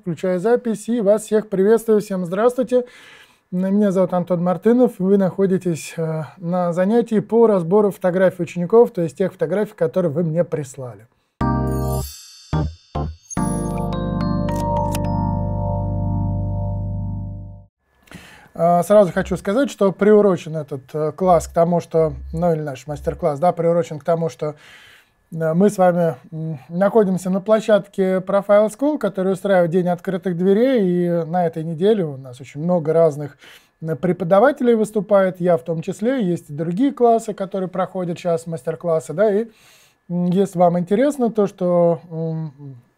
включая запись. И вас всех приветствую. Всем здравствуйте. Меня зовут Антон Мартынов. Вы находитесь э, на занятии по разбору фотографий учеников, то есть тех фотографий, которые вы мне прислали. А, сразу хочу сказать, что приурочен этот э, класс к тому, что, ну или наш мастер-класс, да, приурочен к тому, что мы с вами находимся на площадке Profile School, который устраивает День открытых дверей, и на этой неделе у нас очень много разных э, преподавателей выступает, я в том числе, есть и другие классы, которые проходят сейчас, мастер-классы, да, и если вам интересно то, что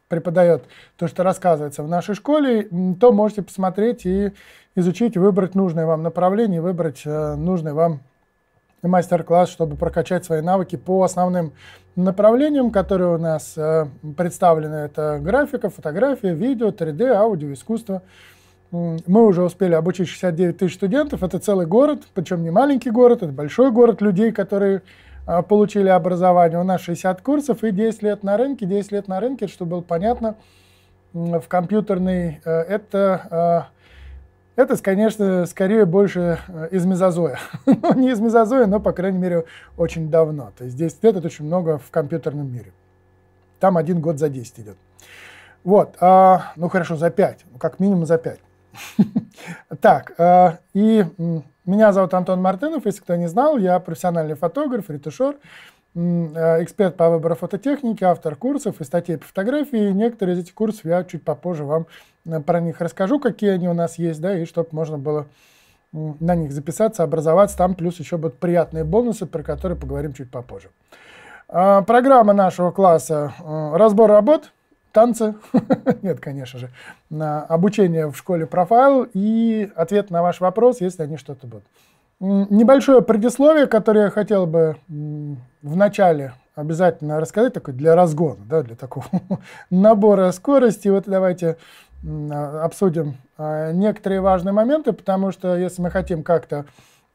преподает, то, что рассказывается в нашей школе, то можете посмотреть и изучить, выбрать нужное вам направление, выбрать э, нужный вам и мастер-класс, чтобы прокачать свои навыки по основным направлениям, которые у нас э, представлены. Это графика, фотография, видео, 3D, аудио, искусство. Мы уже успели обучить 69 тысяч студентов. Это целый город, причем не маленький город, это большой город людей, которые э, получили образование. У нас 60 курсов и 10 лет на рынке. 10 лет на рынке, чтобы было понятно, в компьютерной, э, это это, конечно, скорее больше э, из мезозоя. Ну, не из мезозоя, но, по крайней мере, очень давно. То есть 10 лет – это очень много в компьютерном мире. Там один год за 10 идет. Вот, а, ну хорошо, за 5, ну, как минимум за 5. так, а, и меня зовут Антон Мартынов, если кто не знал, я профессиональный фотограф, ретушер. Э, эксперт по выбору фототехники, автор курсов и статей по фотографии. некоторые из этих курсов я чуть попозже вам э, про них расскажу, какие они у нас есть, да, и чтобы можно было на них записаться, образоваться. Там плюс еще будут приятные бонусы, про которые поговорим чуть попозже. А, программа нашего класса э, «Разбор работ», танцы, нет, конечно же, обучение в школе «Профайл» и ответ на ваш вопрос, если они что-то будут небольшое предисловие, которое я хотел бы в начале обязательно рассказать, такой для разгона, да, для такого набора скорости. Вот давайте а, обсудим а, некоторые важные моменты, потому что если мы хотим как-то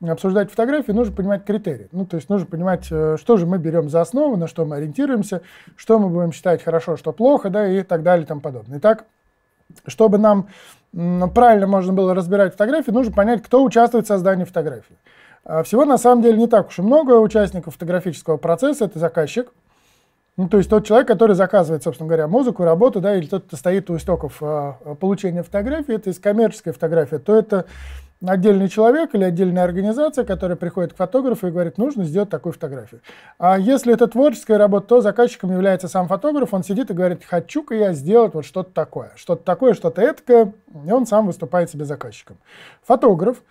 обсуждать фотографии, нужно понимать критерии. Ну, то есть нужно понимать, э, что же мы берем за основу, на что мы ориентируемся, что мы будем считать хорошо, что плохо, да, и так далее и тому подобное. Итак, чтобы нам правильно можно было разбирать фотографии, нужно понять, кто участвует в создании фотографии. А, всего на самом деле не так уж и много участников фотографического процесса. Это заказчик, ну, то есть тот человек, который заказывает, собственно говоря, музыку, работу, да, или тот, кто стоит у истоков э, получения фотографии, это из коммерческой фотографии, то это отдельный человек или отдельная организация, которая приходит к фотографу и говорит, нужно сделать такую фотографию. А если это творческая работа, то заказчиком является сам фотограф, он сидит и говорит, хочу-ка я сделать вот что-то такое, что-то такое, что-то эткое, и он сам выступает себе заказчиком. Фотограф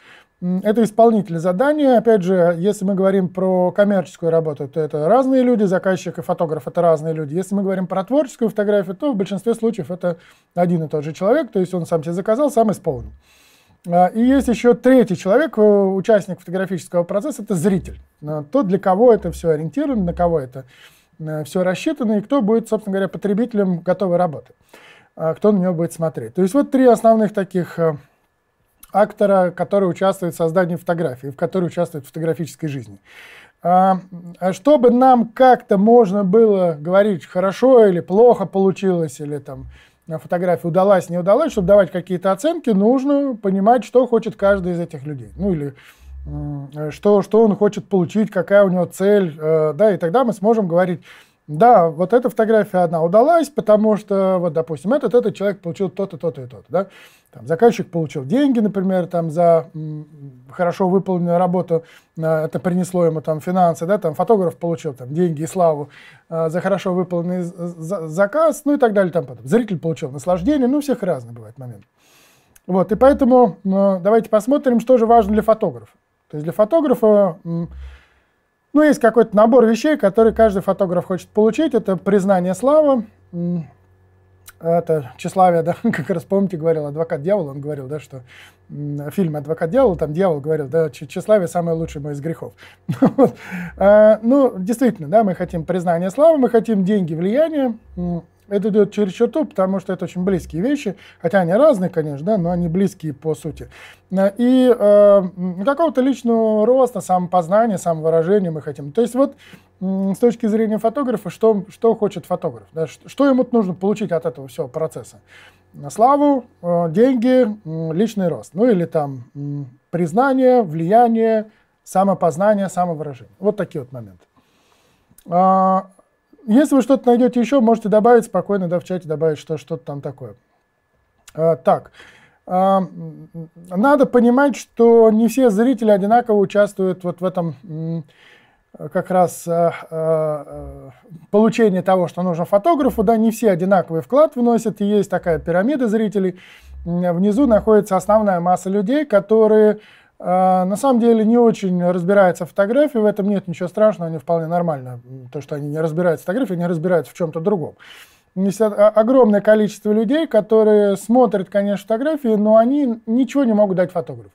это исполнитель задания. Опять же, если мы говорим про коммерческую работу, то это разные люди, заказчик и фотограф – это разные люди. Если мы говорим про творческую фотографию, то в большинстве случаев это один и тот же человек, то есть он сам себе заказал, сам исполнил. А, и есть еще третий человек, э, участник фотографического процесса, это зритель. Э, тот, для кого это все ориентировано, на кого это э, все рассчитано, и кто будет, собственно говоря, потребителем готовой работы, а, кто на него будет смотреть. То есть вот три основных таких актора, которые участвуют в создании фотографии, в которые участвуют в фотографической жизни. А, чтобы нам как-то можно было говорить, хорошо или плохо получилось, или там фотография удалась, не удалась, чтобы давать какие-то оценки, нужно понимать, что хочет каждый из этих людей. Ну или э, что, что он хочет получить, какая у него цель, э, да, и тогда мы сможем говорить, да, вот эта фотография одна удалась, потому что, вот, допустим, этот, этот человек получил то-то, то-то и то-то, да? Там, заказчик получил деньги, например, там, за хорошо выполненную работу, э, это принесло ему там финансы, да, там, фотограф получил там деньги и славу э, за хорошо выполненный заказ, ну и так далее, там, потом. Зритель получил наслаждение, ну, у всех разные бывают моменты. Вот, и поэтому э, давайте посмотрим, что же важно для фотографа. То есть для фотографа ну, есть какой-то набор вещей, которые каждый фотограф хочет получить. Это признание славы, это тщеславие, да, как раз помните, говорил адвокат дьявола, он говорил, да, что фильм «Адвокат дьявола», там дьявол говорил, да, тщеславие самое лучшее мое из грехов. Ну, а, ну, действительно, да, мы хотим признания славы, мы хотим деньги, влияние, это идет через черту, потому что это очень близкие вещи, хотя они разные, конечно, да, но они близкие по сути. Э, и э, какого-то личного роста, самопознания, самовыражения мы хотим. То есть вот с точки зрения фотографа, что, что хочет фотограф, да, что ему нужно получить от этого всего процесса. На Славу, э, деньги, личный рост, ну или там признание, влияние, самопознание, самовыражение. Вот такие вот моменты. А, если вы что-то найдете еще, можете добавить спокойно, да, в чате добавить, что что-то там такое. А, так, а, надо понимать, что не все зрители одинаково участвуют вот в этом как раз э, а, э, а, а, получение того, что нужно фотографу, да, не все одинаковый вклад вносят, и есть такая пирамида зрителей. Внизу находится основная масса людей, которые а, на самом деле не очень разбирается в фотографии, в этом нет ничего страшного, они вполне нормально. То, что они не разбираются в фотографии, они разбираются в чем-то другом. Есть огромное количество людей, которые смотрят, конечно, фотографии, но они ничего не могут дать фотографу.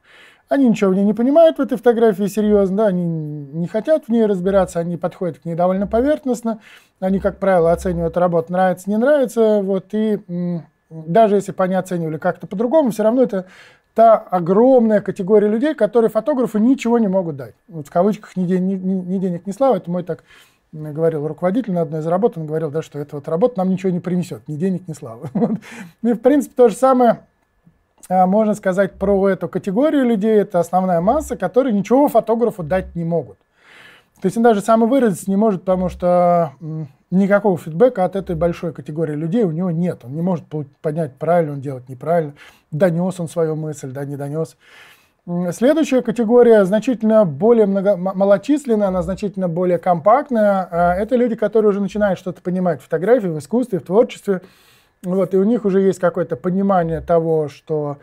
Они ничего в ней не понимают в этой фотографии серьезно, да, они не хотят в ней разбираться, они подходят к ней довольно поверхностно, они, как правило, оценивают работу, нравится, не нравится, вот, и даже если бы они оценивали как-то по-другому, все равно это та огромная категория людей, которые фотографы ничего не могут дать. Вот в кавычках ни, день, ни, ни денег, ни славы. Это мой так говорил руководитель на одной из работ, он говорил, да, что эта вот работа нам ничего не принесет, ни денег, ни славы. Вот. Ну и, в принципе, то же самое а, можно сказать про эту категорию людей. Это основная масса, которые ничего фотографу дать не могут. То есть он даже самовыразиться не может, потому что никакого фидбэка от этой большой категории людей у него нет. Он не может понять, правильно он делает, неправильно, донес он свою мысль, да, не донес. Следующая категория значительно более много, малочисленная, она значительно более компактная. А, это люди, которые уже начинают что-то понимать в фотографии, в искусстве, в творчестве. Вот, и у них уже есть какое-то понимание того, что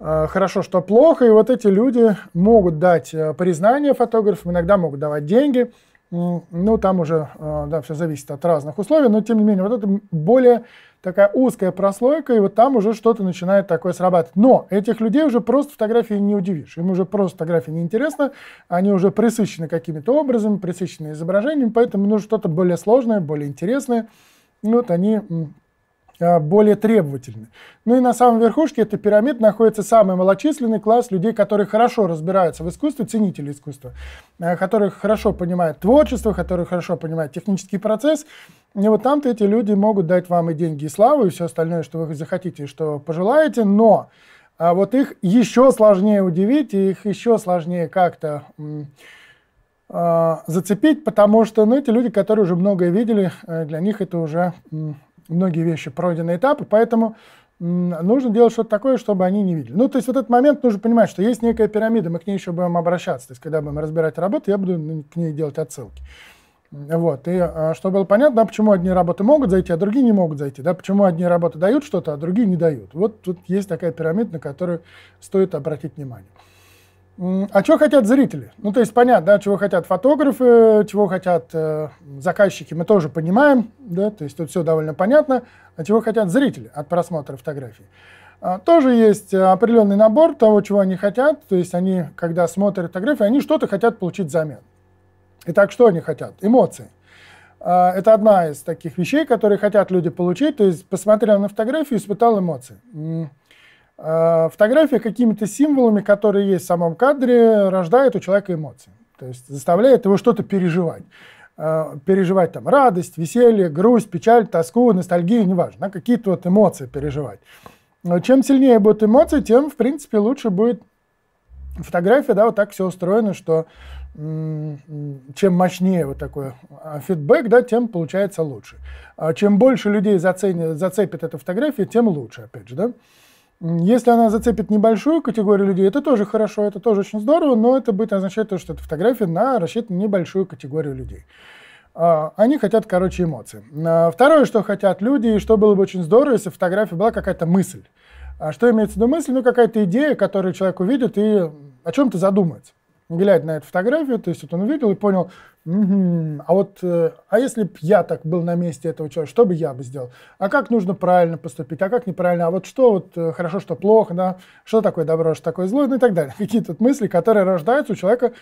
э, хорошо, что плохо. И вот эти люди могут дать э, признание фотографам, иногда могут давать деньги – ну, там уже, э, да, все зависит от разных условий, но тем не менее, вот это более такая узкая прослойка, и вот там уже что-то начинает такое срабатывать. Но этих людей уже просто фотографии не удивишь. Им уже просто фотографии неинтересны, они уже присыщены какими-то образом присыщены изображениями, поэтому нужно что-то более сложное, более интересное. И вот они а, более требовательны. Ну и на самом верхушке этой пирамиды находится самый малочисленный класс людей, которые хорошо разбираются в искусстве, ценители искусства, а, которые хорошо понимают творчество, которые хорошо понимают технический процесс. И вот там-то эти люди могут дать вам и деньги, и славу, и все остальное, что вы захотите, что пожелаете, но а, вот их еще сложнее удивить, и их еще сложнее как-то зацепить, потому что ну, эти люди, которые уже многое видели, э, для них это уже многие вещи пройдены этапы, поэтому нужно делать что-то такое, чтобы они не видели. Ну, то есть вот этот момент нужно понимать, что есть некая пирамида, мы к ней еще будем обращаться. То есть когда будем разбирать работу, я буду к ней делать отсылки. Вот. И а, чтобы было понятно, да, почему одни работы могут зайти, а другие не могут зайти, да, почему одни работы дают что-то, а другие не дают. Вот тут есть такая пирамида, на которую стоит обратить внимание. А чего хотят зрители? Ну, то есть понятно, да, чего хотят фотографы, чего хотят э, заказчики, мы тоже понимаем, да, то есть тут все довольно понятно. А чего хотят зрители от просмотра фотографий? А, тоже есть э, определенный набор того, чего они хотят, то есть они, когда смотрят фотографии, они что-то хотят получить взамен. Итак, что они хотят? Эмоции. А, это одна из таких вещей, которые хотят люди получить, то есть посмотрел на фотографию, испытал эмоции. Э, фотография какими-то символами, которые есть в самом кадре, рождает у человека эмоции. То есть заставляет его что-то переживать. Э, переживать там радость, веселье, грусть, печаль, тоску, ностальгию, неважно. Какие-то вот эмоции переживать. Но чем сильнее будут эмоции, тем, в принципе, лучше будет фотография. Да, вот так все устроено, что чем мощнее вот такой а, фидбэк, да, тем получается лучше. А чем больше людей зацепит эта фотография, тем лучше, опять же, да. Если она зацепит небольшую категорию людей, это тоже хорошо, это тоже очень здорово, но это будет означать то, что эта фотография на рассчитана небольшую категорию людей. А, они хотят, короче, эмоции. А, второе, что хотят люди, и что было бы очень здорово, если фотография была какая-то мысль. А что имеется в виду мысль? Ну, какая-то идея, которую человек увидит и о чем-то задумается глядя на эту фотографию, то есть вот он увидел и понял, угу, а вот, э, а если бы я так был на месте этого человека, что бы я бы сделал? А как нужно правильно поступить, а как неправильно, а вот что вот э, хорошо, что плохо, да, что такое добро, что такое зло, ну и так далее. Какие тут мысли, которые рождаются у человека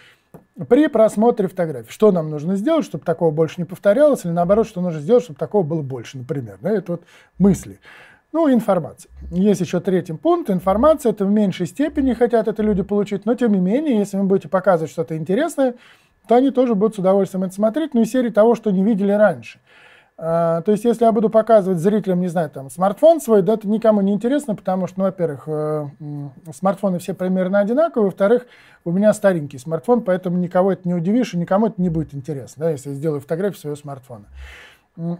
при просмотре фотографий. Что нам нужно сделать, чтобы такого больше не повторялось, или наоборот, что нужно сделать, чтобы такого было больше, например. Да, это вот мысли. Ну, информация. Есть еще третий пункт. Информация, это в меньшей степени хотят это люди получить, но тем не менее, если вы будете показывать что-то интересное, то они тоже будут с удовольствием это смотреть, но ну, и серии того, что не видели раньше. А, то есть, если я буду показывать зрителям, не знаю, там, смартфон свой, да, это никому не интересно, потому что, ну, во-первых, э, смартфоны все примерно одинаковые, во-вторых, у меня старенький смартфон, поэтому никого это не удивишь, и никому это не будет интересно, да, если я сделаю фотографию своего смартфона.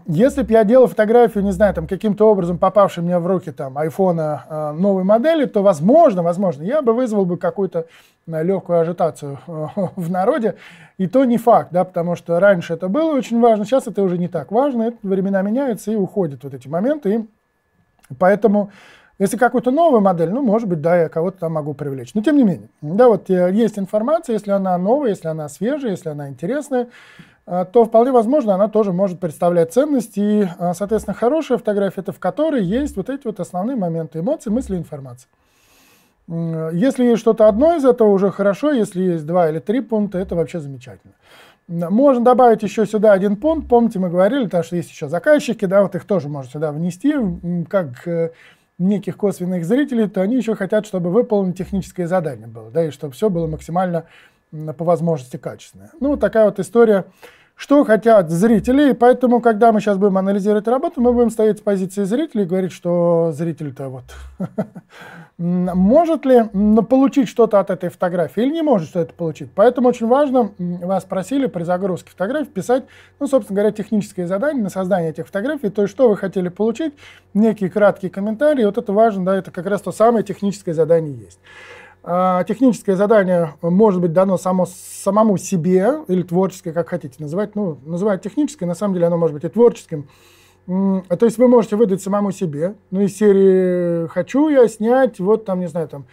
Если бы я делал фотографию, не знаю, там каким-то образом попавшей мне в руки там айфона а, новой модели, то, возможно, возможно, я бы вызвал бы какую-то э, легкую ажитацию э, в народе. И то не факт, да, потому что раньше это было очень важно, сейчас это уже не так важно, это времена меняются и уходят вот эти моменты. И поэтому, если какую-то новую модель, ну, может быть, да, я кого-то там могу привлечь. Но тем не менее, да, вот э, есть информация, если она новая, если она свежая, если она интересная, а, то вполне возможно она тоже может представлять ценность. И, а, соответственно, хорошая фотография — это в которой есть вот эти вот основные моменты эмоции, мысли, информации. Если есть что-то одно из этого, уже хорошо. Если есть два или три пункта, это вообще замечательно. Можно добавить еще сюда один пункт. Помните, мы говорили, то что есть еще заказчики, да, вот их тоже можно сюда внести, как э, неких косвенных зрителей, то они еще хотят, чтобы выполнено техническое задание было, да, и чтобы все было максимально по возможности качественное. Ну, вот такая вот история что хотят зрители, и поэтому, когда мы сейчас будем анализировать работу, мы будем стоять с позиции зрителей и говорить, что зритель-то вот может ли получить что-то от этой фотографии или не может что-то получить. Поэтому очень важно, вас просили при загрузке фотографий писать, ну, собственно говоря, техническое задание на создание этих фотографий, то есть что вы хотели получить, некий краткий комментарий, вот это важно, да, это как раз то самое техническое задание есть. А, техническое задание э, может быть дано само, самому себе или творческое, как хотите называть. Ну, называют техническое, на самом деле оно может быть и творческим. То есть вы можете выдать самому себе, ну, из серии «Хочу я снять», вот там, не знаю, там,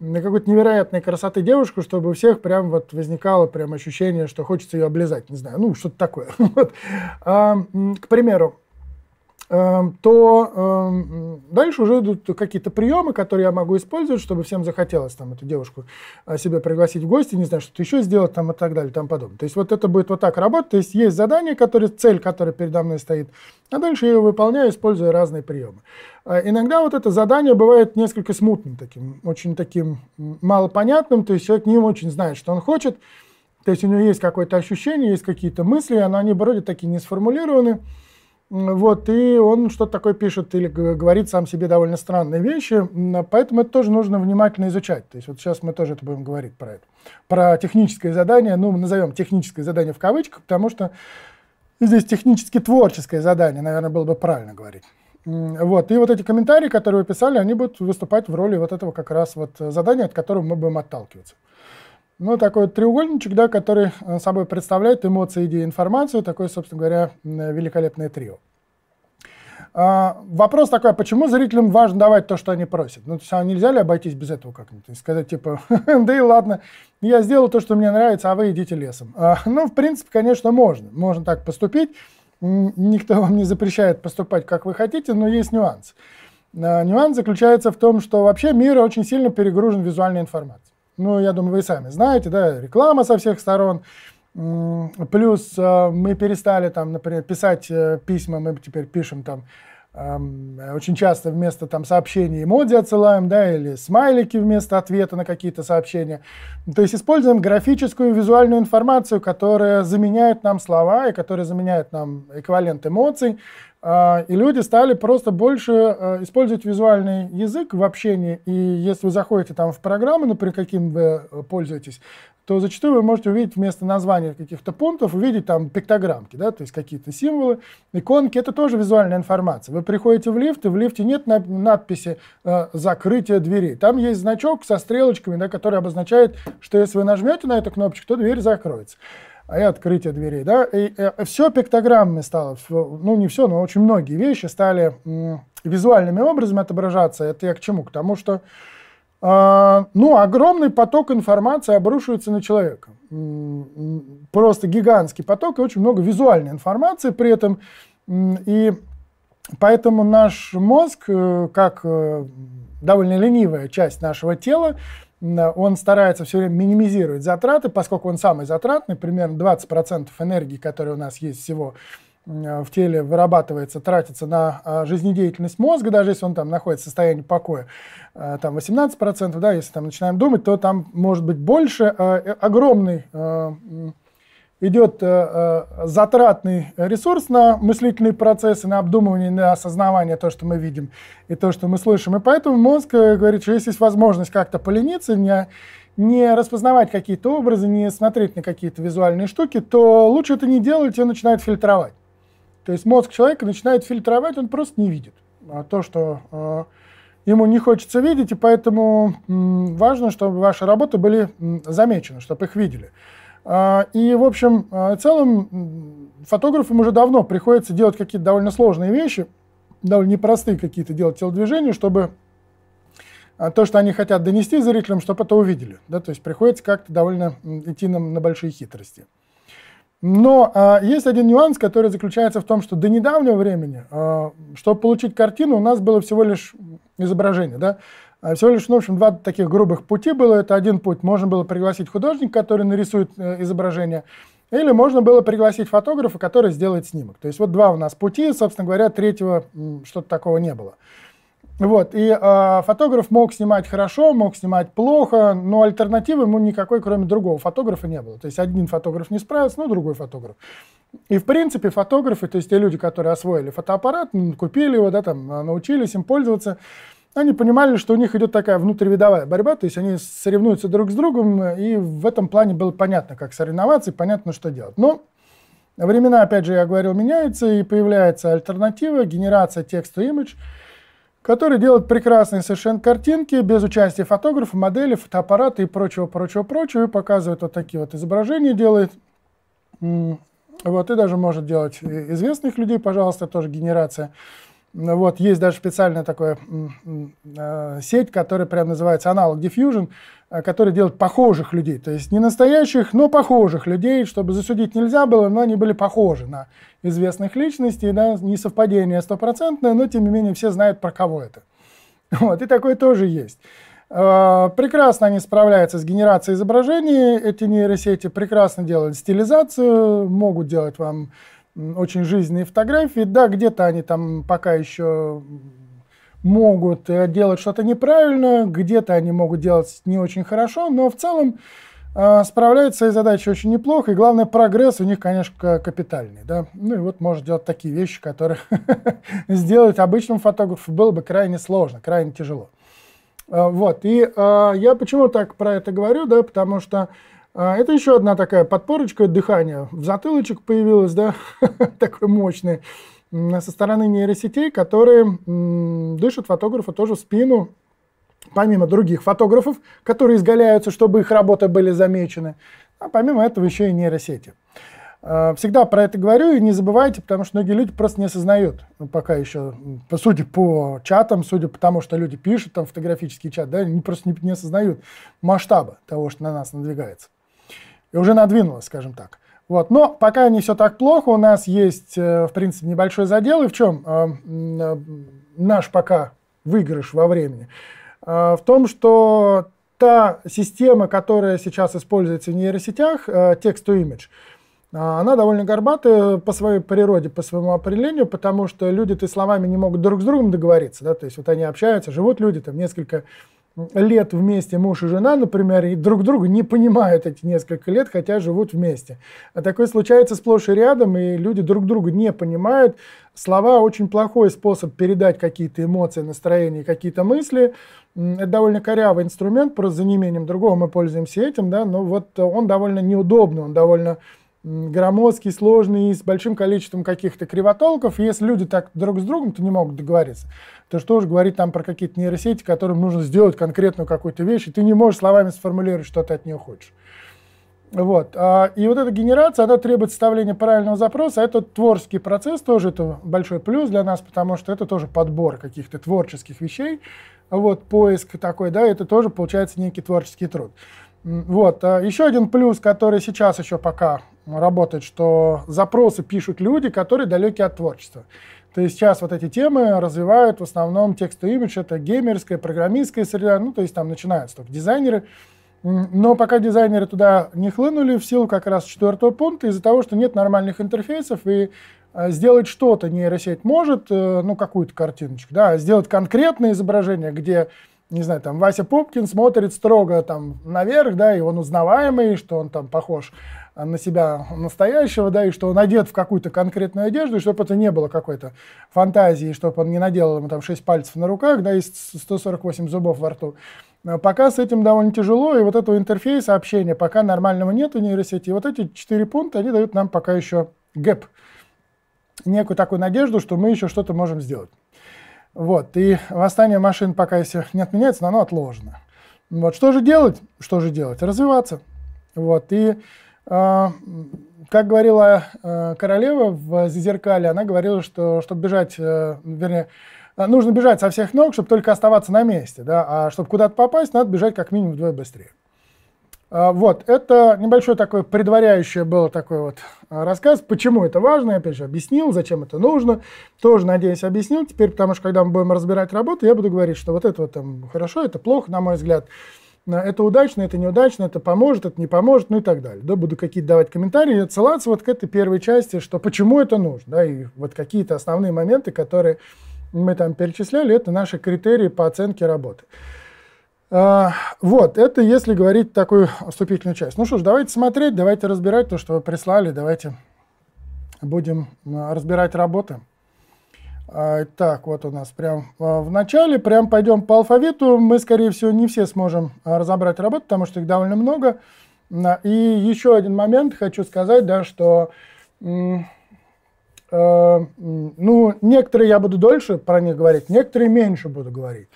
на какой-то невероятной красоты девушку, чтобы у всех прям вот возникало прям ощущение, что хочется ее облизать, не знаю, ну, что-то такое. А, к примеру, Эм, то эм, дальше уже идут какие-то приемы, которые я могу использовать, чтобы всем захотелось там эту девушку э, себе пригласить в гости, не знаю, что-то еще сделать там и так далее, там подобное. То есть вот это будет вот так работать, то есть есть задание, которое, цель, которая передо мной стоит, а дальше я ее выполняю, используя разные приемы. А иногда вот это задание бывает несколько смутным таким, очень таким малопонятным, то есть человек не очень знает, что он хочет, то есть у него есть какое-то ощущение, есть какие-то мысли, но они вроде такие не сформулированы, вот, и он что-то такое пишет или говорит сам себе довольно странные вещи, поэтому это тоже нужно внимательно изучать. То есть вот сейчас мы тоже это будем говорить про это. Про техническое задание, ну, назовем техническое задание в кавычках, потому что здесь технически творческое задание, наверное, было бы правильно говорить. Вот. И вот эти комментарии, которые вы писали, они будут выступать в роли вот этого как раз вот задания, от которого мы будем отталкиваться. Ну, такой вот треугольничек, да, который э, собой представляет эмоции, идеи, информацию. Такое, собственно говоря, великолепное трио. А, вопрос такой, а почему зрителям важно давать то, что они просят? Ну, то есть, а нельзя ли обойтись без этого как-нибудь? сказать, типа, да и ладно, я сделал то, что мне нравится, а вы идите лесом. А, ну, в принципе, конечно, можно. Можно так поступить. Никто вам не запрещает поступать, как вы хотите, но есть нюанс. А, нюанс заключается в том, что вообще мир очень сильно перегружен визуальной информацией. Ну, я думаю, вы сами знаете, да, реклама со всех сторон. Плюс э, мы перестали там, например, писать э, письма, мы теперь пишем там эм, очень часто вместо там сообщений эмодзи отсылаем, да, или смайлики вместо ответа на какие-то сообщения. То есть используем графическую визуальную информацию, которая заменяет нам слова и которая заменяет нам эквивалент эмоций. А, и люди стали просто больше э, использовать визуальный язык в общении. И если вы заходите там в программы, например, каким вы э, пользуетесь, то зачастую вы можете увидеть вместо названия каких-то пунктов, увидеть там пиктограммки, да, то есть какие-то символы, иконки. Это тоже визуальная информация. Вы приходите в лифт, и в лифте нет надписи э, «закрытие двери». Там есть значок со стрелочками, да, который обозначает, что если вы нажмете на эту кнопочку, то дверь закроется. А и открытие дверей. Да? И, и э, все пиктограммами стало, ну не все, но очень многие вещи стали визуальными образами отображаться. Это я к чему? К тому, что э, ну, огромный поток информации обрушивается на человека. Просто гигантский поток и очень много визуальной информации при этом. И поэтому наш мозг, э, как э, довольно ленивая часть нашего тела, Э, он старается все время минимизировать затраты, поскольку он самый затратный, примерно 20% энергии, которая у нас есть всего э, в теле вырабатывается, тратится на а, жизнедеятельность мозга, даже если он там находится в состоянии покоя, э, там 18%, да, если там начинаем думать, то там может быть больше, огромный идет э, э, затратный ресурс на мыслительные процессы, на обдумывание, на осознавание то, что мы видим и то, что мы слышим. И поэтому мозг э, говорит, что если есть возможность как-то полениться, не, не распознавать какие-то образы, не смотреть на какие-то визуальные штуки, то лучше это не делать, и он начинает фильтровать. То есть мозг человека начинает фильтровать, он просто не видит а то, что ему не хочется видеть, и поэтому важно, чтобы ваши работы были замечены, чтобы их видели. А, и, в общем, а, в целом фотографам уже давно приходится делать какие-то довольно сложные вещи, довольно непростые какие-то делать телодвижения, чтобы а, то, что они хотят донести зрителям, чтобы это увидели. Да? То есть приходится как-то довольно идти на, на большие хитрости. Но а, есть один нюанс, который заключается в том, что до недавнего времени, а, чтобы получить картину, у нас было всего лишь изображение. Да? А всего лишь, ну, в общем, два таких грубых пути было. Это один путь. Можно было пригласить художника, который нарисует э, изображение, или можно было пригласить фотографа, который сделает снимок. То есть вот два у нас пути, собственно говоря, третьего что-то такого не было. Вот, и э, фотограф мог снимать хорошо, мог снимать плохо, но альтернативы ему никакой, кроме другого фотографа, не было. То есть один фотограф не справился, но ну, другой фотограф. И, в принципе, фотографы, то есть те люди, которые освоили фотоаппарат, купили его, да, там, а, научились им пользоваться, они понимали, что у них идет такая внутривидовая борьба, то есть они соревнуются друг с другом, и в этом плане было понятно, как соревноваться, и понятно, что делать. Но времена, опять же, я говорил, меняются, и появляется альтернатива, генерация текста имидж который делает прекрасные совершенно картинки без участия фотографа, модели, фотоаппарата и прочего, прочего, прочего, и показывает вот такие вот изображения, делает. Вот, и даже может делать известных людей, пожалуйста, тоже генерация. Ну вот, есть даже специальная такая а, сеть, которая прям называется аналог Diffusion, а, который делает похожих людей. То есть не настоящих, но похожих людей, чтобы засудить нельзя было, но они были похожи на известных личностей. Да, не совпадение стопроцентное, но тем не менее все знают, про кого это. Вот, и такое тоже есть. А, прекрасно они справляются с генерацией изображений, эти нейросети прекрасно делают стилизацию, могут делать вам очень жизненные фотографии. Да, где-то они там пока еще могут э, делать что-то неправильно, где-то они могут делать не очень хорошо, но в целом э, справляются своей задачей очень неплохо, и главное, прогресс у них, конечно, капитальный, да. Ну и вот может делать такие вещи, которые сделать обычному фотографу было бы крайне сложно, крайне тяжело. А, вот, и э, я почему так про это говорю, да, потому что а, это еще одна такая подпорочка дыхания. В затылочек появилась, да, такой мощный, со стороны нейросетей, которые дышат фотографу тоже в спину, помимо других фотографов, которые изгаляются, чтобы их работы были замечены. А помимо этого еще и нейросети. А, всегда про это говорю и не забывайте, потому что многие люди просто не осознают ну, пока еще, по сути, по чатам, судя по тому, что люди пишут, там фотографический чат, да, они просто не, не осознают масштаба того, что на нас надвигается и уже надвинулось, скажем так. Вот. Но пока не все так плохо, у нас есть, э, в принципе, небольшой задел. И в чем э, э, наш пока выигрыш во времени? В том, что та система, которая сейчас используется в нейросетях, text-to-image, она довольно горбатая по своей природе, по своему определению, потому что люди-то словами не могут друг с другом договориться. Да? То есть вот они общаются, живут люди там несколько лет вместе муж и жена, например, и друг друга не понимают эти несколько лет, хотя живут вместе. А такое случается сплошь и рядом, и люди друг друга не понимают. Слова очень плохой способ передать какие-то эмоции, настроения, какие-то мысли. Это довольно корявый инструмент, просто за неимением другого мы пользуемся этим, да, но вот он довольно неудобный, он довольно громоздкий, сложный, с большим количеством каких-то кривотолков. И если люди так друг с другом то не могут договориться, то что уж говорить там про какие-то нейросети, которым нужно сделать конкретную какую-то вещь, и ты не можешь словами сформулировать, что ты от нее хочешь. Вот. А, и вот эта генерация, она требует составления правильного запроса. Это творческий процесс, тоже это большой плюс для нас, потому что это тоже подбор каких-то творческих вещей. Вот, поиск такой, да, это тоже получается некий творческий труд. Вот. А, еще один плюс, который сейчас еще пока работает, что запросы пишут люди, которые далеки от творчества. То есть сейчас вот эти темы развивают в основном текст и имидж, это геймерская, программистская среда, ну то есть там начинаются только дизайнеры. Но пока дизайнеры туда не хлынули, в силу как раз четвертого пункта, из-за того, что нет нормальных интерфейсов, и э, сделать что-то нейросеть может, э, ну какую-то картиночку, да, а сделать конкретное изображение, где не знаю, там Вася Пупкин смотрит строго там наверх, да, и он узнаваемый, что он там похож а, на себя настоящего, да, и что он одет в какую-то конкретную одежду, и чтобы это не было какой-то фантазии, чтобы он не наделал ему там 6 пальцев на руках, да, и 148 зубов во рту. А пока с этим довольно тяжело, и вот этого интерфейса общения пока нормального нет у нейросети. И вот эти четыре пункта, они дают нам пока еще гэп, некую такую надежду, что мы еще что-то можем сделать. Вот, и восстание машин пока если не отменяется, но оно отложено. Вот, что же делать? Что же делать? Развиваться. Вот, и а, как говорила э, королева в Зеркале, она говорила, что чтобы бежать, э, вернее, э, нужно бежать со всех ног, чтобы только оставаться на месте, да, а чтобы куда-то попасть, надо бежать как минимум вдвое быстрее. А, вот, это небольшое такое предваряющее было такой вот рассказ, почему это важно, я опять же объяснил, зачем это нужно, тоже, надеюсь, объяснил теперь, потому что когда мы будем разбирать работу, я буду говорить, что вот это вот там хорошо, это плохо, на мой взгляд, это удачно, это неудачно, это поможет, это не поможет, ну и так далее. Да, буду какие-то давать комментарии отсылаться вот к этой первой части, что почему это нужно, да, и вот какие-то основные моменты, которые мы там перечисляли, это наши критерии по оценке работы. А, вот, это если говорить такую вступительную часть. Ну что ж, давайте смотреть, давайте разбирать то, что вы прислали, давайте будем а, разбирать работы. А, так, вот у нас прям а, в начале, прям пойдем по алфавиту. Мы, скорее всего, не все сможем а, разобрать работу, потому что их довольно много. И еще один момент хочу сказать, да, что э, ну, некоторые я буду дольше про них говорить, некоторые меньше буду говорить.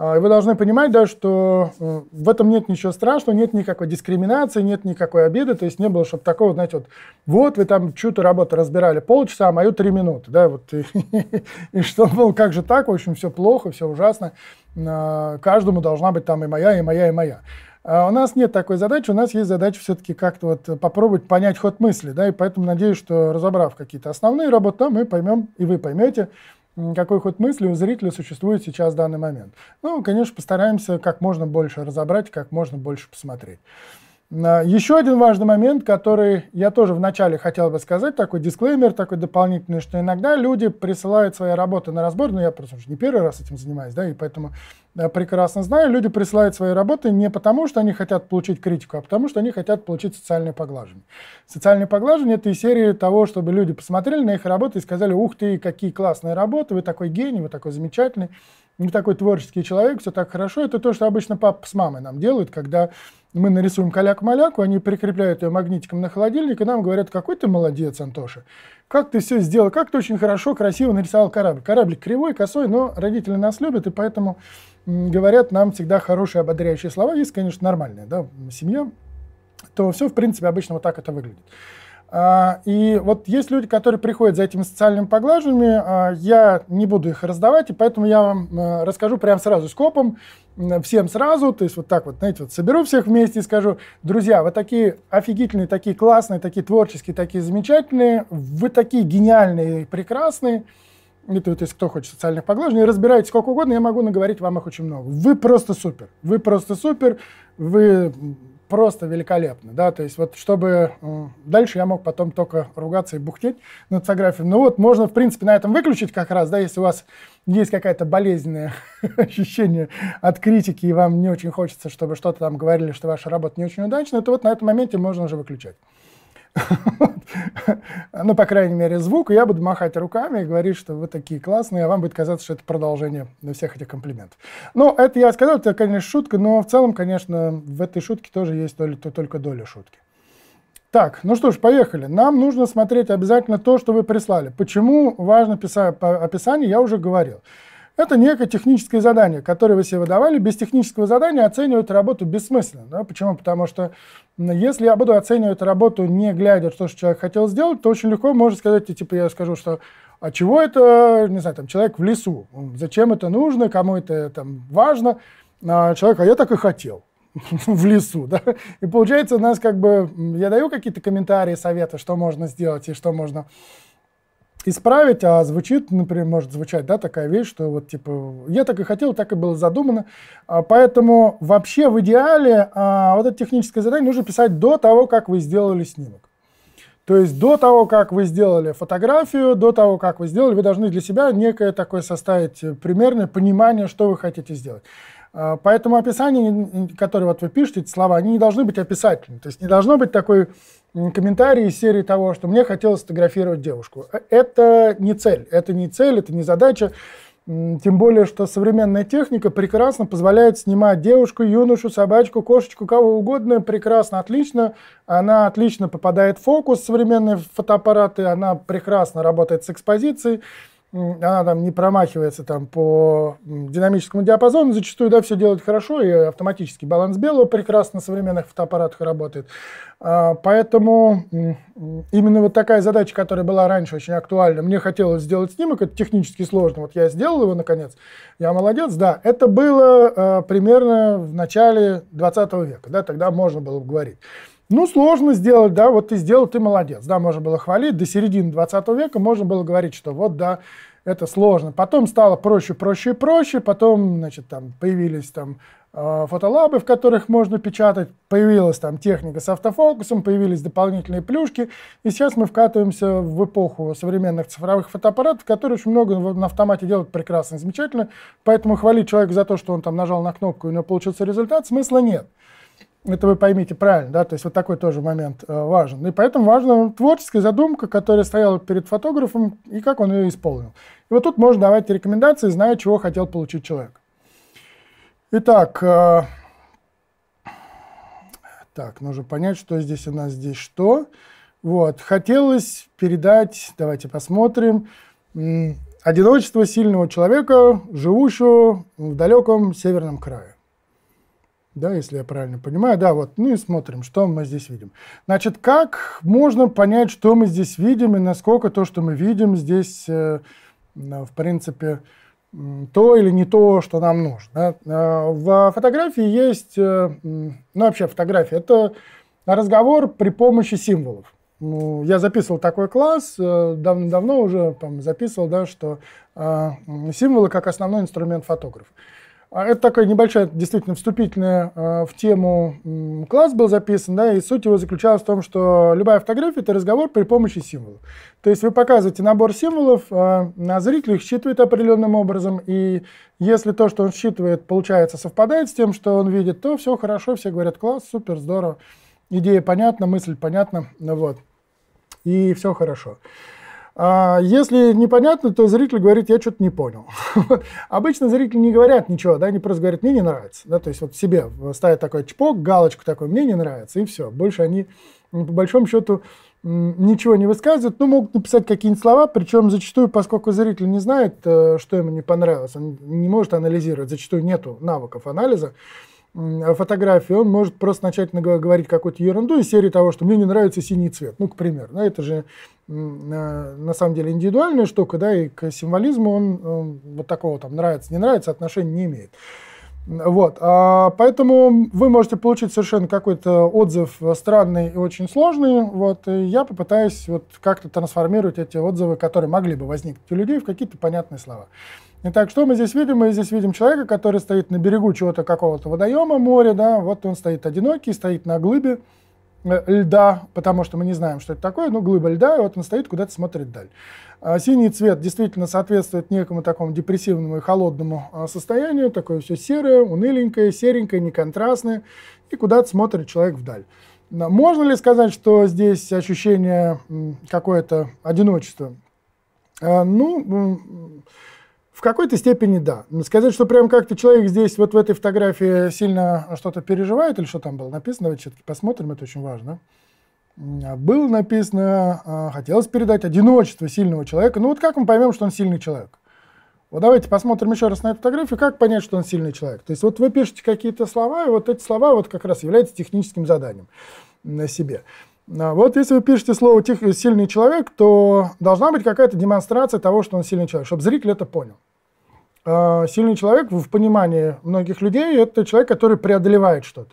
А, вы должны понимать, да, что в этом нет ничего страшного, нет никакой дискриминации, нет никакой обиды, то есть не было, чтобы такого, знаете, вот, вот вы там чью-то работу разбирали полчаса, а мою три минуты, да, вот, и, и что было, как же так, в общем, все плохо, все ужасно, а, каждому должна быть там и моя, и моя, и моя. А у нас нет такой задачи, у нас есть задача все-таки как-то вот попробовать понять ход мысли, да, и поэтому надеюсь, что разобрав какие-то основные работы, мы поймем, и вы поймете, какой ход мысли у зрителя существует сейчас в данный момент. Ну, конечно, постараемся как можно больше разобрать, как можно больше посмотреть. А, еще один важный момент, который я тоже вначале хотел бы сказать, такой дисклеймер, такой дополнительный, что иногда люди присылают свои работы на разбор, но я просто не первый раз этим занимаюсь, да, и поэтому прекрасно знаю, люди присылают свои работы не потому, что они хотят получить критику, а потому, что они хотят получить социальное поглаживание. Социальное поглаживание – это и серия того, чтобы люди посмотрели на их работы и сказали, ух ты, какие классные работы, вы такой гений, вы такой замечательный, вы такой творческий человек, все так хорошо. Это то, что обычно папа с мамой нам делают, когда мы нарисуем коляк маляку они прикрепляют ее магнитиком на холодильник, и нам говорят, какой ты молодец, Антоша. Как ты все сделал, как ты очень хорошо, красиво нарисовал корабль. Кораблик кривой, косой, но родители нас любят, и поэтому говорят нам всегда хорошие ободряющие слова, есть, конечно, нормальные, да, семья, то все, в принципе, обычно вот так это выглядит. А, и вот есть люди, которые приходят за этими социальными поглажами, а, я не буду их раздавать, и поэтому я вам э, расскажу прямо сразу скопом, всем сразу, то есть вот так вот, знаете, вот соберу всех вместе и скажу, друзья, вы такие офигительные, такие классные, такие творческие, такие замечательные, вы такие гениальные, прекрасные, прекрасные, это ну, вот если кто хочет социальных поглаживаний, разбирайте сколько угодно, я могу наговорить вам их очень много. Вы просто супер, вы просто супер, вы просто великолепны, да, то есть вот чтобы э, дальше я мог потом только ругаться и бухтеть над фотографией. Ну вот можно, в принципе, на этом выключить как раз, да, если у вас есть какая-то болезненное ощущение от критики, и вам не очень хочется, чтобы что-то там говорили, что ваша работа не очень удачна, то вот на этом моменте можно уже выключать. ну, по крайней мере, звук, и я буду махать руками и говорить, что вы такие классные, а вам будет казаться, что это продолжение на всех этих комплиментов. Ну, это я сказал, это, конечно, шутка, но в целом, конечно, в этой шутке тоже есть только, только доля шутки. Так, ну что ж, поехали. Нам нужно смотреть обязательно то, что вы прислали. Почему важно писать, описание, я уже говорил. Это некое техническое задание, которое вы себе выдавали. Без технического задания оценивать работу бессмысленно. Да? Почему? Потому что если я буду оценивать работу, не глядя, что человек хотел сделать, то очень легко можно сказать, типа я скажу, что а чего это, не знаю, там, человек в лесу, зачем это нужно, кому это там важно. А человек, а я так и хотел в лесу, да, и получается у нас как бы, я даю какие-то комментарии, советы, что можно сделать и что можно исправить, а звучит, например, может звучать, да, такая вещь, что вот типа я так и хотел, так и было задумано, а поэтому вообще в идеале а, вот это техническое задание нужно писать до того, как вы сделали снимок. То есть до того, как вы сделали фотографию, до того, как вы сделали, вы должны для себя некое такое составить примерное понимание, что вы хотите сделать. А, поэтому описание, которое вот вы пишете, эти слова, они не должны быть описательными. То есть не должно быть такой комментарии из серии того, что мне хотелось сфотографировать девушку. Э, это не цель, это не цель, это не задача. Тем более, что современная техника прекрасно позволяет снимать девушку, юношу, собачку, кошечку, кого угодно. Прекрасно, отлично. Она отлично попадает в фокус, современные фотоаппараты. Она прекрасно работает с экспозицией она там не промахивается там по динамическому диапазону, зачастую, да, все делает хорошо, и автоматически баланс белого прекрасно на современных фотоаппаратах работает. А, поэтому именно вот такая задача, которая была раньше очень актуальна, мне хотелось сделать снимок, это технически сложно, вот я сделал его наконец, я молодец, да, это было а, примерно в начале 20 века, да, тогда можно было говорить. Ну, сложно сделать, да, вот ты сделал, ты молодец. Да, можно было хвалить. До середины 20 века можно было говорить, что вот, да, это сложно. Потом стало проще, проще и проще. Потом, значит, там появились там э, фотолабы, в которых можно печатать, появилась там техника с автофокусом, появились дополнительные плюшки, и сейчас мы вкатываемся в эпоху современных цифровых фотоаппаратов, которые очень много на автомате делают прекрасно, замечательно, поэтому хвалить человека за то, что он там нажал на кнопку и у него получился результат, смысла нет это вы поймите правильно, да, то есть вот такой тоже момент э, важен. И поэтому важна творческая задумка, которая стояла перед фотографом и как он ее исполнил. И вот тут можно давать рекомендации, зная, чего хотел получить человек. Итак, э, так, нужно понять, что здесь у нас здесь что. Вот, хотелось передать, давайте посмотрим, одиночество сильного человека, живущего в далеком северном крае да, если я правильно понимаю, да, вот, ну и смотрим, что мы здесь видим. Значит, как можно понять, что мы здесь видим и насколько то, что мы видим здесь, э, в принципе, то или не то, что нам нужно. Э, в фотографии есть, э, ну вообще фотография, это разговор при помощи символов. Ну, я записывал такой класс, давным давно уже там, записывал, да, что э, символы как основной инструмент фотографа. А, это такая небольшая, действительно, вступительная э, в тему класс был записан, да, и суть его заключалась в том, что любая фотография – это разговор при помощи символов. То есть вы показываете набор символов, э, а зритель их считывает определенным образом, и если то, что он считывает, получается, совпадает с тем, что он видит, то все хорошо, все говорят «класс, супер, здорово, идея понятна, мысль понятна», ну вот, и все Хорошо. А, если непонятно, то зритель говорит, я что-то не понял. Обычно зрители не говорят ничего, да, они просто говорят, мне не нравится. Да, то есть вот себе ставят такой чпок, галочку такой, мне не нравится, и все. Больше они, ну, по большому счету, ничего не высказывают, но ну, могут написать какие-нибудь слова, причем зачастую, поскольку зритель не знает, э, что ему не понравилось, он не может анализировать, зачастую нету навыков анализа, фотографии, он может просто начать говорить какую-то ерунду из серии того, что мне не нравится синий цвет, ну, к примеру. Да, это же на самом деле индивидуальная штука, да, и к символизму он вот такого там нравится, не нравится, отношения не имеет. Вот, а, поэтому вы можете получить совершенно какой-то отзыв э, странный и очень сложный. Вот, и я попытаюсь вот как-то трансформировать эти отзывы, которые могли бы возникнуть у людей, в какие-то понятные слова. Итак, что мы здесь видим? Мы здесь видим человека, который стоит на берегу чего-то какого-то водоема, моря, да, вот он стоит одинокий, стоит на глыбе э, льда, потому что мы не знаем, что это такое, но глыба льда, и вот он стоит, куда-то смотрит даль. А синий цвет действительно соответствует некому такому депрессивному и холодному а, состоянию, такое все серое, уныленькое, серенькое, неконтрастное, и куда-то смотрит человек вдаль. Можно ли сказать, что здесь ощущение какое-то одиночество? А, ну, в какой-то степени да. Сказать, что прям как-то человек здесь, вот в этой фотографии, сильно что-то переживает или что там было написано, давайте все-таки посмотрим, это очень важно было написано, а, хотелось передать одиночество сильного человека. Ну вот как мы поймем, что он сильный человек? Вот давайте посмотрим еще раз на эту фотографию, как понять, что он сильный человек. То есть вот вы пишете какие-то слова, и вот эти слова вот как раз являются техническим заданием на себе. А вот если вы пишете слово «сильный человек», то должна быть какая-то демонстрация того, что он сильный человек, чтобы зритель это понял. А, сильный человек в понимании многих людей – это человек, который преодолевает что-то.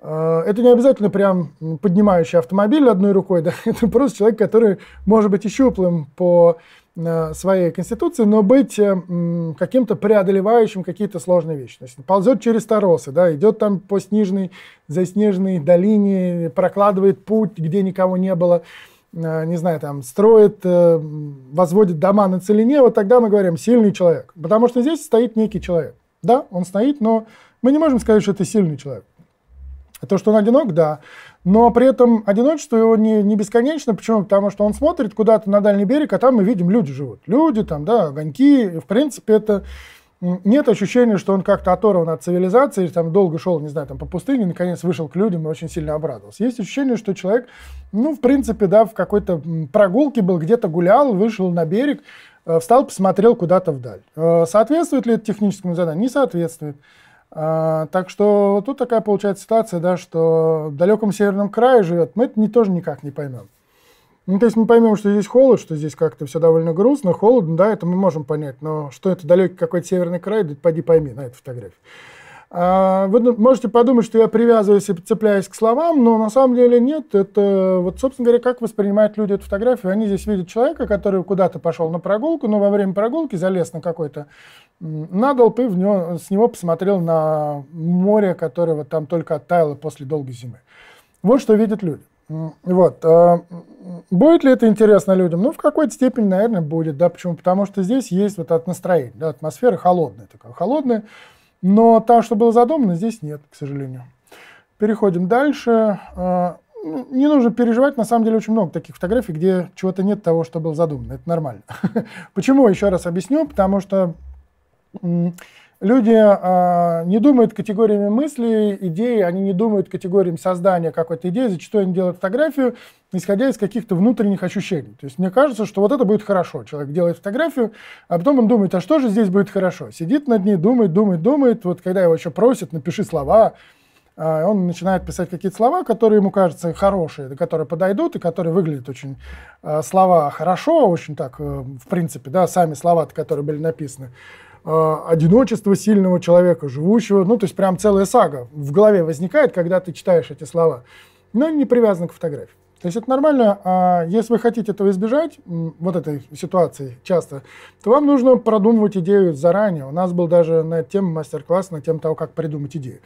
Э, это не обязательно прям поднимающий автомобиль одной рукой, да? это просто человек, который может быть и щуплым по э, своей конституции, но быть э, каким-то преодолевающим какие-то сложные вещи. То есть ползет через торосы, да, идет там по снежной, заснеженной долине, прокладывает путь, где никого не было, не знаю, там, строит, возводит дома на целине, вот тогда мы говорим «сильный человек». Потому что здесь стоит некий человек. Да, он стоит, но мы не можем сказать, что это сильный человек. То, что он одинок, да. Но при этом одиночество его не, не бесконечно. Почему? Потому что он смотрит куда-то на дальний берег, а там мы видим, люди живут. Люди там, да, огоньки. В принципе, это нет ощущения, что он как-то оторван от цивилизации, или там долго шел, не знаю, там по пустыне, наконец вышел к людям и очень сильно обрадовался. Есть ощущение, что человек, ну, в принципе, да, в какой-то прогулке был, где-то гулял, вышел на берег, э, встал, посмотрел куда-то вдаль. Э, соответствует ли это техническому заданию? Не соответствует. А, так что вот тут такая получается ситуация, да, что в далеком северном крае живет, мы это не, тоже никак не поймем. Ну, то есть мы поймем, что здесь холод, что здесь как-то все довольно грустно, холодно, да, это мы можем понять, но что это далекий какой-то северный край, да поди пойми на эту фотографию. А, вы можете подумать, что я привязываюсь и цепляюсь к словам, но на самом деле нет. Это, вот, собственно говоря, как воспринимают люди эту фотографию. Они здесь видят человека, который куда-то пошел на прогулку, но во время прогулки залез на какой-то надолб и в него, с него посмотрел на море, которое вот там только оттаяло после долгой зимы. Вот что видят люди. Вот. А, будет ли это интересно людям? Ну, в какой-то степени, наверное, будет. Да, почему? Потому что здесь есть вот от настроения, да, атмосфера холодная такая. Холодная, но там, что было задумано, здесь нет, к сожалению. Переходим дальше. А, ну, не нужно переживать, на самом деле очень много таких фотографий, где чего-то нет того, что было задумано. Это нормально. Почему, еще раз объясню, потому что Люди э, не думают категориями мысли, идеи, они не думают категориями создания какой-то идеи, зачастую они делают фотографию, исходя из каких-то внутренних ощущений. То есть мне кажется, что вот это будет хорошо. Человек делает фотографию, а потом он думает, а что же здесь будет хорошо? Сидит над ней, думает, думает, думает. Вот когда его еще просят, напиши слова, э, он начинает писать какие-то слова, которые ему кажутся хорошие, которые подойдут и которые выглядят очень э, слова хорошо, очень так, э, в принципе, да, сами слова, которые были написаны. Э, одиночество сильного человека, живущего, ну, то есть прям целая сага в голове возникает, когда ты читаешь эти слова, но не привязано к фотографии. То есть это нормально, а если вы хотите этого избежать, вот этой ситуации часто, то вам нужно продумывать идею заранее. У нас был даже на эту тему мастер-класс, на тему того, как придумать идею.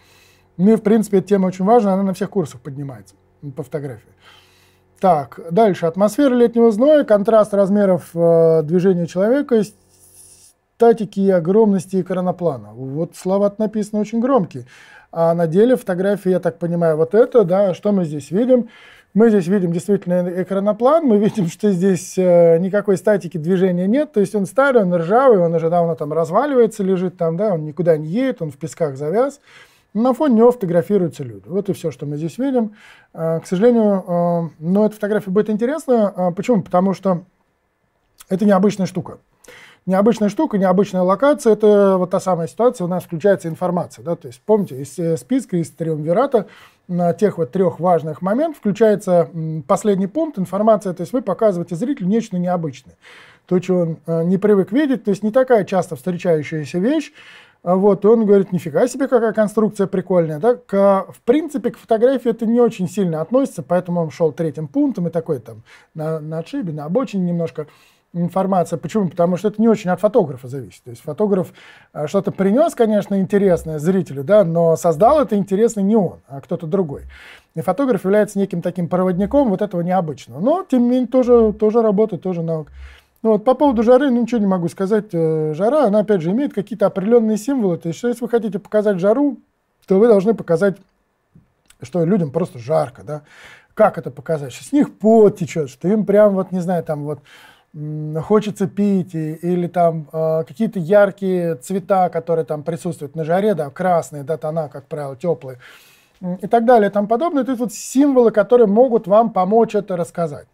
Ну и, в принципе, эта тема очень важна, она на всех курсах поднимается по фотографии. Так, дальше. Атмосфера летнего зноя, контраст размеров э, движения человека, статики и огромности экраноплана. Вот слова написаны очень громкие. А на деле фотографии, я так понимаю, вот это, да, что мы здесь видим? Мы здесь видим действительно экраноплан, мы видим, что здесь э, никакой статики движения нет, то есть он старый, он ржавый, он уже давно там разваливается, лежит там, да, он никуда не едет, он в песках завяз. На фоне него фотографируются люди. Вот и все, что мы здесь видим. А, к сожалению, э, но эта фотография будет интересна. А, почему? Потому что это необычная штука необычная штука, необычная локация, это вот та самая ситуация, у нас включается информация, да, то есть помните, из э, списка, из триумвирата на тех вот трех важных моментов включается последний пункт, информация, то есть вы показываете зрителю нечто необычное, то, чего он э, не привык видеть, то есть не такая часто встречающаяся вещь, а вот, и он говорит, нифига себе, какая конструкция прикольная. Да? К, в принципе, к фотографии это не очень сильно относится, поэтому он шел третьим пунктом и такой там на, на отшибе, на обочине немножко информация. Почему? Потому что это не очень от фотографа зависит. То есть фотограф э, что-то принес, конечно, интересное зрителю, да, но создал это интересно не он, а кто-то другой. И фотограф является неким таким проводником вот этого необычного. Но, тем не менее, тоже, тоже работа, тоже наука. Ну вот по поводу жары, ну ничего не могу сказать. Э, жара, она опять же имеет какие-то определенные символы. То есть, если вы хотите показать жару, то вы должны показать, что людям просто жарко, да. Как это показать? Что с них пот течет, что им прям вот, не знаю, там вот хочется пить, или там э, какие-то яркие цвета, которые там присутствуют на жаре, да, красные, да, тона, как правило, теплые, и так далее, и тому подобное. То есть вот символы, которые могут вам помочь это рассказать.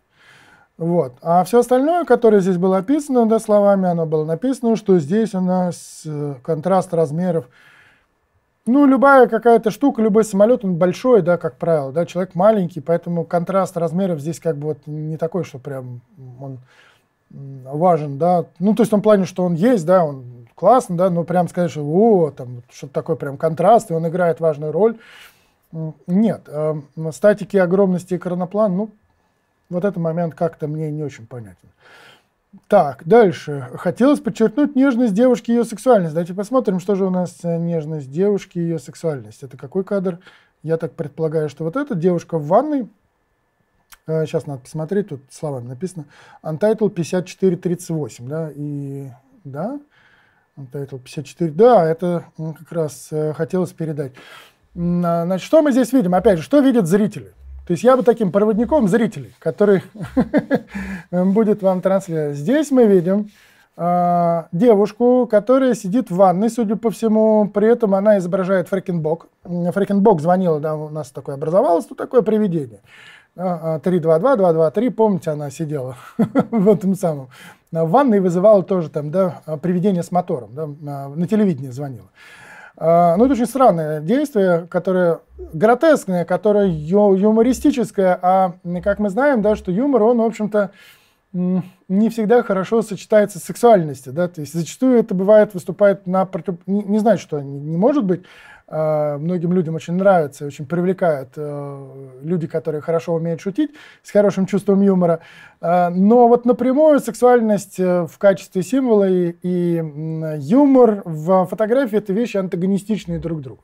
Вот. А все остальное, которое здесь было описано, да, словами оно было написано, что здесь у нас э, контраст размеров. Ну, любая какая-то штука, любой самолет, он большой, да, как правило, да, человек маленький, поэтому контраст размеров здесь как бы вот не такой, что прям он важен, да. Ну, то есть в том плане, что он есть, да, он классно, да, но прям сказать, что о, там что-то такое прям контраст, и он играет важную роль. Нет, эм, статики огромности экраноплан, ну, вот этот момент как-то мне не очень понятен. Так, дальше. Хотелось подчеркнуть нежность девушки и ее сексуальность. Давайте посмотрим, что же у нас э, нежность девушки и ее сексуальность. Это какой кадр? Я так предполагаю, что вот эта девушка в ванной, сейчас э, надо посмотреть, тут словами написано, Untitled 5438, да, и, да, Untitled 54, да, это как раз э, хотелось передать. А, значит, что мы здесь видим? Опять же, что видят зрители? То есть я бы таким проводником зрителей, который будет вам транслировать. Здесь мы видим э, девушку, которая сидит в ванной, судя по всему. При этом она изображает фрекенбок. Фрекенбок звонила, да, у нас такое образовалось, тут такое привидение. 3-2-2, а, 2-2-3, а, помните, она сидела в этом самом. А, в ванной вызывала тоже там, да, привидение с мотором, да, на телевидении звонила. Ну, это очень странное действие, которое гротескное, которое юмористическое, а как мы знаем, да, что юмор, он, в общем-то, не всегда хорошо сочетается с сексуальностью, да, то есть зачастую это бывает, выступает на против... не, не знаю, что не, не может быть, Э, многим людям очень нравится и очень привлекают э, люди, которые хорошо умеют шутить, с хорошим чувством юмора. Э, но вот напрямую сексуальность в качестве символа и, и юмор в фотографии – это вещи антагонистичные друг другу.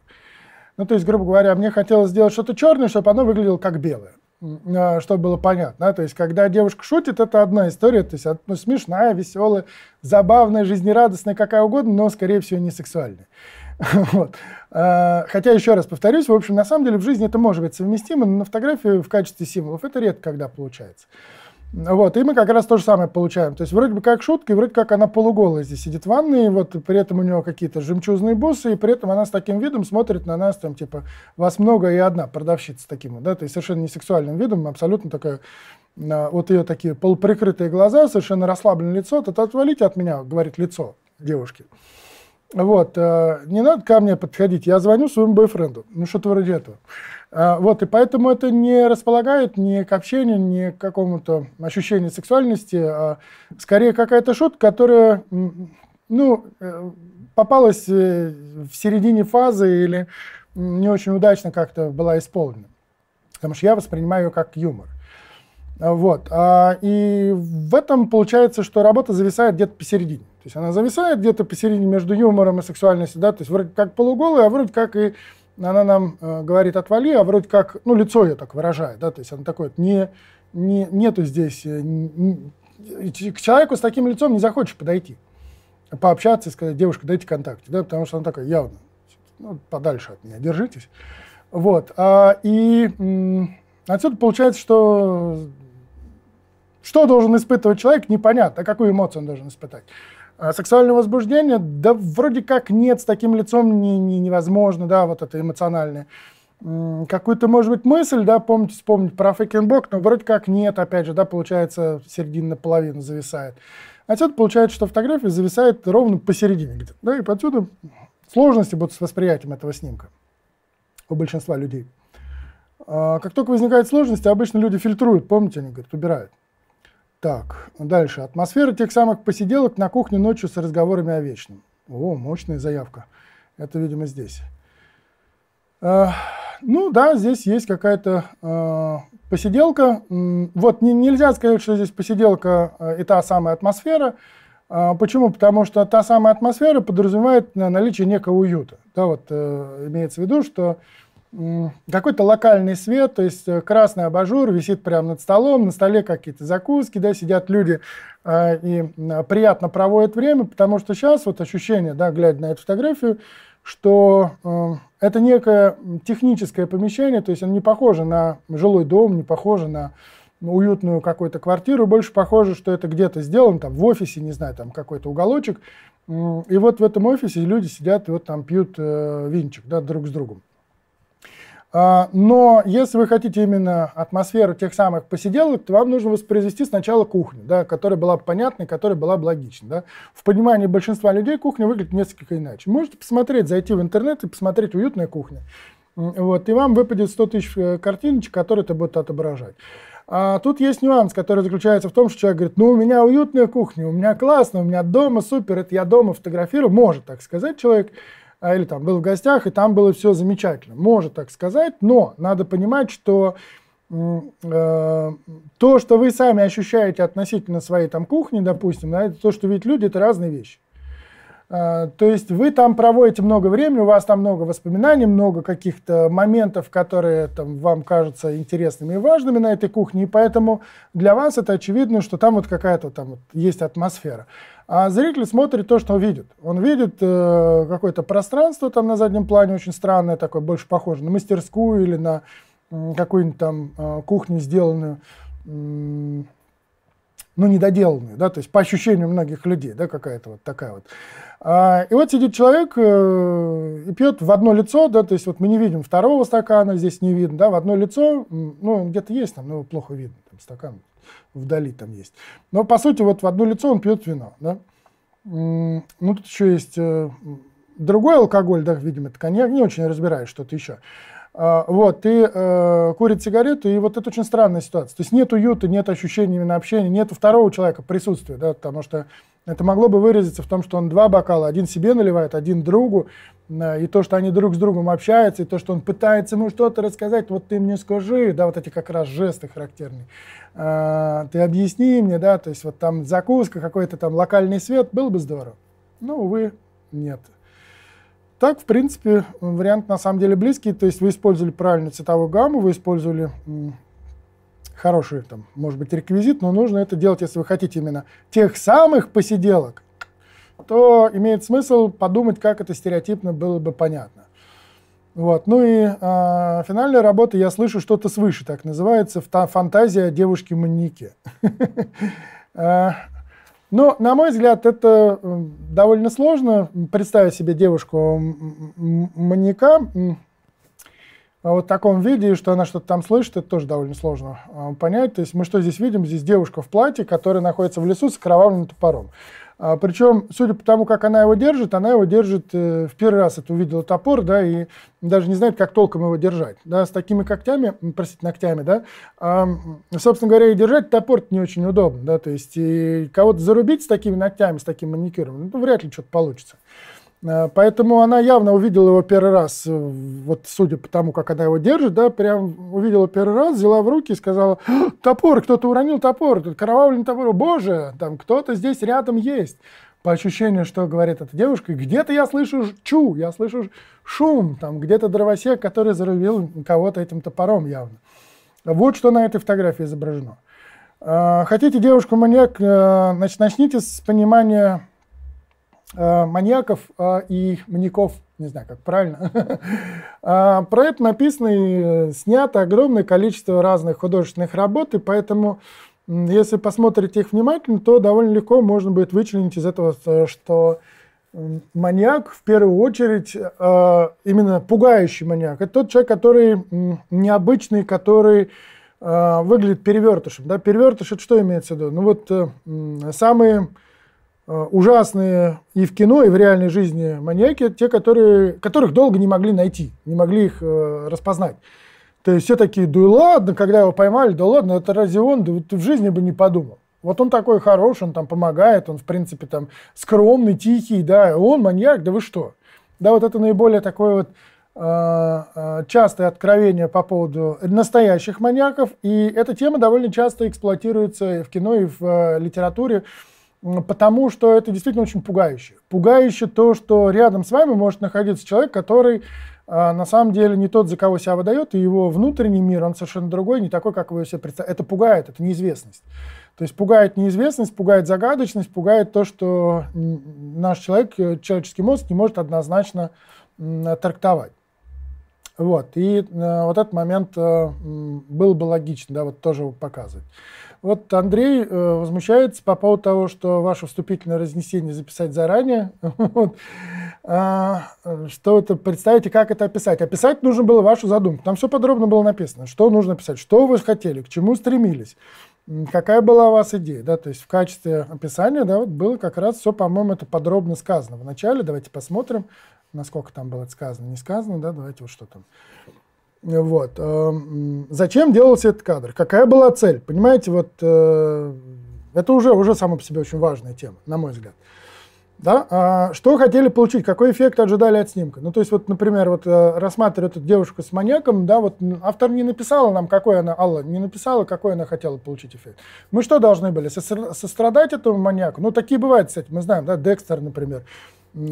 Ну, то есть, грубо говоря, мне хотелось сделать что-то черное, чтобы оно выглядело как белое чтобы было понятно. То есть, когда девушка шутит, это одна история, то есть ну, смешная, веселая, забавная, жизнерадостная, какая угодно, но, скорее всего, не сексуальная. Вот. Э, хотя, еще раз повторюсь, в общем, на самом деле в жизни это может быть совместимо, но на фотографии в качестве символов это редко когда получается. Вот, и мы как раз то же самое получаем. То есть вроде бы как шутка, и вроде как она полуголая здесь сидит в ванной, и вот и при этом у нее какие-то жемчужные бусы, и при этом она с таким видом смотрит на нас, там, типа, вас много и одна продавщица с таким, да, то есть совершенно не сексуальным видом, абсолютно такая э, вот ее такие полуприкрытые глаза, совершенно расслабленное лицо, тут отвалите от меня, говорит лицо девушки. Вот, э, не надо ко мне подходить, я звоню своему бойфренду. Ну, что-то вроде этого. Э, вот, и поэтому это не располагает ни к общению, ни к какому-то ощущению сексуальности, а скорее какая-то шутка, которая, ну, э, попалась в середине фазы или не очень удачно как-то была исполнена. Потому что я воспринимаю ее как юмор. Вот. А, и в этом получается, что работа зависает где-то посередине. То есть она зависает где-то посередине между юмором и сексуальностью, да, то есть вроде как полуголая, а вроде как и она нам э, говорит отвали, а вроде как, ну, лицо ее так выражает, да, то есть она такое, не, не, нету здесь, э, не, к человеку с таким лицом не захочешь подойти, пообщаться и сказать, девушка, дайте контакт, да, потому что она такая явно, ну, подальше от меня, держитесь. Вот, а, и отсюда получается, что что должен испытывать человек, непонятно. А какую эмоцию он должен испытать? А сексуального возбуждения, да вроде как нет, с таким лицом не, не, невозможно, да, вот это эмоциональное. Какую-то, может быть, мысль, да, помните, вспомнить про фейкенбок, но вроде как нет, опять же, да, получается, середина половина зависает. Отсюда получается, что фотография зависает ровно посередине где-то, да, и отсюда сложности будут с восприятием этого снимка у большинства людей. А, как только возникают сложности, обычно люди фильтруют, помните, они говорят, убирают. Так, дальше. Атмосфера тех самых посиделок на кухне ночью с разговорами о вечном. О, мощная заявка. Это, видимо, здесь. Э, ну да, здесь есть какая-то э, посиделка. Вот не, нельзя сказать, что здесь посиделка э, и та самая атмосфера. Э, почему? Потому что та самая атмосфера подразумевает э, наличие некого уюта. Да, вот э, имеется в виду, что э, какой-то локальный свет, то есть э, красный абажур висит прямо над столом, на столе какие-то закуски, да, сидят люди э, и приятно проводят время, потому что сейчас вот ощущение, да, глядя на эту фотографию, что э, это некое техническое помещение, то есть оно не похоже на жилой дом, не похоже на уютную какую-то квартиру, больше похоже, что это где-то сделано, там в офисе, не знаю, там какой-то уголочек, и вот в этом офисе люди сидят и вот там пьют э, винчик, да, друг с другом. А, но если вы хотите именно атмосферу тех самых посиделок, то вам нужно воспроизвести сначала кухню, да, которая была понятной, которая была бы логичной. Да. В понимании большинства людей кухня выглядит несколько иначе. Можете посмотреть, зайти в интернет и посмотреть уютная кухня. Вот, и вам выпадет 100 тысяч э, картиночек, которые это будут отображать. А тут есть нюанс, который заключается в том, что человек говорит, ну у меня уютная кухня, у меня классно, у меня дома супер, это я дома фотографирую. Может так сказать человек. А, или там был в гостях, и там было все замечательно. Можно так сказать, но надо понимать, что э, то, что вы сами ощущаете относительно своей там кухни, допустим, да, то, что видят люди, это разные вещи. А, то есть вы там проводите много времени, у вас там много воспоминаний, много каких-то моментов, которые там, вам кажутся интересными и важными на этой кухне, и поэтому для вас это очевидно, что там вот какая-то там вот есть атмосфера. А зритель смотрит то, что он видит. Он видит э, какое-то пространство там на заднем плане очень странное такое, больше похоже на мастерскую или на э, какую-нибудь там э, кухню, сделанную ну, недоделанные, да, то есть по ощущению многих людей, да, какая-то вот такая вот. А, и вот сидит человек э, и пьет в одно лицо, да, то есть вот мы не видим второго стакана, здесь не видно, да, в одно лицо, ну, где-то есть там, но его плохо видно, там стакан вдали там есть. Но, по сути, вот в одно лицо он пьет вино, да. Ну, тут еще есть э, другой алкоголь, да, видимо, это коньяк, не очень разбираюсь, что-то еще. А, вот, ты э, курит сигарету, и вот это очень странная ситуация. То есть нет уюта, нет ощущения именно общения, нет второго человека присутствия, да, потому что это могло бы выразиться в том, что он два бокала, один себе наливает, один другу, э, и то, что они друг с другом общаются, и то, что он пытается ему что-то рассказать, вот ты мне скажи, да, вот эти как раз жесты характерные, э, ты объясни мне, да, то есть вот там закуска, какой-то там локальный свет, был бы здорово. Но, увы, нет. Так, в принципе, вариант на самом деле близкий. То есть вы использовали правильную цветовую гамму, вы использовали хороший, там, может быть, реквизит, но нужно это делать, если вы хотите именно тех самых посиделок, то имеет смысл подумать, как это стереотипно было бы понятно. Вот. Ну и э, финальная работа «Я слышу что-то свыше», так называется, фантазия девушки-маньяки. А, но, на мой взгляд, это довольно сложно представить себе девушку маньяка а вот в таком виде, что она что-то там слышит, это тоже довольно сложно а, понять. То есть мы что здесь видим? Здесь девушка в платье, которая находится в лесу с кровавым топором. А, причем, судя по тому, как она его держит, она его держит э, в первый раз, это увидела топор, да, и даже не знает, как толком его держать, да, с такими когтями, простите, ногтями, да. А, собственно говоря, и держать топор не очень удобно, да, то есть кого-то зарубить с такими ногтями, с таким маникюром, ну, вряд ли что-то получится. Э, поэтому она явно увидела его первый раз, э, вот судя по тому, как она его держит, да, прям увидела первый раз, взяла в руки и сказала, топор, кто-то уронил топор, тут кровавленный топор, боже, там кто-то здесь рядом есть. По ощущению, что говорит эта девушка, где-то я слышу чу, я слышу шум, там где-то дровосек, который зарубил кого-то этим топором явно. Вот что на этой фотографии изображено. Э, хотите девушку-маньяк, начните с понимания Э, маньяков а, и маньяков, не знаю, как правильно. А, про это написано и э, снято огромное количество разных художественных работ, и поэтому, если посмотрите их внимательно, то довольно легко можно будет вычленить из этого, э, что маньяк в первую очередь, а, именно пугающий маньяк, это тот человек, который необычный, который выглядит перевертышем. Да? Перевертыш это что имеется в виду? Ну вот самые Э, ужасные и в кино, и в реальной жизни маньяки, те, которые, которых долго не могли найти, не могли их э, распознать. То есть все такие, да ладно, когда его поймали, да ладно, это разве он, да вот ты в жизни бы не подумал. Вот он такой хороший, он там помогает, он, в принципе, там скромный, тихий, да, он маньяк, да вы что? Да, вот это наиболее такое вот э, э частое откровение по поводу настоящих маньяков, и эта тема довольно часто эксплуатируется в кино, и в э, литературе, потому что это действительно очень пугающе. Пугающе то, что рядом с вами может находиться человек, который а, на самом деле не тот, за кого себя выдает, и его внутренний мир, он совершенно другой, не такой, как вы его себе представляете. Это пугает, это неизвестность. То есть пугает неизвестность, пугает загадочность, пугает то, что наш человек, э, человеческий мозг не может однозначно трактовать. Вот, и э, вот этот момент э, был бы логичен, да, вот тоже показывать. Вот Андрей э, возмущается по поводу того, что ваше вступительное разнесение записать заранее. А, э, что это, представите, как это описать. Описать нужно было вашу задумку. Там все подробно было написано, что нужно писать, что вы хотели, к чему стремились, какая была у вас идея. Да? То есть в качестве описания да, вот было как раз все, по-моему, это подробно сказано. Вначале давайте посмотрим, насколько там было сказано, не сказано. Да? Давайте вот что там. Вот. А, зачем делался этот кадр? Какая была цель? Понимаете, вот э, это уже, уже само по себе очень важная тема, на мой взгляд. Да? А что хотели получить? Какой эффект ожидали от снимка? Ну, то есть, вот, например, вот э, рассматривая эту девушку с маньяком, да, вот автор не написала нам, какой она, Алла, не написала, какой она хотела получить эффект. Мы ну, что должны были? Сострадать этому маньяку? Ну, такие бывают, кстати, мы знаем, да, Декстер, например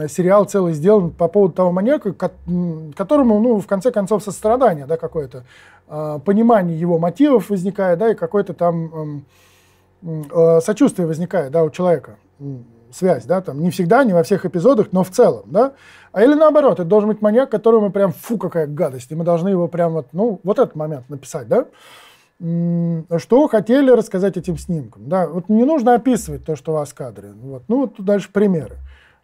сериал целый сделан по поводу того маньяка, которому, ну, в конце концов, сострадание, да, какое-то, а, понимание его мотивов возникает, да, и какое-то там э, сочувствие возникает, да, у человека связь, да, там, не всегда, не во всех эпизодах, но в целом, да. А или наоборот, это должен быть маньяк, которому прям, фу, какая гадость, и мы должны его прям вот, ну, вот этот момент написать, да. Что хотели рассказать этим снимком, да. Вот не нужно описывать то, что у вас в кадре, вот. Ну, вот дальше примеры.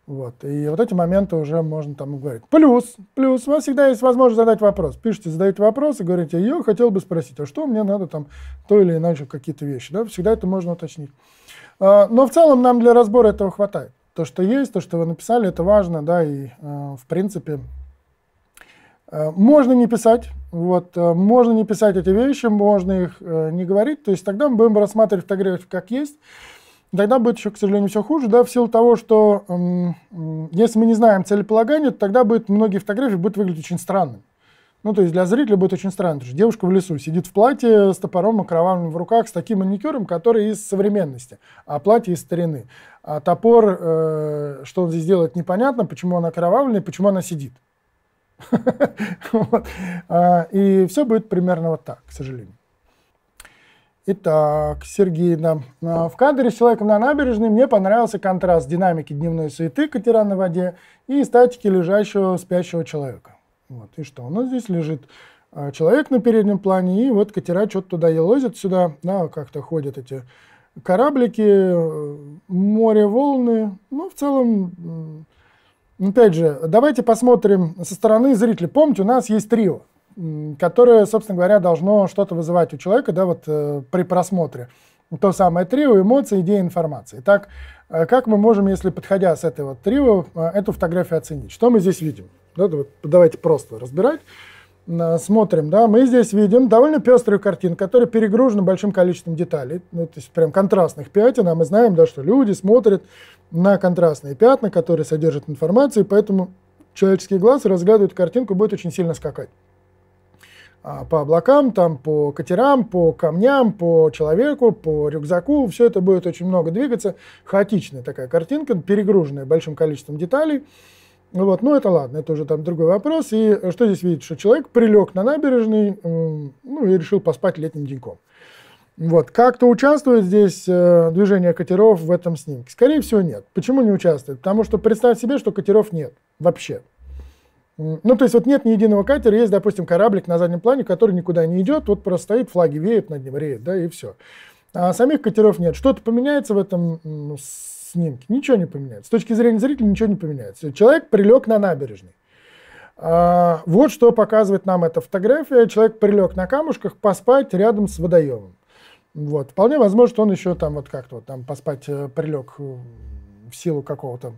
Вот. И вот эти моменты уже можно там говорить. Плюс, плюс, у вас всегда есть возможность задать вопрос. Пишите, задаете вопрос и говорите, я хотел бы спросить, а что мне надо там то или иначе какие-то вещи. Да? Всегда это можно уточнить. А, но в целом нам для разбора этого хватает. То, что есть, то, что вы написали, это важно, да, и а, в принципе а, можно не писать, вот, можно не писать эти вещи, можно их э, не говорить, то есть тогда мы будем рассматривать фотографии как есть, тогда будет еще, к сожалению, все хуже, да, в силу того, что если мы не знаем целеполагания, то тогда будет, многие фотографии будут выглядеть очень странными. Ну, то есть для зрителя будет очень странно. Что девушка в лесу сидит в платье с топором окровавленным в руках, с таким маникюром, который из современности, а платье из старины. А топор, э, что он здесь делает, непонятно, почему он окровавленный, почему она сидит. А, и все будет примерно вот так, к сожалению. Итак, Сергей, да. А, в кадре с человеком на набережной мне понравился контраст динамики дневной суеты катера на воде и статики лежащего спящего человека. Вот, и что? У ну, нас здесь лежит а, человек на переднем плане, и вот катера что-то туда елозят сюда, да, как-то ходят эти кораблики, море, волны. Ну, в целом, опять же, давайте посмотрим со стороны зрителей. Помните, у нас есть трио которое, собственно говоря, должно что-то вызывать у человека да, вот, э, при просмотре. То самое трио эмоции, идеи, информации. Итак, э, как мы можем, если подходя с этого трио, э, эту фотографию оценить? Что мы здесь видим? Да, вот, давайте просто разбирать. Э, смотрим, да, мы здесь видим довольно пеструю картину, которая перегружена большим количеством деталей, ну, то есть прям контрастных пятен, а мы знаем, да, что люди смотрят на контрастные пятна, которые содержат информацию, поэтому человеческий глаз разглядывает картинку, будет очень сильно скакать. А, по облакам, там, по катерам, по камням, по человеку, по рюкзаку. Все это будет очень много двигаться. Хаотичная такая картинка, перегруженная большим количеством деталей. Вот, ну это ладно, это уже там другой вопрос. И что здесь видит, что человек прилег на набережный, ну и решил поспать летним деньком. Вот, как-то участвует здесь э, движение катеров в этом снимке? Скорее всего, нет. Почему не участвует? Потому что представь себе, что катеров нет вообще. Ну, то есть вот нет ни единого катера, есть, допустим, кораблик на заднем плане, который никуда не идет, вот просто стоит, флаги веют над ним, реет, да, и все. А самих катеров нет. Что-то поменяется в этом снимке? Ничего не поменяется. С точки зрения зрителя ничего не поменяется. Человек прилег на набережной. А, вот что показывает нам эта фотография. Человек прилег на камушках поспать рядом с водоемом. Вот. Вполне возможно, что он еще там вот как-то вот там поспать э, прилег э, в силу какого-то,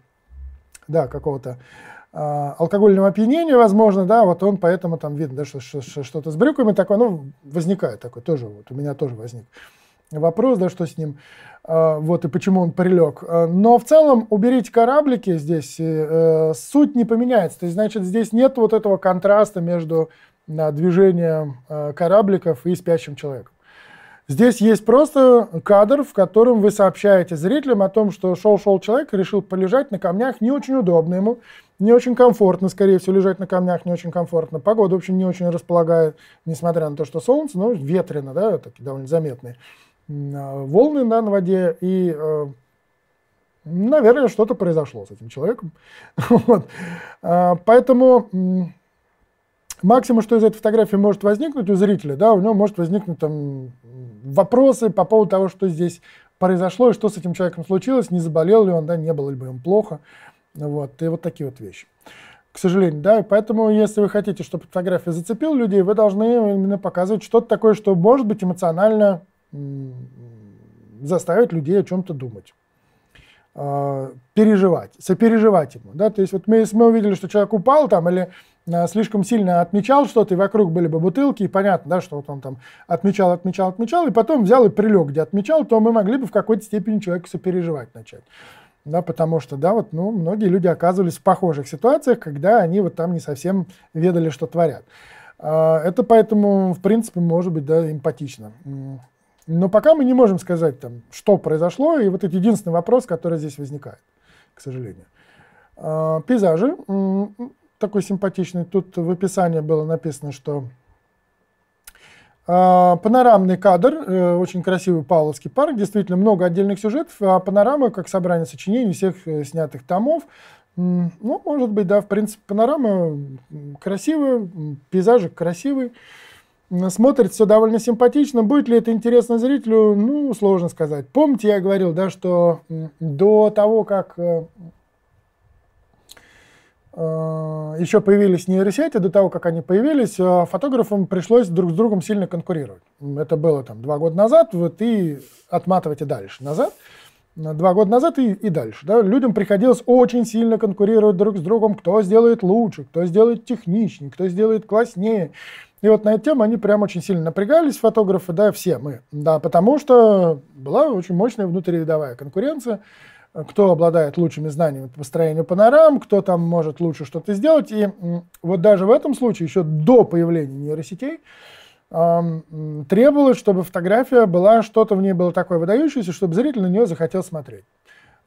да, какого-то а, алкогольного опьянения, возможно, да, вот он поэтому там видно, да, что, что, что-то с брюками такое, ну, возникает такой тоже, вот у меня тоже возник вопрос, да, что с ним, а, вот, и почему он прилег. А, но в целом уберите кораблики здесь, э, суть не поменяется, то есть, значит, здесь нет вот этого контраста между движением корабликов и спящим человеком. Здесь есть просто кадр, в котором вы сообщаете зрителям о том, что шел-шел человек, решил полежать на камнях, не очень удобно ему, не очень комфортно, скорее всего, лежать на камнях не очень комфортно. Погода, в общем, не очень располагает, несмотря на то, что солнце, но ветрено, да, такие довольно заметные. А, волны да, на воде и э, наверное, что-то произошло с этим человеком. вот. А, поэтому максимум, что из этой фотографии может возникнуть у зрителя, да, у него может возникнуть там вопросы по поводу того, что здесь произошло и что с этим человеком случилось, не заболел ли он, да, не было ли бы ему плохо. Вот, и вот такие вот вещи. К сожалению, да, и поэтому, если вы хотите, чтобы фотография зацепила людей, вы должны именно показывать что-то такое, что может быть эмоционально заставить людей о чем-то думать а, переживать, сопереживать ему. Да? То есть вот мы, если мы увидели, что человек упал там или а, слишком сильно отмечал что-то, и вокруг были бы бутылки, и понятно, да, что вот он там отмечал, отмечал, отмечал, и потом взял и прилег, где отмечал, то мы могли бы в какой-то степени человеку сопереживать начать да, потому что, да, вот, ну, многие люди оказывались в похожих ситуациях, когда они вот там не совсем ведали, что творят. А, это поэтому, в принципе, может быть, да, эмпатично. Но пока мы не можем сказать, там, что произошло, и вот это единственный вопрос, который здесь возникает, к сожалению. А, пейзажи такой симпатичный. Тут в описании было написано, что а, панорамный кадр, э, очень красивый Павловский парк, действительно много отдельных сюжетов, а панорама как собрание сочинений всех э, снятых томов. Ну, может быть, да, в принципе, панорама красивая, пейзажик красивый, смотрится все довольно симпатично. Будет ли это интересно зрителю, ну, сложно сказать. Помните, я говорил, да, что до того, как э, Э, еще появились нейросети, до того, как они появились, э, фотографам пришлось друг с другом сильно конкурировать. Это было там два года назад, вот и отматывайте дальше назад. Э, два года назад и, и дальше. Да? Людям приходилось очень сильно конкурировать друг с другом, кто сделает лучше, кто сделает техничнее, кто сделает класснее. И вот на эту тему они прям очень сильно напрягались, фотографы, да, все мы. Да, потому что была очень мощная внутривидовая конкуренция кто обладает лучшими знаниями по построению панорам, кто там может лучше что-то сделать. И вот даже в этом случае, еще до появления нейросетей, требовалось, чтобы фотография была, что-то в ней было такое выдающееся, чтобы зритель на нее захотел смотреть.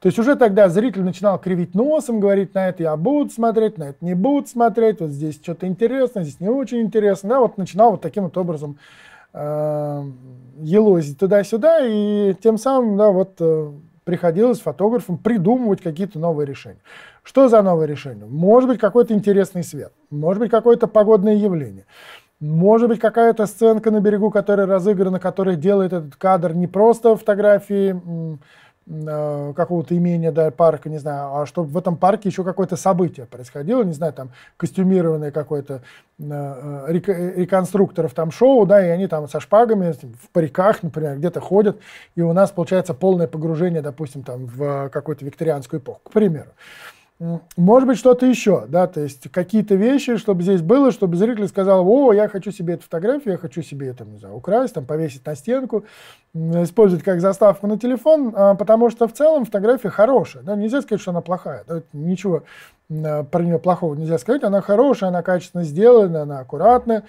То есть уже тогда зритель начинал кривить носом, говорить, на это я буду смотреть, на это не буду смотреть, вот здесь что-то интересно, здесь не очень интересно. Да, вот начинал вот таким вот образом э, елозить туда-сюда, и тем самым, да, вот э, приходилось фотографам придумывать какие-то новые решения. Что за новое решение? Может быть, какой-то интересный свет, может быть, какое-то погодное явление. Может быть, какая-то сценка на берегу, которая разыграна, которая делает этот кадр не просто фотографии Э, какого-то имения, да, парка, не знаю, а чтобы в этом парке еще какое-то событие происходило, не знаю, там костюмированное какое-то э, э, э, реконструкторов там шоу, да, и они там со шпагами, в париках, например, где-то ходят, и у нас получается полное погружение, допустим, там в какую-то викторианскую эпоху, к примеру. Может быть, что-то еще, да, то есть какие-то вещи, чтобы здесь было, чтобы зритель сказал, о, я хочу себе эту фотографию, я хочу себе это, не знаю, украсть, там, повесить на стенку, использовать как заставку на телефон, а, потому что в целом фотография хорошая, да, нельзя сказать, что она плохая, да, ничего э, про нее плохого нельзя сказать, она хорошая, она качественно сделана, она аккуратная,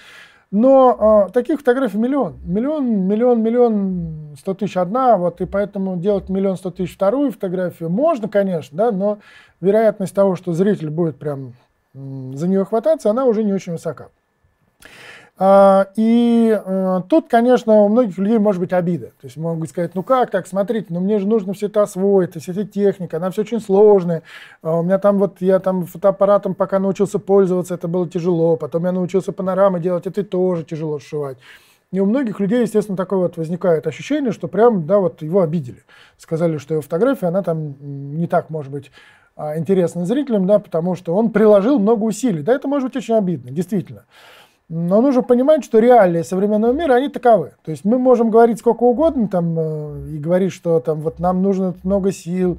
но э, таких фотографий миллион. Миллион, миллион, миллион, сто тысяч одна, вот, и поэтому делать миллион сто тысяч вторую фотографию можно, конечно, да, но вероятность того, что зритель будет прям за нее хвататься, она уже не очень высока. А, и э, тут, конечно, у многих людей может быть обида. То есть могут сказать, ну как так, смотрите, ну мне же нужно все это освоить, то есть эта техника, она все очень сложная. А у меня там вот, я там фотоаппаратом пока научился пользоваться, это было тяжело. Потом я научился панорамы делать, это тоже тяжело сшивать. И у многих людей, естественно, такое вот возникает ощущение, что прям, да, вот его обидели. Сказали, что его фотография, она там не так, может быть, а, интересна зрителям, да, потому что он приложил много усилий. Да, это может быть очень обидно, действительно. Но нужно понимать, что реалии современного мира, они таковы. То есть мы можем говорить сколько угодно там, э, и говорить, что там, вот нам нужно много сил,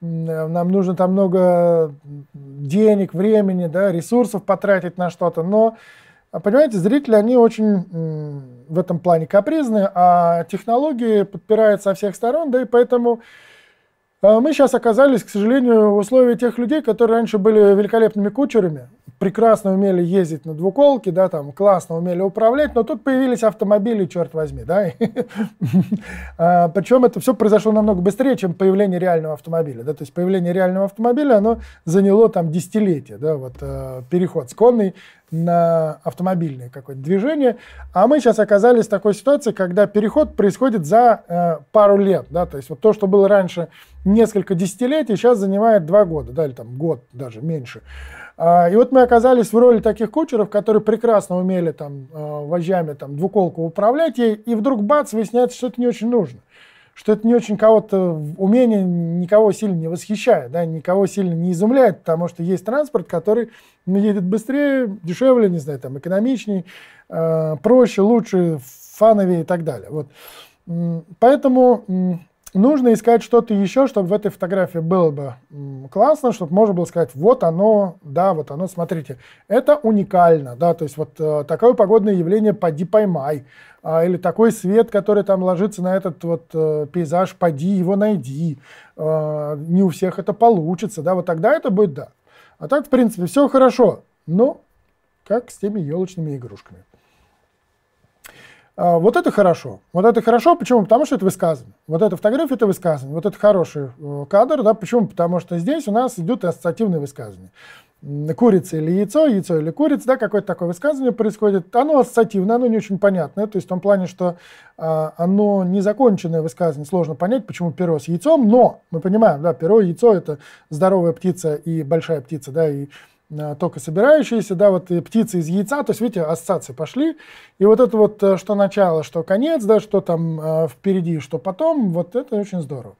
нам нужно там много денег, времени, да, ресурсов потратить на что-то. Но, а, понимаете, зрители, они очень в этом плане капризны, а технологии подпирают со всех сторон, да, и поэтому э, мы сейчас оказались, к сожалению, в условии тех людей, которые раньше были великолепными кучерами, прекрасно умели ездить на двуколке, да, там классно умели управлять, но тут появились автомобили, черт возьми, да. А, Причем это все произошло намного быстрее, чем появление реального автомобиля, да, то есть появление реального автомобиля, оно заняло там десятилетие, да, вот э, переход с конной на автомобильное какое-то движение, а мы сейчас оказались в такой ситуации, когда переход происходит за э, пару лет, да, то есть вот то, что было раньше несколько десятилетий, сейчас занимает два года, да, или там год даже меньше. Э, а, и вот мы оказались в роли таких кучеров, которые прекрасно умели там а, вожжами там двуколку управлять ей, и вдруг бац, выясняется, что это не очень нужно, что это не очень кого-то, умение никого сильно не восхищает, да, никого сильно не изумляет, потому что есть транспорт, который ну, едет быстрее, дешевле, не знаю, там, экономичнее, а, проще, лучше, фановее и так далее. Вот. Поэтому нужно искать что-то еще, чтобы в этой фотографии было бы классно, чтобы можно было сказать, вот оно, да, вот оно, смотрите. Это уникально, да, то есть вот э, такое погодное явление «поди поймай», э, или такой свет, который там ложится на этот вот э, пейзаж «поди его найди», э, не у всех это получится, да, вот тогда это будет «да». А так, в принципе, все хорошо, но ну, как с теми елочными игрушками. А, вот это хорошо. Вот это хорошо, почему? Потому что это высказано. Вот эта фотография, это высказано. Вот это хороший э, кадр, да, почему? Потому что здесь у нас идет ассоциативное высказывание. Курица или яйцо, яйцо или курица, да, какое-то такое высказывание происходит. Оно ассоциативное, оно не очень понятное, то есть в том плане, что а, оно незаконченное высказывание, сложно понять, почему перо с яйцом, но мы понимаем, да, перо и яйцо – это здоровая птица и большая птица, да, и Э, только собирающиеся, да, вот и птицы из яйца, то есть, видите, ассоциации пошли, и вот это вот, э, что начало, что конец, да, что там э, впереди, что потом, вот это очень здорово.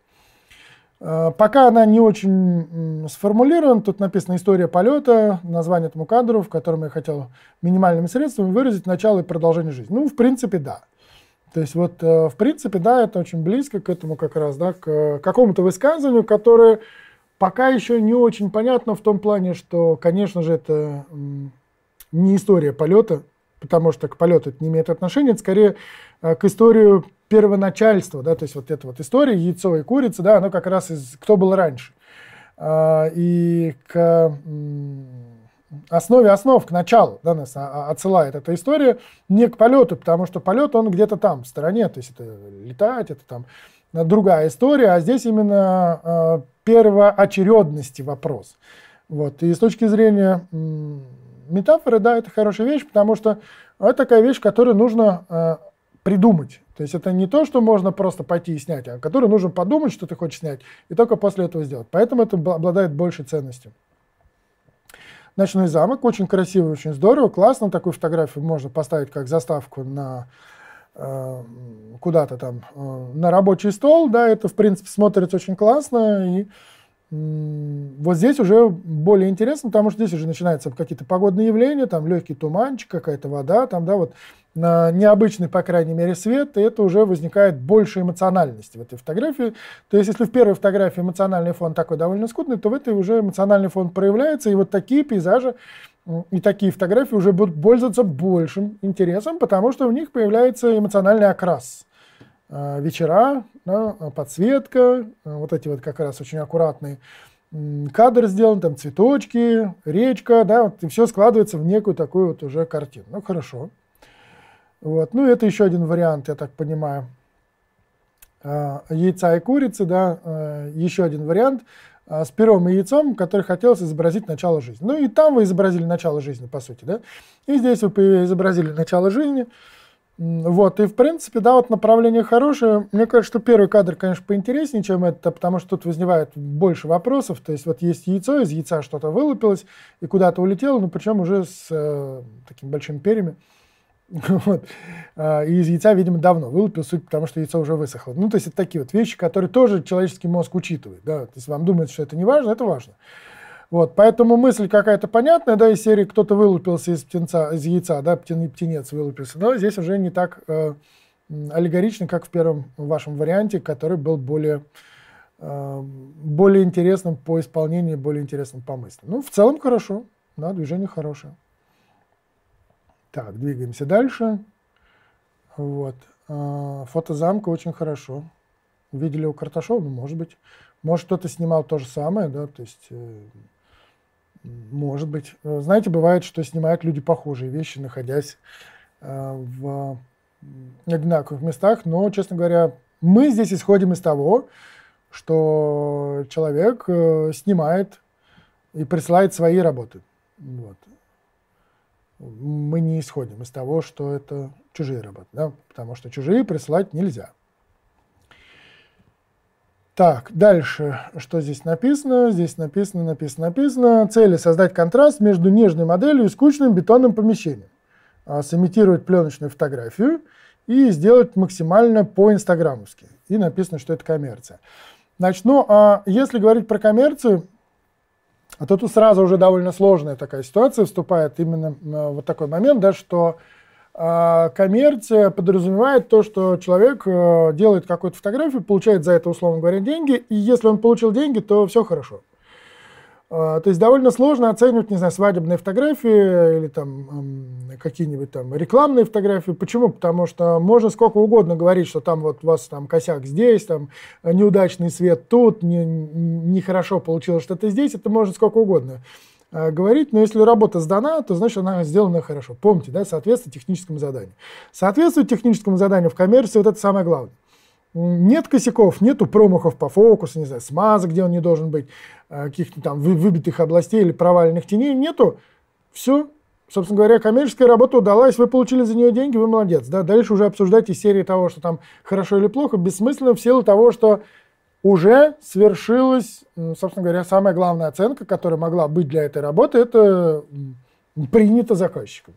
Пока она не очень сформулирована, тут написана история полета, название этому кадру, в котором я хотел минимальными средствами выразить начало и продолжение жизни. Ну, в принципе, да. То есть вот, в принципе, да, это очень близко к этому как раз, да, к какому-то высказыванию, которое Пока еще не очень понятно в том плане, что, конечно же, это не история полета, потому что к полету это не имеет отношения, это скорее э, к историю первоначальства, да, то есть вот эта вот история яйцо и курица, да, оно как раз из кто был раньше. А, и к основе основ, к началу да, нас отсылает эта история, не к полету, потому что полет, он где-то там, в стороне, то есть это летать, это там э, другая история, а здесь именно э, первоочередности вопрос. Вот. И с точки зрения метафоры, да, это хорошая вещь, потому что это такая вещь, которую нужно э, придумать. То есть это не то, что можно просто пойти и снять, а которую нужно подумать, что ты хочешь снять, и только после этого сделать. Поэтому это обладает большей ценностью. Ночной замок, очень красивый, очень здорово, классно. Такую фотографию можно поставить как заставку на Э, куда-то там э, на рабочий стол, да, это, в принципе, смотрится очень классно, и вот здесь уже более интересно, потому что здесь уже начинаются какие-то погодные явления, там легкий туманчик, какая-то вода, там, да, вот необычный, по крайней мере, свет, и это уже возникает больше эмоциональности в этой фотографии. То есть, если в первой фотографии эмоциональный фон такой довольно скудный, то в этой уже эмоциональный фон проявляется, и вот такие пейзажи и такие фотографии уже будут пользоваться большим интересом, потому что у них появляется эмоциональный окрас. А, вечера, да, подсветка, а, вот эти вот как раз очень аккуратные кадры сделаны, там цветочки, речка, да, вот, и все складывается в некую такую вот уже картину. Ну, хорошо. Вот, ну, это еще один вариант, я так понимаю. А, яйца и курицы, да, еще один вариант. А, с первым яйцом, который хотелось изобразить начало жизни. Ну и там вы изобразили начало жизни, по сути, да? И здесь вы изобразили начало жизни. Вот, и в принципе, да, вот направление хорошее. Мне кажется, что первый кадр, конечно, поинтереснее, чем это, потому что тут возникает больше вопросов. То есть вот есть яйцо, из яйца что-то вылупилось и куда-то улетело, но ну, причем уже с э, такими большими перьями. Вот. А, и из яйца, видимо, давно вылупил, суть потому, что яйцо уже высохло. Ну, то есть это такие вот вещи, которые тоже человеческий мозг учитывает. Да? То есть вам думается, что это не важно, это важно. Вот, поэтому мысль какая-то понятная, да, из серии кто-то вылупился из птенца, из яйца, да, птен, птенец вылупился, но здесь уже не так э, аллегорично, как в первом вашем варианте, который был более, э, более интересным по исполнению, более интересным по мысли. Ну, в целом хорошо, да, движение хорошее. Так, двигаемся дальше. Вот. А, фото замка очень хорошо. Видели у Карташова? Ну, может быть. Может, кто-то снимал то же самое, да, то есть, э, может быть. Э, знаете, бывает, что снимают люди похожие вещи, находясь э, в одинаковых местах, но, честно говоря, мы здесь исходим из того, что человек снимает и присылает свои работы. Вот мы не исходим из того, что это чужие работы, да, потому что чужие присылать нельзя. Так, дальше, что здесь написано? Здесь написано, написано, написано. Цель создать контраст между нежной моделью и скучным бетонным помещением. А, сымитировать пленочную фотографию и сделать максимально по-инстаграмовски. И написано, что это коммерция. Значит, ну, а если говорить про коммерцию, а то тут сразу уже довольно сложная такая ситуация вступает, именно э, вот такой момент, да, что э, коммерция подразумевает то, что человек э, делает какую-то фотографию, получает за это, условно говоря, деньги, и если он получил деньги, то все хорошо. А, то есть довольно сложно оценивать, не знаю, свадебные фотографии или там какие-нибудь там рекламные фотографии. Почему? Потому что можно сколько угодно говорить, что там вот у вас там косяк здесь, там неудачный свет тут, не, нехорошо получилось что-то здесь, это можно сколько угодно а, говорить, но если работа сдана, то значит она сделана хорошо. Помните, да, соответствует техническому заданию. Соответствует техническому заданию в коммерции, вот это самое главное нет косяков, нету промахов по фокусу, не знаю, смазок, где он не должен быть, а, каких-то там выбитых областей или провальных теней нету. Все, собственно говоря, коммерческая работа удалась, вы получили за нее деньги, вы молодец. Да? Дальше уже обсуждайте серии того, что там хорошо или плохо, бессмысленно в силу того, что уже свершилась, собственно говоря, самая главная оценка, которая могла быть для этой работы, это принято заказчиком.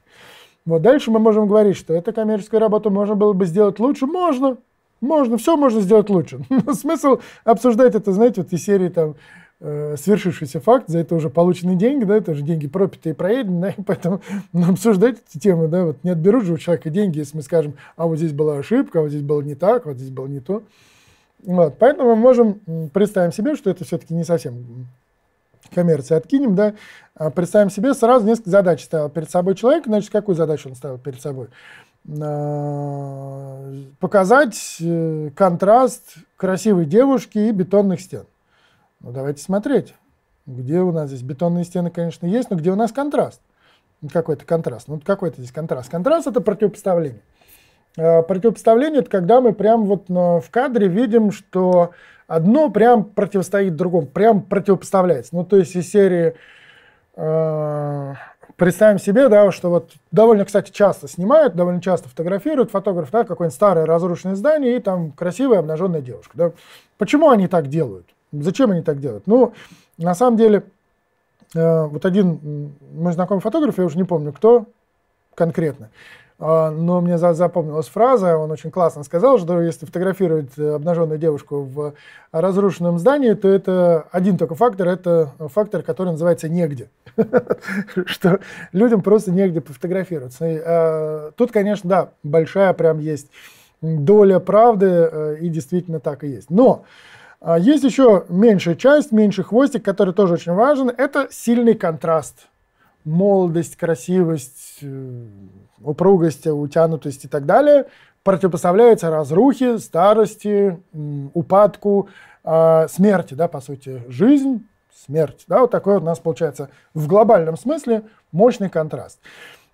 Вот дальше мы можем говорить, что эта коммерческая работа можно было бы сделать лучше, можно, можно, все можно сделать лучше. Но ну, смысл обсуждать это, знаете, вот из серии там э, свершившийся факт, за это уже получены деньги, да, это же деньги пропитые и проедены, да, и поэтому ну, обсуждать эти темы, да, вот не отберут же у человека деньги, если мы скажем, а вот здесь была ошибка, а вот здесь было не так, а вот здесь было не то. Вот, поэтому мы можем представим себе, что это все-таки не совсем коммерция, откинем, да, а представим себе, сразу несколько задач ставил перед собой человек, значит, какую задачу он ставил перед собой? показать э, контраст красивой девушки и бетонных стен. Ну, давайте смотреть, где у нас здесь бетонные стены, конечно, есть, но где у нас контраст? Ну, какой-то контраст. Ну, какой-то здесь контраст. Контраст – это противопоставление. А, противопоставление – это когда мы прям вот э, в кадре видим, что одно прям противостоит другому, прям противопоставляется. Ну, то есть из серии э, представим себе, да, что вот довольно, кстати, часто снимают, довольно часто фотографируют фотограф, да, какое-нибудь старое разрушенное здание и там красивая обнаженная девушка. Да. Почему они так делают? Зачем они так делают? Ну, на самом деле, э, вот один мой знакомый фотограф, я уже не помню, кто конкретно, а, но мне запомнилась фраза, он очень классно сказал, что если фотографировать э, обнаженную девушку в разрушенном здании, то это один только фактор, это фактор, который называется негде. Что людям просто негде пофотографироваться. А, тут, конечно, да, большая прям есть доля правды, э, и действительно так и есть. Но а, есть еще меньшая часть, меньший хвостик, который тоже очень важен. Это сильный контраст. Молодость, красивость, э, упругости, утянутости и так далее, противопоставляется разрухе, старости, упадку, а, смерти, да, по сути, жизнь, смерть. Да, вот такой вот у нас получается в глобальном смысле мощный контраст.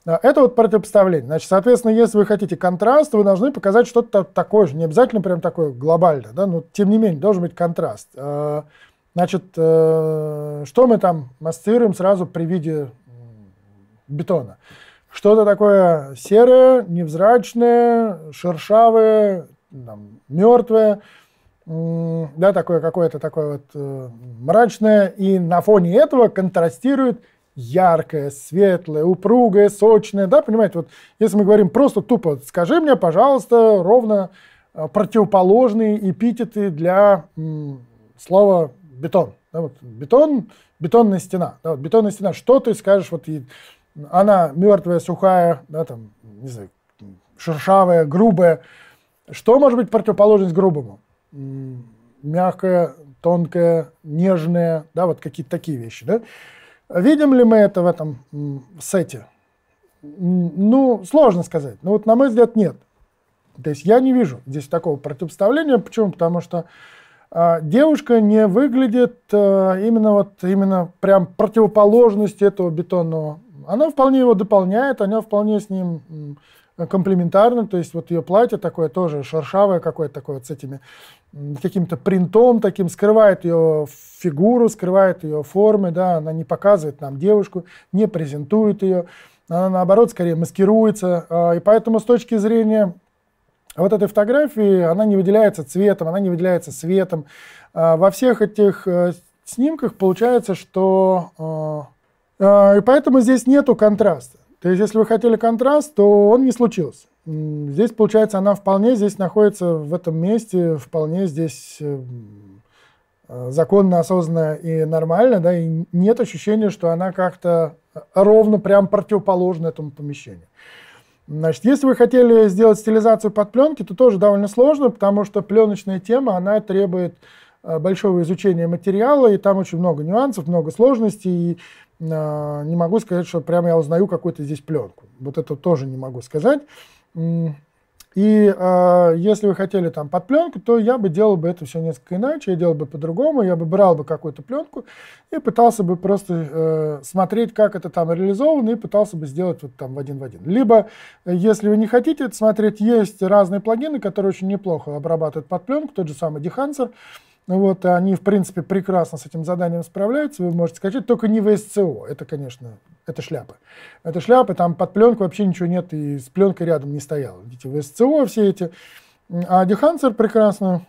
А, это вот противопоставление. Значит, соответственно, если вы хотите контраст, вы должны показать что-то такое же, не обязательно прям такое глобальное, да, но тем не менее должен быть контраст. А, значит, э, что мы там ассоциируем сразу при виде бетона? что-то такое серое, невзрачное, шершавое, там, мертвое, да, такое какое-то такое вот э, мрачное, и на фоне этого контрастирует яркое, светлое, упругое, сочное, да, понимаете, вот если мы говорим просто тупо, скажи мне, пожалуйста, ровно э, противоположные эпитеты для м, слова бетон. Да, вот бетон, бетонная стена. Да, вот бетонная стена. Что ты скажешь? Вот и она мертвая, сухая, да, там, не знаю, шершавая, грубая. Что может быть противоположность грубому? мягкая тонкая нежная да, вот какие-то такие вещи, да? Видим ли мы это в этом сете? Ну, сложно сказать. Но вот на мой взгляд, нет. То есть я не вижу здесь такого противопоставления. Почему? Потому что э, девушка не выглядит э, именно вот именно прям противоположностью этого бетонного она вполне его дополняет, она вполне с ним комплементарно, то есть вот ее платье такое тоже шершавое какое-то такое вот с этими каким-то принтом таким, скрывает ее фигуру, скрывает ее формы, да, она не показывает нам девушку, не презентует ее, она наоборот скорее маскируется, а, и поэтому с точки зрения вот этой фотографии она не выделяется цветом, она не выделяется светом. А, во всех этих э, снимках получается, что а, а, и поэтому здесь нету контраста. То есть, если вы хотели контраст, то он не случился. Здесь, получается, она вполне здесь находится в этом месте, вполне здесь эм, а, законно, осознанно и нормально, да, и нет ощущения, что она как-то э, ровно прям противоположна этому помещению. Значит, если вы хотели сделать стилизацию под пленки, то тоже довольно сложно, потому что пленочная тема, она требует э, большого изучения материала, и там очень много нюансов, много сложностей, и а, не могу сказать, что прямо я узнаю какую-то здесь пленку. Вот это тоже не могу сказать. И э, если вы хотели там под пленку, то я бы делал бы это все несколько иначе, я делал бы по-другому, я бы брал бы какую-то пленку и пытался бы просто э, смотреть, как это там реализовано, и пытался бы сделать вот там в один в один. Либо, если вы не хотите это смотреть, есть разные плагины, которые очень неплохо обрабатывают под пленку, тот же самый Dehancer, э, ну вот, а они, в принципе, прекрасно с этим заданием справляются, вы можете скачать, только не в СЦО, это, конечно, это шляпы. Это шляпы, там под пленку вообще ничего нет, и с пленкой рядом не стояло. Видите, в СЦО все эти. А Дехансер прекрасно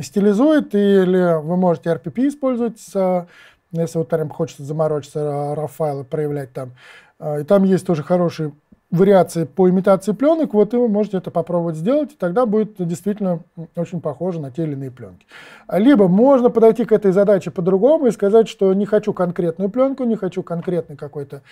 стилизует, или вы можете RPP использовать, с, если вот прям хочется заморочиться, Рафаэла проявлять там. А, и там есть тоже хороший вариации по имитации пленок, вот и вы можете это попробовать сделать, и тогда будет действительно очень похоже на те или иные пленки. Либо можно подойти к этой задаче по-другому и сказать, что не хочу конкретную пленку, не хочу конкретный какой-то,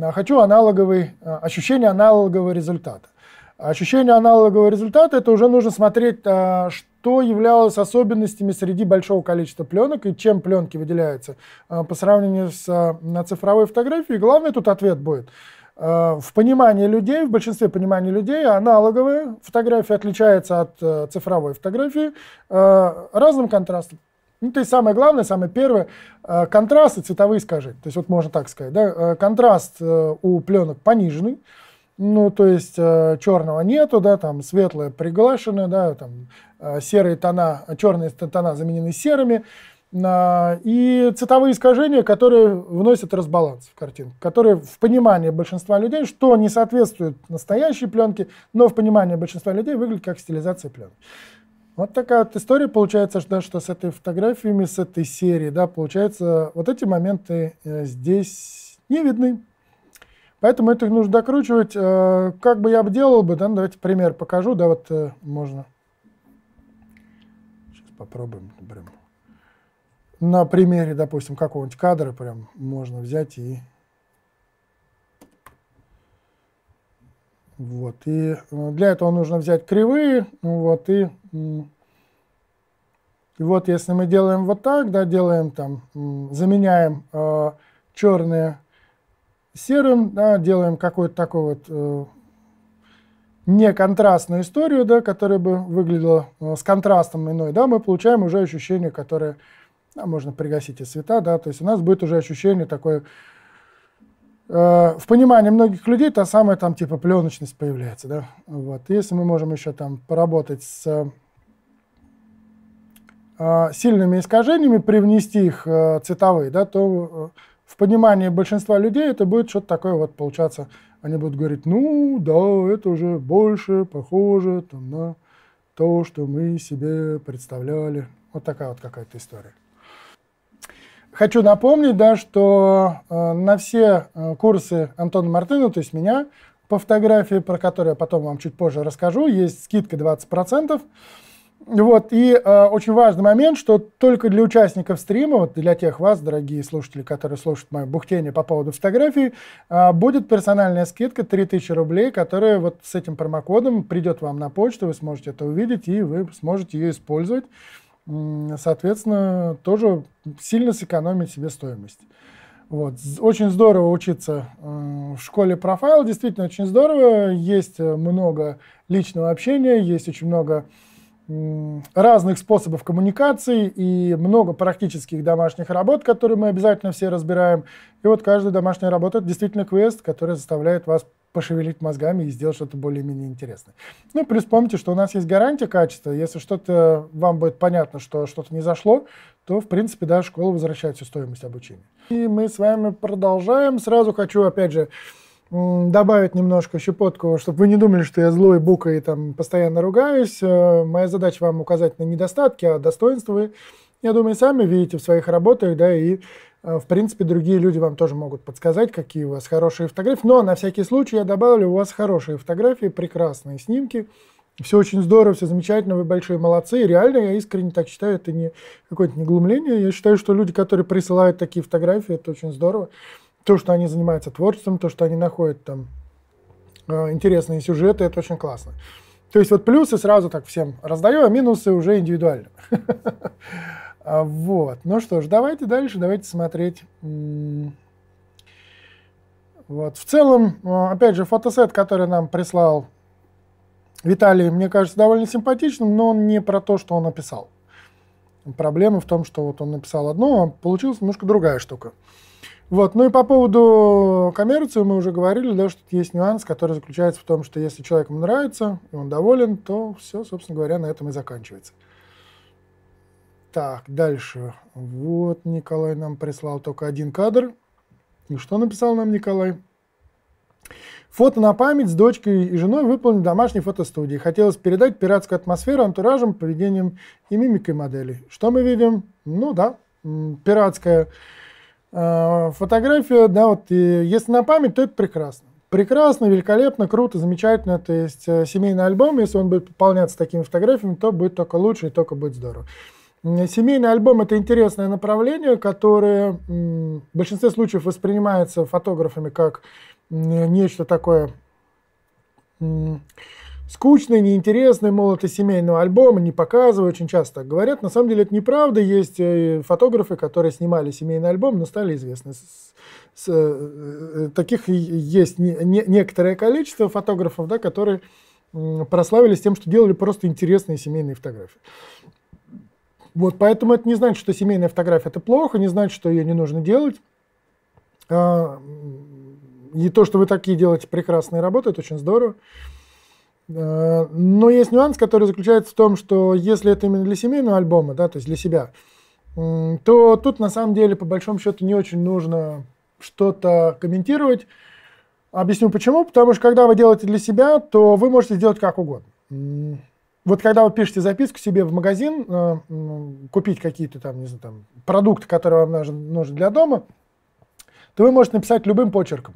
а хочу аналоговый, а, ощущение аналогового результата. Ощущение аналогового результата, это уже нужно смотреть, а, что являлось особенностями среди большого количества пленок и чем пленки выделяются а, по сравнению с на цифровой фотографией. И главный тут ответ будет – Э, в понимании людей, в большинстве пониманий людей аналоговая фотография отличается от э, цифровой фотографии э, разным контрастом. Ну, то есть самое главное, самое первое, контраст и цветовые искажения. То есть вот можно так сказать, да, контраст у пленок пониженный, ну, то есть черного нету, да, там светлое приглашено, да, там серые тона, черные тона заменены серыми, и цветовые искажения, которые вносят разбаланс в картинку, которые в понимании большинства людей, что не соответствует настоящей пленке, но в понимании большинства людей выглядит как стилизация пленки. Вот такая вот история получается, да, что с этой фотографиями, с этой серией, да, получается, вот эти моменты э, здесь не видны. Поэтому это нужно докручивать. Э, как бы я бы делал бы, да, ну, давайте пример покажу, да, вот э, можно. Сейчас попробуем, например на примере, допустим, какого-нибудь кадра прям можно взять и Вот. И э, для этого нужно взять кривые. Ну вот. И, и вот если мы делаем вот так, да, делаем там, заменяем э, черные серым, да, делаем какой то такой вот э, неконтрастную историю, да, которая бы выглядела э, с контрастом иной, да, мы получаем уже ощущение, которое а можно пригасить и цвета, да, то есть у нас будет уже ощущение такое, э, в понимании многих людей та самая там типа пленочность появляется, да, вот. если мы можем еще там поработать с э, сильными искажениями, привнести их э, цветовые, да, то э, в понимании большинства людей это будет что-то такое вот получаться. Они будут говорить, ну да, это уже больше похоже там, на то, что мы себе представляли. Вот такая вот какая-то история. Хочу напомнить, да, что э, на все э, курсы Антона Мартына, то есть меня, по фотографии, про которую я потом вам чуть позже расскажу, есть скидка 20%. Вот, и э, очень важный момент, что только для участников стрима, вот для тех вас, дорогие слушатели, которые слушают мое бухтение по поводу фотографии, э, будет персональная скидка 3000 рублей, которая вот с этим промокодом придет вам на почту, вы сможете это увидеть, и вы сможете ее использовать соответственно, тоже сильно сэкономить себе стоимость. Вот. Очень здорово учиться э, в школе профайл, действительно очень здорово. Есть э, много личного общения, есть очень много разных способов коммуникации и много практических домашних работ, которые мы обязательно все разбираем. И вот каждая домашняя работа – это действительно квест, который заставляет вас пошевелить мозгами и сделать что-то более-менее интересное. Ну, плюс помните, что у нас есть гарантия качества. Если что-то вам будет понятно, что что-то не зашло, то, в принципе, да, школа возвращает всю стоимость обучения. И мы с вами продолжаем. Сразу хочу, опять же, добавить немножко щепотку, чтобы вы не думали, что я злой, бука и там постоянно ругаюсь. Э, моя задача вам указать на недостатки, а достоинства вы, я думаю, сами видите в своих работах, да, и Э, в принципе, другие люди вам тоже могут подсказать, какие у вас хорошие фотографии. Но на всякий случай я добавлю, у вас хорошие фотографии, прекрасные снимки. Все очень здорово, все замечательно, вы большие молодцы. И реально, я искренне так считаю, это не какое-то неглумление. Я считаю, что люди, которые присылают такие фотографии, это очень здорово. То, что они занимаются творчеством, то, что они находят там э, интересные сюжеты, это очень классно. То есть вот плюсы сразу так всем раздаю, а минусы уже индивидуально. А, вот. Ну что ж, давайте дальше, давайте смотреть. Вот. В целом, а, опять же, фотосет, который нам прислал Виталий, мне кажется, довольно симпатичным, но он не про то, что он написал. Проблема в том, что вот он написал одно, а получилась немножко другая штука. Вот. Ну и по поводу коммерции мы уже говорили, да, что есть нюанс, который заключается в том, что если человеку нравится, и он доволен, то все, собственно говоря, на этом и заканчивается. Так, дальше. Вот Николай нам прислал только один кадр. И что написал нам Николай? Фото на память с дочкой и женой выполнено в домашней фотостудии. Хотелось передать пиратскую атмосферу антуражем, поведением и мимикой модели. Что мы видим? Ну да, пиратская э, фотография. Да, вот, и если на память, то это прекрасно. Прекрасно, великолепно, круто, замечательно. То есть э, семейный альбом, если он будет пополняться такими фотографиями, то будет только лучше и только будет здорово. Семейный альбом – это интересное направление, которое в большинстве случаев воспринимается фотографами как нечто такое скучное, неинтересное, мол, это семейного альбома, не показываю, очень часто так говорят. На самом деле это неправда. Есть э, фотографы, которые снимали семейный альбом, но стали известны. с, э, э, таких есть не, не, некоторое количество фотографов, да, которые прославились тем, что делали просто интересные семейные фотографии. Вот, поэтому это не значит, что семейная фотография это плохо, не значит, что ее не нужно делать. А, и то, что вы такие делаете прекрасные работы, это очень здорово. А, но есть нюанс, который заключается в том, что если это именно для семейного альбома, да, то есть для себя, то тут на самом деле по большому счету не очень нужно что-то комментировать. Объясню почему. Потому что когда вы делаете для себя, то вы можете сделать как угодно вот когда вы пишете записку себе в магазин, э, купить какие-то там, не знаю, там, продукты, которые вам нужен, нужен для дома, то вы можете написать любым почерком.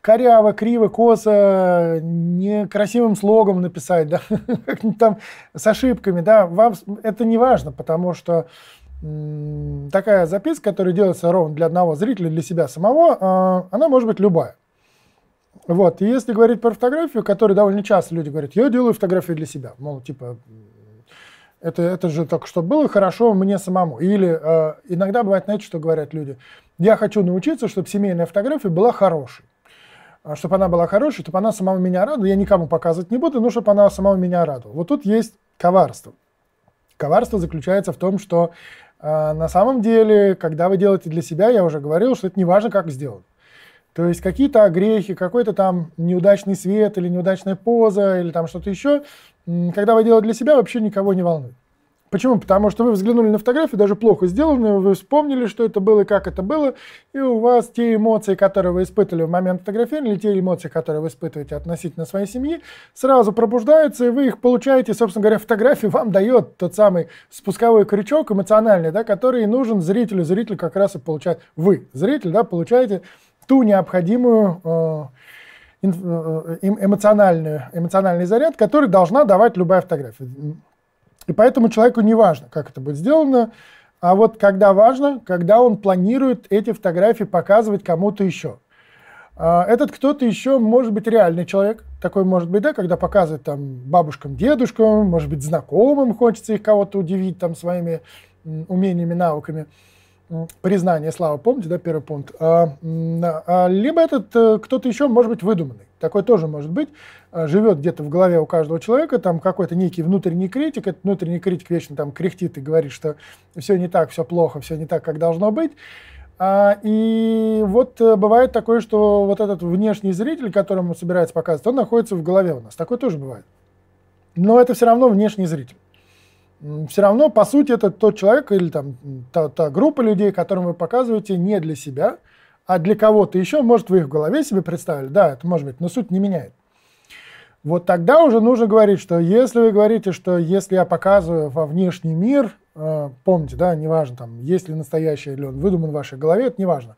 Коряво, криво, косо, некрасивым слогом написать, да, там с ошибками, да, вам это не важно, потому что такая записка, которая делается ровно для одного зрителя, для себя самого, а, она может быть любая. Вот, и если говорить про фотографию, которую довольно часто люди говорят, я делаю фотографию для себя, мол, типа, это, это же только что было хорошо мне самому. Или э, иногда бывает, знаете, что говорят люди, я хочу научиться, чтобы семейная фотография была хорошей. А чтобы она была хорошей, чтобы она самому меня радовала. Я никому показывать не буду, но чтобы она самому меня радовала. Вот тут есть коварство. Коварство заключается в том, что э, на самом деле, когда вы делаете для себя, я уже говорил, что это не важно, как сделать. То есть какие-то огрехи, какой-то там неудачный свет или неудачная поза или там что-то еще, когда вы делаете для себя, вообще никого не волнует. Почему? Потому что вы взглянули на фотографию, даже плохо сделанную, вы вспомнили, что это было и как это было, и у вас те эмоции, которые вы испытывали в момент фотографирования, или те эмоции, которые вы испытываете относительно своей семьи, сразу пробуждаются, и вы их получаете, собственно говоря, фотография вам дает тот самый спусковой крючок эмоциональный, да, который нужен зрителю. Зритель как раз и получает, вы, зритель, да, получаете ту необходимую э, э, эм, эмоциональную, эмоциональный заряд, который должна давать любая фотография. И поэтому человеку не важно, как это будет сделано, а вот когда важно, когда он планирует эти фотографии показывать кому-то еще. А, этот кто-то еще может быть реальный человек, такой может быть, да, когда показывает там бабушкам, дедушкам, может быть, знакомым хочется их кого-то удивить там своими умениями, науками признание славы, помните, да, первый пункт, а, а, либо этот а, кто-то еще может быть выдуманный. Такой тоже может быть. А, Живет где-то в голове у каждого человека, там какой-то некий внутренний критик, этот внутренний критик вечно там кряхтит и говорит, что все не так, все плохо, все не так, как должно быть. А, и вот э, бывает такое, что вот этот внешний зритель, которому собирается показывать, он находится в голове у нас. Такое тоже бывает. Но это все равно внешний зритель все равно, по сути, это тот человек или там та, та группа людей, которым вы показываете не для себя, а для кого-то еще, может, вы их в голове себе представили, да, это может быть, но суть не меняет. Вот тогда уже нужно говорить, что если вы говорите, что если я показываю во внешний мир, э, помните, да, неважно, там, есть ли настоящий или он выдуман в вашей голове, это неважно.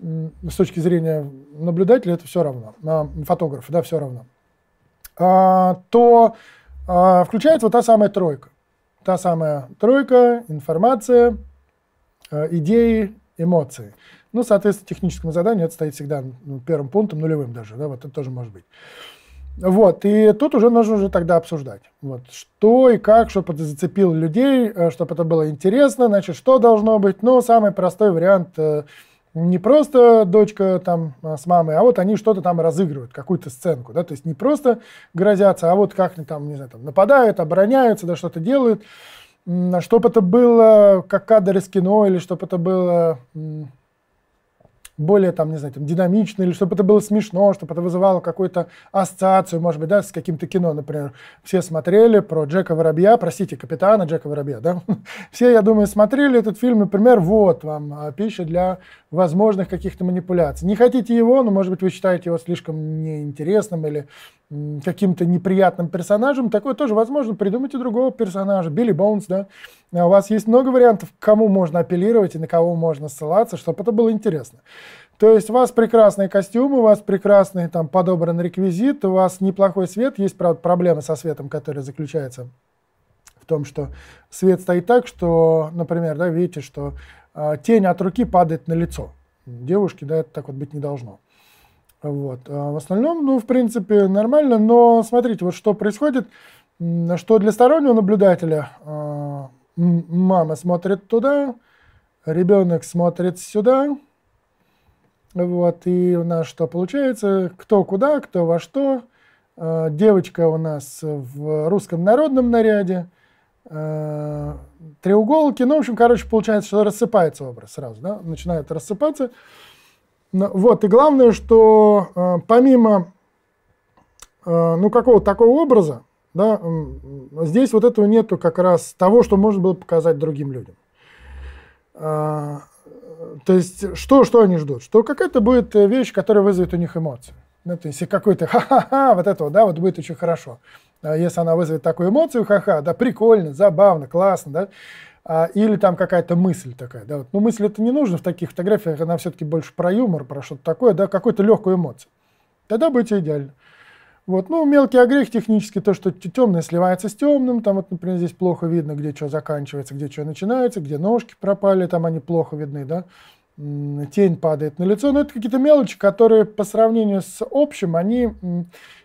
С точки зрения наблюдателя это все равно, э, фотографа, да, все равно. Э, то э, включается вот та самая тройка та самая тройка, информация, э, идеи, эмоции. Ну, соответственно, техническому заданию это стоит всегда ну, первым пунктом, нулевым даже, да, вот это тоже может быть. Вот, и тут уже нужно уже тогда обсуждать, вот, что и как, чтобы это зацепило людей, э, чтобы это было интересно, значит, что должно быть. Ну, самый простой вариант э, не просто дочка там а, с мамой, а вот они что-то там разыгрывают, какую-то сценку, да, то есть не просто грозятся, а вот как там, не знаю, там нападают, обороняются, да, что-то делают, а чтобы это было как кадр из кино или чтобы это было более там, не знаю, там, динамично, или чтобы это было смешно, чтобы это вызывало какую-то ассоциацию, может быть, да, с каким-то кино, например. Все смотрели про Джека Воробья, простите, капитана Джека Воробья, да? Все, я думаю, смотрели этот фильм, например, вот вам а, пища для возможных каких-то манипуляций. Не хотите его, но, может быть, вы считаете его слишком неинтересным или каким-то неприятным персонажем, такое тоже возможно. Придумайте другого персонажа, Билли Боунс, да. А у вас есть много вариантов, к кому можно апеллировать и на кого можно ссылаться, чтобы это было интересно. То есть у вас прекрасные костюмы, у вас прекрасный там подобран реквизит, у вас неплохой свет. Есть, правда, проблемы со светом, которые заключаются в том, что свет стоит так, что, например, да, видите, что э, тень от руки падает на лицо. Девушки, да, это так вот быть не должно. Вот. А в остальном, ну, в принципе, нормально, но смотрите, вот что происходит, что для стороннего наблюдателя э, мама смотрит туда, ребенок смотрит сюда, вот, и у нас что получается, кто куда, кто во что. А, девочка у нас в русском народном наряде, а, треуголки, ну, в общем, короче, получается, что рассыпается образ сразу, да, начинает рассыпаться. Ну, вот, и главное, что а, помимо, ну, какого-то такого образа, да, здесь вот этого нету как раз того, что можно было показать другим людям. То есть, что, что они ждут? Что какая-то будет э, вещь, которая вызовет у них эмоции. Ну, то есть, какой-то ха-ха-ха, вот этого, да, вот будет очень хорошо. А если она вызовет такую эмоцию, ха-ха, да, прикольно, забавно, классно, да. А, или там какая-то мысль такая, да. Вот. Но ну, мысль это не нужно в таких фотографиях, она все-таки больше про юмор, про что-то такое, да, какую-то легкую эмоцию. Тогда будете идеально. Вот, ну, мелкий огрех технически, то, что темное сливается с темным, там вот, например, здесь плохо видно, где что заканчивается, где что начинается, где ножки пропали, там они плохо видны, да, тень падает на лицо, но это какие-то мелочи, которые по сравнению с общим, они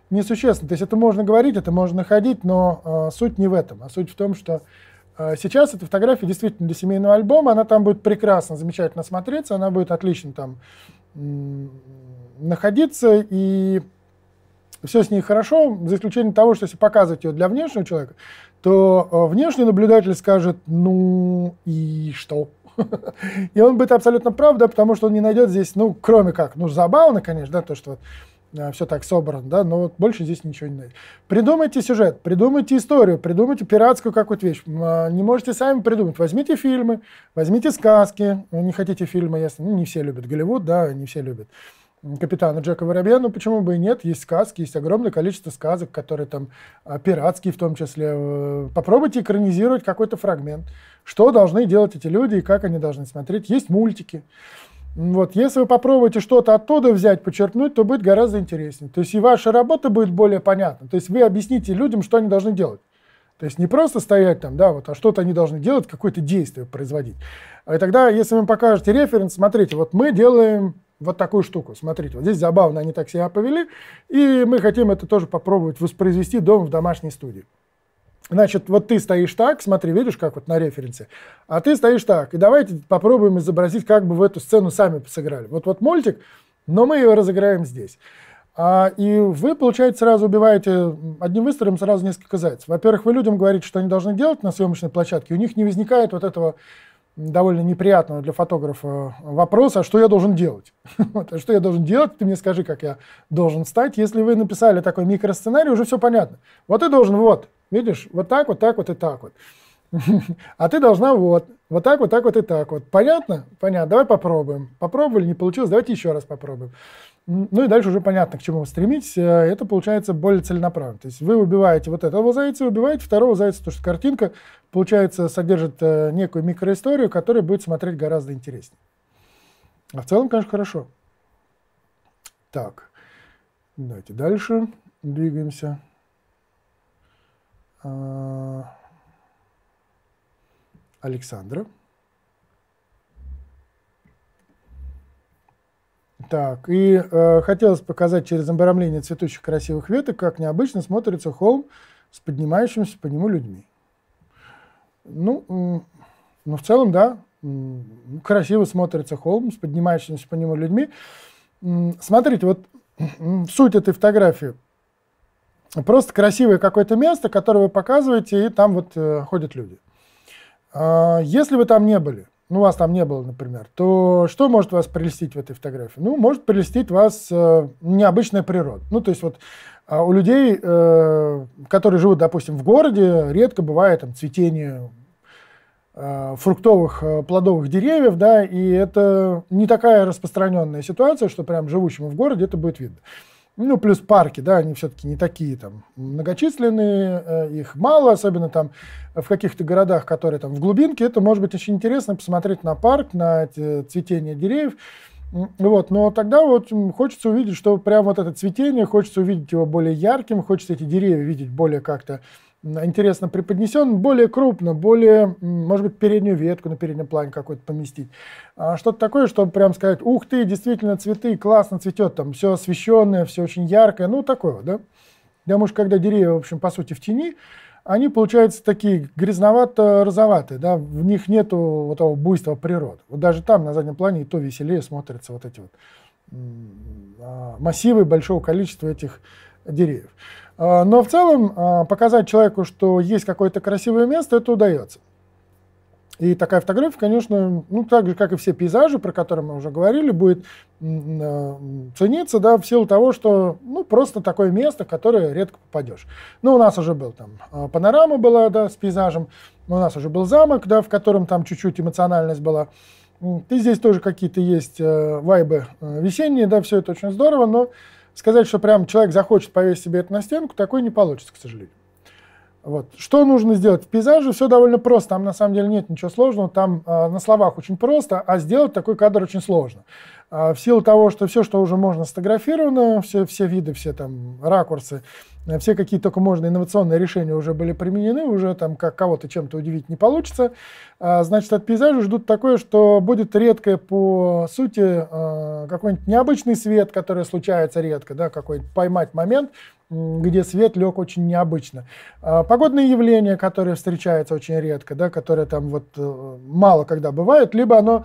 несущественны. То есть это можно говорить, это можно находить, но э, суть не в этом, а суть в том, что э, сейчас эта фотография действительно для семейного альбома, она там будет прекрасно, замечательно смотреться, она будет отлично там э, находиться и все с ней хорошо, за исключением того, что если показывать ее для внешнего человека, то э, внешний наблюдатель скажет, ну и что? И он будет абсолютно прав, да, потому что он не найдет здесь, ну, кроме как, ну, забавно, конечно, да, то, что э, все так собрано, да, но вот больше здесь ничего не найдет. Придумайте сюжет, придумайте историю, придумайте пиратскую какую-то вещь. А, не можете сами придумать. Возьмите фильмы, возьмите сказки, ну, не хотите фильмы, ясно, ну, не все любят Голливуд, да, не все любят капитана Джека Воробья, ну почему бы и нет, есть сказки, есть огромное количество сказок, которые там а, пиратские в том числе. Э, попробуйте экранизировать какой-то фрагмент. Что должны делать эти люди и как они должны смотреть. Есть мультики. Вот, если вы попробуете что-то оттуда взять, почерпнуть, то будет гораздо интереснее. То есть и ваша работа будет более понятна. То есть вы объясните людям, что они должны делать. То есть не просто стоять там, да, вот, а что-то они должны делать, какое-то действие производить. А и тогда, если вы покажете референс, смотрите, вот мы делаем вот такую штуку. Смотрите, вот здесь забавно они так себя повели, и мы хотим это тоже попробовать воспроизвести дома в домашней студии. Значит, вот ты стоишь так, смотри, видишь, как вот на референсе, а ты стоишь так, и давайте попробуем изобразить, как бы в эту сцену сами сыграли. Вот вот мультик, но мы его разыграем здесь. А, и вы, получается, сразу убиваете одним выстрелом сразу несколько зайцев. Во-первых, вы людям говорите, что они должны делать на съемочной площадке, у них не возникает вот этого довольно неприятного для фотографа э, вопроса, а что я должен делать? А что я должен делать? Ты мне скажи, как я должен стать. Если вы написали такой микросценарий, уже все понятно. Вот ты должен вот, видишь, вот так, вот так, вот и так вот. а ты должна вот, вот так, вот так, вот и так вот. Понятно? Понятно. Давай попробуем. Попробовали, не получилось, давайте еще раз попробуем. Ну и дальше уже понятно, к чему вы стремитесь. Э, это получается более целенаправленно. То есть вы убиваете вот этого зайца, убиваете второго зайца, потому что картинка, получается, содержит э, некую микроисторию, которая будет смотреть гораздо интереснее. А в целом, конечно, хорошо. Так, давайте дальше двигаемся. А, Александра. Так, и э, хотелось показать через обрамление цветущих красивых веток, как необычно смотрится холм с поднимающимися по нему людьми. Ну, ну в целом, да, красиво смотрится холм с поднимающимися по нему людьми. Смотрите, вот суть этой фотографии. Просто красивое какое-то место, которое вы показываете, и там вот э, ходят люди. Э, если вы там не были, ну, вас там не было, например, то что может вас прелестить в этой фотографии? Ну, может прелестить вас э, необычная природа. Ну, то есть вот а у людей, э, которые живут, допустим, в городе, редко бывает там цветение э, фруктовых, э, плодовых деревьев, да, и это не такая распространенная ситуация, что прям живущему в городе это будет видно. Ну, плюс парки, да, они все-таки не такие там многочисленные, э, их мало, особенно там в каких-то городах, которые там в глубинке. Это может быть очень интересно посмотреть на парк, на цветение деревьев. Вот, но тогда вот хочется увидеть, что прям вот это цветение, хочется увидеть его более ярким, хочется эти деревья видеть более как-то интересно преподнесен, более крупно, более, может быть, переднюю ветку на переднем плане какой-то поместить. А, что-то такое, чтобы прям сказать, ух ты, действительно цветы, классно цветет, там все освещенное, все очень яркое, ну такое да. Потому что когда деревья, в общем, по сути, в тени, они получаются такие грязновато-розоватые, да, в них нету вот того буйства природы. Вот даже там на заднем плане и то веселее смотрятся вот эти вот а, массивы большого количества этих деревьев. А, но в целом а, показать человеку, что есть какое-то красивое место, это удается. И такая фотография, конечно, ну так же, как и все пейзажи, про которые мы уже говорили, будет а, цениться, да, в силу того, что, ну, просто такое место, в которое редко попадешь. Ну, у нас уже был там панорама была, да, с пейзажем, у нас уже был замок, да, в котором там чуть-чуть эмоциональность была. И здесь тоже какие-то есть э, вайбы э, весенние, да, все это очень здорово, но сказать, что прям человек захочет повесить себе это на стенку, такой не получится, к сожалению. Вот. Что нужно сделать? В пейзаже все довольно просто, там на самом деле нет ничего сложного, там э, на словах очень просто, а сделать такой кадр очень сложно. А в силу того, что все, что уже можно сфотографировано, все, все виды, все там ракурсы, э, все какие только можно инновационные решения уже были применены, уже там как кого-то чем-то удивить не получится. А, значит, от пейзажа ждут такое, что будет редкое по сути э, какой-нибудь необычный свет, который случается редко, да, какой-нибудь поймать момент, где свет лег очень необычно. А, погодные явления, которые встречаются очень редко, да, которые там вот э, мало когда бывают, либо оно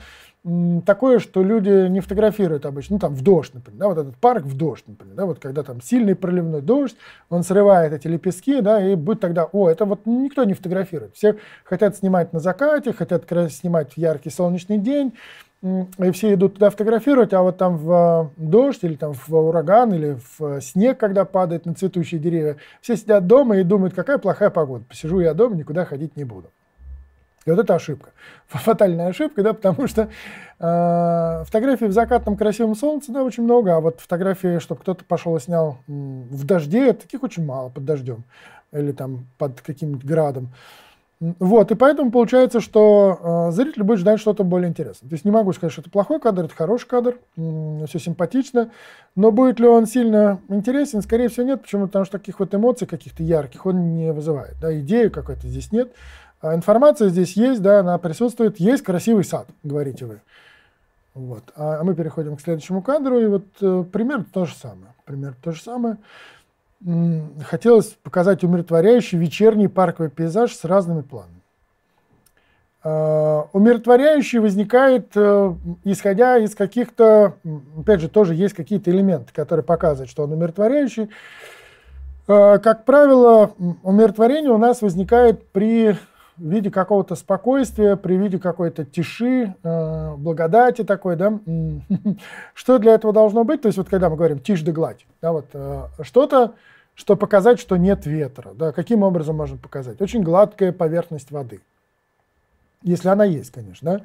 такое, что люди не фотографируют обычно, ну там в дождь, например, да, вот этот парк в дождь, например, да, вот когда там сильный проливной дождь, он срывает эти лепестки, да, и будет тогда, о, это вот никто не фотографирует, все хотят снимать на закате, хотят снимать в яркий солнечный день, и все идут туда фотографировать, а вот там в э, дождь или там в ураган или в э, снег, когда падает на цветущие деревья, все сидят дома и думают, какая плохая погода, посижу я дома, никуда ходить не буду. И вот это ошибка. Фатальная ошибка, да, потому что э, фотографии в закатном красивом солнце, да, очень много, а вот фотографии, чтобы кто-то пошел и снял в дожде, таких очень мало под дождем или там под каким-нибудь градом. Вот, и поэтому получается, что э, зритель будет ждать что-то более интересное. То есть не могу сказать, что это плохой кадр, это хороший кадр, э, все симпатично, но будет ли он сильно интересен, скорее всего нет, почему? Потому что таких вот эмоций каких-то ярких он не вызывает, да, идеи какой-то здесь нет. А информация здесь есть, да, она присутствует. Есть красивый сад, говорите вы. Вот. А мы переходим к следующему кадру, и вот э, пример то же самое. Пример то же самое. Хотелось показать умиротворяющий вечерний парковый пейзаж с разными планами. Э, умиротворяющий возникает, э, исходя из каких-то, опять же, тоже есть какие-то элементы, которые показывают, что он умиротворяющий. А, как правило, умиротворение у нас возникает при в виде какого-то спокойствия, при виде какой-то тиши, э, благодати такой, да, что для этого должно быть, то есть вот когда мы говорим тишь да гладь, да, вот э, что-то, что показать, что нет ветра, да, каким образом можно показать? Очень гладкая поверхность воды, если она есть, конечно, да,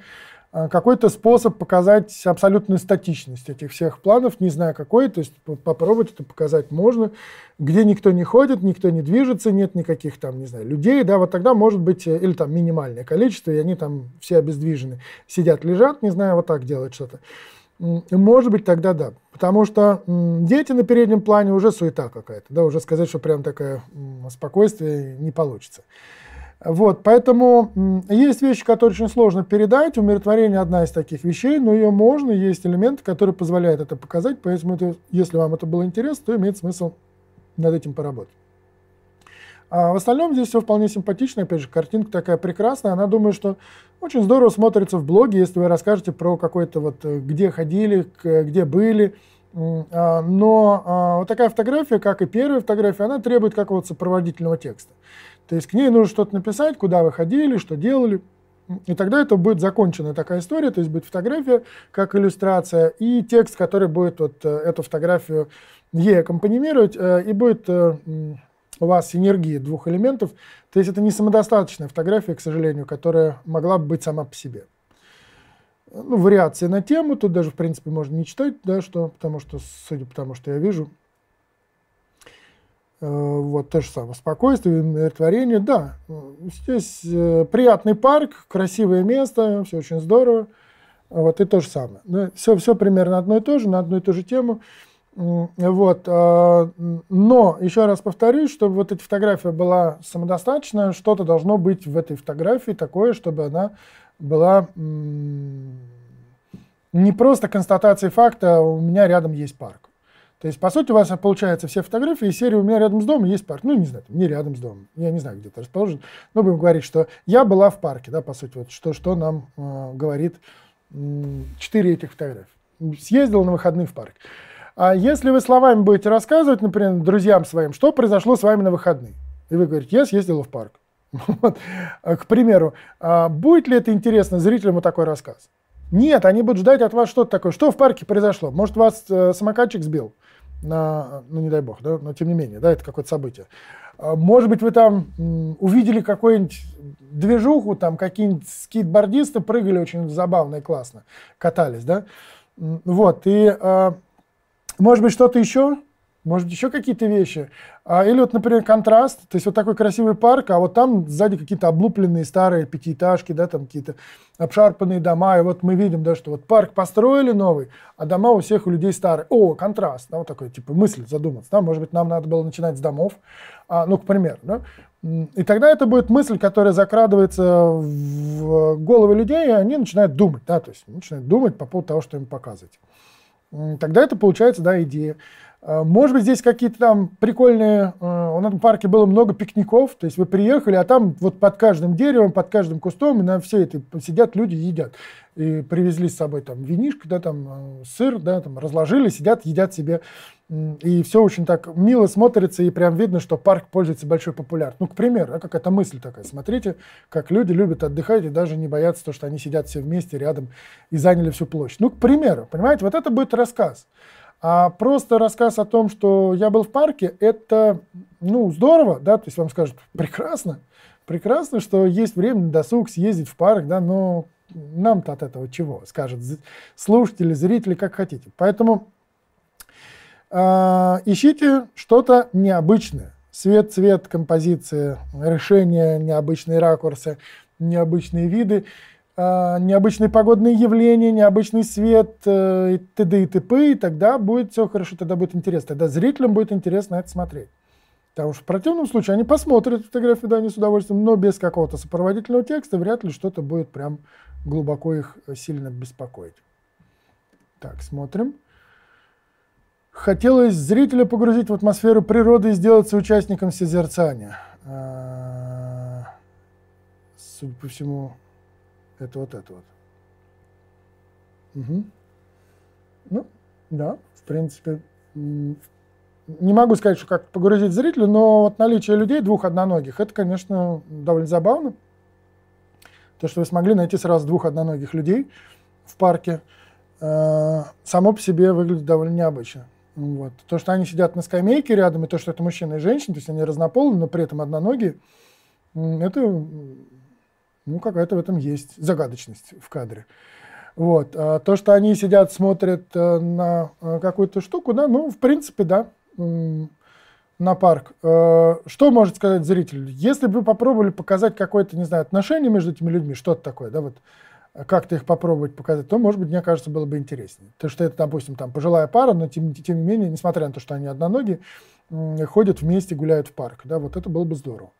Э, какой-то способ показать абсолютную статичность этих всех планов, не знаю какой, то есть попробовать это показать можно, где никто не ходит, никто не движется, нет никаких там, не знаю, людей, да, вот тогда может быть, э, или там минимальное количество, и они там все обездвижены, сидят, лежат, не знаю, вот так делать что-то. Может быть, тогда да. Потому что дети на переднем плане уже суета какая-то, да, уже сказать, что прям такое спокойствие не получится. Вот, поэтому есть вещи, которые очень сложно передать. Умиротворение одна из таких вещей, но ее можно, есть элементы, которые позволяют это показать. Поэтому, это, если вам это было интересно, то имеет смысл над этим поработать. А в остальном здесь все вполне симпатично. Опять же, картинка такая прекрасная. Она, думаю, что очень здорово смотрится в блоге, если вы расскажете про какой-то вот, э, где ходили, где были. А, но а, вот такая фотография, как и первая фотография, она требует какого-то сопроводительного текста. То есть к ней нужно что-то написать, куда вы ходили, что делали. И тогда это будет законченная такая история, то есть будет фотография как иллюстрация и текст, который будет вот э, эту фотографию ей аккомпанимировать, э, и будет э, у вас синергия двух элементов. То есть это не самодостаточная фотография, к сожалению, которая могла бы быть сама по себе. Ну, вариации на тему, тут даже, в принципе, можно не читать, да, что, потому что, судя по тому, что я вижу, Э, вот то же самое, спокойствие, умиротворение, да. Здесь э, приятный парк, красивое место, все очень здорово. Вот и то же самое. Ну, все, все примерно одно и то же, на одну и ту же тему. Вот. А, но, еще раз повторюсь, чтобы вот эта фотография была самодостаточная, что-то должно быть в этой фотографии такое, чтобы она была не просто констатацией факта, у меня рядом есть парк. То есть, по сути, у вас получается все фотографии из серии «У меня рядом с домом есть парк». Ну, не знаю, не рядом с домом, я не знаю, где это расположен. Но будем говорить, что я была в парке, да, по сути, вот что, что нам э, говорит четыре э, этих фотографии. Съездил на выходные в парк. А если вы словами будете рассказывать, например, друзьям своим, что произошло с вами на выходные, и вы говорите, я съездила в парк. Вот. А, к примеру, а будет ли это интересно зрителям вот такой рассказ? Нет, они будут ждать от вас что-то такое. Что в парке произошло? Может, вас э, самокатчик сбил? на, ну не дай бог, да, но тем не менее, да, это какое-то событие. А, может быть, вы там увидели какую-нибудь движуху, там какие-нибудь скейтбордисты прыгали очень забавно и классно, катались, да? Вот, и, а, может быть, что-то еще? Может, еще какие-то вещи? А, или вот, например, контраст, то есть вот такой красивый парк, а вот там сзади какие-то облупленные старые пятиэтажки, да, там какие-то обшарпанные дома, и вот мы видим, да, что вот парк построили новый, а дома у всех у людей старые. О, контраст, да, вот такой, типа, мысль задуматься, да, может быть, нам надо было начинать с домов, а, ну, к примеру, да, и тогда это будет мысль, которая закрадывается в головы людей, и они начинают думать, да, то есть начинают думать по поводу того, что им показывать. Тогда это получается, да, идея. А, может быть, здесь какие-то там прикольные... Э, у нас в парке было много пикников, то есть вы приехали, а там вот под каждым деревом, под каждым кустом, и на все это сидят люди, едят. И привезли с собой там винишко, да, там э, сыр, да, там разложили, сидят, едят себе. И все очень так мило смотрится, и прям видно, что парк пользуется большой популярностью. Ну, к примеру, да, какая-то мысль такая. Смотрите, как люди любят отдыхать и даже не боятся то, что они сидят все вместе рядом и заняли всю площадь. Ну, к примеру, понимаете, вот это будет рассказ. А просто рассказ о том, что я был в парке, это, ну, здорово, да, то есть вам скажут, прекрасно, прекрасно, что есть время на досуг съездить в парк, да, но нам-то от этого чего, скажут слушатели, зрители, как хотите. Поэтому э, ищите что-то необычное. Свет, цвет, композиции, решение необычные ракурсы, необычные виды. А, необычные погодные явления, необычный свет э, и т.д. и т.п. И тогда будет все хорошо, тогда будет интересно. Тогда зрителям будет интересно это смотреть. Потому что в противном случае они посмотрят фотографию да, они с удовольствием, но без какого-то сопроводительного текста вряд ли что-то будет прям глубоко их э, сильно беспокоить. Так, смотрим. Хотелось зрителя погрузить в атмосферу природы и сделаться участником созерцания. А, судя по всему, это вот это вот. Угу. Ну, да, в принципе, не могу сказать, что как погрузить зрителя, но вот наличие людей двух одноногих, это, конечно, довольно забавно. То, что вы смогли найти сразу двух одноногих людей в парке, э, само по себе выглядит довольно необычно. Вот. То, что они сидят на скамейке рядом, и то, что это мужчина и женщина, то есть они разнополые, но при этом одноногие, это ну, какая-то в этом есть загадочность в кадре. Вот. А то, что они сидят, смотрят э, на э, какую-то штуку, да, ну, в принципе, да, на парк. Э, что может сказать зритель? Если бы вы попробовали показать какое-то, не знаю, отношение между этими людьми, что-то такое, да, вот, как-то их попробовать показать, то, может быть, мне кажется, было бы интереснее. То, что это, допустим, там пожилая пара, но тем, тем не менее, несмотря на то, что они одноногие, ходят вместе, гуляют в парк. Да, вот это было бы здорово.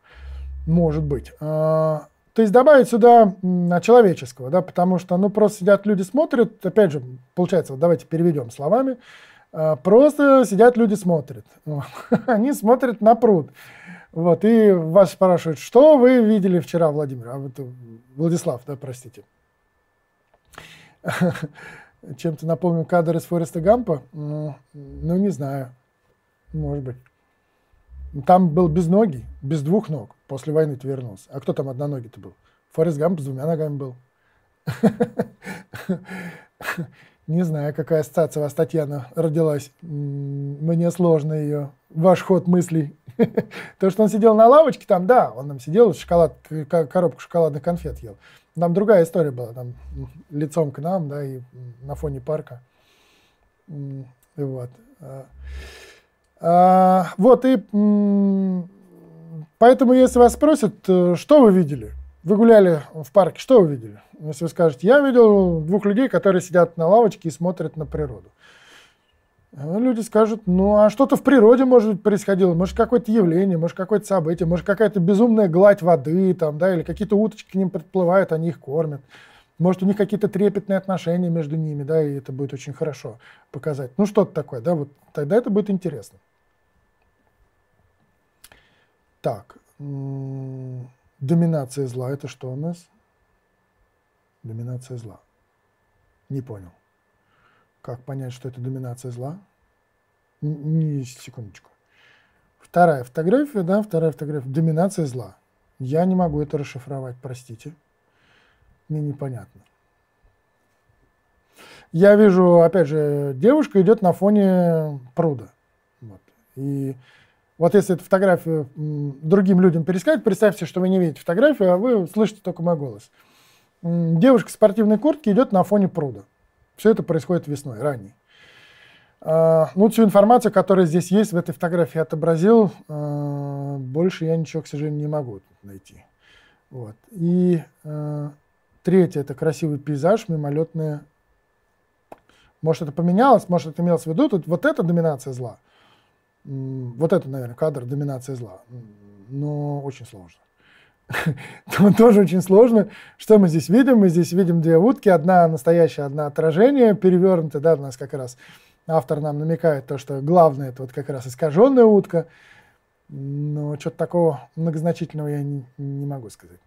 Может быть. А, то есть добавить сюда а, человеческого, да, потому что, ну, просто сидят люди, смотрят, опять же, получается, вот давайте переведем словами, а, просто сидят люди, смотрят. Они смотрят на пруд. Вот, и вас спрашивают, что вы видели вчера, Владимир, а вот, э, Владислав, да, простите. Чем-то напомню кадры из Фореста Гампа? Ну, не знаю, может быть. Там был без ноги, без двух ног. После войны ты вернулся. А кто там одноногий-то был? Форест Гамп с двумя ногами был. Не знаю, какая ассоциация у вас, Татьяна, родилась. Мне сложно ее, ваш ход мыслей. То, что он сидел на лавочке там, да, он там сидел, шоколад, коробку шоколадных конфет ел. Там другая история была, там лицом к нам, да, и на фоне парка. Вот. А, а, вот, и поэтому, если вас спросят, э, что вы видели, вы гуляли в парке, что вы видели? Если вы скажете, я видел двух людей, которые сидят на лавочке и смотрят на природу. А люди скажут, ну а что-то в природе, может быть, происходило, может, какое-то явление, может, какое-то событие, может, какая-то безумная гладь воды, там, да, или какие-то уточки к ним подплывают, они их кормят. Может, у них какие-то трепетные отношения между ними, да, и это будет очень хорошо показать. Ну, что-то такое, да, вот тогда это будет интересно. Так, доминация зла – это что у нас? Доминация зла. Не понял. Как понять, что это доминация зла? Не, секундочку. Вторая фотография, да, вторая фотография. Доминация зла. Я не могу это расшифровать, простите. Мне непонятно. Я вижу, опять же, девушка идет на фоне пруда. Вот. И вот если эту фотографию другим людям пересказать, представьте, что вы не видите фотографию, а вы слышите только мой голос. Девушка в спортивной куртке идет на фоне пруда. Все это происходит весной, ранней. А, ну, всю информацию, которая здесь есть, в этой фотографии отобразил. А, больше я ничего, к сожалению, не могу найти. Вот. И а, третье – это красивый пейзаж, мимолетная может, это поменялось, может, это имелось в виду. Тут вот эта доминация зла – вот это, наверное, кадр доминация зла. Но очень сложно. Тоже очень сложно. Что мы здесь видим? Мы здесь видим две утки. Одна настоящая, одна отражение. перевернутая. да, у нас как раз автор нам намекает то, что главное это вот как раз искаженная утка. Но что-то такого многозначительного я не, не могу сказать.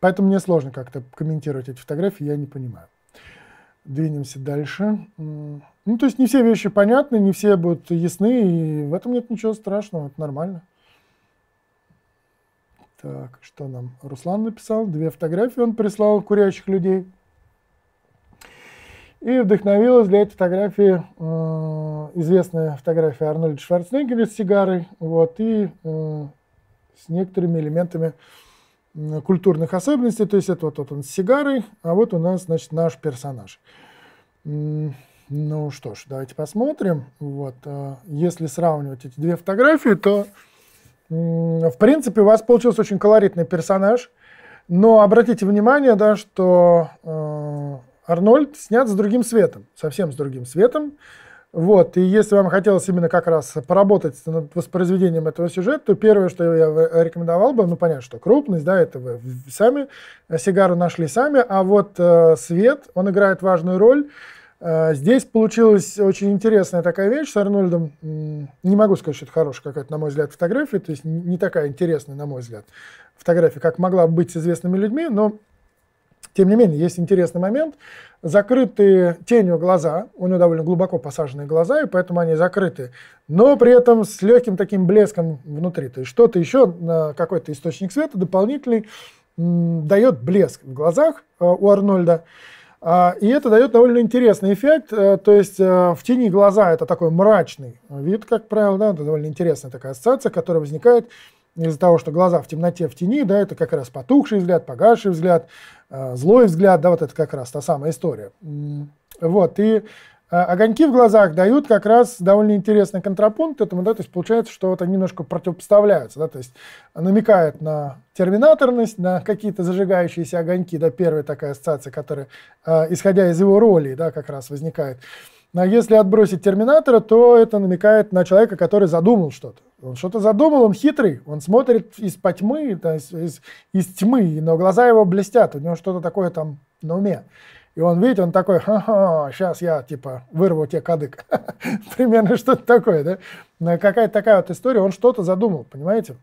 Поэтому мне сложно как-то комментировать эти фотографии, я не понимаю. Двинемся дальше. Ну, то есть не все вещи понятны, не все будут ясны, и в этом нет ничего страшного, это нормально. Так, что нам? Руслан написал, две фотографии он прислал курящих людей. И вдохновилась для этой фотографии э, известная фотография Арнольда Шварценеггера с сигарой, вот, и э, с некоторыми элементами э, культурных особенностей. То есть это вот, вот он с сигарой, а вот у нас, значит, наш персонаж. Ну что ж, давайте посмотрим. Вот, э, если сравнивать эти две фотографии, то, в принципе, у вас получился очень колоритный персонаж. Но обратите внимание, да, что э, Арнольд снят с другим светом, совсем с другим светом. Вот, и если вам хотелось именно как раз поработать над воспроизведением этого сюжета, то первое, что я э, рекомендовал бы, ну, понятно, что крупность, да, это вы сами, сигару нашли сами, а вот э, свет, он играет важную роль, а, здесь получилась очень интересная такая вещь с Арнольдом. Не могу сказать, что это хорошая какая-то, на мой взгляд, фотография. То есть не такая интересная, на мой взгляд, фотография, как могла быть с известными людьми. Но, тем не менее, есть интересный момент. Закрытые тенью глаза. У него довольно глубоко посаженные глаза, и поэтому они закрыты. Но при этом с легким таким блеском внутри. То есть что-то еще, какой-то источник света дополнительный, дает блеск в глазах а, у Арнольда. А, и это дает довольно интересный эффект, э, то есть э, в тени глаза это такой мрачный вид, как правило, да, это довольно интересная такая ассоциация, которая возникает из-за того, что глаза в темноте, в тени, да, это как раз потухший взгляд, погасший взгляд, э, злой взгляд, да, вот это как раз та самая история. Вот, и а, огоньки в глазах дают как раз довольно интересный контрапункт этому, да, то есть получается, что вот они немножко противопоставляются, да, то есть намекает на терминаторность, на какие-то зажигающиеся огоньки, да, первая такая ассоциация, которая, а, исходя из его роли, да, как раз возникает. Но ну, а если отбросить терминатора, то это намекает на человека, который задумал что-то. Он что-то задумал, он хитрый, он смотрит из потьмы, да, из, из, из тьмы, но глаза его блестят, у него что-то такое там на уме. И он, видите, он такой, ха-ха, сейчас я, типа, вырву тебе кадык. Примерно что-то такое, да? Какая-то такая вот история, он что-то задумал, понимаете?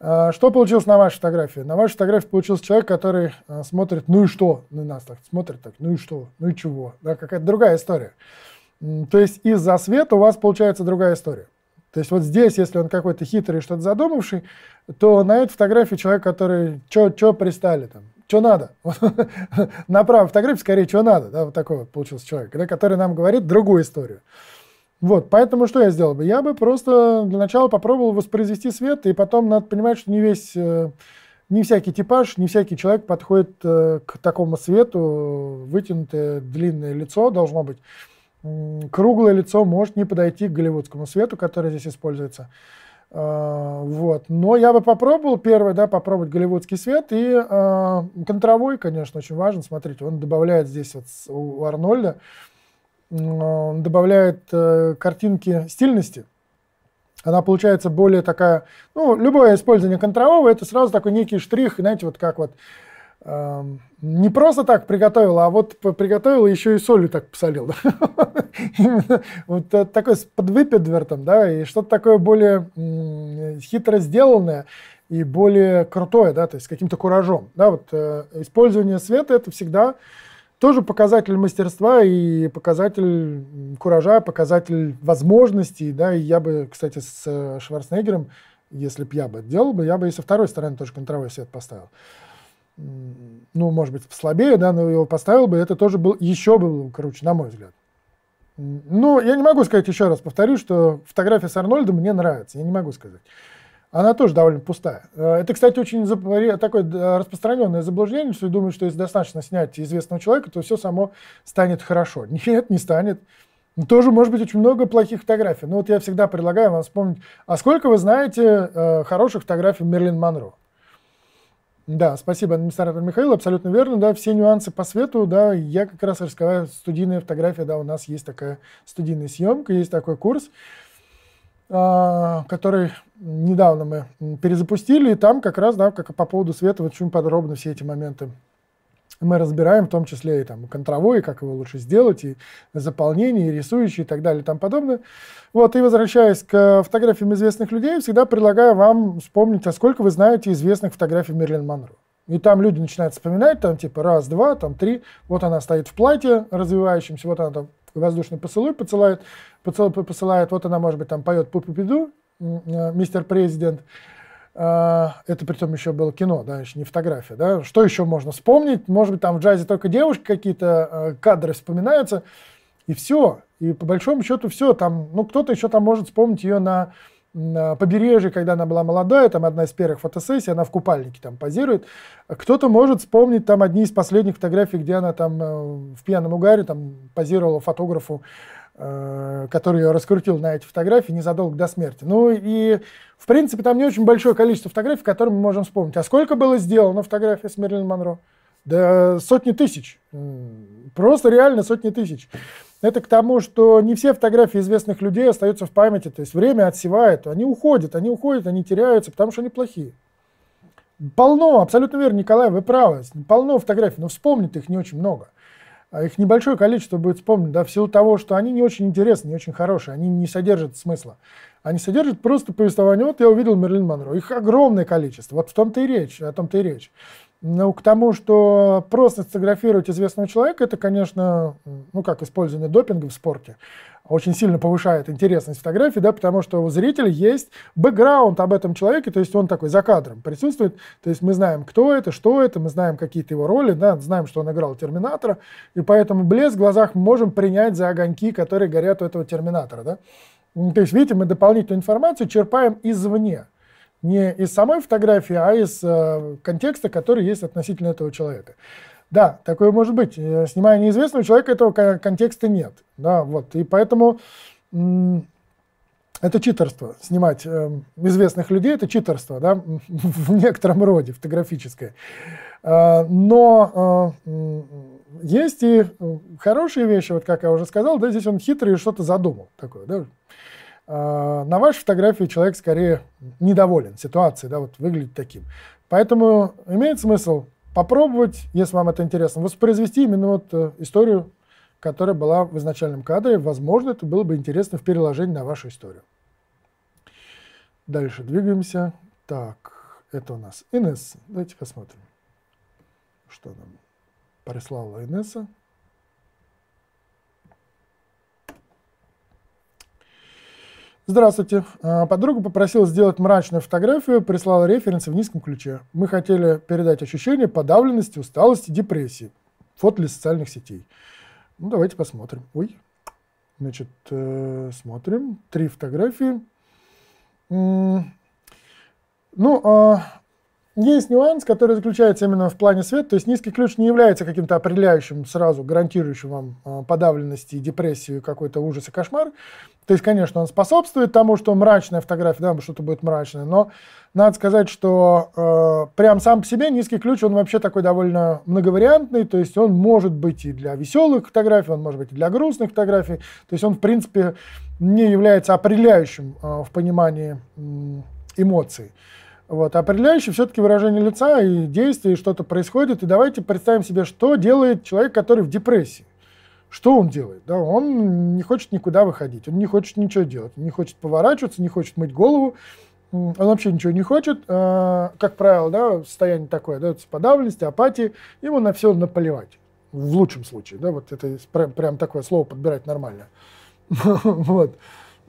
А, что получилось на вашей фотографии? На вашей фотографии получился человек, который а, смотрит, ну и что, ну и нас так смотрит, так, ну и что, ну и чего, да, какая-то другая история. То есть из-за света у вас получается другая история. То есть вот здесь, если он какой-то хитрый, что-то задумавший, то на этой фотографии человек, который, что пристали там, что надо. Вот, направо фотографии, скорее, что надо. Да, вот такой вот получился человек, да, который нам говорит другую историю. Вот, поэтому что я сделал бы? Я бы просто для начала попробовал воспроизвести свет, и потом надо понимать, что не весь, э, не всякий типаж, не всякий человек подходит э, к такому свету. Вытянутое длинное лицо должно быть. Круглое лицо может не подойти к голливудскому свету, который здесь используется. А, вот. Но я бы попробовал первый, да, попробовать голливудский свет. И э, контровой, конечно, очень важен. Смотрите, он добавляет здесь вот у Арнольда, а, он добавляет э, картинки стильности. Она получается более такая... Ну, любое использование контрового, это сразу такой некий штрих, знаете, вот как вот не просто так приготовила, а вот приготовила еще и солью так посолил, вот такой с подвыпедвертом, да, и что-то такое более хитро сделанное и более крутое, да, то есть с каким-то куражом. Да, вот э, использование света это всегда тоже показатель мастерства и показатель куража, показатель возможностей, да, и я бы, кстати, с э, Шварценеггером, если бы я бы делал бы, я бы и со второй стороны тоже контровой свет поставил ну, может быть, слабее, да, но его поставил бы, это тоже был, еще было короче, на мой взгляд. Ну, я не могу сказать еще раз, повторю, что фотография с Арнольдом мне нравится, я не могу сказать. Она тоже довольно пустая. Э, это, кстати, очень такое э, распространенное заблуждение, что думают, что если достаточно снять известного человека, то все само станет хорошо. Нет, не станет. Ну, тоже может быть очень много плохих фотографий. Но ну, вот я всегда предлагаю вам вспомнить, а сколько вы знаете э, хороших фотографий Мерлин Монро? Да, спасибо, администратор Михаил, абсолютно верно, да, все нюансы по свету, да, я как раз рассказываю, студийная фотография, да, у нас есть такая студийная съемка, есть такой курс, а, который недавно мы перезапустили, и там как раз, да, как по поводу света, вот очень подробно все эти моменты мы разбираем в том числе и там контровой, как его лучше сделать, и заполнение, и рисующие, и так далее, и тому подобное. Вот, и возвращаясь к фотографиям известных людей, всегда предлагаю вам вспомнить, а сколько вы знаете известных фотографий Мерлин Монро. И там люди начинают вспоминать, там типа раз, два, там три, вот она стоит в платье развивающемся, вот она там воздушный поцелуй поцелает, поцелуй посылает, вот она, может быть, там поет пупи-пиду, э, мистер президент, а, это при том еще было кино, да, еще не фотография, да, что еще можно вспомнить, может быть, там в джазе только девушки какие-то а, кадры вспоминаются, и все, и по большому счету все, там, ну, кто-то еще там может вспомнить ее на, на побережье, когда она была молодая, там одна из первых фотосессий, она в купальнике там позирует, кто-то может вспомнить там одни из последних фотографий, где она там э, в пьяном угаре там позировала фотографу Э, который я раскрутил на эти фотографии незадолго до смерти. Ну и, в принципе, там не очень большое количество фотографий, которые мы можем вспомнить. А сколько было сделано фотографий с Мерлин Монро? Да сотни тысяч. Просто реально сотни тысяч. Это к тому, что не все фотографии известных людей остаются в памяти. То есть время отсевает. Они уходят, они уходят, они теряются, потому что они плохие. Полно, абсолютно верно, Николай, вы правы. Полно фотографий, но вспомнить их не очень много. А их небольшое количество будет вспомнено, да, в силу того, что они не очень интересны, не очень хорошие, они не содержат смысла. Они содержат просто повествование, вот я увидел Мерлин Монро, их огромное количество, вот в том-то и речь, о том-то и речь. Ну, к тому, что просто сфотографировать известного человека, это, конечно, ну как использование допинга в спорте, очень сильно повышает интересность фотографии, да, потому что у зрителя есть бэкграунд об этом человеке, то есть он такой за кадром присутствует, то есть мы знаем, кто это, что это, мы знаем какие-то его роли, да, знаем, что он играл Терминатора, и поэтому блеск в глазах мы можем принять за огоньки, которые горят у этого Терминатора, да. То есть, видите, мы дополнительную информацию черпаем извне не из самой фотографии, а из э, контекста, который есть относительно этого человека. Да, такое может быть. Э, снимая неизвестного человека, этого контекста нет. Да, вот. И поэтому это читерство. Снимать э, известных людей – это читерство, да, в некотором роде, фотографическое. Э, но э, есть и э, хорошие вещи, вот как я уже сказал, да, здесь он хитрый и что-то задумал такое, да. Э, на вашей фотографии человек скорее недоволен ситуацией, да, вот выглядит таким. Поэтому имеет смысл попробовать, если вам это интересно, воспроизвести именно вот э, историю, которая была в изначальном кадре. Возможно, это было бы интересно в переложении на вашу историю. Дальше двигаемся. Так, это у нас Инесса. Давайте посмотрим, что нам прислала Инесса. Здравствуйте. А, подруга попросила сделать мрачную фотографию, прислала референсы в низком ключе. Мы хотели передать ощущение подавленности, усталости, депрессии. Фото для социальных сетей. Ну, давайте посмотрим. Ой. Значит, э, смотрим. Три фотографии. Ну, э, есть нюанс, который заключается именно в плане света, то есть низкий ключ не является каким-то определяющим сразу, гарантирующим вам а, подавленности, депрессию, какой-то ужас и кошмар. То есть, конечно, он способствует тому, что мрачная фотография, да, что-то будет мрачное, но надо сказать, что э, прям сам по себе низкий ключ, он вообще такой довольно многовариантный, то есть он может быть и для веселых фотографий, он может быть и для грустных фотографий, то есть он, в принципе, не является определяющим э, в понимании э, эмоций. эмоций. Вот. Определяющий все-таки выражение лица и действие, и что-то происходит. И давайте представим себе, что делает человек, который в депрессии. Что он делает? Да, он не хочет никуда выходить, он не хочет ничего делать, не хочет поворачиваться, не хочет мыть голову, он вообще ничего не хочет. А, как правило, да, состояние такое, да, подавленности, апатии, ему на все наплевать. В лучшем случае, да, вот это прям, такое слово подбирать нормально. Вот.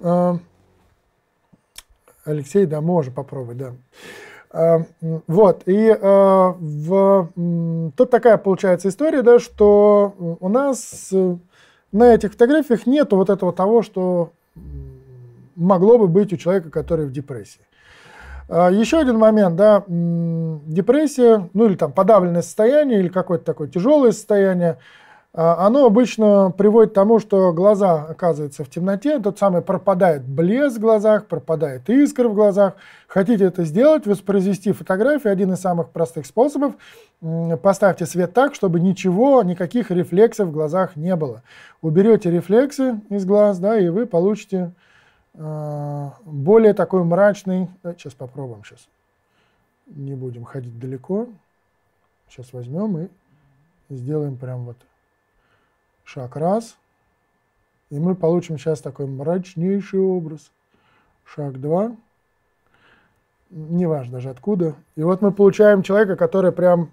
А, Алексей, да, можно попробовать, да. А, вот, и а, в... тут такая получается история, да, что у нас э, на этих фотографиях нету вот этого того, что могло бы быть у человека, который в депрессии. А, еще один момент, да, депрессия, ну или там подавленное состояние, или какое-то такое тяжелое состояние – а, оно обычно приводит к тому, что глаза оказываются в темноте, тот самый пропадает блеск в глазах, пропадает искр в глазах. Хотите это сделать, воспроизвести фотографию, один из самых простых способов, поставьте свет так, чтобы ничего, никаких рефлексов в глазах не было. Уберете рефлексы из глаз, да, и вы получите э, более такой мрачный, сейчас э, попробуем, сейчас не будем ходить далеко, сейчас возьмем и сделаем прям вот Шаг раз. И мы получим сейчас такой мрачнейший образ. Шаг два. Неважно даже откуда. И вот мы получаем человека, который прям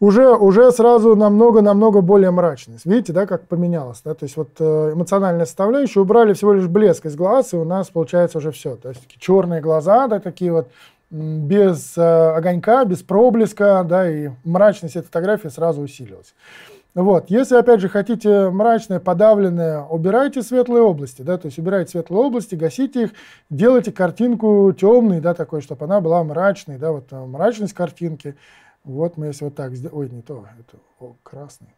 уже, уже сразу намного-намного более мрачный. Видите, да, как поменялось, да, то есть вот э, эмоциональная составляющая, убрали всего лишь блеск из глаз, и у нас получается уже все, то есть такие черные глаза, да, такие вот без э, огонька, без проблеска, да, и мрачность этой фотографии сразу усилилась. Вот. Если, опять же, хотите мрачное, подавленное, убирайте светлые области, да, то есть убирайте светлые области, гасите их, делайте картинку темной, да, такой, чтобы она была мрачной, да, вот э, мрачность картинки. Вот мы если вот так сделаем, ой, не то, это о, красный.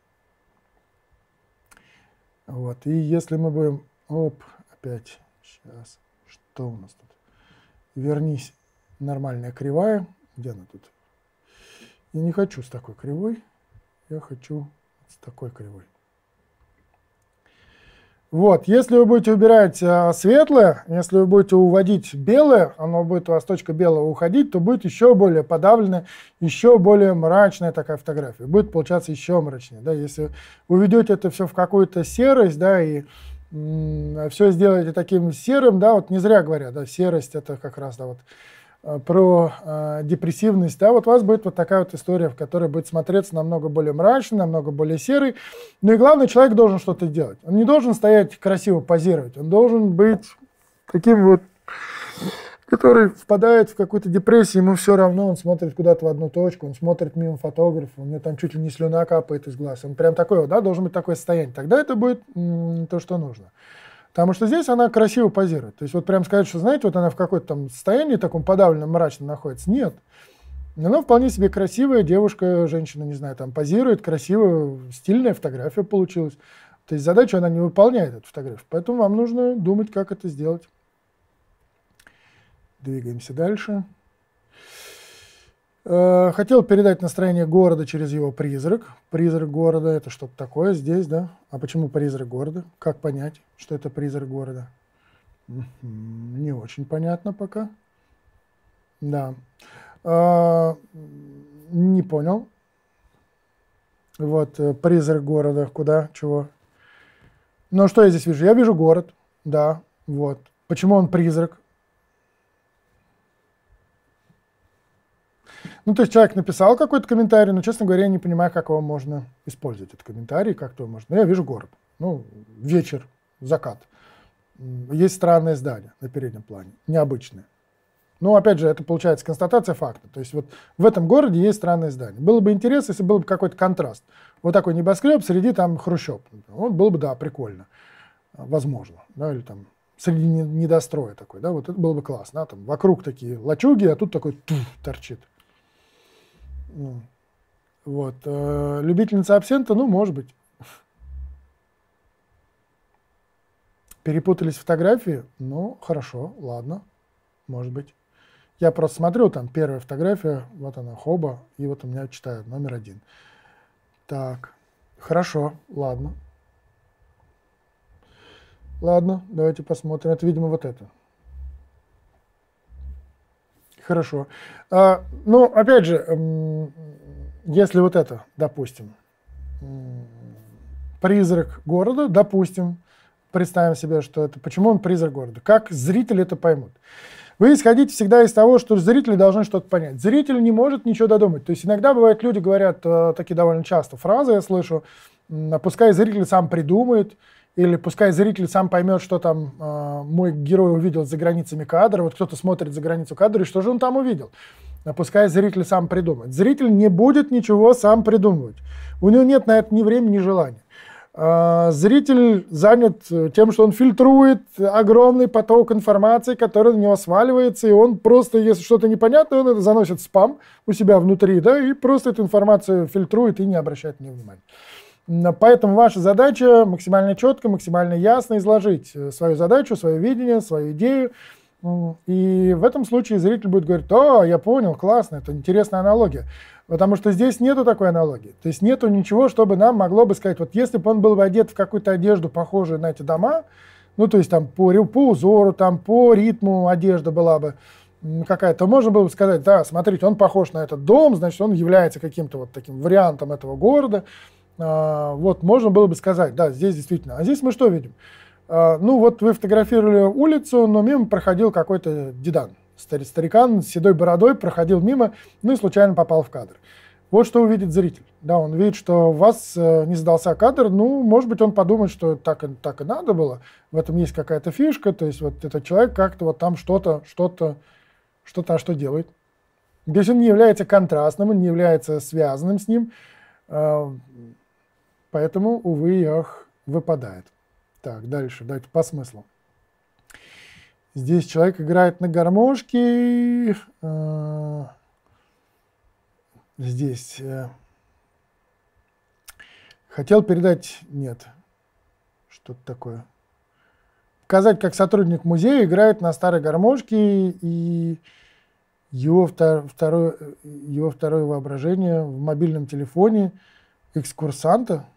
Вот, и если мы будем, оп, опять, сейчас, что у нас тут? Вернись, нормальная кривая. Где она тут? Я не хочу с такой кривой. Я хочу с такой кривой. Вот, если вы будете убирать э, светлое, если вы будете уводить белое, оно будет у вас точка белого уходить, то будет еще более подавленная, еще более мрачная такая фотография. Будет получаться еще мрачнее. Да? Если уведете это все в какую-то серость, да, и все сделаете таким серым, да, вот не зря говорят, да, серость это как раз, да, вот Э, про э, депрессивность, да, вот у вас будет вот такая вот история, в которой будет смотреться намного более мрачный, намного более серый. Ну и главное, человек должен что-то делать. Он не должен стоять красиво позировать, он должен быть таким вот, который впадает в какую-то депрессию, ему все равно, он смотрит куда-то в одну точку, он смотрит мимо фотографа, у него там чуть ли не слюна капает из глаз. Он прям такой, да, должен быть такое состояние. Тогда это будет м- то, что нужно. Потому что здесь она красиво позирует. То есть вот прям сказать, что, знаете, вот она в каком-то там состоянии таком подавленном, мрачном находится. Нет. Она вполне себе красивая девушка, женщина, не знаю, там позирует, красиво, стильная фотография получилась. То есть задачу она не выполняет, эту фотографию. Поэтому вам нужно думать, как это сделать. Двигаемся дальше. Э, хотел передать настроение города через его призрак. Призрак города – это что-то такое здесь, да? А почему призрак города? Как понять, что это призрак города? Не очень понятно пока. Да. А, не понял. Вот, э, призрак города, куда, чего. Но ну, что я здесь вижу? Я вижу город, да, вот. Почему он призрак? Ну, то есть человек написал какой-то комментарий, но, честно говоря, я не понимаю, как его можно использовать, этот комментарий, как то можно. Ну, я вижу город, ну, вечер, закат. Есть странное здание на переднем плане, необычное. Ну, опять же, это получается констатация факта. То есть вот в этом городе есть странное здание. Было бы интересно, если был бы какой-то контраст. Вот такой небоскреб среди там хрущоб. Вот было бы, да, прикольно. А, возможно. Да, или там среди недостроя такой. Да, вот это было бы классно. Да, там вокруг такие лачуги, а тут такой туф, торчит. Ну, Вот. Э, любительница абсента, ну, может быть. Перепутались фотографии? Ну, хорошо, ладно, может быть. Я просто смотрю, там первая фотография, вот она, хоба, и вот у меня читает номер один. Так, хорошо, ладно. Ладно, давайте посмотрим. Это, видимо, вот это. Хорошо. А, ну, опять же, если вот это, допустим, призрак города, допустим, представим себе, что это, почему он призрак города, как зрители это поймут. Вы исходите всегда из того, что зрители должны что-то понять. Зритель не может ничего додумать. То есть иногда бывает, люди говорят э, такие довольно часто фразы, я слышу, а пускай зритель сам придумает, или пускай зритель сам поймет, что там э, мой герой увидел за границами кадра, вот кто-то смотрит за границу кадра, и что же он там увидел. А пускай зритель сам придумает. Зритель не будет ничего сам придумывать. У него нет на это ни времени, ни желания. А, зритель занят э, тем, что он фильтрует огромный поток информации, который на него сваливается, и он просто, если что-то непонятное, он это заносит в спам у себя внутри, да, и просто эту информацию фильтрует и не обращает на нее внимания. Поэтому ваша задача максимально четко, максимально ясно изложить э, свою задачу, свое видение, свою идею. И в этом случае зритель будет говорить, о, я понял, классно, это интересная аналогия. Потому что здесь нету такой аналогии. То есть нету ничего, чтобы нам могло бы сказать, вот если бы он был бы одет в какую-то одежду, похожую на эти дома, ну, то есть там по, по узору, там по ритму одежда была бы какая-то, можно было бы сказать, да, смотрите, он похож на этот дом, значит, он является каким-то вот таким вариантом этого города. А, вот можно было бы сказать, да, здесь действительно. А здесь мы что видим? А, ну вот вы фотографировали улицу, но мимо проходил какой-то дедан. Старикан с седой бородой проходил мимо, ну и случайно попал в кадр. Вот что увидит зритель. Да, он видит, что у вас э, не сдался кадр, ну, может быть, он подумает, что так и, так и надо было, в этом есть какая-то фишка, то есть вот этот человек как-то вот там что-то, что-то, что-то, а что делает. Здесь он не является контрастным, он не является связанным с ним, Поэтому, увы и ах, выпадает. Так, дальше, давайте по смыслу. Здесь человек играет на гармошке. Э, здесь э, хотел передать... Нет, что-то такое. Показать, как сотрудник музея играет на старой гармошке и его, втор, второе, его второе воображение в мобильном телефоне экскурсанта –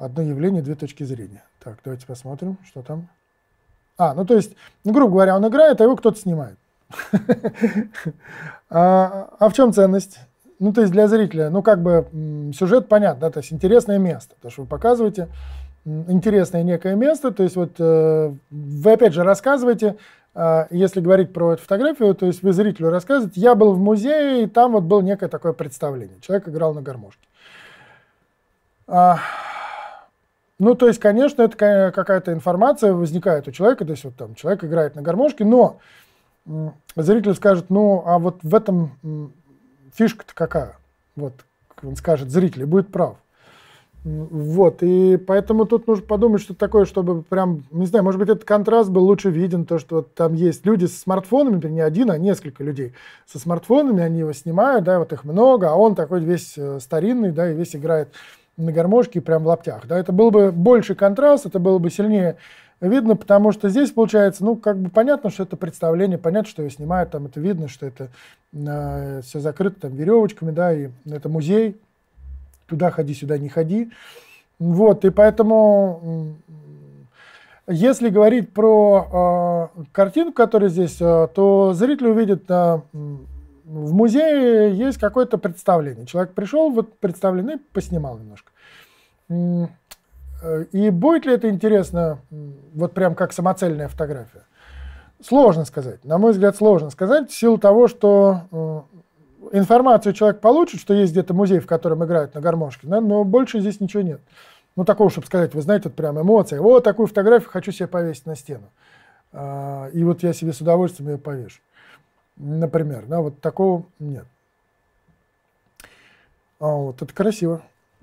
Одно явление, две точки зрения. Так, давайте посмотрим, что там. А, ну то есть, ну, грубо говоря, он играет, а его кто-то снимает. А, а в чем ценность? Ну, то есть для зрителя, ну, как бы сюжет понят, да, то есть интересное место, то, что вы показываете, интересное некое место, то есть вот э, вы опять же рассказываете, а, если говорить про эту фотографию, то есть вы зрителю рассказываете, я был в музее, и там вот было некое такое представление, человек играл на гармошке. А, ну, то есть, конечно, это какая-то информация возникает у человека, то есть вот там человек играет на гармошке, но зритель скажет, ну, а вот в этом фишка-то какая? Вот, он скажет зритель, и будет прав. Вот, и поэтому тут нужно подумать, что такое, чтобы прям, не знаю, может быть, этот контраст был лучше виден, то, что вот там есть люди с смартфонами, не один, а несколько людей со смартфонами, они его снимают, да, вот их много, а он такой весь э, старинный, да, и весь играет на гармошке прям в лаптях. Да? Это был бы больше контраст, это было бы сильнее видно, потому что здесь получается, ну, как бы понятно, что это представление, понятно, что ее снимают, там это видно, что это э, а, все закрыто там веревочками, да, и это музей, туда ходи, сюда не ходи. Вот, и поэтому, если говорить про э, картинку, которая здесь, э, то зритель увидит э, в музее есть какое-то представление. Человек пришел, вот представление, поснимал немножко. Э, и будет ли это интересно, вот прям как самоцельная фотография? Сложно сказать. На мой взгляд, сложно сказать в силу того, что информацию человек получит, что есть где-то музей, в котором играют на гармошке, да, но больше здесь ничего нет. Ну, такого, чтобы сказать, вы знаете, вот прям эмоция. Вот такую фотографию хочу себе повесить на стену. А, и вот я себе с удовольствием ее повешу. Например, да, вот такого нет. А вот, это красиво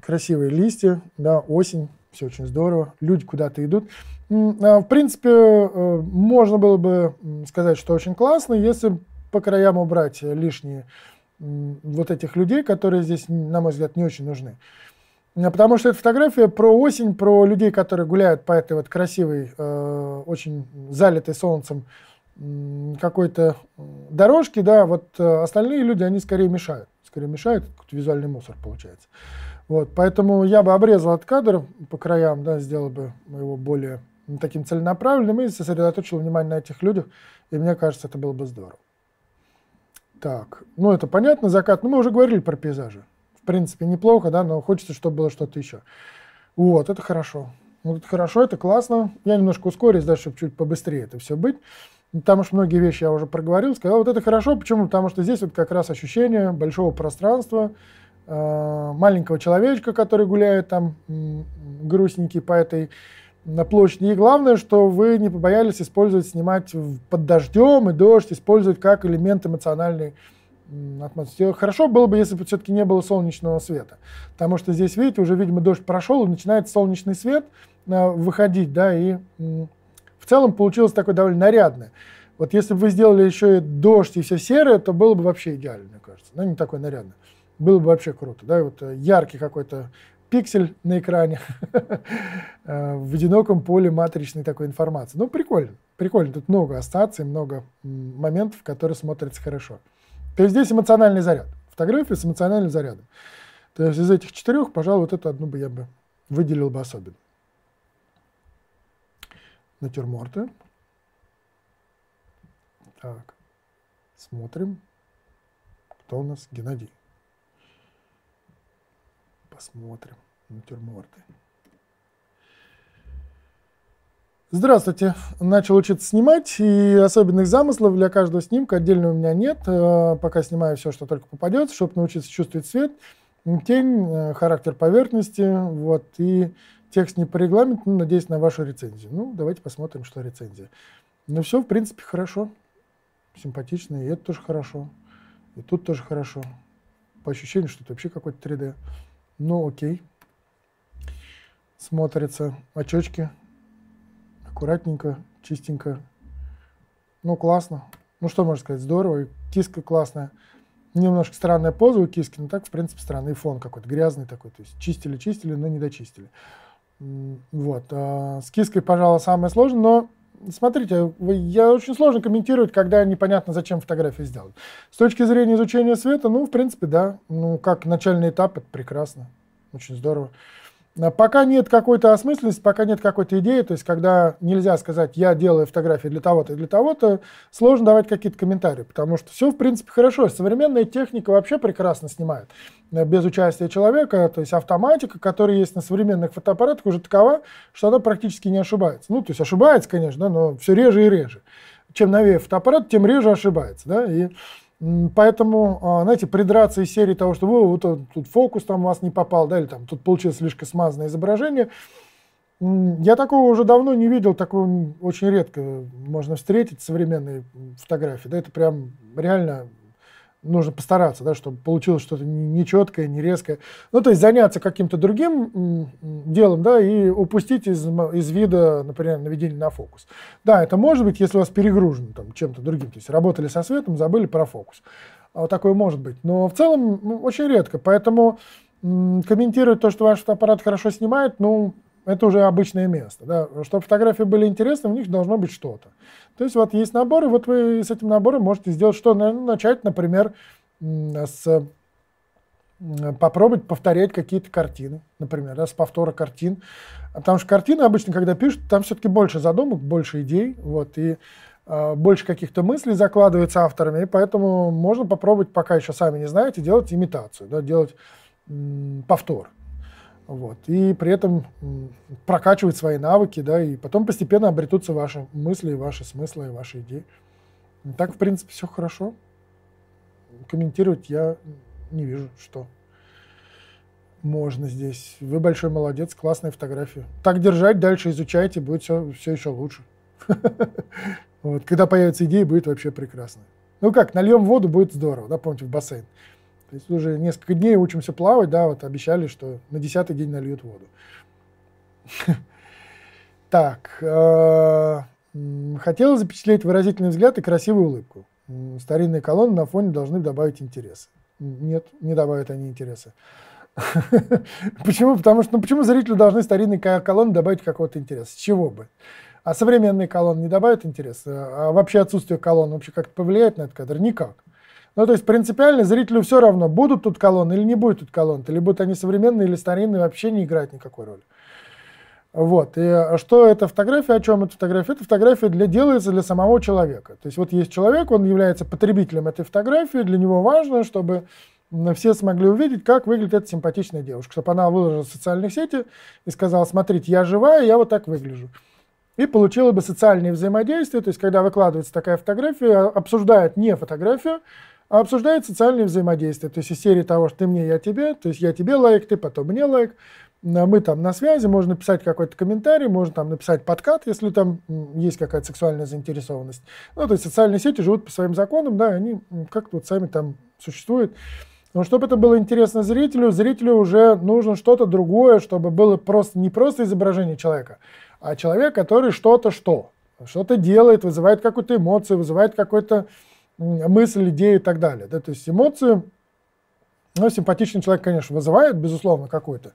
красивые листья, да, осень, все очень здорово, люди куда-то идут. А, в принципе, э, можно было бы сказать, что очень классно, если по краям убрать лишние вот этих людей, которые здесь, на мой взгляд, не очень нужны. А, потому что эта фотография про осень, про людей, которые гуляют по этой вот красивой, э, очень залитой солнцем какой-то э, дорожке, да, вот остальные люди, они скорее мешают. Скорее мешают, какой-то визуальный мусор получается. Вот, поэтому я бы обрезал этот кадр по краям, да, сделал бы его более ну, таким целенаправленным и сосредоточил внимание на этих людях, и мне кажется, это было бы здорово. Так, ну это понятно, закат, ну мы уже говорили про пейзажи. В принципе, неплохо, да, но хочется, чтобы было что-то еще. Вот, это хорошо. Вот это хорошо, это классно. Я немножко ускорюсь, да, чтобы чуть побыстрее это все быть. Потому что многие вещи я уже проговорил, сказал, вот это хорошо, почему? Потому что здесь вот как раз ощущение большого пространства, Э, маленького человечка, который гуляет там грустненький по этой на площади. И главное, что вы не побоялись использовать, снимать под дождем и дождь, использовать как элемент эмоциональной атмосферы. Хорошо было бы, если бы все-таки не было солнечного света. Потому что здесь, видите, уже, видимо, дождь прошел, и начинает солнечный свет э, выходить, да, и в целом получилось такое довольно нарядное. Вот если бы вы сделали еще и дождь, и все серое, то было бы вообще идеально, мне кажется. Но не такое нарядное. Было бы вообще круто, да, вот э, яркий какой-то пиксель на экране э, в одиноком поле матричной такой информации. Ну, прикольно, прикольно. Тут много ассоциаций, много моментов, которые смотрятся хорошо. То есть здесь эмоциональный заряд. Фотография с эмоциональным зарядом. То есть из этих четырех, пожалуй, вот эту одну бы я бы выделил бы особенно. Натюрморты. Так, смотрим, кто у нас Геннадий. Посмотрим. Натюрморты. Здравствуйте. Начал учиться снимать, и особенных замыслов для каждого снимка отдельно у меня нет. Э, пока снимаю все, что только попадется, чтобы научиться чувствовать цвет, тень, э, характер поверхности, вот, и текст не по регламенту, надеюсь на вашу рецензию. Ну, давайте посмотрим, что рецензия. Ну, все, в принципе, хорошо. Симпатично, и это тоже хорошо, и тут тоже хорошо. По ощущению, что это вообще какой-то 3D. Ну, окей. Смотрятся очечки. Аккуратненько, чистенько. Ну, классно. Ну, что можно сказать, здорово. И киска классная. Немножко странная поза у киски, но так, в принципе, странный фон какой-то, грязный такой. То есть чистили-чистили, но не дочистили. Вот. А, с киской, пожалуй, самое сложное, но Смотрите, я очень сложно комментировать, когда непонятно, зачем фотографии сделали. С точки зрения изучения света, ну, в принципе, да. Ну, как начальный этап, это прекрасно. Очень здорово. А пока нет какой-то осмысленности, пока нет какой-то идеи, то есть когда нельзя сказать, я делаю фотографии для того-то и для того-то, сложно давать какие-то комментарии, потому что все, в принципе, хорошо. Современная техника вообще прекрасно снимает э, без участия человека, то есть автоматика, которая есть на современных фотоаппаратах, уже такова, что она практически не ошибается. Ну, то есть ошибается, конечно, но все реже и реже. Чем новее фотоаппарат, тем реже ошибается. Да? И Поэтому, а, знаете, придраться из серии того, что вот тут фокус там у вас не попал, да, или там тут получилось слишком смазанное изображение, я такого уже давно не видел, такого очень редко можно встретить в современной фотографии. Да, это прям реально нужно постараться, да, чтобы получилось что-то нечеткое, не резкое. Ну, то есть заняться каким-то другим делом, да, и упустить из, из вида, например, наведение на фокус. Да, это может быть, если у вас перегружено там чем-то другим, то есть работали со светом, забыли про фокус. А вот такое может быть. Но в целом ну, очень редко, поэтому комментировать то, что ваш аппарат хорошо снимает, ну, это уже обычное место. Да. Чтобы фотографии были интересны, в них должно быть что-то. То есть вот есть наборы, вот вы с этим набором можете сделать что? Начать, например, с попробовать повторять какие-то картины, например, да, с повтора картин. Потому что картины обычно, когда пишут, там все-таки больше задумок, больше идей, вот, и э, больше каких-то мыслей закладывается авторами, и поэтому можно попробовать, пока еще сами не знаете, делать имитацию, да, делать м, повтор. Вот. И при этом прокачивать свои навыки, да, и потом постепенно обретутся ваши мысли, ваши смыслы, ваши идеи. так, в принципе, все хорошо. Комментировать я не вижу, что можно здесь. Вы большой молодец, классная фотография. Так держать, дальше изучайте, будет все, все еще лучше. Вот, когда появятся идеи, будет вообще прекрасно. Ну как, нальем воду, будет здорово, да, помните, в бассейн. То есть уже несколько дней учимся плавать, да, вот обещали, что на десятый день нальют воду. Так, э, хотела запечатлеть выразительный взгляд и красивую улыбку. Старинные колонны на фоне должны добавить интересы. Нет, не добавят они интереса. Почему? Потому что, ну почему зрителю должны старинные колонны добавить какого-то интереса? С чего бы? А современные колонны не добавят интереса? А вообще отсутствие колонн вообще как-то повлияет на этот кадр? Никак. Ну, то есть принципиально зрителю все равно, будут тут колонны или не будет тут колонн, или будут они современные или старинные, вообще не играет никакой роли. Вот. И а что это фотография, о чем эта фотография? Эта фотография для, делается для самого человека. То есть вот есть человек, он является потребителем этой фотографии, для него важно, чтобы все смогли увидеть, как выглядит эта симпатичная девушка, чтобы она выложила в социальные сети и сказала, смотрите, я живая, я вот так выгляжу. И получила бы социальные взаимодействия, то есть когда выкладывается такая фотография, обсуждают не фотографию, а обсуждают социальные взаимодействия. То есть из серии того, что ты мне, я тебе, то есть я тебе лайк, ты потом мне лайк, а мы там на связи, можно написать какой-то комментарий, можно там написать подкат, если там есть какая-то сексуальная заинтересованность. Ну, то есть социальные сети живут по своим законам, да, они как-то вот сами там существуют. Но чтобы это было интересно зрителю, зрителю уже нужно что-то другое, чтобы было просто не просто изображение человека, а человек, который что-то что, что-то делает, вызывает какую-то эмоцию, вызывает какой-то, мысль, идею и так далее. Да? То есть эмоции, ну, симпатичный человек, конечно, вызывает, безусловно, какое-то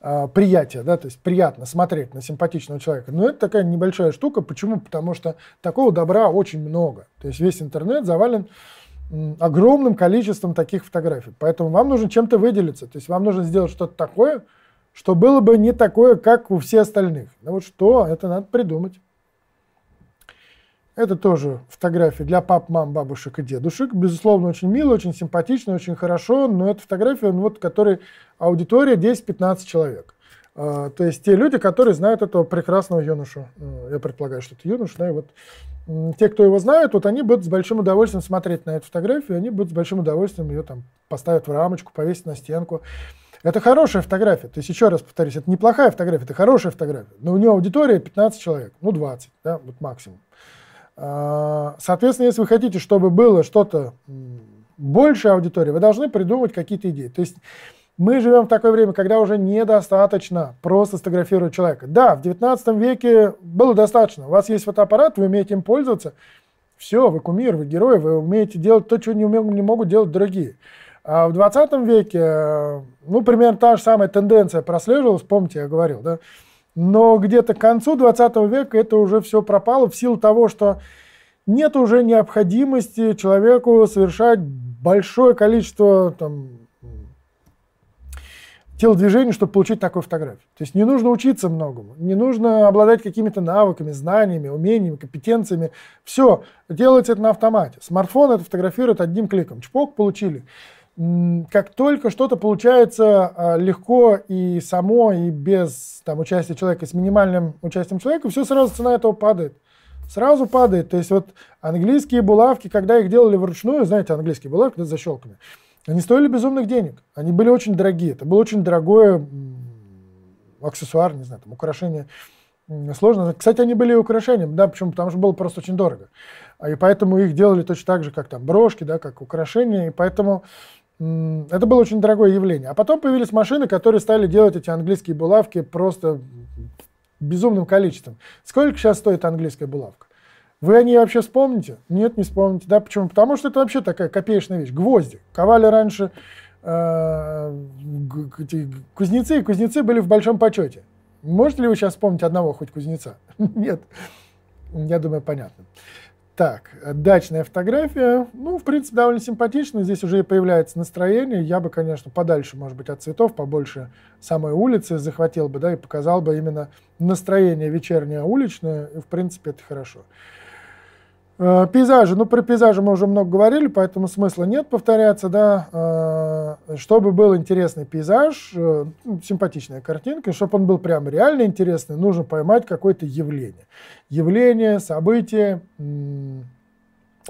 э, приятие, да, то есть приятно смотреть на симпатичного человека. Но это такая небольшая штука. Почему? Потому что такого добра очень много. То есть весь интернет завален огромным количеством таких фотографий. Поэтому вам нужно чем-то выделиться. То есть вам нужно сделать что-то такое, что было бы не такое, как у всех остальных. Ну вот что, это надо придумать. Это тоже фотография для пап, мам, бабушек и дедушек. Безусловно, очень мило, очень симпатично, очень хорошо, но это фотография, ну, вот, которой аудитория 10-15 человек. А, то есть те люди, которые знают этого прекрасного юношу. Ну, я предполагаю, что это юноша, да, и вот те, кто его знают, вот они будут с большим удовольствием смотреть на эту фотографию, они будут с большим удовольствием ее там поставить в рамочку, повесить на стенку. Это хорошая фотография. То есть, еще раз повторюсь, это неплохая фотография, это хорошая фотография. Но у нее аудитория 15 человек, ну 20, да, вот максимум. А, соответственно, если вы хотите, чтобы было что-то больше аудитории, вы должны придумать какие-то идеи. То есть мы живем в такое время, когда уже недостаточно просто сфотографировать человека. Да, в 19 веке было достаточно. У вас есть фотоаппарат, вы умеете им пользоваться. Все, вы кумир, вы герой, вы умеете делать то, чего не, умеют, не могут делать другие. А в 20 веке, э, ну, примерно та же самая тенденция прослеживалась, помните, я говорил, да, но где-то к концу 20 века это уже все пропало в силу того, что нет уже необходимости человеку совершать большое количество там, телодвижений, чтобы получить такую фотографию. То есть не нужно учиться многому, не нужно обладать какими-то навыками, знаниями, умениями, компетенциями. Все, делается это на автомате. Смартфон это фотографирует одним кликом. Чпок, получили как только что-то получается а, легко и само, и без там, участия человека, с минимальным участием человека, все сразу цена этого падает. Сразу падает. То есть вот английские булавки, когда их делали вручную, знаете, английские булавки да, с защелками, они стоили безумных денег. Они были очень дорогие. Это был очень дорогой аксессуар, не знаю, там, украшение. Сложно. Кстати, они были и украшением, да, почему? Потому что было просто очень дорого. А и поэтому их делали точно так же, как там брошки, да, как украшения. И поэтому это было очень дорогое явление. А потом появились машины, которые стали делать эти английские булавки просто безумным количеством. Сколько сейчас стоит английская булавка? Вы о ней вообще вспомните? Нет, не вспомните. Да, почему? Потому что это вообще такая копеечная вещь. Гвозди. Ковали раньше э, кузнецы, и кузнецы были в большом почете. Можете ли вы сейчас вспомнить одного хоть кузнеца? Нет. Я думаю, понятно. Так, дачная фотография. Ну, в принципе, довольно симпатично. Здесь уже и появляется настроение. Я бы, конечно, подальше, может быть, от цветов, побольше самой улицы захватил бы, да, и показал бы именно настроение вечернее уличное. И, в принципе, это хорошо. Э, пейзажи, ну про пейзажи мы уже много говорили, поэтому смысла нет повторяться, да. Э, чтобы был интересный пейзаж, э, ну, симпатичная картинка, чтобы он был прям реально интересный, нужно поймать какое-то явление. Явление, событие,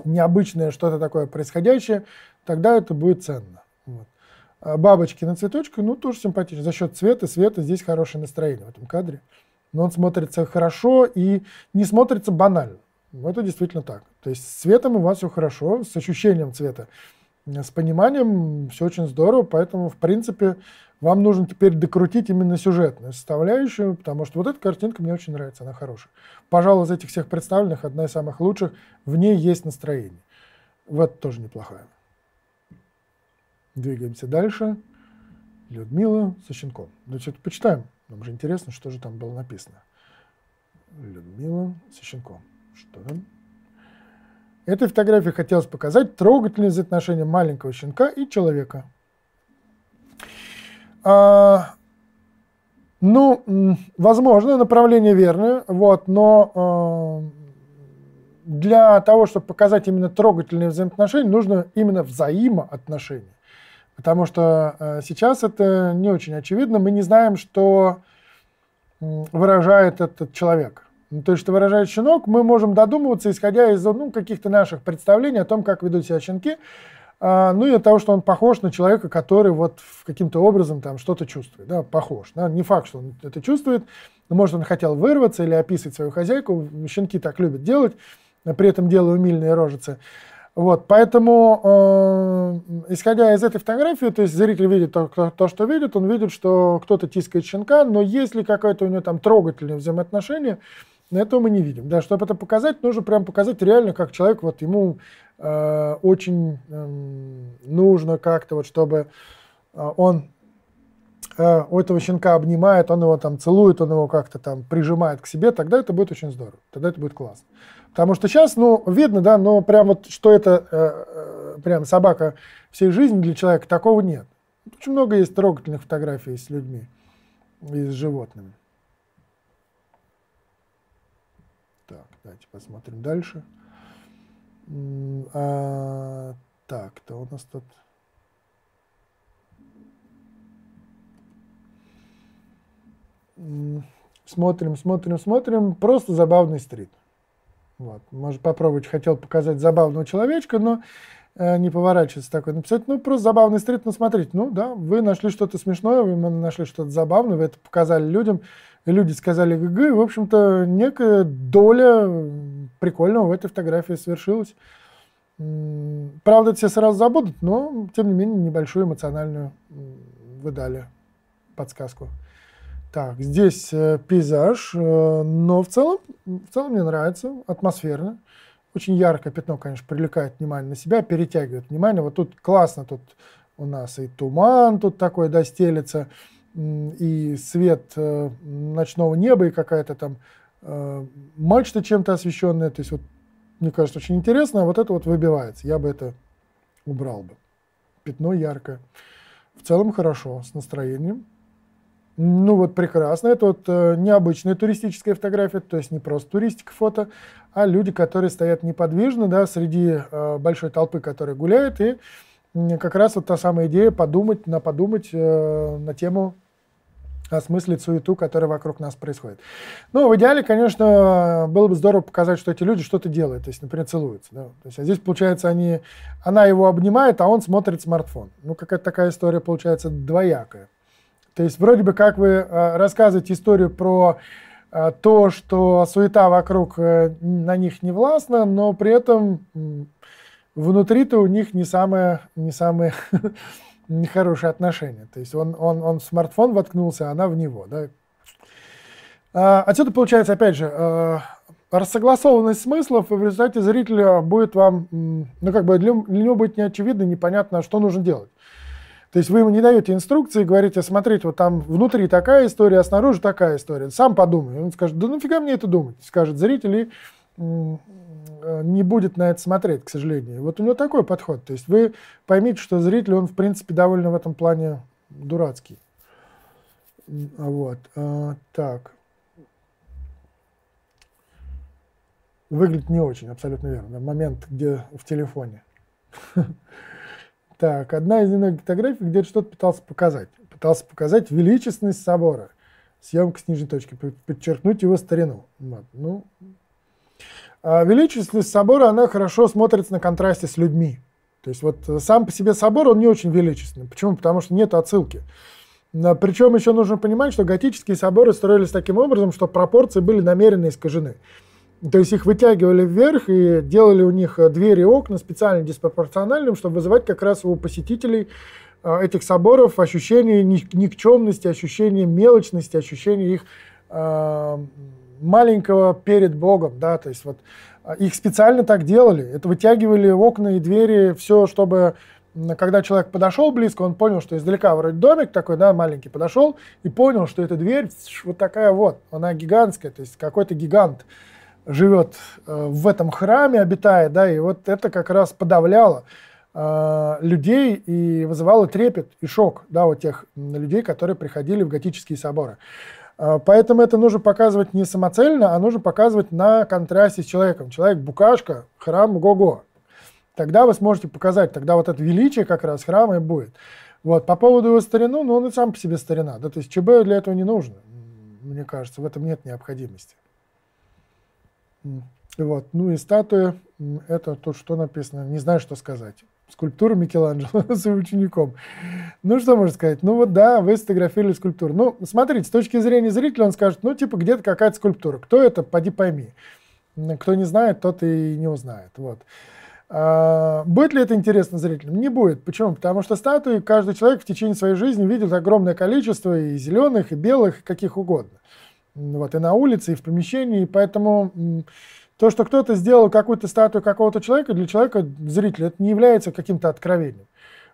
необычное что-то такое происходящее, тогда это будет ценно. Вот. А бабочки на цветочках, ну тоже симпатично. За счет цвета, света здесь хорошее настроение в этом кадре. Но он смотрится хорошо и не смотрится банально. Ну, это действительно так. То есть с цветом у вас все хорошо, с ощущением цвета. Э, с пониманием все очень здорово, поэтому, в принципе, вам нужно теперь докрутить именно сюжетную составляющую, потому что вот эта картинка мне очень нравится, она хорошая. Пожалуй, из этих всех представленных одна из самых лучших, в ней есть настроение. Вот тоже неплохая. Двигаемся дальше. Людмила со щенком. Значит, ну, почитаем. Нам же интересно, что же там было написано. Людмила со что там? Этой фотографии хотелось показать трогательность отношения маленького щенка и человека. А, ну, возможно, направление верное, вот, но э, для того, чтобы показать именно трогательные взаимоотношения, нужно именно взаимоотношения. Потому что э, сейчас это не очень очевидно, мы не знаем, что выражает этот человек. Ну, то, есть что выражает щенок, мы можем додумываться, исходя из ну, каких-то наших представлений о том, как ведут себя щенки, а, ну и от того, что он похож на человека, который вот каким-то образом там что-то чувствует, да, похож. Да? Не факт, что он это чувствует, но может он хотел вырваться или описать свою хозяйку, щенки так любят делать, а при этом делая умильные рожицы. Вот, поэтому, э, исходя из этой фотографии, то есть зритель видит то, то что видит, он видит, что кто-то тискает щенка, но есть ли какое-то у него там трогательное взаимоотношение, этого мы не видим. Да, чтобы это показать, нужно прям показать реально, как человек, вот ему э, очень э, нужно как-то, вот, чтобы э, он э, у этого щенка обнимает, он его там целует, он его как-то там прижимает к себе, тогда это будет очень здорово, тогда это будет классно. Потому что сейчас, ну, видно, да, но прям вот, что это э, э, прям собака всей жизни для человека, такого нет. Очень много есть трогательных фотографий с людьми и с животными. Давайте посмотрим дальше. А, так, то у нас тут... Смотрим, смотрим, смотрим. Просто забавный стрит. Вот. Может попробовать, хотел показать забавного человечка, но э, не поворачивается такой написать. Ну, просто забавный стрит, ну, смотрите, ну, да, вы нашли что-то смешное, вы нашли что-то забавное, вы это показали людям люди сказали ГГ, в общем-то, некая доля прикольного в этой фотографии свершилась. Правда, все сразу забудут, но, тем не менее, небольшую эмоциональную выдали подсказку. Так, здесь э, пейзаж, э, но в целом, в целом мне нравится, атмосферно. Очень яркое пятно, конечно, привлекает внимание на себя, перетягивает внимание. Вот тут классно, тут у нас и туман тут такой достелится. Да, и свет э, ночного неба, и какая-то там э, мачта чем-то освещенная. То есть вот, мне кажется, очень интересно, а вот это вот выбивается. Я бы это убрал бы. Пятно яркое. В целом хорошо, с настроением. Ну вот прекрасно. Это вот э, необычная туристическая фотография, то есть не просто туристика фото, а люди, которые стоят неподвижно, да, среди большой толпы, которая гуляет, и как раз вот та самая идея подумать, на подумать э, на тему осмыслить суету, которая вокруг нас происходит. Ну, в идеале, конечно, было бы здорово показать, что эти люди что-то делают, то есть, например, целуются. Да? То есть, а здесь, получается, они, она его обнимает, а он смотрит смартфон. Ну, какая-то такая история получается двоякая. То есть, вроде бы, как вы э, рассказываете историю про э, то, что суета вокруг э, на них не властна, но при этом внутри-то у них не самое, не самое нехорошее отношение. То есть он, он, он в смартфон воткнулся, а она в него. Да? А, отсюда получается, опять же, а, рассогласованность смыслов, и в результате зрителя будет вам, ну как бы для, для него будет неочевидно, непонятно, что нужно делать. То есть вы ему не даете инструкции, говорите, смотрите, вот там внутри такая история, а снаружи такая история. Сам подумай. Он скажет, да нафига мне это думать, скажет зритель, и Э, не будет на это смотреть, к сожалению. Вот у него такой подход. То есть вы поймите, что зритель, он, в принципе, довольно в этом плане дурацкий. Вот. Э, так. Выглядит не очень, абсолютно верно. Момент, где в телефоне. Так, одна из немногих фотографий, где что-то пытался показать. Пытался показать величественность собора. Съемка с нижней точки, подчеркнуть его старину. Ну, а величественность собора, она хорошо смотрится на контрасте с людьми. То есть вот э, сам по себе собор, он не очень величественный. Почему? Потому что нет отсылки. А Причем еще нужно понимать, что готические соборы строились таким образом, что пропорции были намеренно искажены. То есть их вытягивали вверх и делали у них э, двери и окна специально диспропорциональным, чтобы вызывать как раз у посетителей э, этих соборов ощущение никчемности, ощущение мелочности, ощущение их а, маленького перед Богом, да, то есть вот а, их специально так делали, это вытягивали окна и двери, все, чтобы когда человек подошел близко, он понял, что издалека вроде домик такой, да, маленький, подошел и понял, что эта дверь вот такая вот, она гигантская, то есть какой-то гигант живет э, в этом храме, обитает, да, и вот это как раз подавляло а, людей и вызывало трепет и шок, да, у тех людей, которые приходили в готические соборы. А, поэтому это нужно показывать не самоцельно, а нужно показывать на контрасте с человеком. Человек букашка, храм го-го. Тогда вы сможете показать, тогда вот это величие как раз храма и будет. Вот. По поводу его старину, ну он и сам по себе старина. Да, то есть ЧБ для этого не нужно, мне кажется, в этом нет необходимости. Вот. Ну и статуя, это то, что написано, не знаю, что сказать скульптуру Микеланджело с учеником. Ну, что можно сказать? Ну, вот да, вы сфотографировали скульптуру. Ну, смотрите, с точки зрения зрителя он скажет, ну, типа, где-то какая-то скульптура. Кто это? Поди пойми. Кто не знает, тот и не узнает. Вот. А, будет ли это интересно зрителям? Не будет. Почему? Потому что статуи каждый человек в течение своей жизни видит огромное количество и зеленых, и белых, и каких угодно. Вот, и на улице, и в помещении. И поэтому то, что кто-то сделал какую-то статую какого-то человека, для человека, зрителя, это не является каким-то откровением.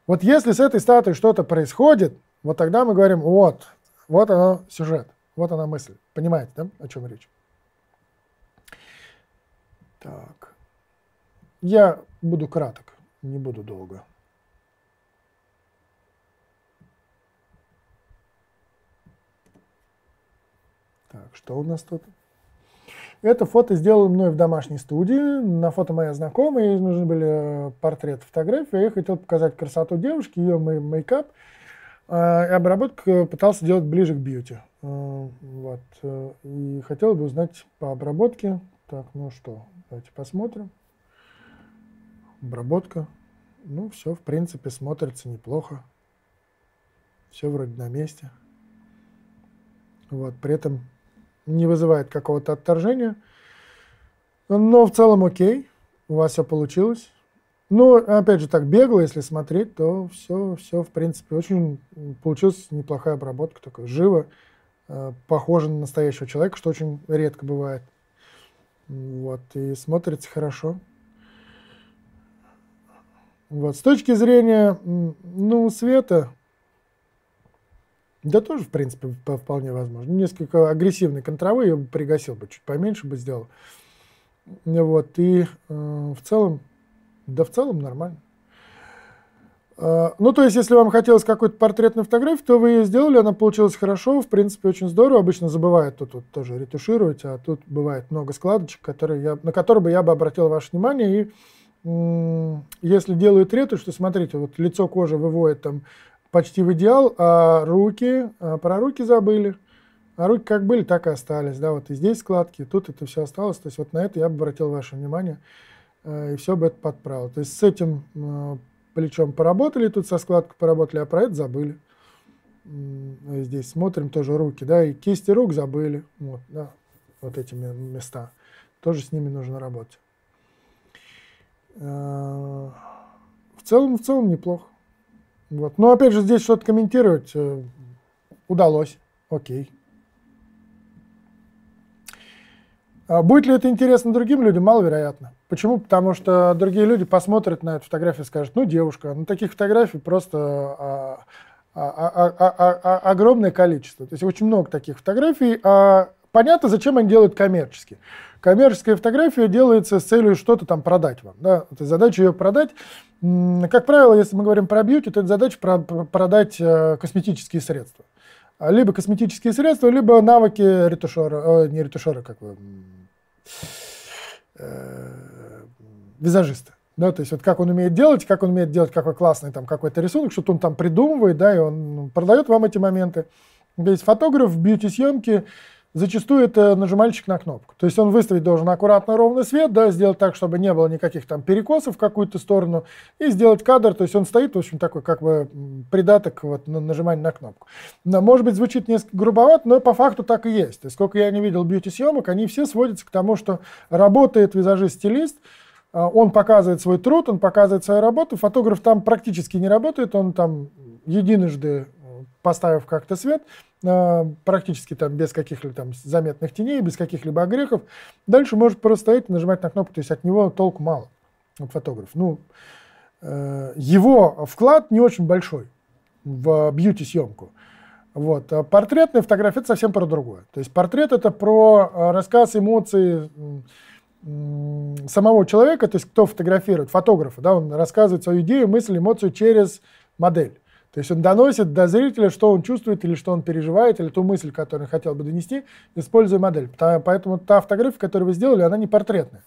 Вот если с этой статуей что-то происходит, вот тогда мы говорим, вот, вот она сюжет, вот она мысль. Понимаете, да, о чем речь? Так. Я буду краток, не буду долго. Так, что у нас тут? Это фото сделано мной в домашней студии. На фото моя знакомая, ей нужны были э, портрет, фотографии. Я хотел показать красоту девушки, ее мейкап. А, и обработку э, пытался делать ближе к бьюти. Э, вот. И хотел бы узнать по обработке. Так, ну что, давайте посмотрим. Обработка. Ну, все, в принципе, смотрится неплохо. Все вроде на месте. Вот, при этом не вызывает какого-то отторжения. Но в целом окей, у вас все получилось. Ну, опять же, так бегло, если смотреть, то все, все, в принципе, очень получилась неплохая обработка, такое живо, э, похоже на настоящего человека, что очень редко бывает. Вот, и смотрится хорошо. Вот, с точки зрения, ну, света, да тоже, в принципе, вполне возможно. Несколько агрессивной контровые я бы пригасил бы, чуть поменьше бы сделал. Вот, и э, в целом, да в целом нормально. Э, ну, то есть, если вам хотелось какой-то портрет на фотографии, то вы ее сделали, она получилась хорошо, в принципе, очень здорово. Обычно забывают тут вот, тоже ретушировать, а тут бывает много складочек, которые я, на которые бы я бы обратил ваше внимание. И э, если делают ретушь, то смотрите, вот лицо кожи выводит там почти в идеал, а руки, а, про руки забыли. А руки как были, так и остались. Да, вот и здесь складки, и тут это все осталось. То есть вот на это я бы обратил ваше внимание а, и все бы это подправил. То есть с этим а, плечом поработали, тут со складкой поработали, а про это забыли. Здесь смотрим тоже руки, да, и кисти рук забыли. Вот, да, вот эти места. Тоже с ними нужно работать. В целом, в целом неплохо. Вот. Но опять же, здесь что-то комментировать э, удалось. Окей. А будет ли это интересно другим людям? Маловероятно. Почему? Потому что другие люди посмотрят на эту фотографию и скажут, ну, девушка. Ну, таких фотографий просто а, а, а, а, а, а, а огромное количество. То есть очень много таких фотографий, а Понятно, зачем они делают коммерчески. Коммерческая фотография делается с целью что-то там продать вам. Да? То задача ее продать. Как правило, если мы говорим про бьюти, то это задача про продать э, косметические средства. А, либо косметические средства, либо навыки ретушера, э, не ретушера, как вы, э, визажиста. Да, то есть вот как он умеет делать, как он умеет делать какой классный там какой-то рисунок, что-то он там придумывает, да, и он ну, продает вам эти моменты. То есть фотограф в бьюти-съемке зачастую это нажимальщик на кнопку. То есть он выставить должен аккуратно ровный свет, да, сделать так, чтобы не было никаких там перекосов в какую-то сторону, и сделать кадр, то есть он стоит, в общем, такой как бы придаток вот на нажимание на кнопку. Но, может быть, звучит несколько грубовато, но по факту так и есть. То сколько я не видел бьюти-съемок, они все сводятся к тому, что работает визажист-стилист, а, он показывает свой труд, он показывает свою работу. Фотограф там практически не работает, он там единожды поставив как-то свет, практически там без каких-либо там заметных теней, без каких-либо огрехов. Дальше может просто стоять и нажимать на кнопку, то есть от него толку мало, фотограф. Ну, э, его вклад не очень большой в бьюти-съемку. Вот. А портретная фотография – это совсем про другое. То есть портрет – это про э, рассказ эмоций самого человека, то есть кто фотографирует, фотографа, да, он рассказывает свою идею, мысль, эмоцию через модель. То есть он доносит до зрителя, что он чувствует или что он переживает, или ту мысль, которую он хотел бы донести, используя модель. Поэтому та фотография, которую вы сделали, она не портретная.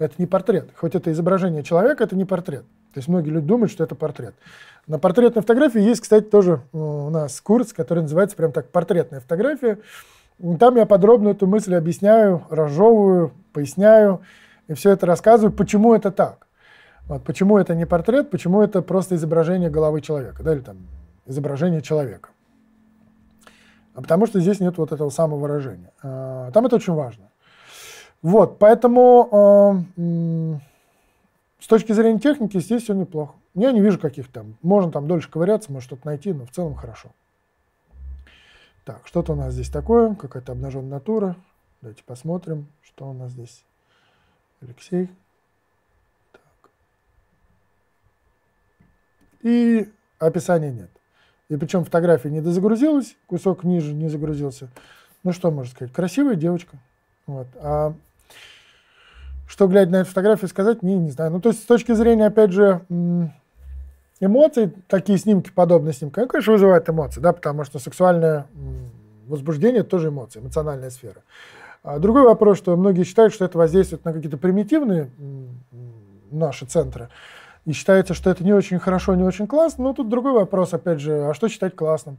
Это не портрет. Хоть это изображение человека, это не портрет. То есть многие люди думают, что это портрет. На портретной фотографии есть, кстати, тоже э, у нас курс, который называется прям так «Портретная фотография». Там я подробно эту мысль объясняю, разжевываю, поясняю и все это рассказываю, почему это так. Вот почему это не портрет, почему это просто изображение головы человека, да, или там изображение человека. А потому что здесь нет вот этого самого выражения. А, там это очень важно. Вот, поэтому а, с точки зрения техники здесь все неплохо. Я не вижу каких там. Можно там дольше ковыряться, может что-то найти, но в целом хорошо. Так, что-то у нас здесь такое, какая-то обнаженная натура. Давайте посмотрим, что у нас здесь. Алексей, и описания нет. И причем фотография не дозагрузилась, кусок ниже не загрузился. Ну что можно сказать? Красивая девочка. Вот. А что, глядя на эту фотографию, сказать, не, не знаю. Ну, то есть, с точки зрения, опять же, эмоций, такие снимки, подобные снимкам, конечно, вызывают эмоции, да, потому что сексуальное возбуждение – это тоже эмоции, эмоциональная сфера. А другой вопрос, что многие считают, что это воздействует на какие-то примитивные наши центры – и считается, что это не очень хорошо, не очень классно, но тут другой вопрос, опять же, а что считать классным?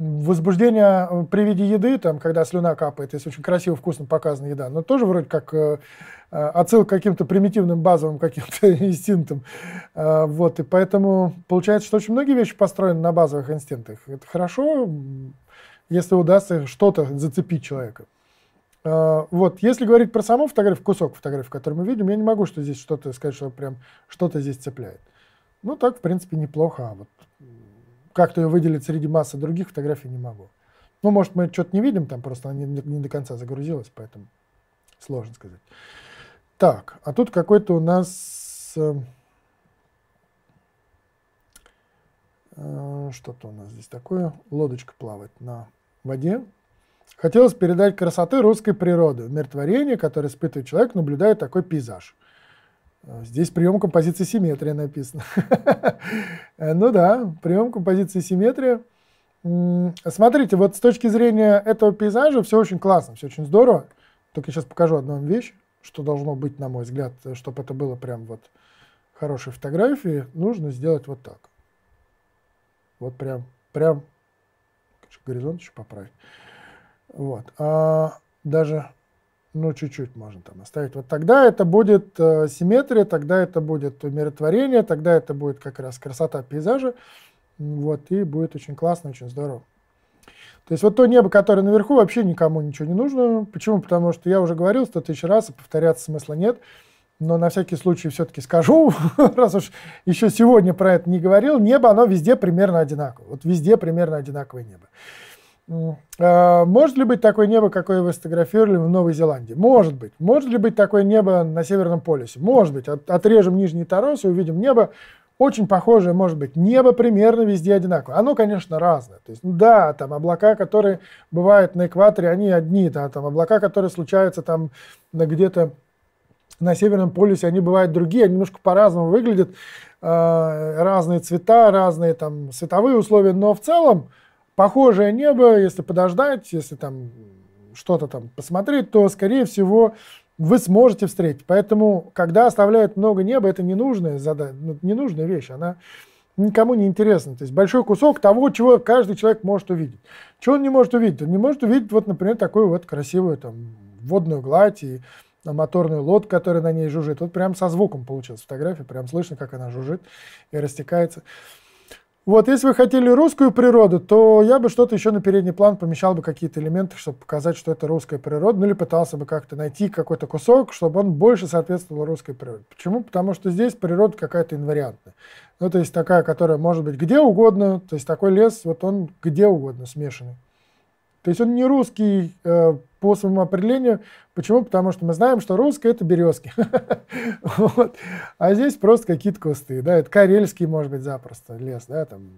Возбуждение э, при виде еды, там, когда слюна капает, если очень красиво, вкусно показана еда, но ну, тоже вроде как э, э, отсыл к каким-то примитивным базовым каким-то инстинктам. Э, вот, и поэтому получается, что очень многие вещи построены на базовых инстинктах. Это хорошо, если удастся что-то зацепить человека. А, вот, если говорить про саму фотографию, кусок фотографии, который мы видим, я не могу что здесь что-то сказать, что прям что-то здесь цепляет. Ну, так, в принципе, неплохо. А вот как-то ее выделить среди массы других фотографий не могу. Ну, может, мы что-то не видим, там просто она не, не до конца загрузилась, поэтому сложно сказать. Так, а тут какой-то у нас... Э, э, что-то у нас здесь такое. Лодочка плавает на воде. Хотелось передать красоты русской природы, умиротворение, которое испытывает человек, наблюдая такой пейзаж. Э, здесь прием композиции симметрия написано. Ну да, прием композиции симметрия. Смотрите, вот с точки зрения этого пейзажа все очень классно, все очень здорово. Только я сейчас покажу одну вам вещь, что должно быть, на мой взгляд, э, чтобы это было прям вот хорошей фотографии, нужно сделать вот так. Вот прям, прям, горизонт еще поправить. Вот. А даже, ну, чуть-чуть можно там оставить. Вот тогда это будет э, симметрия, тогда это будет умиротворение, тогда это будет как раз красота пейзажа. Вот, и будет очень классно, очень здорово. То есть вот то небо, которое наверху, вообще никому ничего не нужно. Почему? Потому что я уже говорил сто тысяч раз, и повторяться смысла нет. Но на всякий случай все-таки скажу, раз уж еще сегодня про это не говорил, небо, оно везде примерно одинаково. Вот везде примерно одинаковое небо. А, может ли быть такое небо, какое вы сфотографировали в Новой Зеландии? Может быть. Может ли быть такое небо на Северном полюсе? Может быть. Отрежем Нижний торос и увидим небо, очень похожее, может быть, небо примерно везде одинаковое. Оно, конечно, разное. То есть, ну да, там облака, которые бывают на экваторе, они одни, да, там облака, которые случаются там где-то на Северном полюсе, они бывают другие, они немножко по-разному выглядят, а, разные цвета, разные там световые условия, но в целом похожее небо, если подождать, если там что-то там посмотреть, то, скорее всего, вы сможете встретить. Поэтому, когда оставляют много неба, это ненужная задача, ну, ненужная вещь, она никому не интересна. То есть большой кусок того, чего каждый человек может увидеть. Чего он не может увидеть? Он не может увидеть, вот, например, такую вот красивую там водную гладь и моторную лодку, которая на ней жужжит. Вот прям со звуком получилась фотография, прям слышно, как она жужжит и растекается. Вот, если вы хотели русскую природу, то я бы что-то еще на передний план помещал бы какие-то элементы, чтобы показать, что это русская природа, ну или пытался бы как-то найти какой-то кусок, чтобы он больше соответствовал русской природе. Почему? Потому что здесь природа какая-то инвариантная. Ну, то есть такая, которая может быть где угодно, то есть такой лес, вот он где угодно смешанный. То есть он не русский э, по своему определению. Почему? Потому что мы знаем, что русское – это березки. А здесь просто какие-то кусты. Да? Это карельский, может быть, запросто лес. Да? Там.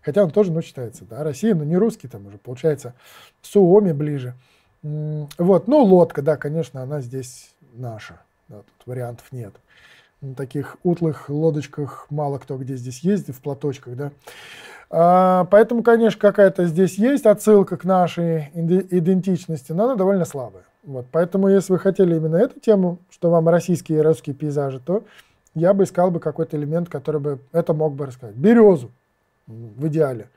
Хотя он тоже ну, считается. Да? Россия, но не русский там уже. Получается, Суоми ближе. Вот. Ну, лодка, да, конечно, она здесь наша. тут вариантов нет на таких утлых лодочках мало кто где здесь ездит, в платочках, да. А, поэтому, конечно, какая-то здесь есть отсылка к нашей идентичности, но она довольно слабая. Вот, поэтому, если вы хотели именно эту тему, что вам российские и русские пейзажи, то я бы искал бы какой-то элемент, который бы это мог бы рассказать. Березу в идеале.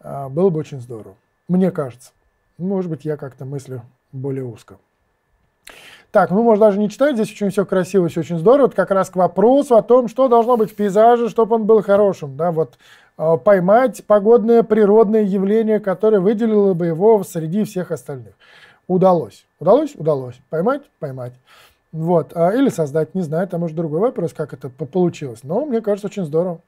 А, было бы очень здорово. Мне кажется. Может быть, я как-то мыслю более узко. Так, ну, можно даже не читать, здесь очень все красиво, все очень здорово. Вот как раз к вопросу о том, что должно быть в пейзаже, чтобы он был хорошим. Да, вот э, поймать погодное природное явление, которое выделило бы его среди всех остальных. Удалось. Удалось? Удалось. Поймать? Поймать. Вот. А, или создать, не знаю, там уже другой вопрос, как это получилось. Но мне кажется, очень здорово.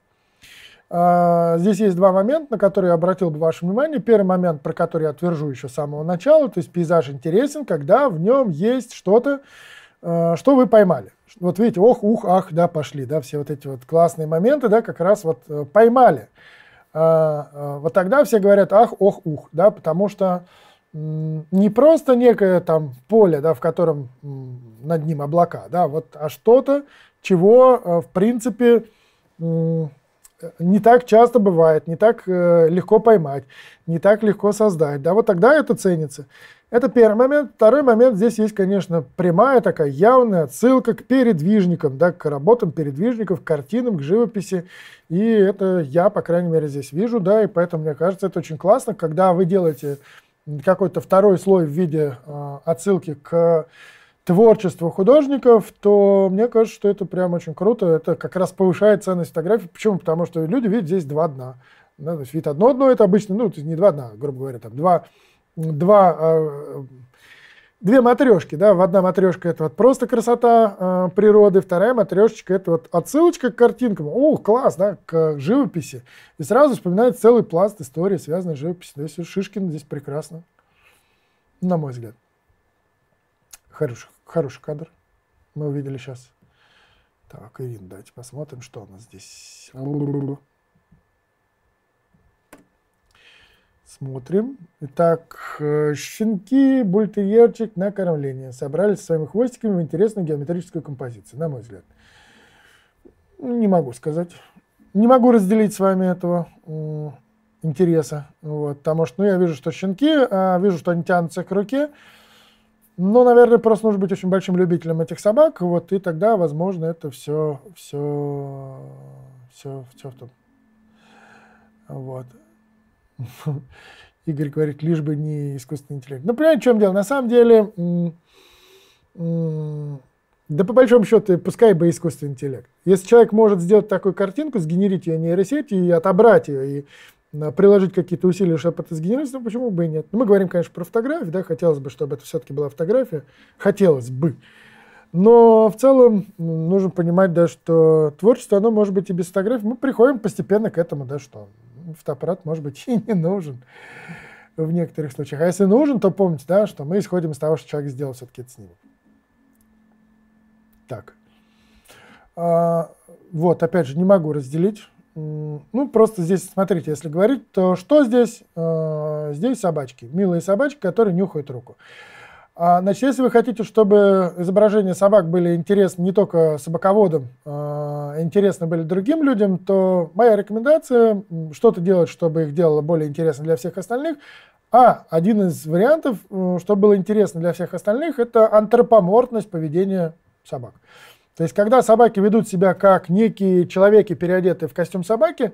А, здесь есть два момента, на которые я обратил бы ваше внимание. Первый момент, про который я отвержу еще с самого начала, то есть пейзаж интересен, когда в нем есть что-то, а, что вы поймали. Вот видите, ох, ух, ах, да, пошли, да, все вот эти вот классные моменты, да, как раз вот э, поймали. А, вот тогда все говорят, ах, ох, ух, да, потому что не просто некое там поле, да, в котором над ним облака, да, вот, а что-то, чего, э, в принципе, не так часто бывает, не так э, легко поймать, не так легко создать. Да, вот тогда это ценится. Это первый момент. Второй момент, здесь есть, конечно, прямая такая явная отсылка к передвижникам, да, к работам передвижников, к картинам, к живописи. И это я, по крайней мере, здесь вижу, да, и поэтому, мне кажется, это очень классно, когда вы делаете какой-то второй слой в виде э, отсылки к творчество художников, то мне кажется, что это прям очень круто. Это как раз повышает ценность фотографии. Почему? Потому что люди видят здесь два дна. Да, то есть вид одно дно, это обычно, ну, не два дна, грубо говоря, там два, два э, э две матрешки, да, в одна матрешка это вот просто красота э, природы, вторая матрешечка это вот отсылочка к картинкам, ух, класс, да, к живописи. И сразу вспоминает целый пласт истории, связанной с живописью. То Шишкин здесь прекрасно, на мой взгляд. Хороший, хороший кадр мы увидели сейчас. Так, Ирина, давайте посмотрим, что у нас здесь. Смотрим. Итак, э, щенки, бультерьерчик на кормление. Собрались своими хвостиками в интересную геометрическую композицию, на мой взгляд. Не могу сказать. Не могу разделить с вами этого интереса. Вот, потому что ну, я вижу, что щенки, а, вижу, что они тянутся к руке. Ну, наверное, просто нужно быть очень большим любителем этих собак, вот, и тогда, возможно, это все, все, все, все в том. Вот. Игорь говорит, лишь бы не искусственный интеллект. Ну, понимаете, в чем дело? На самом деле, да по большому счету, пускай бы искусственный интеллект. Если человек может сделать такую картинку, сгенерить ее нейросеть и отобрать ее, и приложить какие-то усилия, чтобы это сгенерировать, ну почему бы и нет? Ну, мы говорим, конечно, про фотографию, да, хотелось бы, чтобы это все-таки была фотография, хотелось бы. Но в целом ну, нужно понимать, да, что творчество, оно может быть и без фотографий. Мы приходим постепенно к этому, да, что фотоаппарат, может быть, и не нужен в некоторых случаях. А если нужен, то помните, да, что мы исходим из того, что человек сделал все-таки это снимок. Так. А, вот, опять же, не могу разделить ну, просто здесь, смотрите, если говорить, то что здесь? Э, здесь собачки, милые собачки, которые нюхают руку. А, значит, если вы хотите, чтобы изображения собак были интересны не только собаководам, а интересны были другим людям, то моя рекомендация что-то делать, чтобы их делало более интересно для всех остальных. А один из вариантов, э, что было интересно для всех остальных, это антропоморфность поведения собак. То есть, когда собаки ведут себя как некие человеки, переодетые в костюм собаки,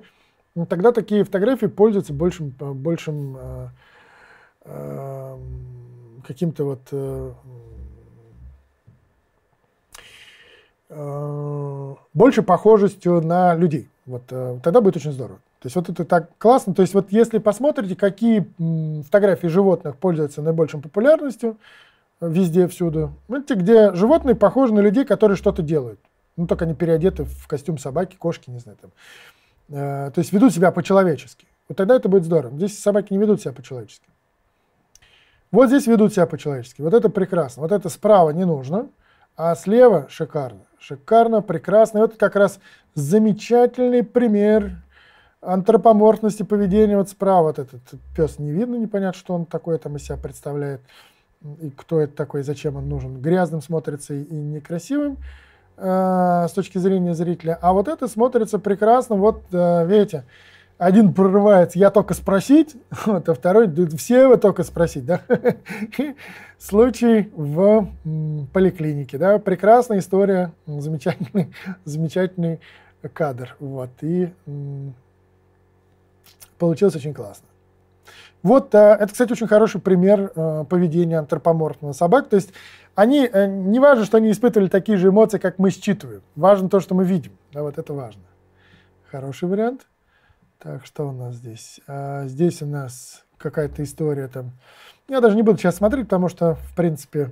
ну, тогда такие фотографии пользуются большим, э, большим э, э, каким-то вот э, э, больше похожестью на людей. Вот э, тогда будет очень здорово. То есть вот это так классно. То есть вот если посмотрите, какие фотографии животных пользуются наибольшей популярностью, везде, всюду. Видите, где животные похожи на людей, которые что-то делают. Ну, только они переодеты в костюм собаки, кошки, не знаю, там. Э, то есть ведут себя по-человечески. Вот тогда это будет здорово. Здесь собаки не ведут себя по-человечески. Вот здесь ведут себя по-человечески. Вот это прекрасно. Вот это справа не нужно, а слева шикарно. Шикарно, прекрасно. И вот как раз замечательный пример антропоморфности поведения. Вот справа вот этот пес не видно, непонятно, что он такое там из себя представляет и кто это такой, зачем он нужен, грязным смотрится и некрасивым э, с точки зрения зрителя. А вот это смотрится прекрасно. Вот, э, видите, один прорывается, я только спросить, вот, а второй, все вы только спросить, да? Случай в поликлинике, да, прекрасная история, замечательный, замечательный кадр, вот, и получилось очень классно. Вот э, это, кстати, очень хороший пример э, поведения антропоморфного собак. То есть они, э, не важно, что они испытывали такие же эмоции, как мы считываем. Важно то, что мы видим. Да, вот это важно. Хороший вариант. Так, что у нас здесь? А, здесь у нас какая-то история там. Я даже не буду сейчас смотреть, потому что, в принципе,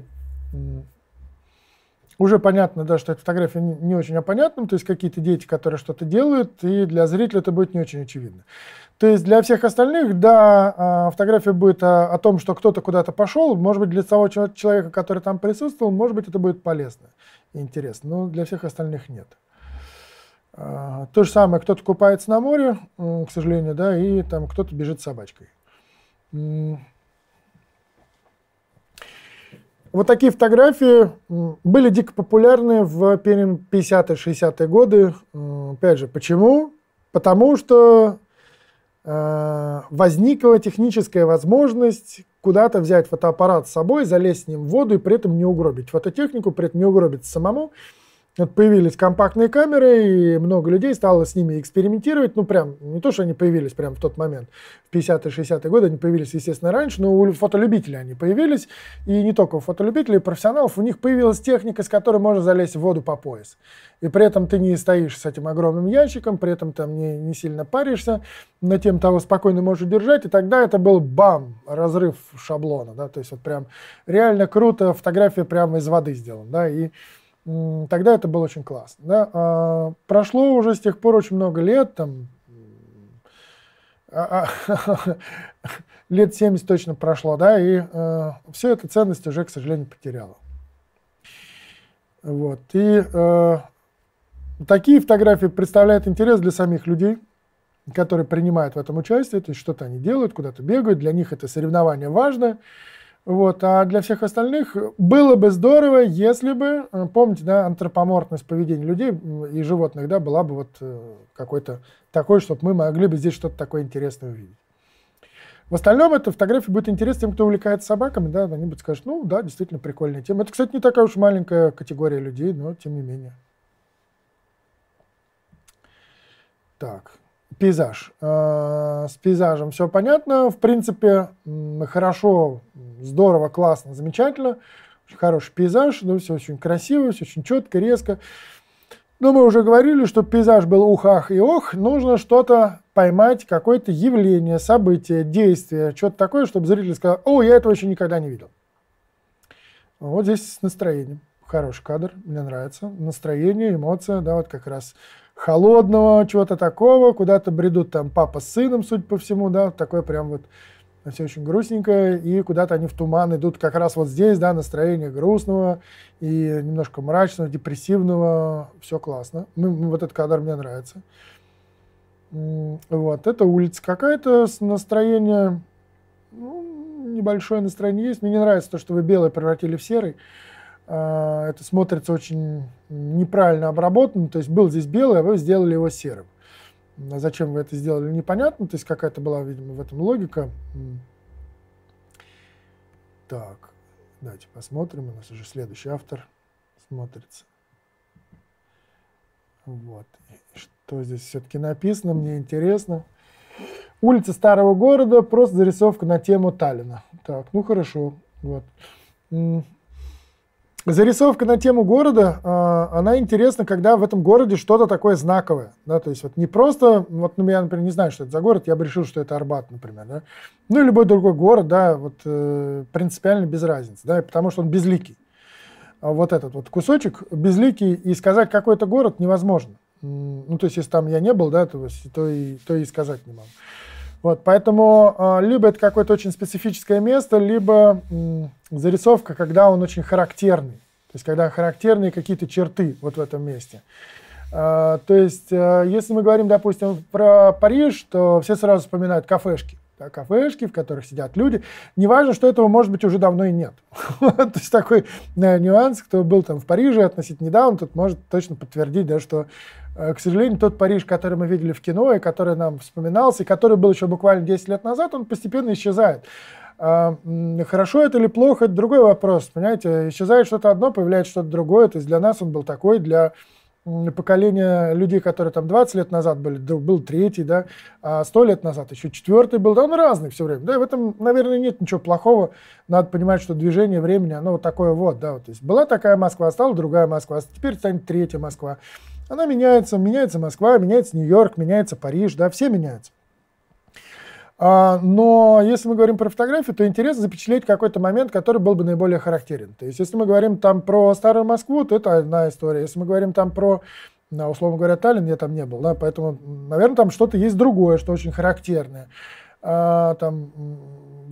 уже понятно, да, что эта фотография не очень о понятном, то есть какие-то дети, которые что-то делают, и для зрителя это будет не очень очевидно. То есть для всех остальных, да, а, фотография будет о, о том, что кто-то куда-то пошел, может быть, для того человека, который там присутствовал, может быть, это будет полезно и интересно, но для всех остальных нет. А, то же самое, кто-то купается на море, к сожалению, да, и там кто-то бежит с собачкой. Вот такие фотографии были дико популярны в 50-60-е годы. Опять же, почему? Потому что э, возникла техническая возможность куда-то взять фотоаппарат с собой, залезть с ним в воду и при этом не угробить фототехнику, при этом не угробить самому появились компактные камеры, и много людей стало с ними экспериментировать. Ну, прям, не то, что они появились прям в тот момент, в 50-е, 60-е годы, они появились, естественно, раньше, но у фотолюбителей они появились, и не только у фотолюбителей, у профессионалов, у них появилась техника, с которой можно залезть в воду по пояс. И при этом ты не стоишь с этим огромным ящиком, при этом там не, не сильно паришься, на тем того спокойно можешь держать, и тогда это был бам, разрыв шаблона, да, то есть вот прям реально круто, фотография прямо из воды сделана, да, и Тогда это было очень классно. Да? А, прошло уже с тех пор очень много лет, там, а, а, лет 70 точно прошло, да, и э, все эта ценность уже, к сожалению, потеряла. Вот. И э, такие фотографии представляют интерес для самих людей, которые принимают в этом участие, то есть что-то они делают, куда-то бегают, для них это соревнование важно. Вот. А для всех остальных было бы здорово, если бы, э, помните, да, антропоморфность поведения людей и животных, да, была бы вот э, какой-то такой, чтобы мы могли бы здесь что-то такое интересное увидеть. В остальном эта фотография будет интересна тем, кто увлекается собаками, да, они будут скажут, ну да, действительно прикольная тема. Это, кстати, не такая уж маленькая категория людей, но тем не менее. Так, пейзаж. Э, с пейзажем все понятно. В принципе, хорошо, здорово, классно, замечательно. Очень хороший пейзаж, но ну, все очень красиво, все очень четко, резко. Но ну, мы уже говорили, что пейзаж был ухах и ох. Нужно что-то поймать, какое-то явление, событие, действие, что-то такое, чтобы зритель сказал, о, я этого еще никогда не видел. Вот здесь с настроением. Хороший кадр, мне нравится. Настроение, эмоция, да, вот как раз холодного, чего-то такого, куда-то бредут там папа с сыном, судя по всему, да, такое прям вот э, все очень грустненько, и куда-то они в туман идут как раз вот здесь, да, настроение грустного и немножко мрачного, депрессивного, все классно. Ну, Мы, вот этот кадр мне нравится. Вот, это улица какая-то, с настроение, ну, небольшое настроение есть. Мне не нравится то, что вы белый превратили в серый. А, это смотрится очень неправильно обработано. То есть был здесь белый, а вы сделали его серым. А зачем вы это сделали, непонятно. То есть какая-то была, видимо, в этом логика. Так, давайте посмотрим. У нас уже следующий автор смотрится. Вот. Что здесь все-таки написано, мне интересно. Улица старого города, просто зарисовка на тему Таллина. Так, ну хорошо. Вот. Зарисовка на тему города, а, она интересна, когда в этом городе что-то такое знаковое. Да? То есть вот не просто, вот ну, я, например, не знаю, что это за город, я бы решил, что это Арбат, например. Да? Ну, любой другой город, да, вот э, принципиально без разницы, да, потому что он безликий. А вот этот вот кусочек безликий, и сказать какой это город невозможно. Ну, то есть, если там я не был, да, то, то, и, то и сказать не могу. Вот, поэтому э, либо это какое-то очень специфическое место, либо э, зарисовка, когда он очень характерный. То есть, когда характерные какие-то черты вот в этом месте. Э, то есть, э, если мы говорим, допустим, про Париж, то все сразу вспоминают кафешки да, кафешки, в которых сидят люди. Неважно, что этого, может быть, уже давно и нет. То есть такой э, нюанс, кто был там в Париже относительно недавно, тут может точно подтвердить, да, что, э, к сожалению, тот Париж, который мы видели в кино, и который нам вспоминался, и который был еще буквально 10 лет назад, он постепенно исчезает. А, хорошо это или плохо, это другой вопрос, понимаете? Исчезает что-то одно, появляется что-то другое. То есть для нас он был такой, для поколение людей, которые там 20 лет назад были, был третий, да, 100 а лет назад еще четвертый был, да, он разный все время, да, в этом, наверное, нет ничего плохого, надо понимать, что движение времени, оно вот такое вот, да, вот, то есть была такая Москва, стала другая Москва, а теперь станет третья Москва, она меняется, меняется Москва, меняется Нью-Йорк, меняется Париж, да, все меняются. А, но если мы говорим про фотографию, то интересно запечатлеть какой-то момент, который был бы наиболее характерен. То есть, если мы говорим там про Старую Москву, то это одна история. Если мы говорим там про да, условно говоря, Таллин я там не был, да, поэтому, наверное, там что-то есть другое, что очень характерное. А, там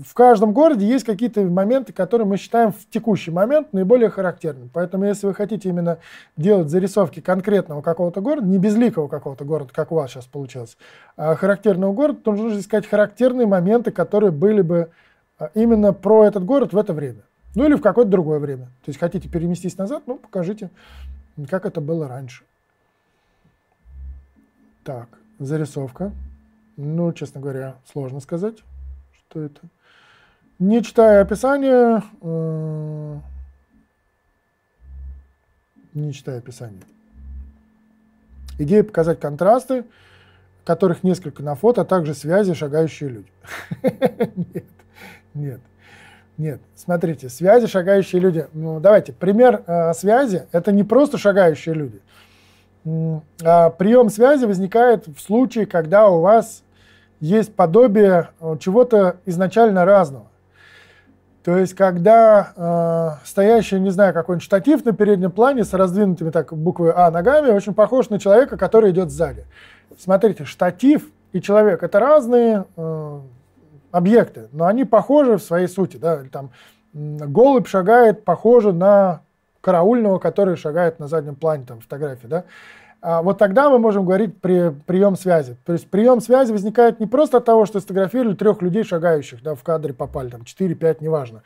в каждом городе есть какие-то моменты, которые мы считаем в текущий момент наиболее характерными. Поэтому, если вы хотите именно делать зарисовки конкретного какого-то города, не безликого какого-то города, как у вас сейчас получилось, а характерного города, то нужно искать характерные моменты, которые были бы а, именно про этот город в это время. Ну или в какое-то другое время. То есть хотите переместись назад, ну покажите, как это было раньше. Так, зарисовка. Ну, честно говоря, сложно сказать, что это. Не читая описание, э, не читая описание. Идея показать контрасты, которых несколько на фото, а также связи, шагающие люди. Нет, нет. Нет, смотрите, связи, шагающие люди. Ну, давайте, пример э, связи – это не просто шагающие люди. А прием связи возникает в случае, когда у вас есть подобие э, чего-то изначально разного. То есть, когда э, стоящий, не знаю, какой-нибудь штатив на переднем плане с раздвинутыми так буквы А ногами очень похож на человека, который идет сзади. Смотрите, штатив и человек это разные э, объекты, но они похожи в своей сути. Да? там, голубь шагает похоже на караульного, который шагает на заднем плане там, фотографии. Да? А, вот тогда мы можем говорить при прием связи. То есть прием связи возникает не просто от того, что сфотографировали трех людей шагающих, да, в кадре попали, там 4-5, неважно.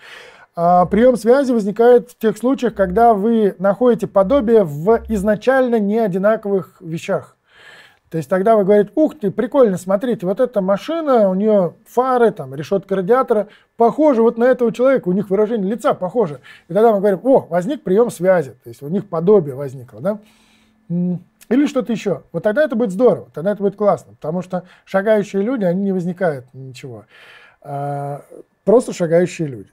А прием связи возникает в тех случаях, когда вы находите подобие в изначально не одинаковых вещах. То есть тогда вы говорите, ух ты, прикольно, смотрите, вот эта машина, у нее фары, там, решетка радиатора, похоже вот на этого человека, у них выражение лица похоже. И тогда мы говорим, о, возник прием связи, то есть у них подобие возникло, да? Или что-то еще. Вот тогда это будет здорово, тогда это будет классно, потому что шагающие люди, они не возникают ничего. А, просто шагающие люди.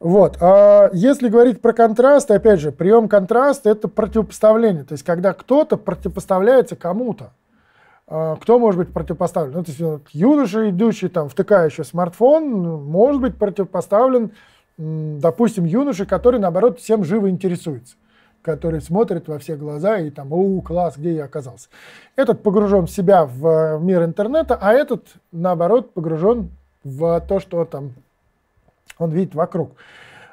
Вот. А если говорить про контраст, опять же, прием контраста – это противопоставление. То есть, когда кто-то противопоставляется кому-то. А, кто может быть противопоставлен? Ну, то есть, юноша, идущий там, втыкающий смартфон, может быть противопоставлен, допустим, юноше, который, наоборот, всем живо интересуется который смотрит во все глаза и там, у, класс, где я оказался. Этот погружен в себя, в мир интернета, а этот, наоборот, погружен в то, что там он видит вокруг.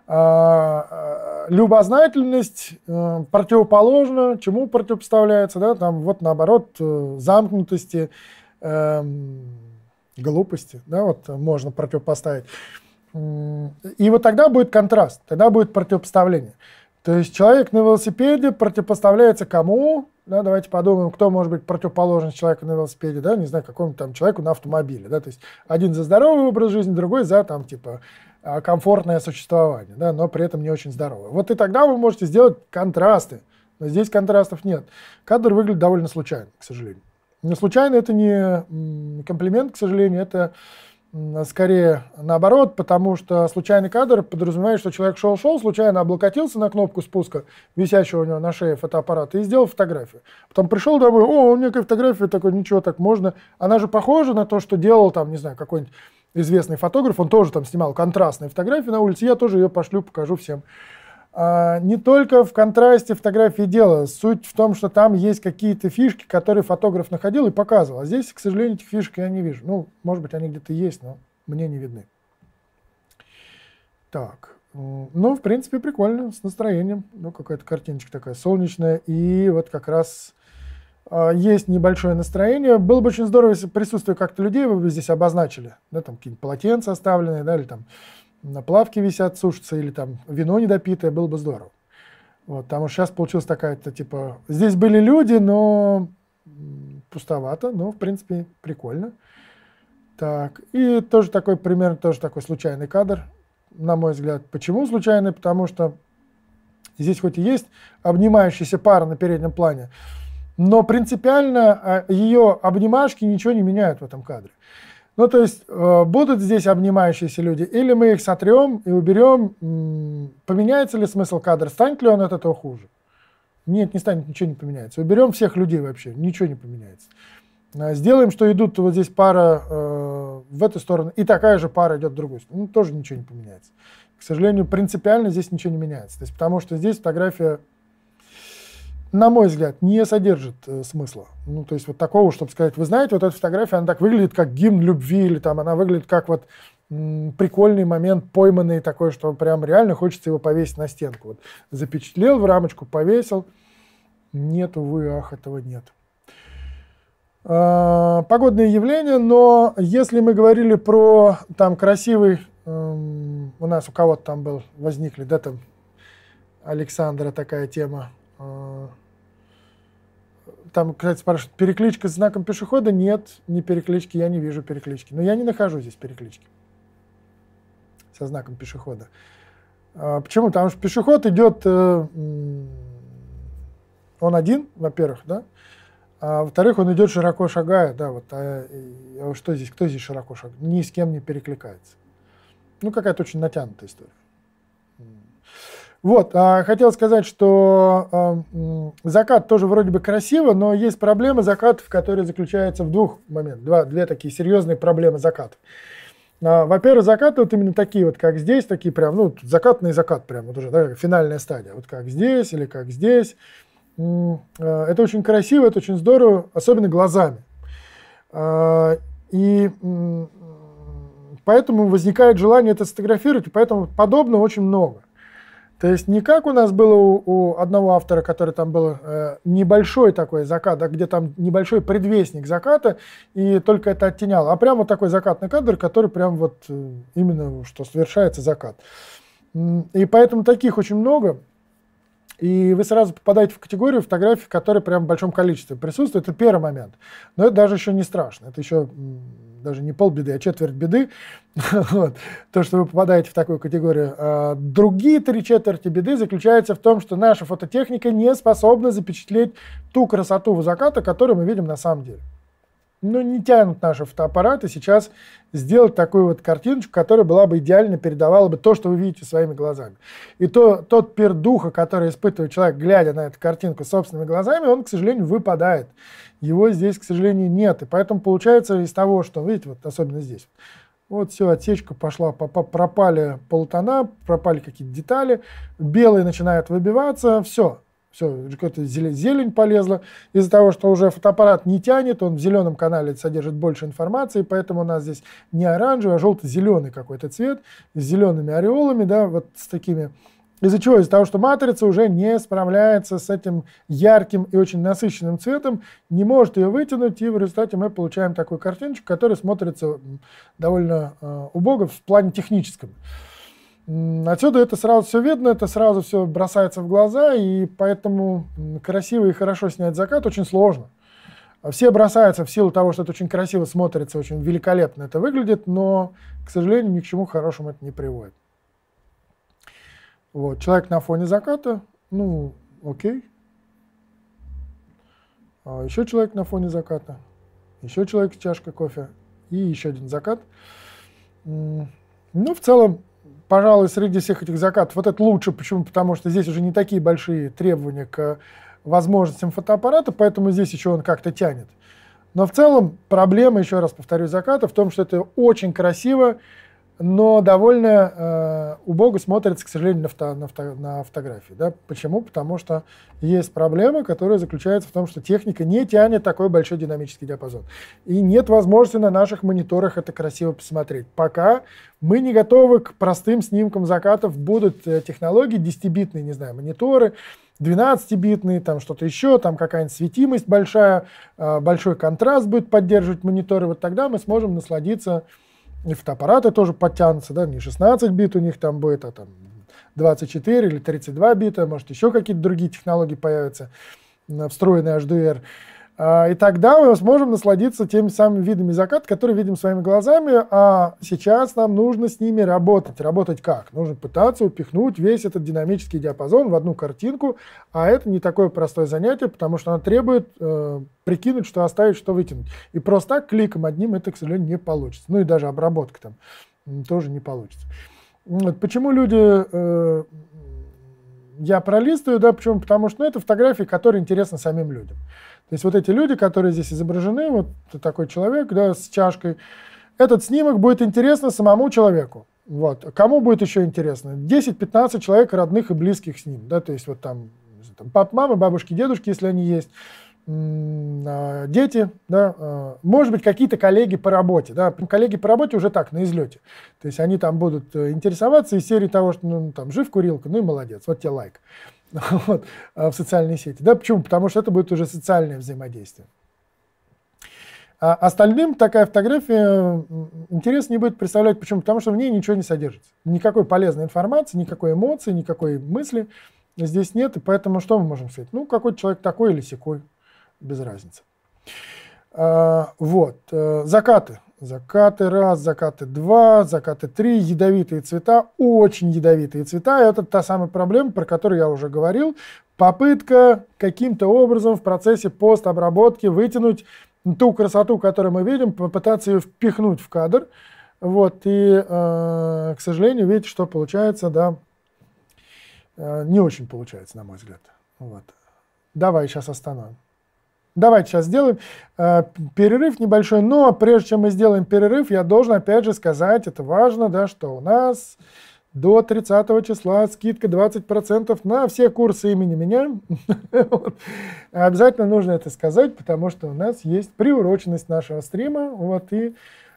А, а, любознательность э, противоположна, чему противопоставляется, да, там вот наоборот э, замкнутости, эм, глупости, да, вот можно противопоставить. И вот тогда будет контраст, тогда будет противопоставление. То есть человек на велосипеде противопоставляется кому? Да, давайте подумаем, кто может быть противоположен человеку на велосипеде, да, не знаю, какому там человеку на автомобиле, да, то есть один за здоровый образ жизни, другой за там типа а, комфортное существование, да, но при этом не очень здоровое. Вот и тогда вы можете сделать контрасты, но здесь контрастов нет. Кадр выглядит довольно случайно, к сожалению. Не случайно это не комплимент, к сожалению, это скорее наоборот, потому что случайный кадр подразумевает, что человек шел-шел, случайно облокотился на кнопку спуска, висящего у него на шее фотоаппарата, и сделал фотографию. Потом пришел домой, о, у меня какая фотография, такой, ничего, так можно. Она же похожа на то, что делал там, не знаю, какой-нибудь известный фотограф, он тоже там снимал контрастные фотографии на улице, я тоже ее пошлю, покажу всем. А, не только в контрасте фотографии дела. Суть в том, что там есть какие-то фишки, которые фотограф находил и показывал. А здесь, к сожалению, этих фишек я не вижу. Ну, может быть, они где-то есть, но мне не видны. Так. Ну, в принципе, прикольно, с настроением. Ну, какая-то картиночка такая солнечная. И вот как раз а, есть небольшое настроение. Было бы очень здорово, если присутствие как-то людей вы бы здесь обозначили. Да, там какие-нибудь полотенца оставленные, да, или там на плавке висят, сушатся, или там вино недопитое, было бы здорово. Вот, потому что сейчас получилась такая-то, типа, здесь были люди, но пустовато, но, в принципе, прикольно. Так, и тоже такой, примерно тоже такой случайный кадр, на мой взгляд. Почему случайный? Потому что здесь хоть и есть обнимающаяся пара на переднем плане, но принципиально а, ее обнимашки ничего не меняют в этом кадре. Ну, то есть э, будут здесь обнимающиеся люди, или мы их сотрем и уберем, поменяется ли смысл кадра, станет ли он от этого хуже? Нет, не станет, ничего не поменяется. Уберем всех людей вообще, ничего не поменяется. А, сделаем, что идут вот здесь пара э, в эту сторону, и такая же пара идет в другую сторону. Ну, тоже ничего не поменяется. К сожалению, принципиально здесь ничего не меняется. То есть, потому что здесь фотография на мой взгляд, не содержит э, смысла. Ну, то есть вот такого, чтобы сказать, вы знаете, вот эта фотография, она так выглядит, как гимн любви, или там она выглядит как вот прикольный момент, пойманный такой, что прям реально хочется его повесить на стенку. Вот запечатлел в рамочку, повесил. Нет, увы, ах, этого нет. А, погодные явления, но если мы говорили про там красивый, эм, у нас у кого-то там был, возникли, да, там Александра такая тема, э, там, кстати, спрашивают, перекличка с знаком пешехода? Нет, не переклички, я не вижу переклички. Но я не нахожу здесь переклички со знаком пешехода. А, почему? Потому что пешеход идет, э, он один, во-первых, да, а во-вторых, он идет широко шагая, да, вот, а, а, что здесь, кто здесь широко шагает? Ни с кем не перекликается. Ну, какая-то очень натянутая история. Вот, а, хотел сказать, что а, закат тоже вроде бы красиво, но есть проблема закатов, которые заключается в двух моментах. Два, две такие серьезные проблемы закатов. А, во-первых, закаты вот именно такие вот, как здесь, такие прям, ну, закатный закат прям, вот уже, да, финальная стадия, вот как здесь или как здесь. А, это очень красиво, это очень здорово, особенно глазами. А, и поэтому возникает желание это сфотографировать, и поэтому подобного очень много – то есть не как у нас было у, у одного автора, который там был э, небольшой такой закат, а где там небольшой предвестник заката, и только это оттеняло, а прямо такой закатный кадр, который прям вот э, именно что совершается закат. И поэтому таких очень много. И вы сразу попадаете в категорию фотографий, которые прям в большом количестве присутствуют. Это первый момент. Но это даже еще не страшно. Это еще даже не полбеды, а четверть беды, вот, то, что вы попадаете в такую категорию. А другие три четверти беды заключаются в том, что наша фототехника не способна запечатлеть ту красоту заката, которую мы видим на самом деле. Ну не тянут наши фотоаппараты сейчас сделать такую вот картиночку, которая была бы идеально передавала бы то, что вы видите своими глазами. И то, тот пердуха, который испытывает человек, глядя на эту картинку собственными глазами, он, к сожалению, выпадает. Его здесь, к сожалению, нет. И поэтому получается из того, что, видите, вот особенно здесь, вот все, отсечка пошла, пропали полтона, пропали какие-то детали, белые начинают выбиваться, все, все, какая-то зелень полезла. Из-за того, что уже фотоаппарат не тянет, он в зеленом канале содержит больше информации, поэтому у нас здесь не оранжевый, а желто-зеленый какой-то цвет с зелеными ореолами, да, вот с такими из-за чего? Из-за того, что матрица уже не справляется с этим ярким и очень насыщенным цветом, не может ее вытянуть, и в результате мы получаем такую картиночку, которая смотрится довольно э, убого в плане техническом. Отсюда это сразу все видно, это сразу все бросается в глаза, и поэтому красиво и хорошо снять закат очень сложно. Все бросаются в силу того, что это очень красиво смотрится, очень великолепно это выглядит, но, к сожалению, ни к чему хорошему это не приводит. Вот, человек на фоне заката, ну, окей. А еще человек на фоне заката, еще человек с чашкой кофе и еще один закат. ну в целом пожалуй, среди всех этих закатов, вот это лучше. Почему? Потому что здесь уже не такие большие требования к э, возможностям фотоаппарата, поэтому здесь еще он как-то тянет. Но в целом проблема, еще раз повторю, заката в том, что это очень красиво, но довольно э, убого смотрится, к сожалению, на, фото, на, фото, на фотографии. Да? Почему? Потому что есть проблема, которая заключается в том, что техника не тянет такой большой динамический диапазон. И нет возможности на наших мониторах это красиво посмотреть. Пока мы не готовы к простым снимкам закатов. Будут э, технологии 10-битные, не знаю, мониторы, 12-битные, там что-то еще, там какая-нибудь светимость большая, э, большой контраст будет поддерживать мониторы. Вот тогда мы сможем насладиться нефтоаппараты тоже подтянутся, да, не 16 бит у них там будет, а там 24 или 32 бита, может, еще какие-то другие технологии появятся, э, встроенный HDR. А, и тогда мы сможем насладиться теми самыми видами заката, которые видим своими глазами, а сейчас нам нужно с ними работать. Работать как? Нужно пытаться упихнуть весь этот динамический диапазон в одну картинку, а это не такое простое занятие, потому что оно требует э, прикинуть, что оставить, что вытянуть. И просто так кликом одним это, к сожалению, не получится. Ну и даже обработка там тоже не получится. Вот почему люди э, я пролистываю, да, почему? Потому что ну, это фотографии, которые интересны самим людям. То есть вот эти люди, которые здесь изображены, вот такой человек, да, с чашкой, этот снимок будет интересно самому человеку. Вот. Кому будет еще интересно? 10-15 человек родных и близких с ним, да, то есть вот там, там пап, мама, бабушки, дедушки, если они есть. А, дети, да, а, может быть, какие-то коллеги по работе, да, коллеги по работе уже так, на излете, то есть они там будут э, интересоваться из серии того, что, ну, ну, там, жив курилка, ну и молодец, вот тебе лайк, вот, а, в социальной сети, да, почему? Потому что это будет уже социальное взаимодействие. А остальным такая фотография интерес не будет представлять. Почему? Потому что в ней ничего не содержится. Никакой полезной информации, никакой эмоции, никакой мысли здесь нет. И поэтому что мы можем сказать? Ну, какой человек такой или секой без разницы. А, вот, э, закаты. Закаты раз, закаты два, закаты три, ядовитые цвета, очень ядовитые цвета. и Это та самая проблема, про которую я уже говорил. Попытка каким-то образом в процессе постобработки вытянуть ту красоту, которую мы видим, попытаться ее впихнуть в кадр. Вот, и, э, к сожалению, видите, что получается, да, э, не очень получается, на мой взгляд. Вот. Давай сейчас остановим. Давайте сейчас сделаем э, перерыв небольшой, но прежде чем мы сделаем перерыв, я должен опять же сказать, это важно, да, что у нас до 30 числа скидка 20% на все курсы имени меня. Обязательно нужно это сказать, потому что у нас есть приуроченность нашего стрима. Вот, и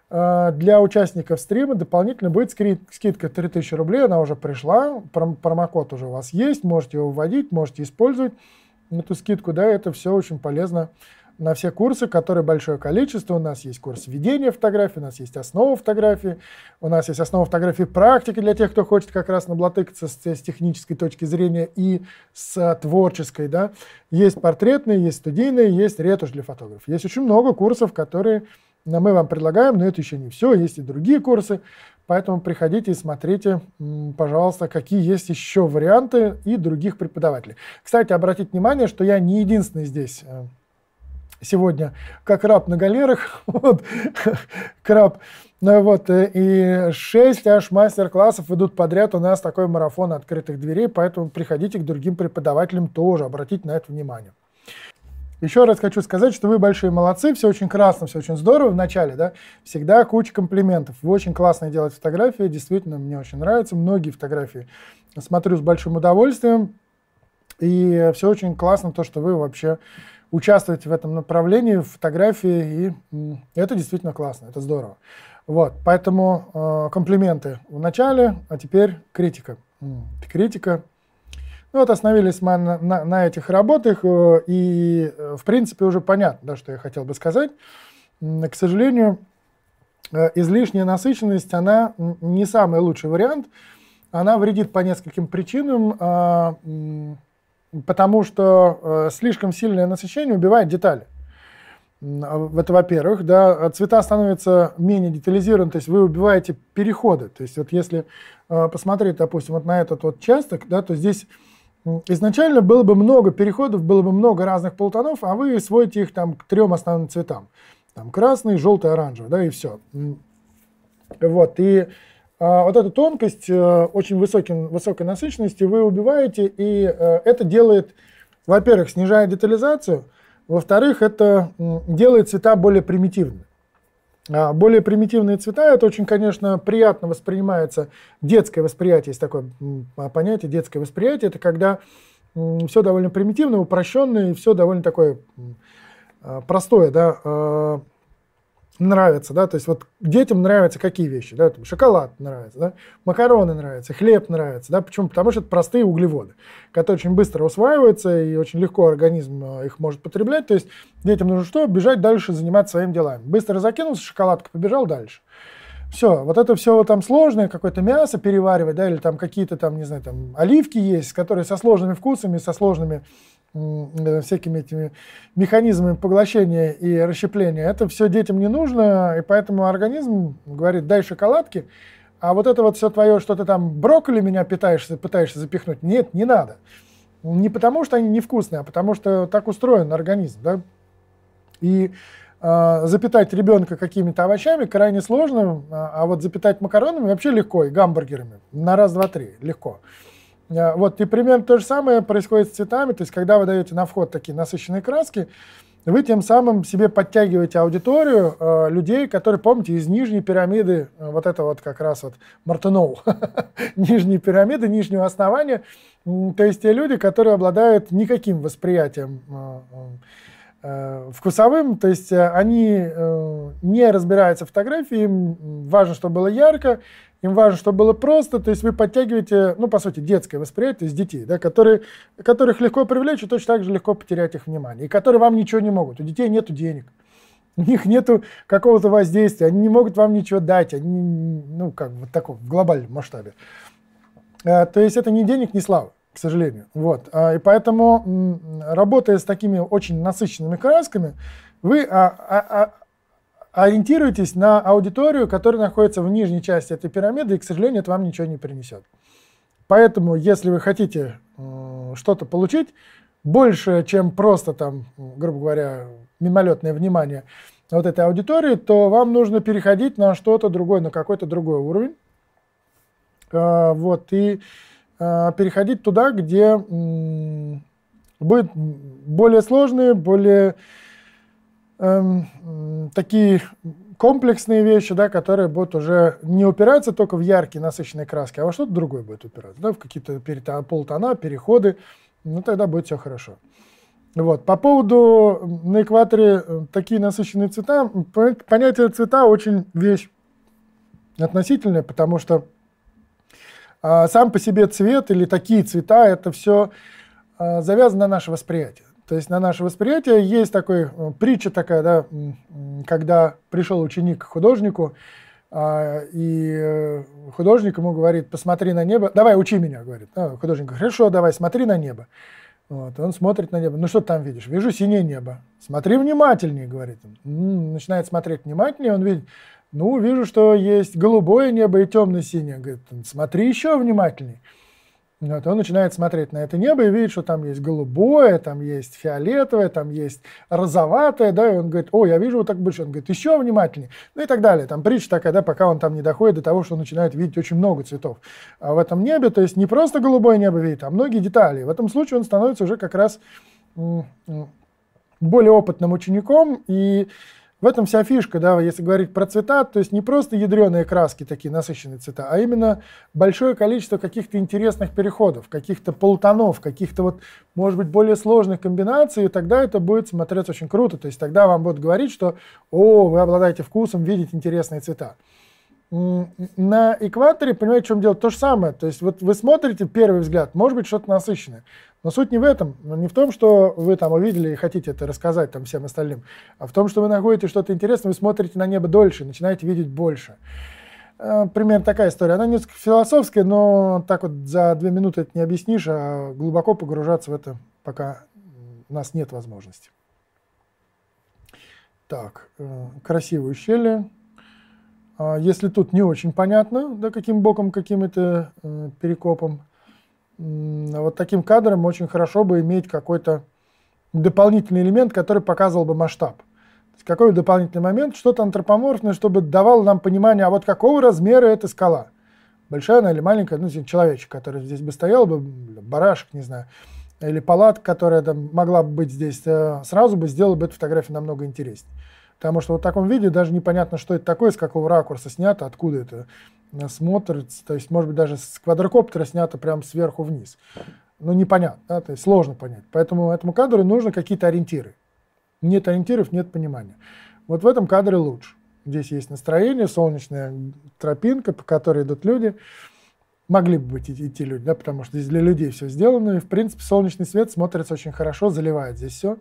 э, для участников стрима дополнительно будет скидка 3000 рублей, она уже пришла, промокод уже у вас есть, можете его вводить, можете использовать эту скидку, да, это все очень полезно на все курсы, которые большое количество. У нас есть курс введения фотографии, у нас есть основа фотографии, у нас есть основа фотографии практики для тех, кто хочет как раз наблатыкаться с, с технической точки зрения и с а, творческой. Да. Есть портретные, есть студийные, есть ретушь для фотографов. Есть очень много курсов, которые ну, мы вам предлагаем, но это еще не все. Есть и другие курсы. Поэтому приходите и смотрите, пожалуйста, какие есть еще варианты и других преподавателей. Кстати, обратите внимание, что я не единственный здесь э, сегодня, как раб на галерах, вот, краб, ну вот, э, и 6 аж мастер-классов идут подряд, у нас такой марафон открытых дверей, поэтому приходите к другим преподавателям тоже, обратите на это внимание. Еще раз хочу сказать, что вы большие молодцы, все очень красно, все очень здорово в начале, да, всегда куча комплиментов. Вы очень классно делаете фотографии, действительно, мне очень нравятся многие фотографии. Смотрю с большим удовольствием, и все очень классно, то, что вы вообще участвуете в этом направлении, в фотографии, и это действительно классно, это здорово. Вот, поэтому э, комплименты в начале, а теперь критика. Критика ну вот остановились мы на, на, на этих работах, э, и э, в принципе уже понятно, да, что я хотел бы сказать. К сожалению, э, излишняя насыщенность, она не самый лучший вариант. Она вредит по нескольким причинам, а, потому что слишком сильное насыщение убивает детали. А, это во-первых, да, а цвета становятся менее детализированы, то есть вы убиваете переходы. То есть вот если посмотреть, допустим, вот на этот вот часток, да, то здесь Изначально было бы много переходов, было бы много разных полутонов, а вы сводите их там к трем основным цветам. Там красный, желтый, оранжевый, да, и все. Вот, и а, вот эту тонкость а, очень высоким, высокой насыщенности вы убиваете, и а, это делает, во-первых, снижает детализацию, во-вторых, это делает цвета более примитивными. А, более примитивные цвета, это очень, конечно, приятно воспринимается. Детское восприятие, есть такое а, понятие, детское восприятие, это когда все довольно примитивно, упрощенное, и все довольно такое а, простое, да, нравится, да, то есть вот детям нравятся какие вещи, да, там, шоколад нравится, да, макароны нравятся, хлеб нравится, да, почему? Потому что это простые углеводы, которые очень быстро усваиваются и очень легко организм э, их может потреблять, то есть детям нужно что? Бежать дальше, заниматься своими делами. Быстро закинулся, шоколадка, побежал дальше. Все, вот это все там сложное, какое-то мясо переваривать, да, или там какие-то там, не знаю, там оливки есть, которые со сложными вкусами, со сложными Э, всякими этими механизмами поглощения и расщепления. Это все детям не нужно, и поэтому организм говорит, дай шоколадки, а вот это вот все твое, что ты там брокколи меня питаешься, пытаешься запихнуть, нет, не надо. Не потому, что они невкусные, а потому, что так устроен организм. Да? И э, запитать ребенка какими-то овощами крайне сложно, а, а вот запитать макаронами вообще легко, и гамбургерами на раз, два, три, легко. Легко. Э, вот, и примерно то же самое происходит с цветами, то есть когда вы даете на вход такие насыщенные краски, вы тем самым себе подтягиваете аудиторию э, людей, которые, помните, из нижней пирамиды, э, вот это вот как раз вот Мартыноу, нижней пирамиды, нижнего основания, то есть те люди, которые обладают никаким восприятием э, вкусовым, то есть они не разбираются в фотографии, им важно, чтобы было ярко, им важно, чтобы было просто, то есть вы подтягиваете, ну, по сути, детское восприятие из детей, да, которые, которых легко привлечь и точно так же легко потерять их внимание, и которые вам ничего не могут. У детей нет денег, у них нет какого-то воздействия, они не могут вам ничего дать, они, ну, как бы вот такого, в глобальном масштабе. А, то есть это не денег, не славы к сожалению. Вот. А, и поэтому, работая с такими очень насыщенными красками, вы а, а, а ориентируйтесь на аудиторию, которая находится в нижней части этой пирамиды, и, к сожалению, это вам ничего не принесет. Поэтому, если вы хотите что-то получить, больше, чем просто там, грубо говоря, мимолетное внимание вот этой аудитории, то вам нужно переходить на что-то другое, на какой-то другой уровень. А, вот, и а, переходить туда, где будет более сложные, более эм, такие комплексные вещи, да, которые будут уже не упираться только в яркие насыщенные краски, а во что-то другое будет упираться, да, в какие-то полтона, переходы, ну тогда будет все хорошо. Вот. По поводу на экваторе э, такие насыщенные цвета, понятие цвета очень вещь относительная, потому что а, сам по себе цвет или такие цвета, это все а, завязано на наше восприятие. То есть на наше восприятие есть такой э, притча такая, да, когда пришел ученик к художнику, а, и э, художник ему говорит, посмотри на небо, давай учи меня, говорит. А, художник говорит, хорошо, давай, смотри на небо. Вот, он смотрит на небо. Ну что ты там видишь? Вижу синее небо. Смотри внимательнее, говорит. Начинает смотреть внимательнее, он видит, ну, вижу, что есть голубое небо и темно-синее. Говорит, смотри еще внимательнее. Вот, он начинает смотреть на это небо и видит, что там есть голубое, там есть фиолетовое, там есть розоватое, да, и он говорит, о, я вижу вот так больше, он говорит, еще внимательнее, ну и так далее. Там притча такая, да, пока он там не доходит до того, что он начинает видеть очень много цветов а в этом небе, то есть не просто голубое небо видит, а многие детали. В этом случае он становится уже как раз более опытным учеником и в этом вся фишка, да, если говорить про цвета, то есть не просто ядреные краски такие насыщенные цвета, а именно большое количество каких-то интересных переходов, каких-то полутонов, каких-то вот, может быть, более сложных комбинаций, и тогда это будет смотреться очень круто. То есть тогда вам будут говорить, что, о, вы обладаете вкусом, видеть интересные цвета на экваторе, понимаете, в чем дело? То же самое. То есть вот вы смотрите первый взгляд, может быть, что-то насыщенное. Но суть не в этом, не в том, что вы там увидели и хотите это рассказать там всем остальным, а в том, что вы находите что-то интересное, вы смотрите на небо дольше, начинаете видеть больше. Э, примерно такая история. Она несколько философская, но так вот за две минуты это не объяснишь, а глубоко погружаться в это пока у нас нет возможности. Так, э, красивые ущелья. А если тут не очень понятно, да, каким боком, каким это э, перекопом – а вот таким кадрам очень хорошо бы иметь какой-то дополнительный элемент, который показывал бы масштаб. Какой дополнительный момент, что-то антропоморфное, чтобы давало нам понимание, а вот какого размера эта скала. Большая она или маленькая, ну, человечек, который здесь бы стоял, бы, барашек, не знаю, или палатка, которая там могла бы быть здесь, э, сразу бы сделал бы эту фотографию намного интереснее. Потому что вот в таком виде даже непонятно, что это такое, с какого ракурса снято, откуда это смотрится. То есть, может быть, даже с квадрокоптера снято прямо сверху вниз. но ну, непонятно, да? то есть сложно понять. Поэтому этому кадру нужны какие-то ориентиры. Нет ориентиров, нет понимания. Вот в этом кадре лучше. Здесь есть настроение, солнечная тропинка, по которой идут люди. Могли бы быть идти люди, да, потому что здесь для людей все сделано. И, в принципе, солнечный свет смотрится очень хорошо, заливает здесь все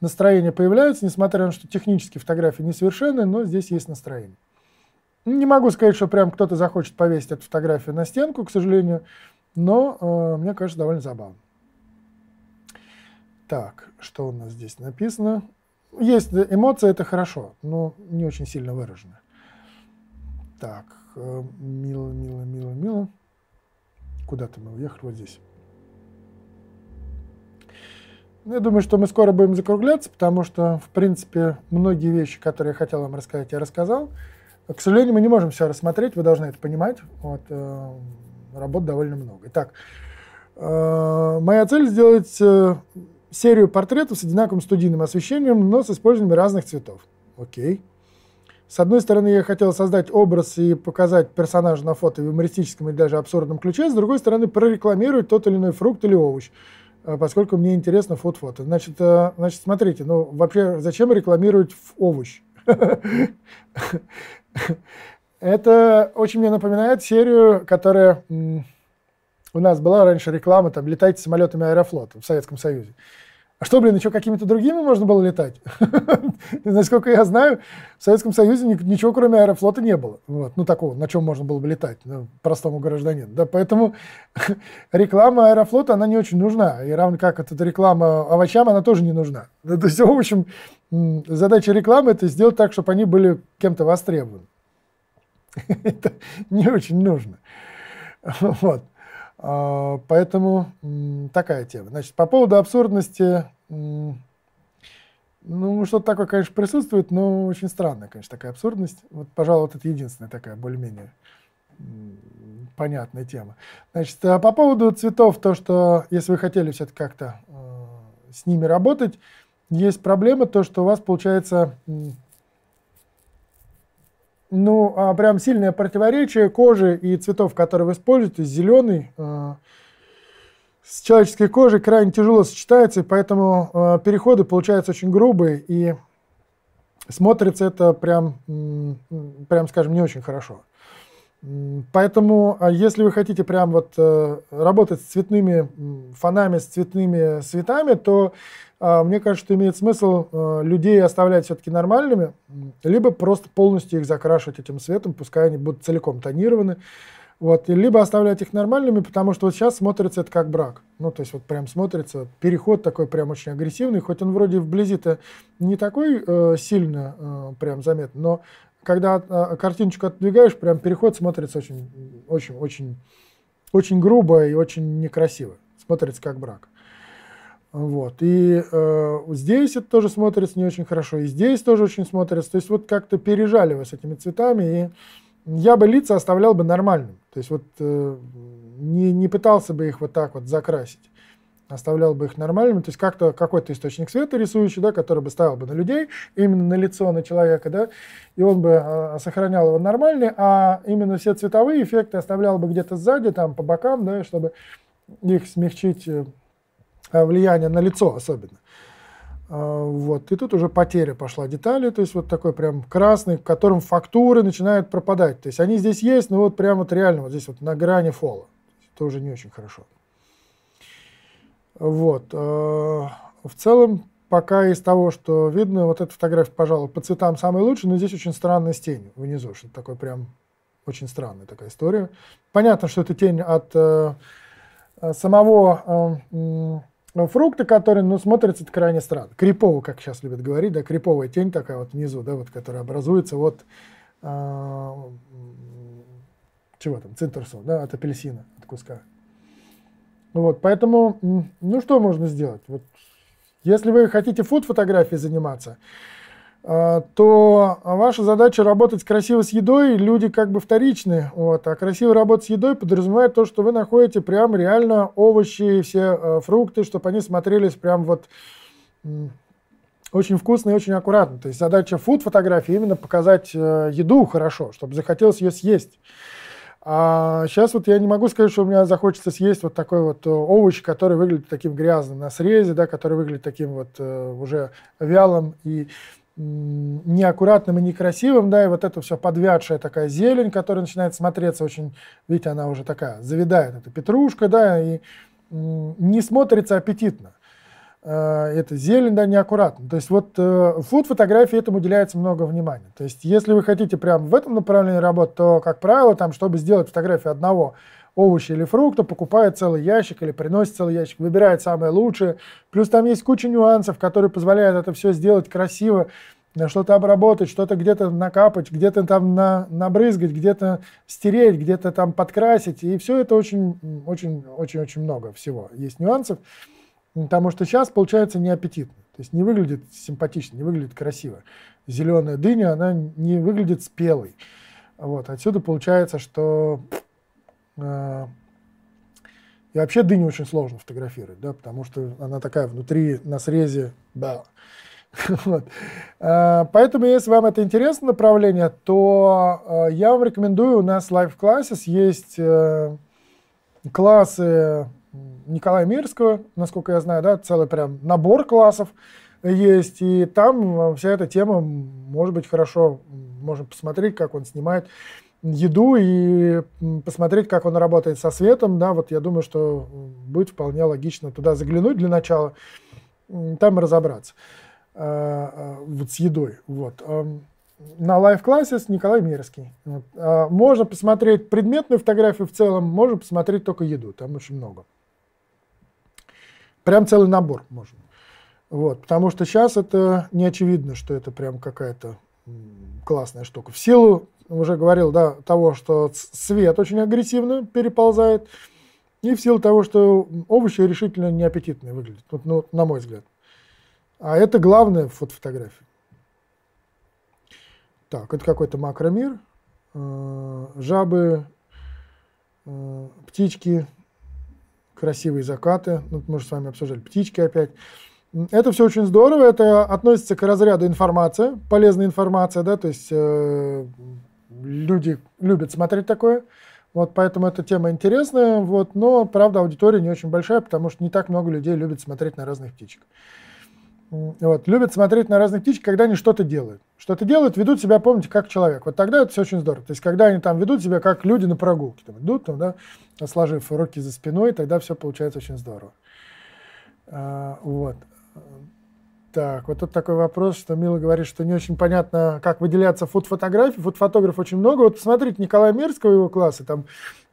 настроение появляется, несмотря на то, что технически фотографии несовершенны, но здесь есть настроение. Не могу сказать, что прям кто-то захочет повесить эту фотографию на стенку, к сожалению, но э, мне кажется довольно забавно. Так, что у нас здесь написано? Есть эмоция, это хорошо, но не очень сильно выражено. Так, э, мило, мило, мило, мило. Куда-то мы уехали, вот здесь. Ну, я думаю, что мы скоро будем закругляться, потому что, в принципе, многие вещи, которые я хотел вам рассказать, я рассказал. К сожалению, мы не можем все рассмотреть, вы должны это понимать. Вот, э, работ довольно много. Итак, э, моя цель сделать э, серию портретов с одинаковым студийным освещением, но с использованием разных цветов. Окей. С одной стороны, я хотел создать образ и показать персонажа на фото в юмористическом или даже абсурдном ключе, с другой стороны, прорекламировать тот или иной фрукт или овощ. Э, поскольку мне интересно фуд-фото. Значит, э, значит, смотрите, ну вообще зачем рекламировать в овощ? Это очень мне напоминает серию, которая у нас была раньше реклама, там, летайте самолетами Аэрофлота в Советском Союзе. А что, блин, еще какими-то другими можно было летать? Насколько я знаю, в Советском Союзе ничего кроме аэрофлота не было. Вот. Ну, такого, на чем можно было бы летать ну, простому гражданину. Да, поэтому реклама аэрофлота, она не очень нужна. И равно как эта реклама овощам, она тоже не нужна. Да, то есть, в общем, задача рекламы – это сделать так, чтобы они были кем-то востребованы. это не очень нужно. вот. А, поэтому такая тема. Значит, по поводу абсурдности, ну, что-то такое, конечно, присутствует, но очень странная, конечно, такая абсурдность. Вот, пожалуй, вот это единственная такая более-менее понятная тема. Значит, а по поводу цветов, то, что если вы хотели все-таки как-то а, с ними работать, есть проблема то, что у вас получается ну, а прям сильное противоречие кожи и цветов, которые вы используете. Зеленый э, с человеческой кожей крайне тяжело сочетается, и поэтому э, переходы получаются очень грубые, и смотрится это прям, прям, скажем, не очень хорошо. Поэтому, а, если вы хотите прям вот э, работать с цветными фонами, с цветными цветами, то а, мне кажется, что имеет смысл э, людей оставлять все-таки нормальными, либо просто полностью их закрашивать этим цветом, пускай они будут целиком тонированы. Вот, и либо оставлять их нормальными, потому что вот сейчас смотрится это как брак. Ну, то есть вот прям смотрится переход такой прям очень агрессивный, хоть он вроде вблизи-то не такой э, сильно э, прям заметен, но когда а, картиночку отдвигаешь, прям переход смотрится очень, очень, очень, очень грубо и очень некрасиво. Смотрится как брак. Вот. И э, здесь это тоже смотрится не очень хорошо, и здесь тоже очень смотрится. То есть вот как-то пережали вы с этими цветами, и я бы лица оставлял бы нормальным. То есть вот э, не, не пытался бы их вот так вот закрасить оставлял бы их нормальными, то есть как-то какой-то источник света рисующий, да, который бы ставил бы на людей, именно на лицо, на человека, да, и он бы э, сохранял его нормальный, а именно все цветовые эффекты оставлял бы где-то сзади, там, по бокам, да, чтобы их смягчить э, а, влияние на лицо особенно. вот, и тут уже потеря пошла детали, то есть вот такой прям красный, в котором фактуры начинают пропадать. То есть они здесь есть, но вот прям вот реально вот здесь вот на грани фола. Это уже не очень хорошо. Вот. Э, в целом, пока из того, что видно, вот эта фотография, пожалуй, по цветам самая лучшая, но здесь очень странная тень внизу, что-то такое прям очень странная такая история. Понятно, что это тень от э, э самого э, э, фрукта, который, ну, смотрится это крайне странно. Крипово, как сейчас любят говорить, да, криповая тень такая вот внизу, да, вот, которая образуется вот э, чего там, цитрусов, да, от апельсина, от куска. Вот, поэтому, ну что можно сделать? Вот, если вы хотите фуд-фотографией заниматься, э, то ваша задача работать красиво с едой, люди как бы вторичные, вот, а красиво работать с едой подразумевает то, что вы находите прям реально овощи, все э, фрукты, чтобы они смотрелись прям вот очень вкусно и очень аккуратно. То есть задача фуд-фотографии именно показать э, еду хорошо, чтобы захотелось ее съесть. А сейчас вот я не могу сказать, что у меня захочется съесть вот такой вот э, овощ, который выглядит таким грязным на срезе, да, который выглядит таким вот э, уже вялым и неаккуратным и некрасивым, да, и вот это все подвядшая такая зелень, которая начинает смотреться очень, видите, она уже такая завидает, это петрушка, да, и не смотрится аппетитно. Э, это зелень, да, неаккуратно. То есть вот э, фуд-фотографии этому уделяется много внимания. То есть если вы хотите прямо в этом направлении работать, то, как правило, там, чтобы сделать фотографию одного овоща или фрукта, покупает целый ящик или приносит целый ящик, выбирает самое лучшее. Плюс там есть куча нюансов, которые позволяют это все сделать красиво, что-то обработать, что-то где-то накапать, где-то там на, набрызгать, где-то стереть, где-то там подкрасить. И все это очень-очень-очень-очень много всего. Есть нюансов. Потому что сейчас получается неаппетитно. То есть не выглядит симпатично, не выглядит красиво. Зеленая дыня, она не выглядит спелой. Вот. Отсюда получается, что э, и вообще дыню очень сложно фотографировать, да, потому что она такая внутри на срезе, да. Вот. Э, поэтому, если вам это интересно направление, то э, я вам рекомендую, у нас в лайв-классе есть э, классы Николая Мирского, насколько я знаю, да, целый прям набор классов есть, и там э, вся эта тема может быть хорошо, можно посмотреть, как он снимает еду и посмотреть, как он работает со светом, да, вот я думаю, что э, будет вполне логично туда заглянуть для начала, там и разобраться э, вот с едой, вот. Эм, на лайв-классе с Николай Мирский. Можно посмотреть предметную фотографию в целом, можно посмотреть только еду, там очень много. Прям целый набор можно. Вот, потому что сейчас это не очевидно, что это прям какая-то классная штука. В силу, уже говорил, да, того, что свет очень агрессивно переползает, и в силу того, что овощи решительно неаппетитные выглядят, вот, ну, на мой взгляд. А это главное в фотографии. Так, это какой-то макромир. Э, жабы, э, птички, красивые закаты, ну, мы же с вами обсуждали птички опять. Это все очень здорово, это относится к разряду информации, полезная информация, да, то есть э, люди любят смотреть такое, вот поэтому эта тема интересная, вот, но, правда, аудитория не очень большая, потому что не так много людей любит смотреть на разных птичек. Вот, любят смотреть на разные птички, когда они что-то делают. Что-то делают, ведут себя, помните, как человек. Вот тогда это все очень здорово. То есть, когда они там ведут себя, как люди на прогулке. Там, идут, там, да, сложив руки за спиной, тогда все получается очень здорово. А, вот. Так, вот тут такой вопрос, что Мила говорит, что не очень понятно, как выделяться фуд-фотографии. Фуд-фотографов очень много. Вот посмотрите Николая Мирского его класса, там,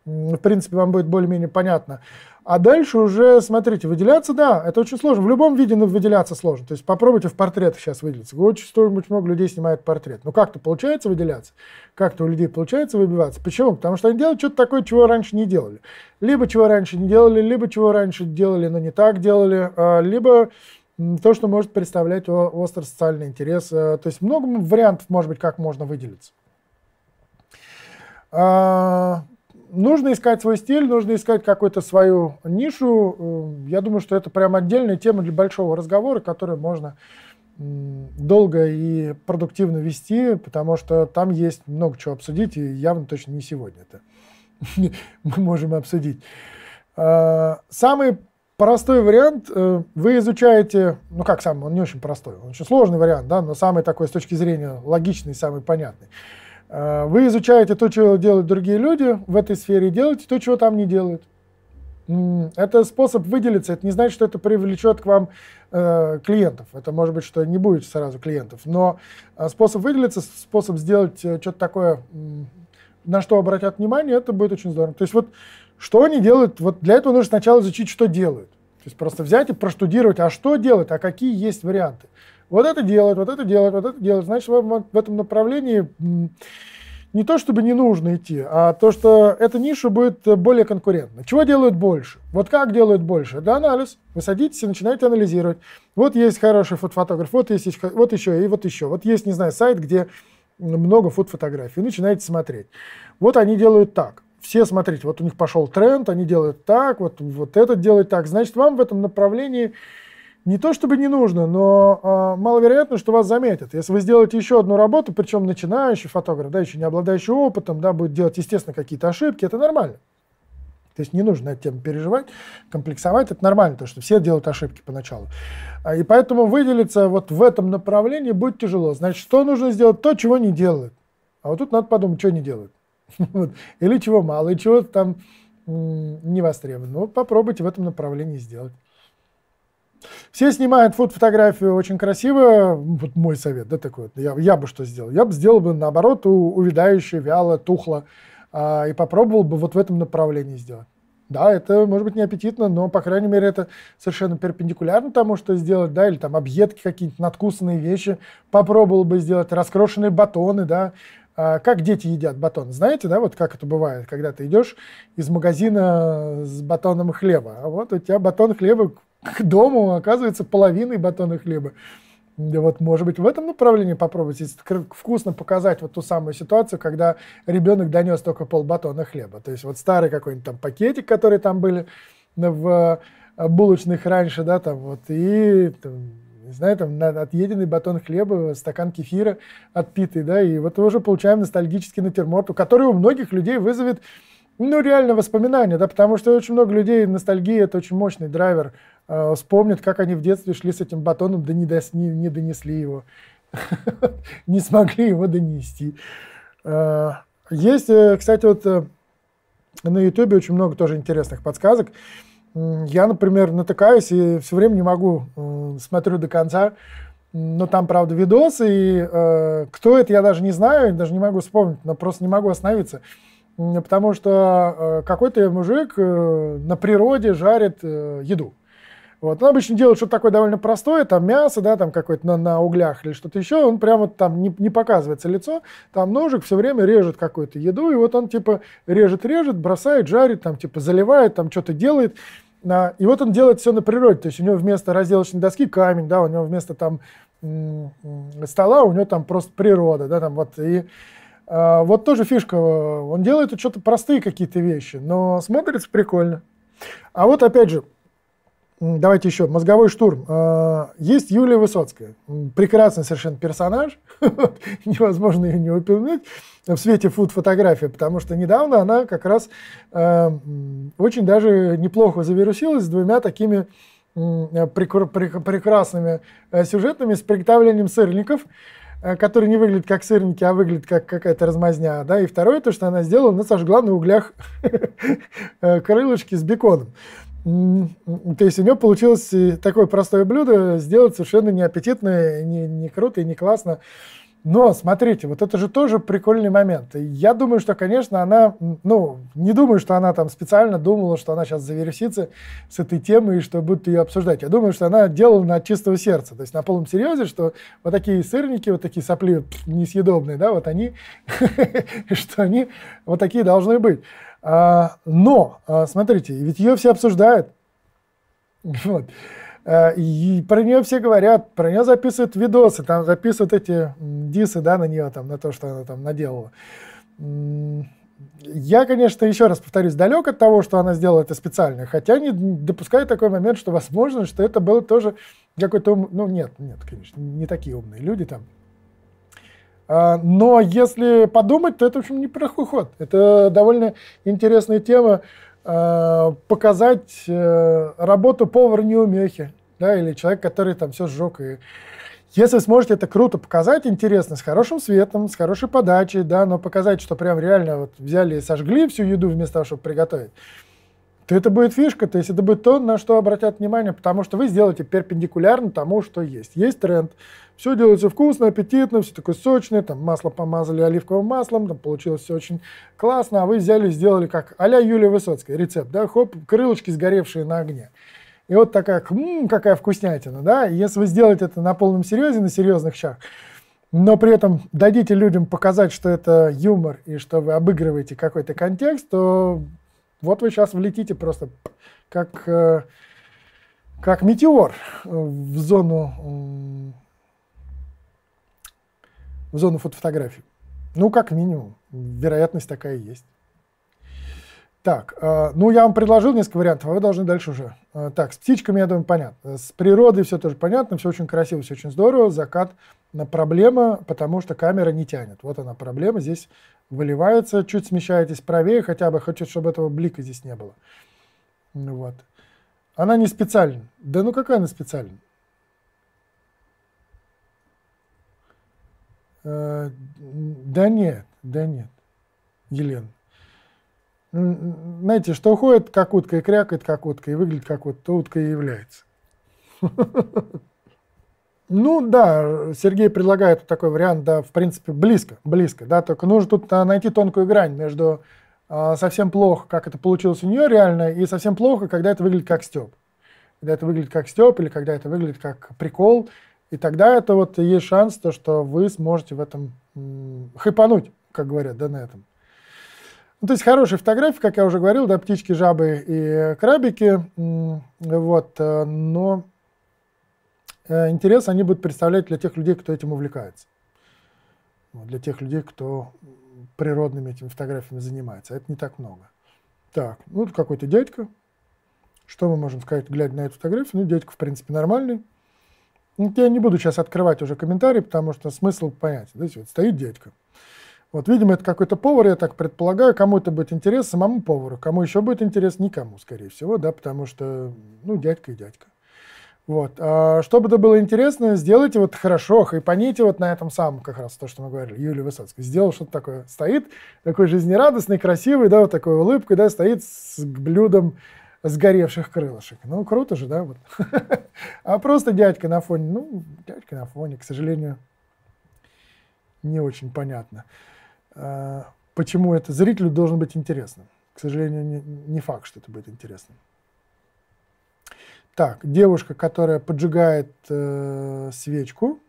в принципе, вам будет более-менее понятно. А дальше уже, смотрите, выделяться, да, это очень сложно. В любом виде ну, выделяться сложно. То есть попробуйте в портретах сейчас выделиться. Очень, нибудь много людей снимает портрет. Но как-то получается выделяться, как-то у людей получается выбиваться. Почему? Потому что они делают что-то такое, чего раньше не делали. Либо чего раньше не делали, либо чего раньше делали, но не так делали, а, либо то, что может представлять острый социальный интерес. Э, то есть много вариантов, может быть, как можно выделиться. А, нужно искать свой стиль, нужно искать какую-то свою нишу. Э, я думаю, что это прям отдельная тема для большого разговора, которую можно долго и продуктивно вести, потому что там есть много чего обсудить, и явно точно не сегодня это мы можем обсудить. Э, самый простой вариант, э, вы изучаете, ну как самый, он не очень простой, он очень сложный вариант, да, но самый такой с точки зрения логичный, самый понятный. Э, вы изучаете то, чего делают другие люди в этой сфере, делаете то, чего там не делают. Это способ выделиться. Это не значит, что это привлечет к вам э, клиентов. Это может быть, что не будет сразу клиентов. Но э, способ выделиться, способ сделать что-то такое, на что обратят внимание, это будет очень здорово. То есть вот что они делают, вот для этого нужно сначала изучить, что делают. То есть просто взять и проштудировать, а что делать, а какие есть варианты вот это делать, вот это делать, вот это делать. Значит, вам в этом направлении не то чтобы не нужно идти, а то, что эта ниша будет более конкурентна. Чего делают больше? Вот как делают больше? Это анализ. Вы садитесь и начинаете анализировать. Вот есть хороший фотограф, вот есть вот еще и вот еще. Вот есть, не знаю, сайт, где много фотографий. Начинаете смотреть. Вот они делают так. Все, смотрите, вот у них пошел тренд, они делают так, вот, вот этот делает так. Значит, вам в этом направлении не то чтобы не нужно, но э, маловероятно, что вас заметят. Если вы сделаете еще одну работу, причем начинающий фотограф, да, еще не обладающий опытом, да, будет делать, естественно, какие-то ошибки, это нормально. То есть не нужно над тем переживать, комплексовать, это нормально, потому что все делают ошибки поначалу. А, и поэтому выделиться вот в этом направлении будет тяжело. Значит, что нужно сделать? То, чего не делают. А вот тут надо подумать, что не делают. Или чего мало, и чего там не востребовано. Ну, попробуйте в этом направлении сделать. Все снимают фуд-фотографию очень красиво. Вот мой совет, да, такой. Я, я бы что сделал? Я бы сделал бы, наоборот, увядающее, вяло, тухло. А, и попробовал бы вот в этом направлении сделать. Да, это может быть не аппетитно, но, по крайней мере, это совершенно перпендикулярно тому, что сделать, да, или там объедки какие-нибудь, надкусанные вещи попробовал бы сделать, раскрошенные батоны, да, а, как дети едят батон. Знаете, да, вот как это бывает, когда ты идешь из магазина с батоном хлеба, а вот у тебя батон хлеба к дому оказывается половиной батона хлеба. Да вот, может быть, в этом направлении попробовать, вкусно показать вот ту самую ситуацию, когда ребенок донес только полбатона хлеба. То есть вот старый какой-нибудь там пакетик, который там были в э, булочных раньше, да, там вот, и, там, не знаю, там отъеденный батон хлеба, стакан кефира отпитый, да, и вот мы уже получаем ностальгический натюрморт, который у многих людей вызовет, ну, реально воспоминания, да, потому что очень много людей ностальгия – это очень мощный драйвер – Э, вспомнят, как они в детстве шли с этим батоном, да не, дос, не, не донесли его, не смогли его донести. Э, есть, э, кстати, вот на YouTube очень много тоже интересных подсказок. Я, например, натыкаюсь и все время не могу, смотрю до конца, но там, правда, видосы, и э, кто это, я даже не знаю, даже не могу вспомнить, но просто не могу остановиться. Потому что э, какой-то мужик э, на природе жарит э, еду. Вот. Он обычно делает что-то такое довольно простое, там мясо, да, там какое-то на, на углях или что-то еще, он прямо там не, не показывается лицо, там ножик все время режет какую-то еду, и вот он типа режет-режет, бросает, жарит, там типа заливает, там что-то делает, а, и вот он делает все на природе, то есть у него вместо разделочной доски камень, да, у него вместо там стола, у него там просто природа, да, там вот, и а, вот тоже фишка, он делает что-то простые какие-то вещи, но смотрится прикольно. А вот опять же, Давайте еще. Мозговой штурм. А, есть Юлия Высоцкая. Прекрасный совершенно персонаж. Невозможно ее не упомянуть в свете фуд фотографии, потому что недавно она как раз а, очень даже неплохо завирусилась с двумя такими прекрасными э, сюжетами с приготовлением сырников э, которые не выглядят как сырники, а выглядят как какая-то размазня, да, и второе, то, что она сделала, она сожгла на углях э, крылышки с беконом. То есть у него получилось э, такое простое блюдо сделать совершенно неаппетитное, не, не круто и не классно. Но смотрите, вот это же тоже прикольный момент. Я думаю, что, конечно, она, ну, не думаю, что она там специально думала, что она сейчас завершится с этой темой и что будут ее обсуждать. Я думаю, что она делала на чистого сердца, то есть на полном серьезе, что вот такие сырники, вот такие сопли несъедобные, да, вот они, что они вот такие должны быть. А, но, а, смотрите, ведь ее все обсуждают. Вот. А, и про нее все говорят, про нее записывают видосы, там записывают эти дисы, да, на нее, там, на то, что она там наделала. Я, конечно, еще раз повторюсь, далек от того, что она сделала это специально, хотя не допускаю такой момент, что возможно, что это было тоже какой-то... Ну, нет, нет, конечно, не такие умные люди там, а, но если подумать, то это, в общем, неплохой ход. Это довольно интересная тема. А, показать э, работу повара-неумехи, да, или человек, который там все сжег и если сможете это круто показать, интересно, с хорошим светом, с хорошей подачей, да, но показать, что прям реально вот взяли и сожгли всю еду вместо того, чтобы приготовить, то это будет фишка, то есть это будет то, на что обратят внимание, потому что вы сделаете перпендикулярно тому, что есть. Есть тренд, все делается вкусно, аппетитно, все такое сочное, там масло помазали оливковым маслом, там получилось все очень классно, а вы взяли и сделали как а-ля Юлия Высоцкая, рецепт, да, хоп, крылочки сгоревшие на огне. И вот такая, ммм, какая вкуснятина, да, если вы сделаете это на полном серьезе, на серьезных щах, но при этом дадите людям показать, что это юмор и что вы обыгрываете какой-то контекст, то вот вы сейчас влетите просто как, э, как метеор в зону в зону фотофотографий. Ну, как минимум, вероятность такая есть. Так, э, ну я вам предложил несколько вариантов, а вы должны дальше уже. Э, так, с птичками, я думаю, понятно. С природой все тоже понятно, все очень красиво, все очень здорово. Закат на проблема, потому что камера не тянет. Вот она проблема, здесь выливается, чуть смещаетесь правее, хотя бы хочу, чтобы этого блика здесь не было. Ну вот. Она не специальна. Да ну какая она специальна? Э, да нет, да нет, Елена. Знаете, что ходит, как утка, и крякает, как утка, и выглядит, как утка, то утка и является. Ну да, Сергей предлагает такой вариант, да, в принципе, близко, близко, да, только нужно тут а, найти тонкую грань между а, совсем плохо, как это получилось у нее реально, и совсем плохо, когда это выглядит как Степ, Когда это выглядит как Степ или когда это выглядит как прикол, и тогда это вот есть шанс, то, что вы сможете в этом хайпануть, как говорят, да, на этом. Ну, то есть хорошие фотографии, как я уже говорил, да, птички, жабы и крабики, вот, э, но э, интерес они будут представлять для тех людей, кто этим увлекается, для тех людей, кто природными этими фотографиями занимается, а это не так много. Так, ну, какой-то дядька, что мы можем сказать, глядя на эту фотографию? Ну, дядька, в принципе, нормальный, ну, я не буду сейчас открывать уже комментарии, потому что смысл понять, Видите, вот стоит дядька. Вот, видимо, это какой-то повар, я так предполагаю. Кому это будет интерес? Самому повару. Кому еще будет интерес? Никому, скорее всего, да, потому что, ну, дядька и дядька. Вот. А чтобы это было интересно, сделайте вот хорошо, хайпаните вот на этом самом, как раз то, что мы говорили, Юлия Высоцкая. Сделал что-то такое. Стоит такой жизнерадостный, красивый, да, вот такой улыбкой, да, стоит с блюдом сгоревших крылышек. Ну, круто же, да? Вот. А просто дядька на фоне, ну, дядька на фоне, к сожалению, не очень понятно, а, почему это зрителю должен быть интересным. К сожалению, не, не факт, что это будет интересно. Так, девушка, которая поджигает э, свечку,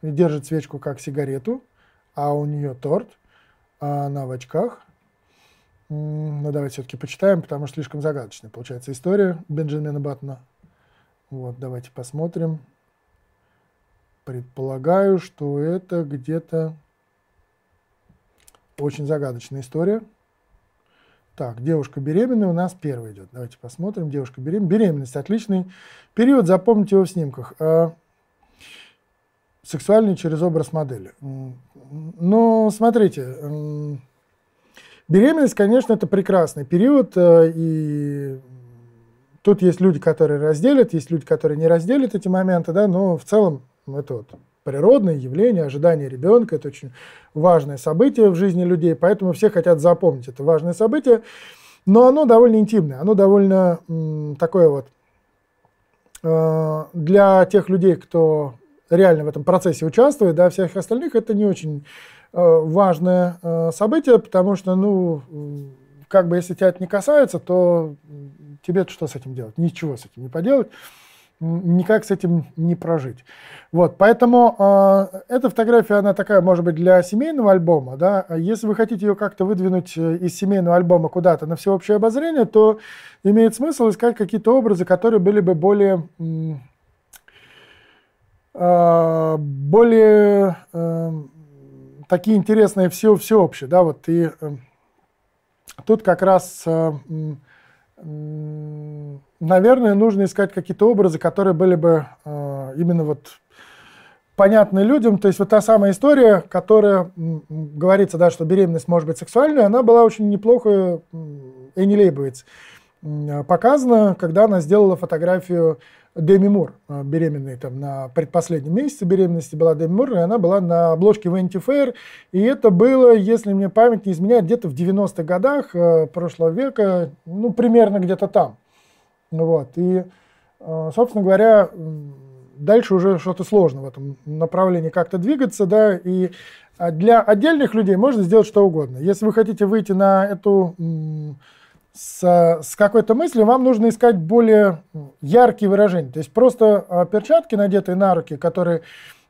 держит свечку как сигарету, а у нее торт, а она в очках, ну, давайте все-таки почитаем, потому что слишком загадочная получается история Бенджамина Баттона. Вот, давайте посмотрим. Предполагаю, что это где-то очень загадочная история. Так, девушка беременная у нас первый идет. Давайте посмотрим. Девушка беременная. Беременность отличный период. Запомните его в снимках. А, сексуальный через образ модели. Но ну, смотрите, Беременность, конечно, это прекрасный период, э, и тут есть люди, которые разделят, есть люди, которые не разделят эти моменты, да, но в целом это вот природное явление, ожидание ребенка, это очень важное событие в жизни людей, поэтому все хотят запомнить это важное событие, но оно довольно интимное, оно довольно такое вот э, для тех людей, кто реально в этом процессе участвует, да, всех остальных это не очень Э, важное э, событие, потому что, ну, как бы если тебя это не касается, то тебе что с этим делать? Ничего с этим не поделать, никак с этим не прожить. Вот, поэтому э, эта фотография, она такая, может быть, для семейного альбома, да, а если вы хотите ее как-то выдвинуть э, из семейного альбома куда-то на всеобщее обозрение, то имеет смысл искать какие-то образы, которые были бы более более такие интересные все всеобщие, да, вот и э, эм, тут как раз, э, э, наверное, нужно искать какие-то образы, которые были бы э, именно вот понятны людям. То есть вот та самая история, которая говорится, да, что беременность может быть сексуальной, она была очень неплохо Энни Лейбовиц. А, показано, когда она сделала фотографию Деми Мур, а, беременной там на предпоследнем месяце беременности была Деми Мур, и она была на обложке Vanity Fair, и это было, если мне память не изменяет, где-то в 90-х годах э, прошлого века, ну, примерно где-то там. Вот, и, э, собственно говоря, дальше уже что-то сложно в этом направлении как-то двигаться, да, и а, для отдельных людей можно сделать что угодно. Если вы хотите выйти на эту с, с какой-то мыслью, вам нужно искать более яркие выражения. То есть просто а, перчатки, надетые на руки, которые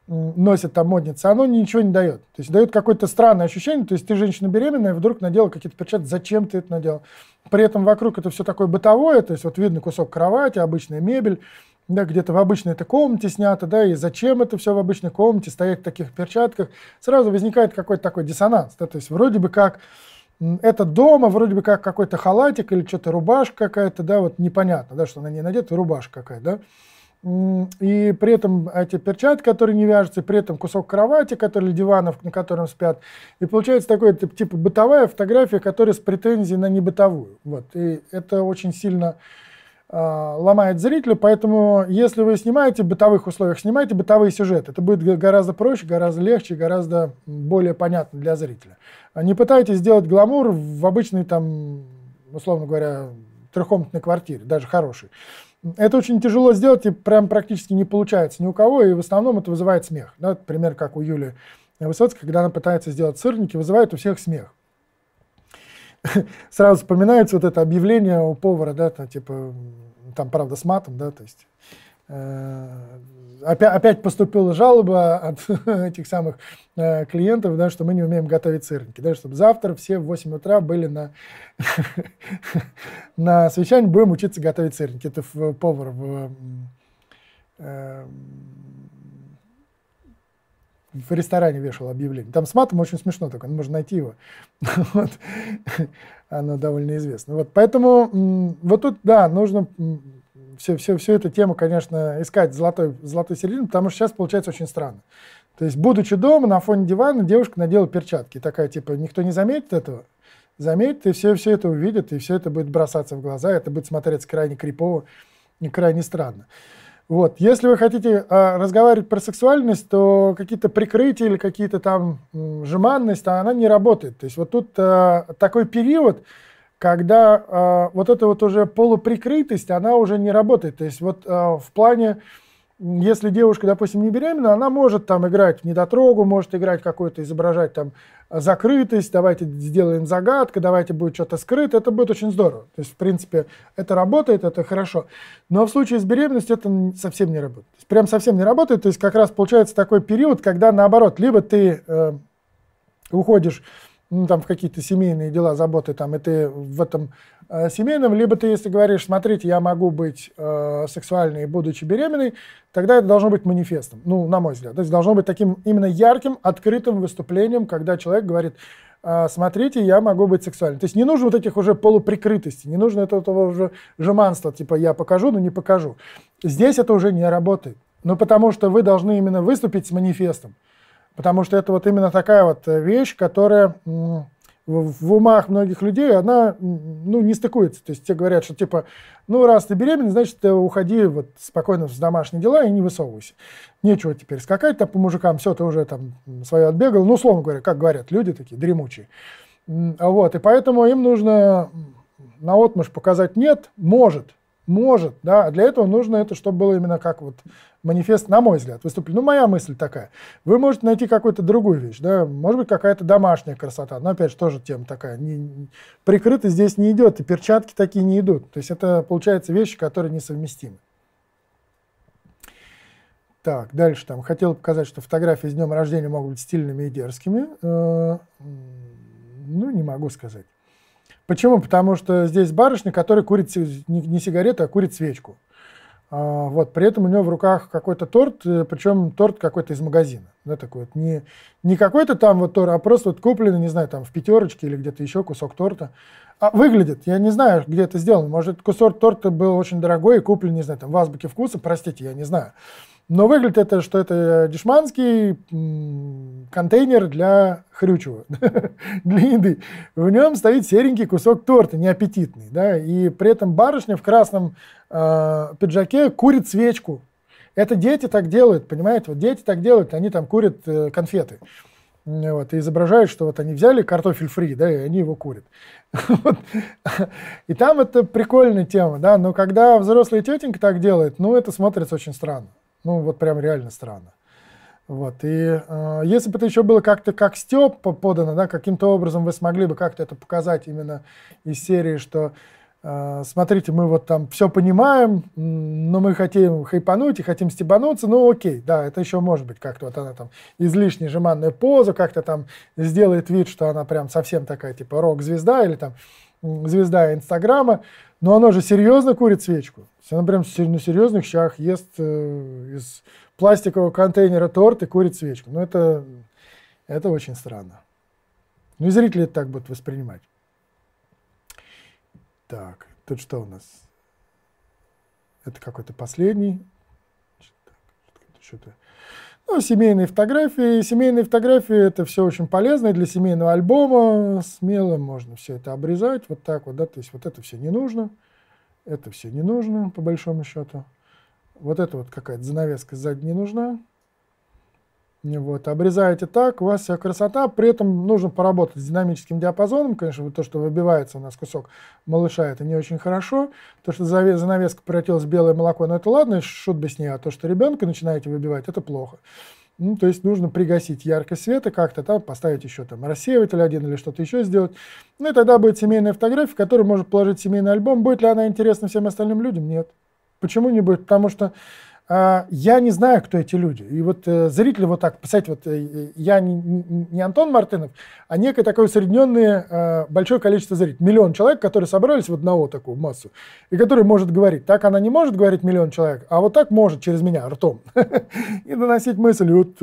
носят там модницы, оно ничего не дает. То есть дает какое-то странное ощущение, то есть ты женщина беременная, вдруг надела какие-то перчатки, зачем ты это надела? При этом вокруг это все такое бытовое, то есть вот видно кусок кровати, обычная мебель, да, где-то в обычной этой комнате снято, да, и зачем это все в обычной комнате, стоять в таких перчатках, сразу возникает какой-то такой диссонанс, да, то есть вроде бы как это дома вроде бы как какой-то халатик или что-то рубашка какая-то, да, вот непонятно, да, что она не надета, рубашка какая-то, да. И при этом эти перчатки, которые не вяжутся, и при этом кусок кровати, который, или диванов, на котором спят. И получается такое типа бытовая фотография, которая с претензией на небытовую. Вот. И это очень сильно Э, ломает зрителя, поэтому если вы снимаете в бытовых условиях, снимайте бытовые сюжеты. Это будет гораздо проще, гораздо легче, гораздо более понятно для зрителя. А не пытайтесь сделать гламур в обычной там, условно говоря, трехкомнатной квартире, даже хорошей. Это очень тяжело сделать и прям практически не получается ни у кого, и в основном это вызывает смех. Да, пример, как у Юли Высоцкой, когда она пытается сделать сырники, вызывает у всех смех. сразу вспоминается вот это объявление у повара, да, там, типа, там, правда, с матом, да, то есть, э, опять, опять поступила жалоба от этих самых э, клиентов, да, что мы не умеем готовить сырники, да, чтобы завтра все в 8 утра были на, на совещании, будем учиться готовить сырники. Это в, повар в, э, в ресторане вешал объявление. Там с матом очень смешно только, ну, можно найти его. Вот. Оно довольно известно. Вот, поэтому вот тут, да, нужно все, все, все эту тему, конечно, искать золотой, золотой середину, потому что сейчас получается очень странно. То есть, будучи дома, на фоне дивана девушка надела перчатки. Такая, типа, никто не заметит этого, заметит, и все, все это увидят, и все это будет бросаться в глаза, это будет смотреться крайне крипово и крайне странно. Вот. Если вы хотите э, разговаривать про сексуальность, то какие-то прикрытия или какие-то там м, жеманность, а она не работает. То есть вот тут э, такой период, когда э, вот эта вот уже полуприкрытость, она уже не работает. То есть вот э, в плане если девушка, допустим, не беременна, она может там играть в недотрогу, может играть какой-то, изображать там закрытость, давайте сделаем загадку. давайте будет что-то скрыто, это будет очень здорово. То есть, в принципе, это работает, это хорошо. Но в случае с беременностью это совсем не работает. Прям совсем не работает, то есть как раз получается такой период, когда наоборот, либо ты э, уходишь ну, там в какие-то семейные дела, заботы там, и ты в этом Э, семейным, либо ты, если говоришь, смотрите, я могу быть э, сексуальной, будучи беременной, тогда это должно быть манифестом, ну, на мой взгляд. То есть должно быть таким именно ярким, открытым выступлением, когда человек говорит, э, смотрите, я могу быть сексуальным. То есть не нужно вот этих уже полуприкрытостей, не нужно этого, этого уже жеманства, типа я покажу, но ну, не покажу. Здесь это уже не работает. Ну, потому что вы должны именно выступить с манифестом. Потому что это вот именно такая вот э, вещь, которая в, в умах многих людей, она, ну, не стыкуется. То есть те говорят, что, типа, ну, раз ты беременна, значит, ты э, уходи вот спокойно с домашние дела и не высовывайся. Нечего теперь скакать там по мужикам, все, ты уже там свое отбегал. Ну, условно говоря, как говорят люди такие, дремучие. Вот, и поэтому им нужно на отмышь показать «нет», «может», может, да. Для этого нужно это, чтобы было именно как вот манифест, на мой взгляд, выступление. Ну, моя мысль такая. Вы можете найти какую-то другую вещь, да. Может быть, какая-то домашняя красота. Но, опять же, тоже тема такая. Не, прикрыто здесь не идет, и перчатки такие не идут. То есть это, получается, вещи, которые несовместимы. Так, дальше там. Хотел показать, что фотографии с днем рождения могут быть стильными и дерзкими. Э, ну, не могу сказать. Почему? Потому что здесь барышня, которая курит не сигарету, а курит свечку. А, вот, при этом у нее в руках какой-то торт, э, причем торт какой-то из магазина. Да, такой вот, не, не какой-то там вот торт, а просто вот купленный, не знаю, там в пятерочке или где-то еще кусок торта. А выглядит, я не знаю, где это сделано. Может, кусок торта был очень дорогой и куплен, не знаю, там в азбуке вкуса, простите, я не знаю. Но выглядит это, что это э, дешманский контейнер для хрючего, для еды. В нем стоит серенький кусок торта, неаппетитный. Да? И при этом барышня в красном э, пиджаке курит свечку. Это дети так делают, понимаете? Вот дети так делают, они там курят э, конфеты. Вот, и изображают, что вот они взяли картофель фри, да, и они его курят. Вот. И там это прикольная тема, да, но когда взрослая тетенька так делает, ну, это смотрится очень странно. Ну, вот прям реально странно. Вот. И э, если бы это еще было как-то как Степ подано, да, каким-то образом вы смогли бы как-то это показать именно из серии, что э, смотрите, мы вот там все понимаем, но мы хотим хайпануть и хотим стебануться, ну окей, да, это еще может быть как-то вот она там излишне жеманная поза, как-то там сделает вид, что она прям совсем такая типа рок-звезда или там звезда Инстаграма, но оно же серьезно курит свечку. Она прям на серьезных щах ест э, из пластикового контейнера торт и курит свечку. Но ну, это, это очень странно. Ну и зрители это так будут воспринимать. Так, тут что у нас? Это какой-то последний. Что-то ну, семейные фотографии. Семейные фотографии – это все очень полезно для семейного альбома. Смело можно все это обрезать вот так вот, да, то есть вот это все не нужно. Это все не нужно, по большому счету. Вот это вот какая-то занавеска сзади не нужна. Вот, обрезаете так, у вас вся красота, при этом нужно поработать с динамическим диапазоном, конечно, вот то, что выбивается у нас кусок малыша, это не очень хорошо, то, что занавеска превратилась в белое молоко, но ну, это ладно, шут бы с ней, а то, что ребенка начинаете выбивать, это плохо. Ну, то есть нужно пригасить яркость света как-то там, поставить еще там рассеиватель один или что-то еще сделать. Ну и тогда будет семейная фотография, в которую можно положить семейный альбом. Будет ли она интересна всем остальным людям? Нет. Почему не будет? Потому что а, я не знаю, кто эти люди. И вот э, зрители вот так писать, вот э, э, я не, не Антон Мартынов, а некое такое усредненное большое количество зрителей. Миллион человек, которые собрались в одного такую массу, и который может говорить. Так она не может говорить миллион человек, а вот так может через меня, ртом. И доносить мысль, вот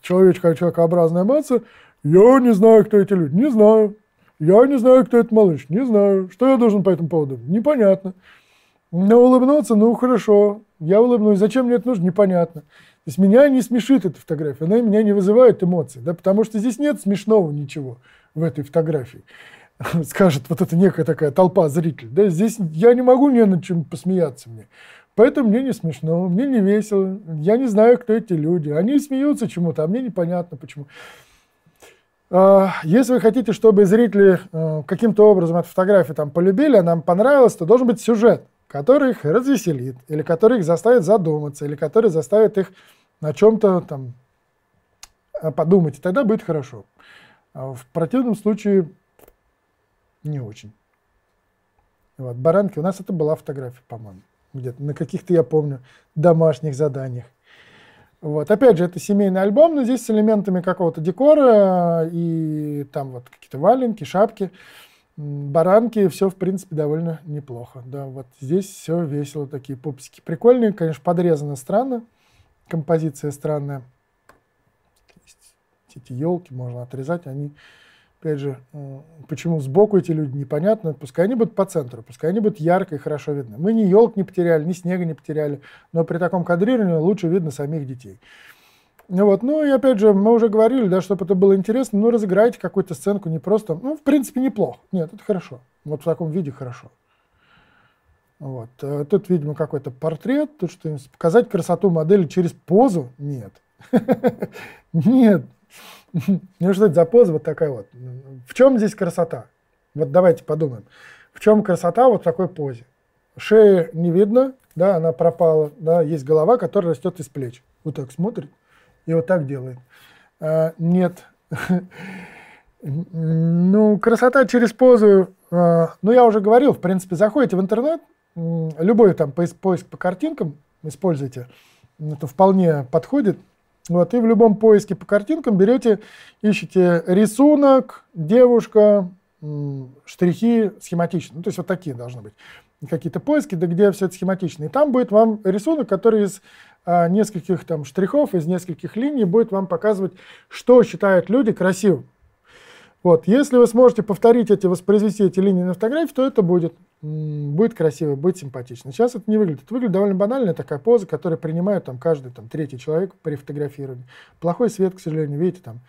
человечка, человекообразная масса, я не знаю, кто эти люди, не знаю. Я не знаю, кто этот малыш, не знаю. Что я должен по этому поводу? Непонятно. Но улыбнуться, ну хорошо, я улыбнусь. Зачем мне это нужно, непонятно. То есть меня не смешит эта фотография, она меня не вызывает эмоций, да, потому что здесь нет смешного ничего в этой фотографии. Скажет вот эта некая такая толпа зрителей. Да, здесь я не могу ни над чем посмеяться мне. Поэтому мне не смешно, мне не весело, я не знаю, кто эти люди. Они смеются чему-то, а мне непонятно почему. А, если вы хотите, чтобы зрители э, каким-то образом эту фотографию там полюбили, она а им понравилась, то должен быть сюжет – который их развеселит, или который их заставит задуматься, или который заставит их на чем-то там э, подумать, и тогда будет хорошо. А в противном случае не очень. Вот, баранки, у нас это была фотография, по-моему, где-то на каких-то, я помню, домашних заданиях. Вот. Опять же, это семейный альбом, но здесь с элементами какого-то декора э, и там вот какие-то валенки, шапки баранки, все, в принципе, довольно неплохо. Да, вот здесь все весело, такие пупсики прикольные. Конечно, подрезано странно, композиция странная. Эти елки можно отрезать, они, опять же, почему сбоку эти люди, непонятно. Пускай они будут по центру, пускай они будут ярко и хорошо видны. Мы ни елок не потеряли, ни снега не потеряли, но при таком кадрировании лучше видно самих детей. Ну вот. Ну и опять же, мы уже говорили, да, чтобы это было интересно, ну разыграйте какую-то сценку не просто, ну в принципе неплохо. Нет, это хорошо. Вот в таком виде хорошо. Вот. Э, тут, видимо, какой-то портрет, тут что Показать красоту модели через позу? Нет. Нет. Ну что это за поза вот такая вот? В чем здесь красота? Вот давайте подумаем. В чем красота вот в такой позе? Шея не видно, да, она пропала, да, есть голова, которая растет из плеч. Вот так смотрит и вот так делает. А, нет. Ну, красота через позу. А, ну, я уже говорил, в принципе, заходите в интернет, любой там поиск по картинкам используйте, это вполне подходит. Вот, и в любом поиске по картинкам берете, ищите рисунок, девушка, штрихи схематичные. Ну, то есть вот такие должны быть какие-то поиски, да где все это схематично. И там будет вам рисунок, который из а нескольких там штрихов, из нескольких линий будет вам показывать, что считают люди красивым. Вот. Если вы сможете повторить эти, воспроизвести эти линии на фотографии, то это будет, будет красиво, будет симпатично. Сейчас это не выглядит. Это выглядит довольно банально, такая поза, которую принимает там, каждый там, третий человек при фотографировании. Плохой свет, к сожалению, видите, там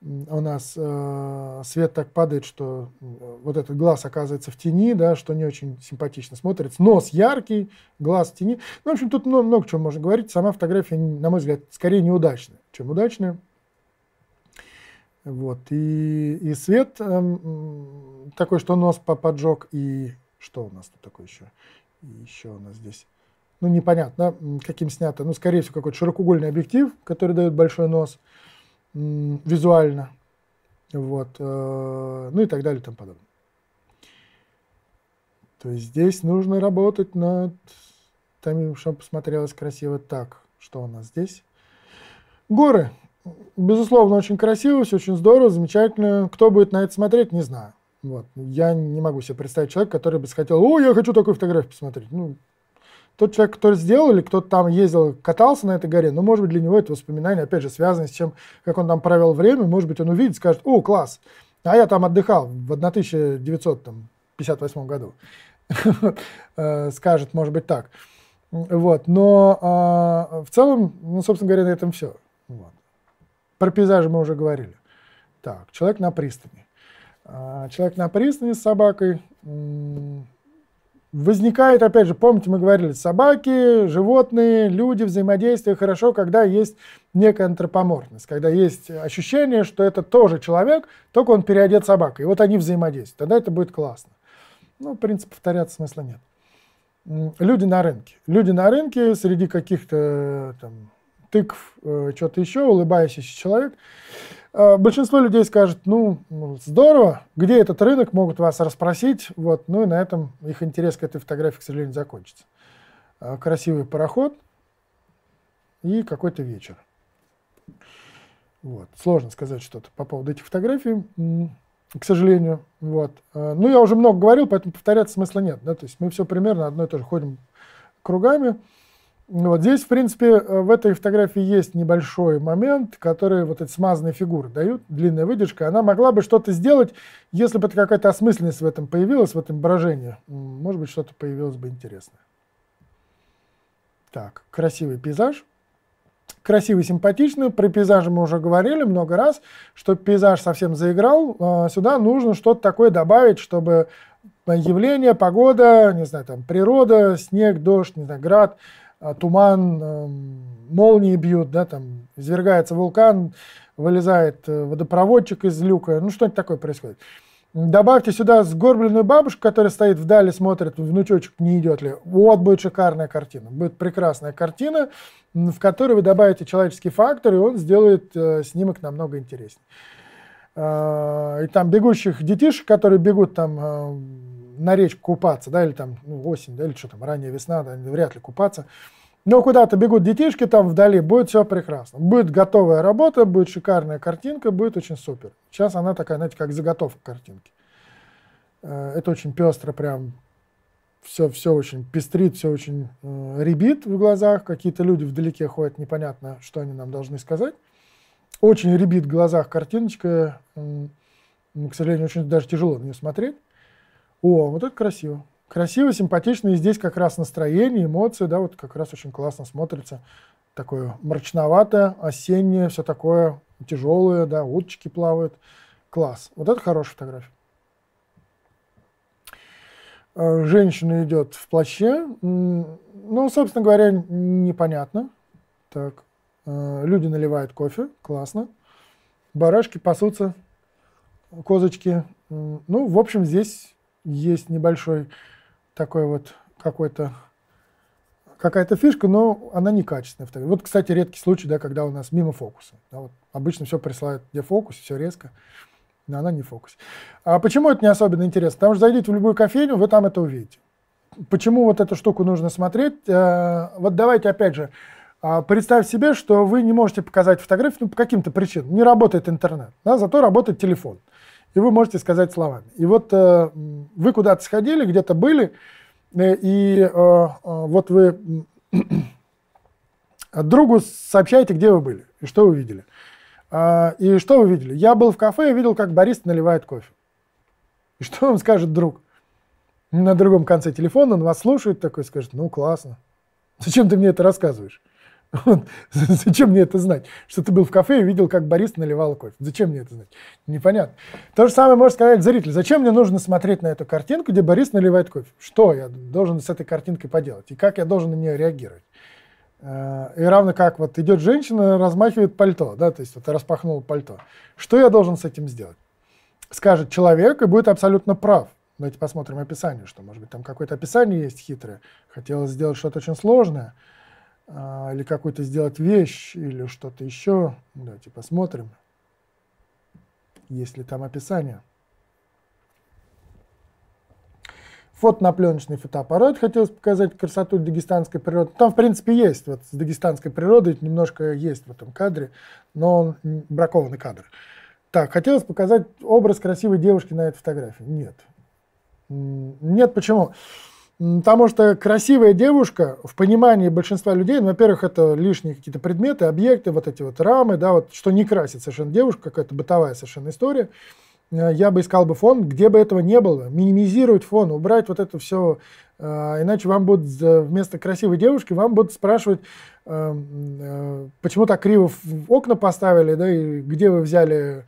у нас э, свет так падает, что вот этот глаз оказывается в тени, да, что не очень симпатично смотрится. Нос яркий, глаз в тени. Ну, в общем, тут много, много чего можно говорить. Сама фотография, на мой взгляд, скорее неудачная, чем удачная. Вот. И, и свет э, такой, что нос поджег, и что у нас тут такое еще? еще у нас здесь ну, непонятно, каким снято. Ну, скорее всего, какой-то широкоугольный объектив, который дает большой нос визуально, вот, э, ну и так далее и тому подобное. То есть здесь нужно работать над тем, чтобы посмотрелось красиво так. Что у нас здесь? Горы. Безусловно, очень красиво, все очень здорово, замечательно. Кто будет на это смотреть, не знаю. Вот. Я не могу себе представить человека, который бы хотел, о, я хочу такую фотографию посмотреть. Ну, тот человек, который сделал, или кто-то там ездил, катался на этой горе, ну, может быть, для него это воспоминание, опять же, связано с тем, как он там провел время, может быть, он увидит, скажет, о, класс, а я там отдыхал в 1958 году, э, скажет, может быть, так. Вот, но а, в целом, ну, собственно говоря, на этом все. Про пейзажи мы уже говорили. Так, человек на пристани. А, человек на пристани с собакой возникает, опять же, помните, мы говорили, собаки, животные, люди, взаимодействие хорошо, когда есть некая антропоморфность, когда есть ощущение, что это тоже человек, только он переодет собакой, и вот они взаимодействуют, тогда это будет классно. Ну, в принципе, повторяться смысла нет. Люди на рынке. Люди на рынке среди каких-то э, там тыкв, э, что-то еще, улыбающийся человек – Э, большинство людей скажет, «Ну, ну, здорово, где этот рынок, могут вас расспросить, вот, ну и на этом их интерес к этой фотографии, к сожалению, закончится. Э, красивый пароход и какой-то вечер. Вот. Сложно сказать что-то по поводу этих фотографий, к сожалению. Вот. Э, ну, я уже много говорил, поэтому повторяться смысла нет. Да? То есть мы все примерно одно и то же ходим кругами. Ну, вот здесь, в принципе, э, в этой фотографии есть небольшой момент, который вот эти смазанные фигуры дают, длинная выдержка. Она могла бы что-то сделать, если бы какая-то осмысленность в этом появилась, в этом брожении. Может быть, что-то появилось бы интересное. Так, красивый пейзаж. Красивый, симпатичный. Про пейзажи мы уже говорили много раз, что пейзаж совсем заиграл. Э, сюда нужно что-то такое добавить, чтобы явление, погода, не знаю, там природа, снег, дождь, не знаю, град – Э, туман, э, молнии бьют, да, там извергается вулкан, вылезает э, водопроводчик из люка, ну что-нибудь такое происходит. Добавьте сюда сгорбленную бабушку, которая стоит вдали, смотрит, внучочек не идет ли. Вот будет шикарная картина. Будет прекрасная картина, в которой вы добавите человеческий фактор, и он сделает э, снимок намного интереснее. Э, и там бегущих детишек, которые бегут там э, на речку купаться, да, или там ну, осень, да, или что там, ранняя весна, да, вряд ли купаться. Но куда-то бегут детишки там вдали, будет все прекрасно. Будет готовая работа, будет шикарная картинка, будет очень супер. Сейчас она такая, знаете, как заготовка картинки. Э, это очень пестро прям все, все очень пестрит, все очень э, ребит в глазах. Какие-то люди вдалеке ходят, непонятно, что они нам должны сказать. Очень ребит в глазах картиночка. Э, к сожалению, очень даже тяжело на нее смотреть. О, вот это красиво. Красиво, симпатично. И здесь как раз настроение, эмоции, да, вот как раз очень классно смотрится. Такое мрачноватое, осеннее, все такое тяжелое, да, уточки плавают. Класс. Вот это хорошая фотография. Э, женщина идет в плаще. Ну, собственно говоря, непонятно. Так, э, люди наливают кофе, классно. Барашки пасутся, козочки. Ну, в общем, здесь есть небольшой такой вот какой-то какая-то фишка, но она некачественная. Вот, кстати, редкий случай, да, когда у нас мимо фокуса. Да, вот обычно все присылают, где фокус, все резко, но она не фокус. А почему это не особенно интересно? Потому что зайдите в любую кофейню, вы там это увидите. Почему вот эту штуку нужно смотреть? Э, вот давайте опять же, а, представь себе, что вы не можете показать фотографию ну, по каким-то причинам. Не работает интернет, да, зато работает телефон и вы можете сказать словами. И вот э, вы куда-то сходили, где-то были, э, и э, э, вот вы э, другу сообщаете, где вы были и что вы видели. Э, и что вы видели? Я был в кафе и видел, как барист наливает кофе. И что вам скажет друг? На другом конце телефона он вас слушает такой, скажет, ну классно, зачем ты мне это рассказываешь? Вот. Зачем мне это знать? Что ты был в кафе и видел, как Борис наливал кофе. Зачем мне это знать? Непонятно. То же самое можно сказать зритель. Зачем мне нужно смотреть на эту картинку, где Борис наливает кофе? Что я должен с этой картинкой поделать? И как я должен на нее реагировать? Э, и равно как вот идет женщина, размахивает пальто, да, то есть вот распахнула пальто. Что я должен с этим сделать? Скажет человек и будет абсолютно прав. Давайте посмотрим описание, что может быть там какое-то описание есть хитрое. Хотелось сделать что-то очень сложное – а, или какую-то сделать вещь, или что-то еще. Давайте посмотрим, есть ли там описание. Фотонапленочный фотоаппарат. Хотелось показать красоту дагестанской природы. Там, в принципе, есть. Вот с дагестанской природой немножко есть в этом кадре, но он бракованный кадр. Так, хотелось показать образ красивой девушки на этой фотографии. Нет. Нет, почему? Почему? Потому что красивая девушка в понимании большинства людей, ну, во-первых, это лишние какие-то предметы, объекты, вот эти вот рамы, да, вот что не красит совершенно девушка, какая-то бытовая совершенно история. Э, я бы искал бы фон, где бы этого не было, минимизировать фон, убрать вот это все, э, иначе вам будут вместо красивой девушки, вам будут спрашивать, э, почему так криво в окна поставили, да, и где вы взяли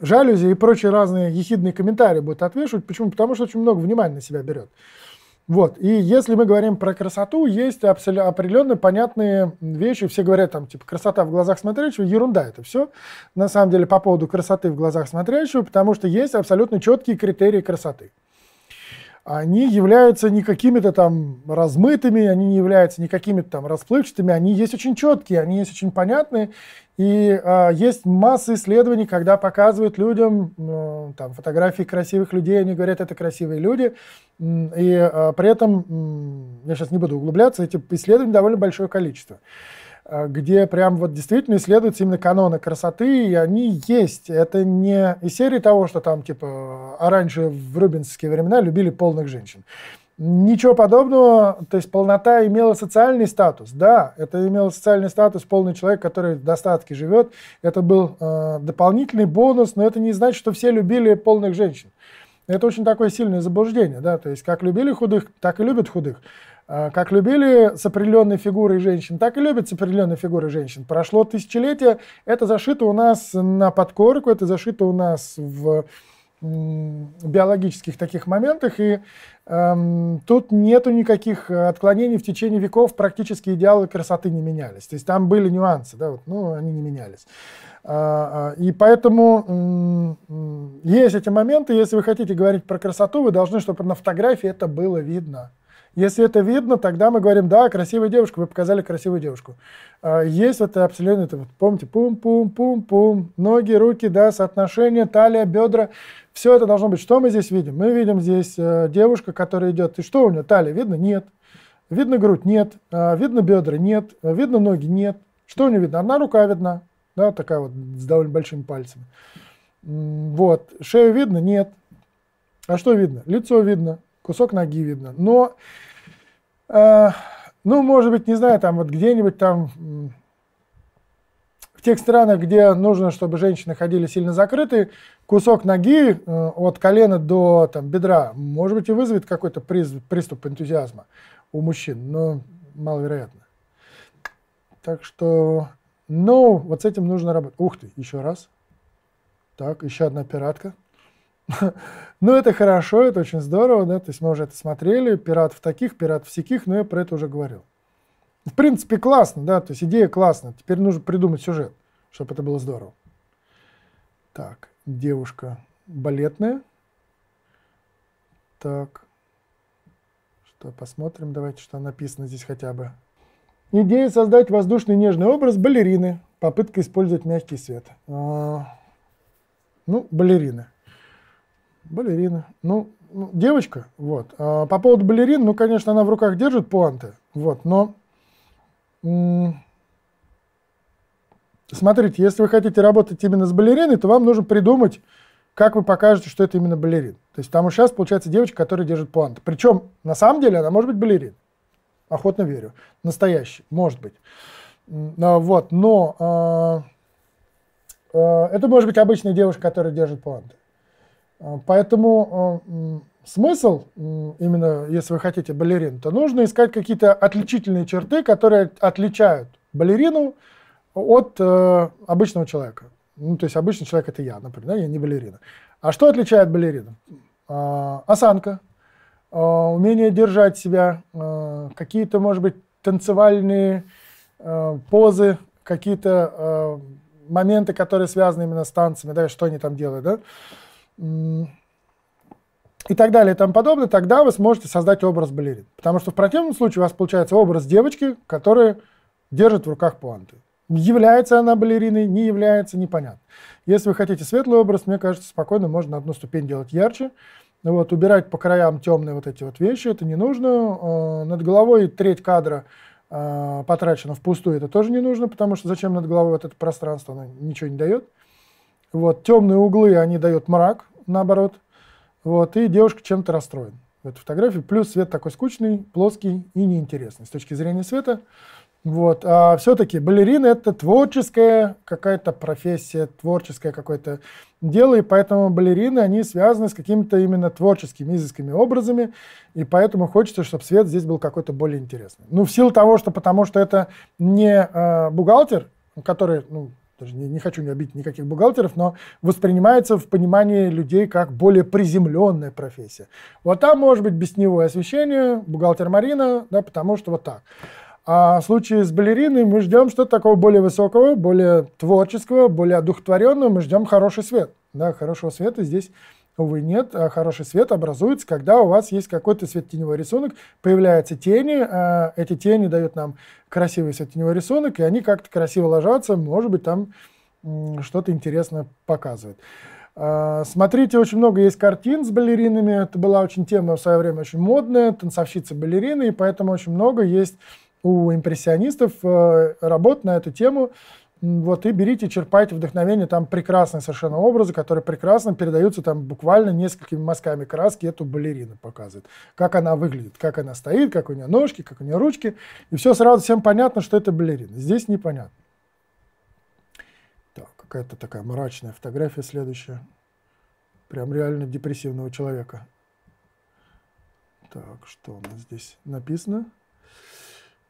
жалюзи и прочие разные ехидные комментарии будут отвешивать. Почему? Потому что очень много внимания на себя берет. Вот. И если мы говорим про красоту, есть определенные понятные вещи. Все говорят там, типа, красота в глазах смотрящего. Ерунда это все. На самом деле, по поводу красоты в глазах смотрящего, потому что есть абсолютно четкие критерии красоты. Они являются не какими-то там размытыми, они не являются никакими то там расплывчатыми, они есть очень четкие, они есть очень понятные. И э, есть масса исследований, когда показывают людям э, там, фотографии красивых людей, они говорят, это красивые люди. И э, при этом, э, я сейчас не буду углубляться, эти исследований довольно большое количество, э, где прям вот действительно исследуются именно каноны красоты, и они есть. Это не из серии того, что там типа а раньше в рубинские времена любили полных женщин. Ничего подобного, то есть полнота имела социальный статус, да, это имел социальный статус полный человек, который в достатке живет, это был э, дополнительный бонус, но это не значит, что все любили полных женщин. Это очень такое сильное заблуждение, да, то есть как любили худых, так и любят худых. Э, как любили с определенной фигурой женщин, так и любят с определенной фигурой женщин. Прошло тысячелетие, это зашито у нас на подкорку, это зашито у нас в биологических таких моментах, и эм, тут нету никаких э, отклонений в течение веков, практически идеалы красоты не менялись. То есть там были нюансы, да, вот, ну, они не менялись. А, а и поэтому эм, есть эти моменты, если вы хотите говорить про красоту, вы должны, чтобы на фотографии это было видно. Если это видно, тогда мы говорим, да, красивая девушка, вы показали красивую девушку. А, есть вот абсолютно это, вот. помните, пум-пум-пум-пум, ноги, руки, да, соотношение, талия, бедра. Все это должно быть. Что мы здесь видим? Мы видим здесь э, девушка, которая идет. И что у нее? Талия видно? Нет. Видно грудь? Нет. А, видно бедра? Нет. А, видно ноги? Нет. Что у нее видно? Одна рука видна, да, такая вот с довольно большими пальцами. Вот. Шею видно? Нет. А что видно? Лицо видно кусок ноги видно. Но, э, ну, может быть, не знаю, там вот где-нибудь там в тех странах, где нужно, чтобы женщины ходили сильно закрыты, кусок ноги э, от колена до там, бедра, может быть, и вызовет какой-то приз, приступ энтузиазма у мужчин, но маловероятно. Так что, ну, вот с этим нужно работать. Ух ты, еще раз. Так, еще одна пиратка. Ну, это хорошо, это очень здорово, да, то есть мы уже это смотрели, пират в таких, пират в всяких, но я про это уже говорил. В принципе, классно, да, то есть идея классная, теперь нужно придумать сюжет, чтобы это было здорово. Так, девушка балетная. Так, что посмотрим, давайте, что написано здесь хотя бы. Идея создать воздушный нежный образ балерины. Попытка использовать мягкий свет. А, ну, балерина. Балерина. Ну, ну, девочка, вот. А по поводу балерин, ну, конечно, она в руках держит пуанты, вот, но... Смотрите, если вы хотите работать именно с балериной, то вам нужно придумать, как вы покажете, что это именно балерин. То есть там сейчас получается девочка, которая держит пуанты. Причем, на самом деле, она может быть балерин. Охотно верю. Настоящий, может быть. А, вот, но э, э, это может быть обычная девушка, которая держит пуанты. А, поэтому а, смысл, именно если вы хотите балерин, то нужно искать какие-то отличительные черты, которые отличают балерину от э, обычного человека. Ну, то есть обычный человек это я, например, да? я не балерина. А что отличает балерину? А, осанка, умение держать себя, какие-то, может быть, танцевальные позы, какие-то моменты, которые связаны именно с танцами, да, что они там делают, да и так далее и тому подобное, тогда вы сможете создать образ балерин. Потому что в противном случае у вас получается образ девочки, которая держит в руках пуанты. Является она балериной, не является, непонятно. Если вы хотите светлый образ, мне кажется, спокойно можно одну ступень делать ярче. Вот, убирать по краям темные вот эти вот вещи, это не нужно. Э, над головой треть кадра э, потрачено впустую, это тоже не нужно, потому что зачем над головой вот это пространство, оно ничего не дает. Вот, темные углы, они дают мрак, наоборот. Вот, и девушка чем-то расстроена в эту фотографию. Плюс свет такой скучный, плоский и неинтересный с точки зрения света. Вот. А все-таки балерина – это творческая какая-то профессия, творческое какое-то дело, и поэтому балерины, они связаны с какими-то именно творческими изысканными образами, и поэтому хочется, чтобы свет здесь был какой-то более интересный. Ну, в силу того, что потому что это не э, бухгалтер, который ну, даже не, не хочу не обидеть никаких бухгалтеров, но воспринимается в понимании людей как более приземленная профессия. Вот там может быть бесневое освещение, бухгалтер Марина, да, потому что вот так. А в случае с балериной мы ждем что-то такого более высокого, более творческого, более одухотворенного, мы ждем хороший свет. Да, хорошего света здесь Увы, нет. А хороший свет образуется, когда у вас есть какой-то свет светотеневой рисунок, появляются тени, а эти тени дают нам красивый свет светотеневой рисунок, и они как-то красиво ложатся, может быть, там что-то интересное показывает. А, смотрите, очень много есть картин с балеринами. Это была очень тема в свое время очень модная, танцовщицы-балерины, и поэтому очень много есть у импрессионистов э, работ на эту тему. Вот, и берите, черпайте вдохновение, там прекрасные совершенно образы, которые прекрасно передаются там буквально несколькими мазками краски, эту балерину показывает, как она выглядит, как она стоит, как у нее ножки, как у нее ручки, и все сразу всем понятно, что это балерина. Здесь непонятно. Так, какая-то такая мрачная фотография следующая. Прям реально депрессивного человека. Так, что у нас здесь написано?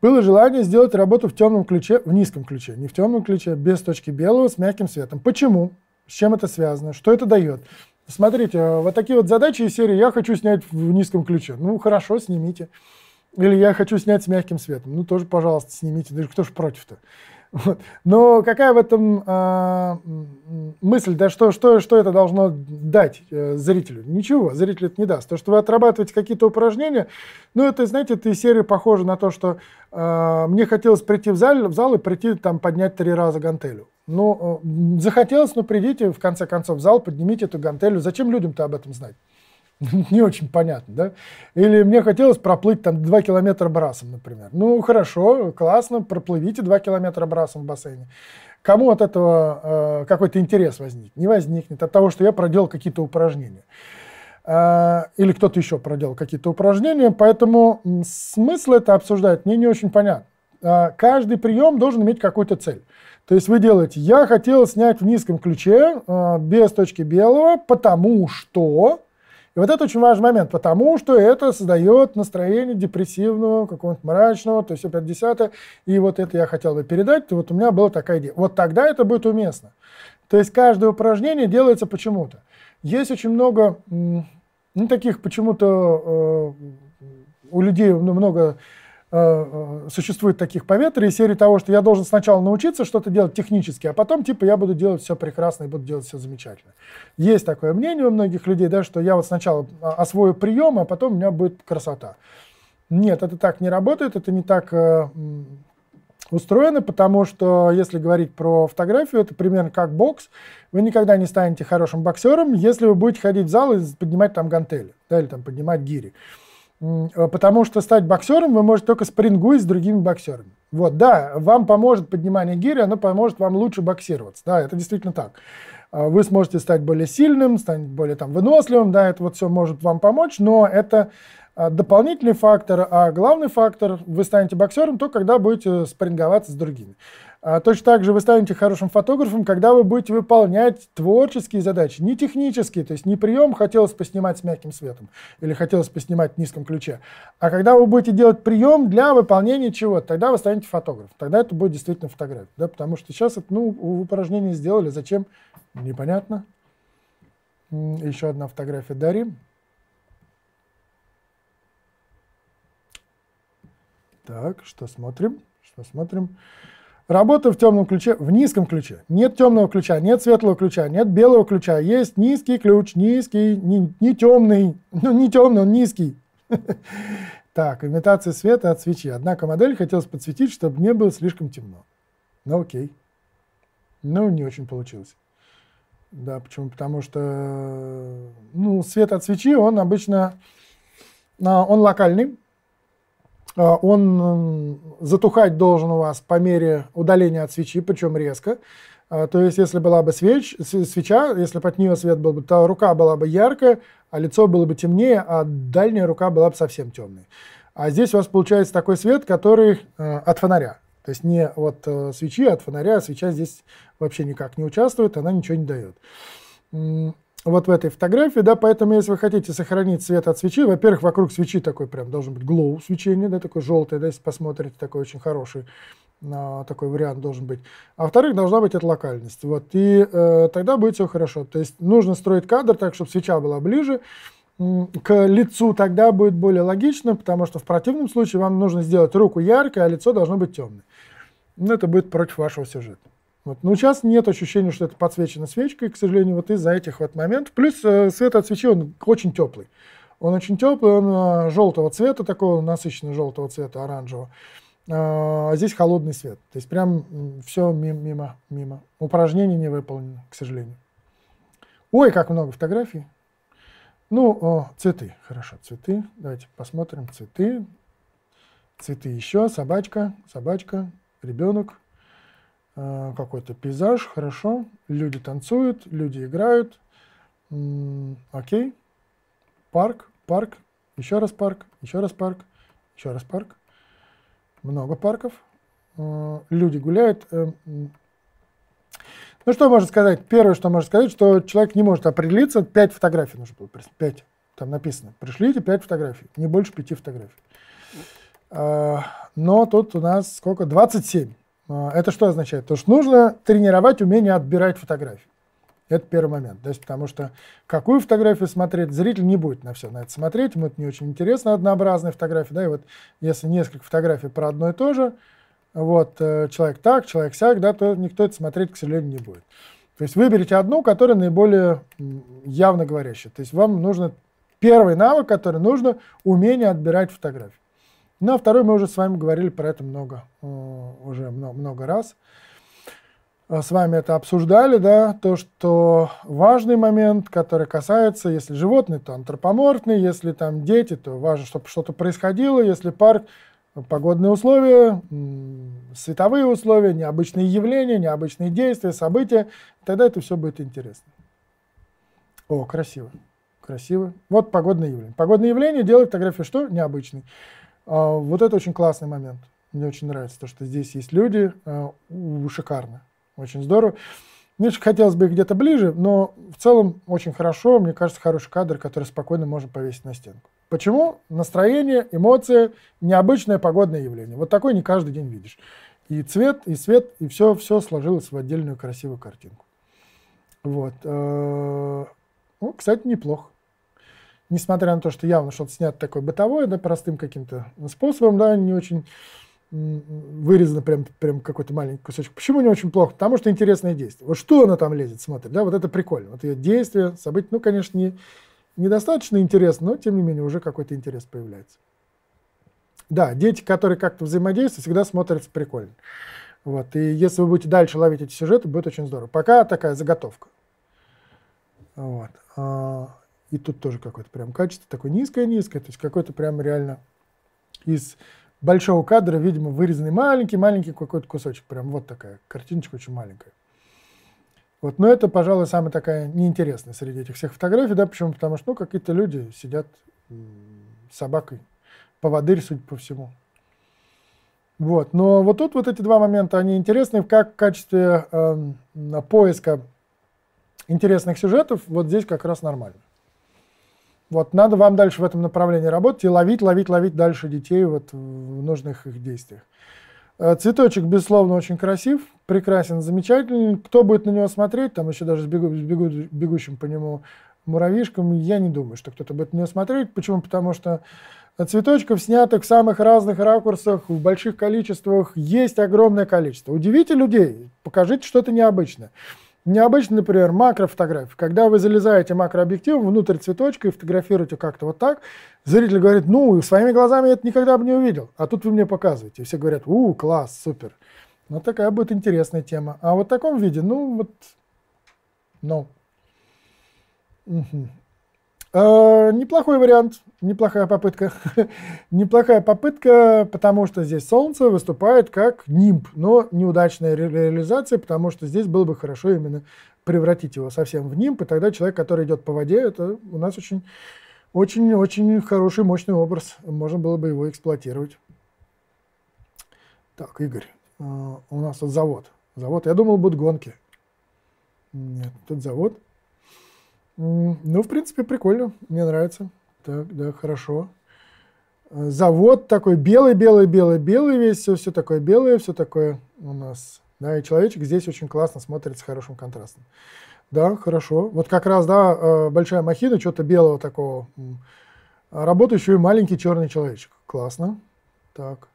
Было желание сделать работу в темном ключе, в низком ключе, не в темном ключе, без точки белого, с мягким светом. Почему? С чем это связано? Что это дает? Смотрите, э, вот такие вот задачи из серии «Я хочу снять в низком ключе». Ну, хорошо, снимите. Или «Я хочу снять с мягким светом». Ну, тоже, пожалуйста, снимите. Даже кто же против-то? Вот. Но какая в этом э, мысль, да, что, что, что это должно дать э, зрителю? Ничего, зрителю это не даст. То, что вы отрабатываете какие-то упражнения, ну, это, знаете, эта серия похожа на то, что э, мне хотелось прийти в зал, в зал и прийти там поднять три раза гантелю. Ну, э, захотелось, ну, придите, в конце концов, в зал, поднимите эту гантелю. Зачем людям-то об этом знать? не очень понятно, да? Или мне хотелось проплыть там 2 километра брасом, например. Ну, хорошо, классно, проплывите 2 километра брасом в бассейне. Кому от этого э, какой-то интерес возник? Не возникнет от того, что я проделал какие-то упражнения. Э, или кто-то еще проделал какие-то упражнения, поэтому смысл это обсуждать мне не очень понятно. Э, каждый прием должен иметь какую-то цель. То есть вы делаете, я хотел снять в низком ключе э, без точки белого, потому что и вот это очень важный момент, потому что это создает настроение депрессивного, какого нибудь мрачного, то есть опять десятое. И вот это я хотел бы передать, И вот у меня была такая идея. Вот тогда это будет уместно. То есть каждое упражнение делается почему-то. Есть очень много ну, таких почему-то э, у людей ну, много Э, э, существует таких поветрий серии того, что я должен сначала научиться что-то делать технически, а потом, типа, я буду делать все прекрасно и буду делать все замечательно. Есть такое мнение у многих людей, да, что я вот сначала а, освою прием, а потом у меня будет красота. Нет, это так не работает, это не так э, устроено, потому что, если говорить про фотографию, это примерно как бокс. Вы никогда не станете хорошим боксером, если вы будете ходить в зал и поднимать там гантели, да, или там поднимать гири. Э, потому что стать боксером вы можете только спрингуясь с другими боксерами. Вот, да, вам поможет поднимание гири, оно поможет вам лучше боксироваться. Да, это действительно так. А, вы сможете стать более сильным, стать более там, выносливым, да, это вот все может вам помочь, но это а, дополнительный фактор, а главный фактор, вы станете боксером то, когда будете спринговаться с другими. А точно так же вы станете хорошим фотографом, когда вы будете выполнять творческие задачи, не технические, то есть не прием хотелось поснимать с мягким светом или хотелось поснимать в низком ключе, а когда вы будете делать прием для выполнения чего-то, тогда вы станете фотографом, тогда это будет действительно фотография, да, потому что сейчас это, ну, упражнение сделали, зачем, непонятно. Еще одна фотография Дари. Так, что смотрим? Что смотрим? Работа в темном ключе, в низком ключе. Нет темного ключа, нет светлого ключа, нет белого ключа. Есть низкий ключ, низкий, не, не темный, ну не темный, он низкий. Так, имитация света от свечи. Однако модель хотелось подсветить, чтобы не было слишком темно. Ну окей. Ну, не очень получилось. Да, почему? Потому что ну, свет от свечи, он обычно а, он локальный, а, он затухать должен у вас по мере удаления от свечи, причем резко. А, то есть, если была бы свеч, свеча, если бы от нее свет был бы, то рука была бы яркая, а лицо было бы темнее, а дальняя рука была бы совсем темной. А здесь у вас получается такой свет, который э, от фонаря. То есть не от э, свечи, а от фонаря. Свеча здесь вообще никак не участвует, она ничего не дает вот в этой фотографии, да, поэтому если вы хотите сохранить свет от свечи, во-первых, вокруг свечи такой прям должен быть glow свечение, да, такой желтый, да, если посмотрите, такой очень хороший э, такой вариант должен быть. А во-вторых, должна быть эта локальность, вот, и э, тогда будет все хорошо. То есть нужно строить кадр так, чтобы свеча была ближе к лицу, тогда будет более логично, потому что в противном случае вам нужно сделать руку яркой, а лицо должно быть темное. Но ну, это будет против вашего сюжета. Вот. Но сейчас нет ощущения, что это подсвечено свечкой, к сожалению, вот из-за этих вот моментов. Плюс э, свет от свечи, он очень теплый. Он очень теплый, он э, желтого цвета, такого насыщенно желтого цвета, оранжевого. А, а здесь холодный свет. То есть прям все мимо, мимо. Упражнение не выполнено, к сожалению. Ой, как много фотографий. Ну, о, цветы. Хорошо, цветы. Давайте посмотрим цветы. Цветы еще. Собачка, собачка, ребенок. Э, какой-то пейзаж, хорошо, люди танцуют, люди играют, окей, парк, парк, еще раз парк, еще раз парк, еще раз парк, много парков, э, люди гуляют. Э, ну что можно сказать? Первое, что можно сказать, что человек не может определиться, пять фотографий нужно было, пять, там написано, пришли эти пять фотографий, не больше пяти фотографий. но тут у нас сколько? 27. А, это что означает? То, что нужно тренировать умение отбирать фотографии. Это первый момент. То есть, потому что какую фотографию смотреть, зритель не будет на все на это смотреть, ему это не очень интересно, однообразные фотографии. Да? И вот если несколько фотографий про одно и то же, вот, э, человек так, человек сяк, да, то никто это смотреть, к сожалению, не будет. То есть выберите одну, которая наиболее явно говорящая. То есть вам нужно первый навык, который нужно, умение отбирать фотографии. Ну, а второй мы уже с вами говорили про это много, э, уже много, много раз. Э, с вами это обсуждали, да, то, что важный момент, который касается, если животные, то антропоморфные, если там дети, то важно, чтобы что-то происходило, если парк, э, погодные условия, световые условия, необычные явления, необычные действия, события, тогда это все будет интересно. О, красиво, красиво. Вот погодное явление. Погодное явление делает фотографию что? Необычный. А, вот это очень классный момент. Мне очень нравится то, что здесь есть люди. А, шикарно. Очень здорово. Мне хотелось бы где-то ближе, но в целом очень хорошо. Мне кажется, хороший кадр, который спокойно можно повесить на стенку. Почему? Настроение, эмоции, необычное погодное явление. Вот такое не каждый день видишь. И цвет, и свет, и все, все сложилось в отдельную красивую картинку. Вот. Э, ну, кстати, неплохо несмотря на то, что явно что-то снято такое бытовое, да, простым каким-то способом, да, не очень вырезано прям, прям какой-то маленький кусочек. Почему не очень плохо? Потому что интересное действие. Вот что она там лезет, смотрит, да, вот это прикольно. Вот ее действие, событие, ну, конечно, не, недостаточно интересно, но, тем не менее, уже какой-то интерес появляется. Да, дети, которые как-то взаимодействуют, всегда смотрятся прикольно. Вот. И если вы будете дальше ловить эти сюжеты, будет очень здорово. Пока такая заготовка. Вот. А, и тут тоже какое-то прям качество такое низкое-низкое, то есть какое-то прям реально из большого кадра, видимо, вырезанный маленький-маленький какой-то кусочек. Прям вот такая картиночка очень маленькая. Вот, но это, пожалуй, самая такая неинтересная среди этих всех фотографий, да, почему? Потому что, ну, какие-то люди сидят с собакой, поводырь, судя по всему. Вот, но вот тут вот эти два момента, они интересны как в качестве э, поиска интересных сюжетов, вот здесь как раз нормально. Вот надо вам дальше в этом направлении работать и ловить, ловить, ловить дальше детей вот в нужных их действиях. Э, цветочек, безусловно, очень красив, прекрасен, замечательный. Кто будет на него смотреть, там еще даже с, бегу, с бегу, бегущим по нему муравьишком, я не думаю, что кто-то будет на него смотреть. Почему? Потому что цветочков, снятых в самых разных ракурсах, в больших количествах, есть огромное количество. Удивите людей, покажите что-то необычное. Необычно, например, макрофотографии. Когда вы залезаете макрообъективом внутрь цветочка и фотографируете как-то вот так, зритель говорит, ну, своими глазами я это никогда бы не увидел, а тут вы мне показываете. И все говорят, у, класс, супер. Ну, такая будет интересная тема. А вот в таком виде, ну, вот, ну. Угу. Э, неплохой вариант, неплохая попытка. неплохая попытка, потому что здесь Солнце выступает как нимб, но неудачная ре реализация, потому что здесь было бы хорошо именно превратить его совсем в нимб, и тогда человек, который идет по воде, это у нас очень очень-очень хороший, мощный образ. Можно было бы его эксплуатировать. Так, Игорь, э, у нас тут завод. Завод, я думал, будут гонки. Нет, тут завод. Ну, в принципе, прикольно. Мне нравится. Так, да, хорошо. Э, завод такой белый-белый-белый-белый весь, все, все такое белое, все такое у нас. Да, и человечек здесь очень классно смотрится, хорошим контрастом. Да, хорошо. Вот как раз, да, э, большая махина, что-то белого такого. А работающий маленький черный человечек. Классно. Так.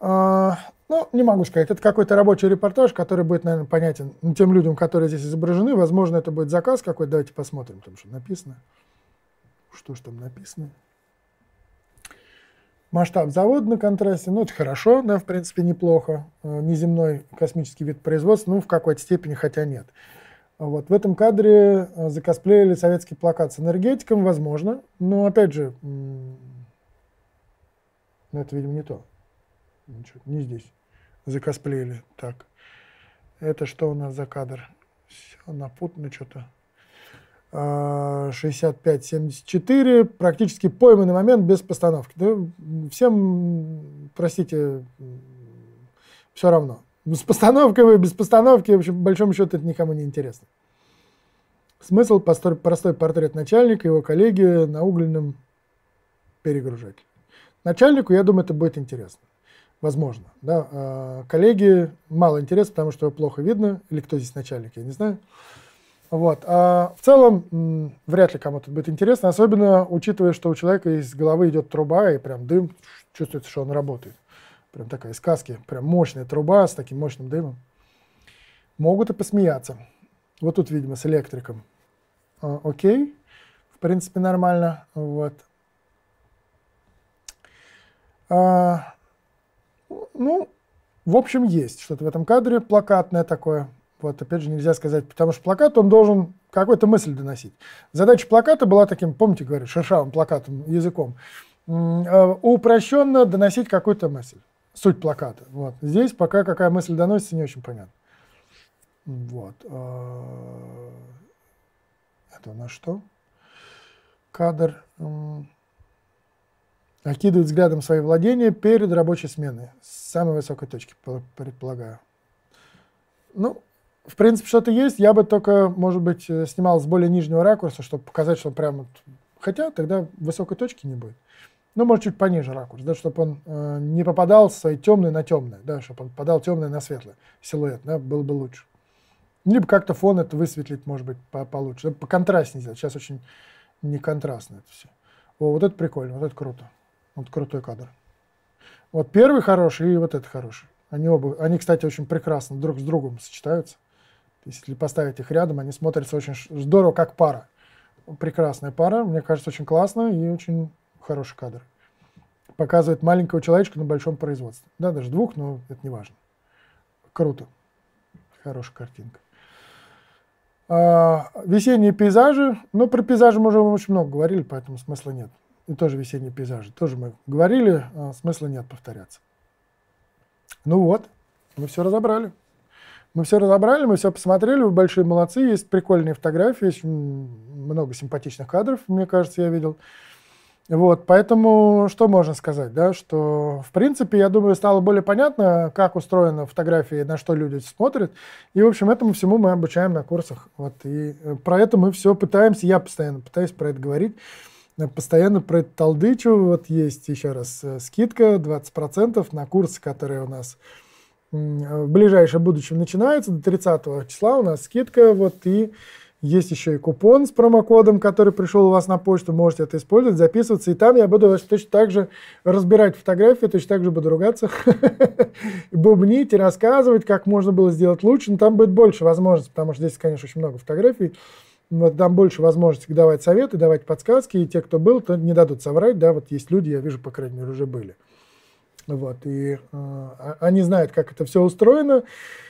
А, ну, не могу сказать. Это какой-то рабочий репортаж, который будет, наверное, понятен тем людям, которые здесь изображены. Возможно, это будет заказ какой-то. Давайте посмотрим, там что написано. Что ж там написано? Масштаб завода на контрасте, ну это хорошо, да, в принципе, неплохо. Э, неземной космический вид производства, ну в какой-то степени, хотя нет. Вот в этом кадре э, закосплеили советский плакат с энергетиком, возможно, но опять же, ну, это, видимо, не то. Ничего, не здесь. Закосплеили. Так. Это что у нас за кадр? Все напутано что-то. 65-74, а, практически пойманный момент без постановки. Да, всем, простите, все равно. С постановкой вы, без постановки, в общем, по большому это никому не интересно. Смысл простой, портрет начальника, и его коллеги на угольном перегружателе. Начальнику, я думаю, это будет интересно. Возможно. Да? А, коллеги, мало интереса, потому что плохо видно. Или кто здесь начальник, я не знаю. Вот. А в целом, м, вряд ли кому-то будет интересно, особенно учитывая, что у человека из головы идет труба, и прям дым, чувствуется, что он работает. Прям такая из каски, прям мощная труба с таким мощным дымом. Могут и посмеяться. Вот тут, видимо, с электриком. А, окей, в принципе, нормально. Вот. А, ну, в общем, есть что-то в этом кадре плакатное такое. Вот, опять же, нельзя сказать, потому что плакат, он должен какую-то мысль доносить. Задача плаката была таким, помните, говорю, шершавым плакатом, языком, э, упрощенно доносить какую-то мысль, суть плаката. Вот. Здесь пока какая мысль доносится, не очень понятно. Вот. Э, это на что? Кадр окидывает взглядом свои владения перед рабочей сменой, с самой высокой точки, предполагаю. Ну, в принципе, что-то есть. Я бы только, может быть, э, снимал с более нижнего ракурса, чтобы показать, что прямо, Хотя тогда высокой точки не будет. Ну, может, чуть пониже ракурс, да, чтобы он э, не попадал с темной на темное, да, чтобы он попадал темное на светлое, силуэт, да, было бы лучше. Ну, либо как-то фон это высветлить, может быть, по получше, по контрастнее сделать. Сейчас очень не контрастно это все. О, вот это прикольно, вот это круто. Вот крутой кадр. Вот первый хороший и вот этот хороший. Они оба, они, кстати, очень прекрасно друг с другом сочетаются. Если поставить их рядом, они смотрятся очень здорово, как пара. Прекрасная пара, мне кажется, очень классно и очень хороший кадр. Показывает маленького человечка на большом производстве. Да, даже двух, но это не важно. Круто. Хорошая картинка. А, весенние пейзажи. Ну, про пейзажи мы уже очень много говорили, поэтому смысла нет и тоже весенние пейзажи. Тоже мы говорили, а смысла нет повторяться. Ну вот, мы все разобрали. Мы все разобрали, мы все посмотрели, вы большие молодцы, есть прикольные фотографии, есть много симпатичных кадров, мне кажется, я видел. Вот, поэтому что можно сказать, да, что, в принципе, я думаю, стало более понятно, как устроена фотография, и на что люди смотрят, и, в общем, этому всему мы обучаем на курсах, вот, и э, про это мы все пытаемся, я постоянно пытаюсь про это говорить, Э, постоянно про это толдычу. Вот есть еще раз э, скидка 20% на курсы, которые у нас э, в ближайшем будущем начинаются. До 30 числа у нас скидка. Вот и есть еще и купон с промокодом, который пришел у вас на почту. Можете это использовать, записываться. И там я буду точно так же разбирать фотографии, точно так же буду ругаться, бубнить и рассказывать, как можно было сделать лучше. Но там будет больше возможностей, потому что здесь, конечно, очень много фотографий вот там больше возможности давать советы, давать подсказки, и те, кто был, то не дадут соврать, да, вот есть люди, я вижу, по крайней мере, уже были. Вот, и э, а, они знают, как это все устроено.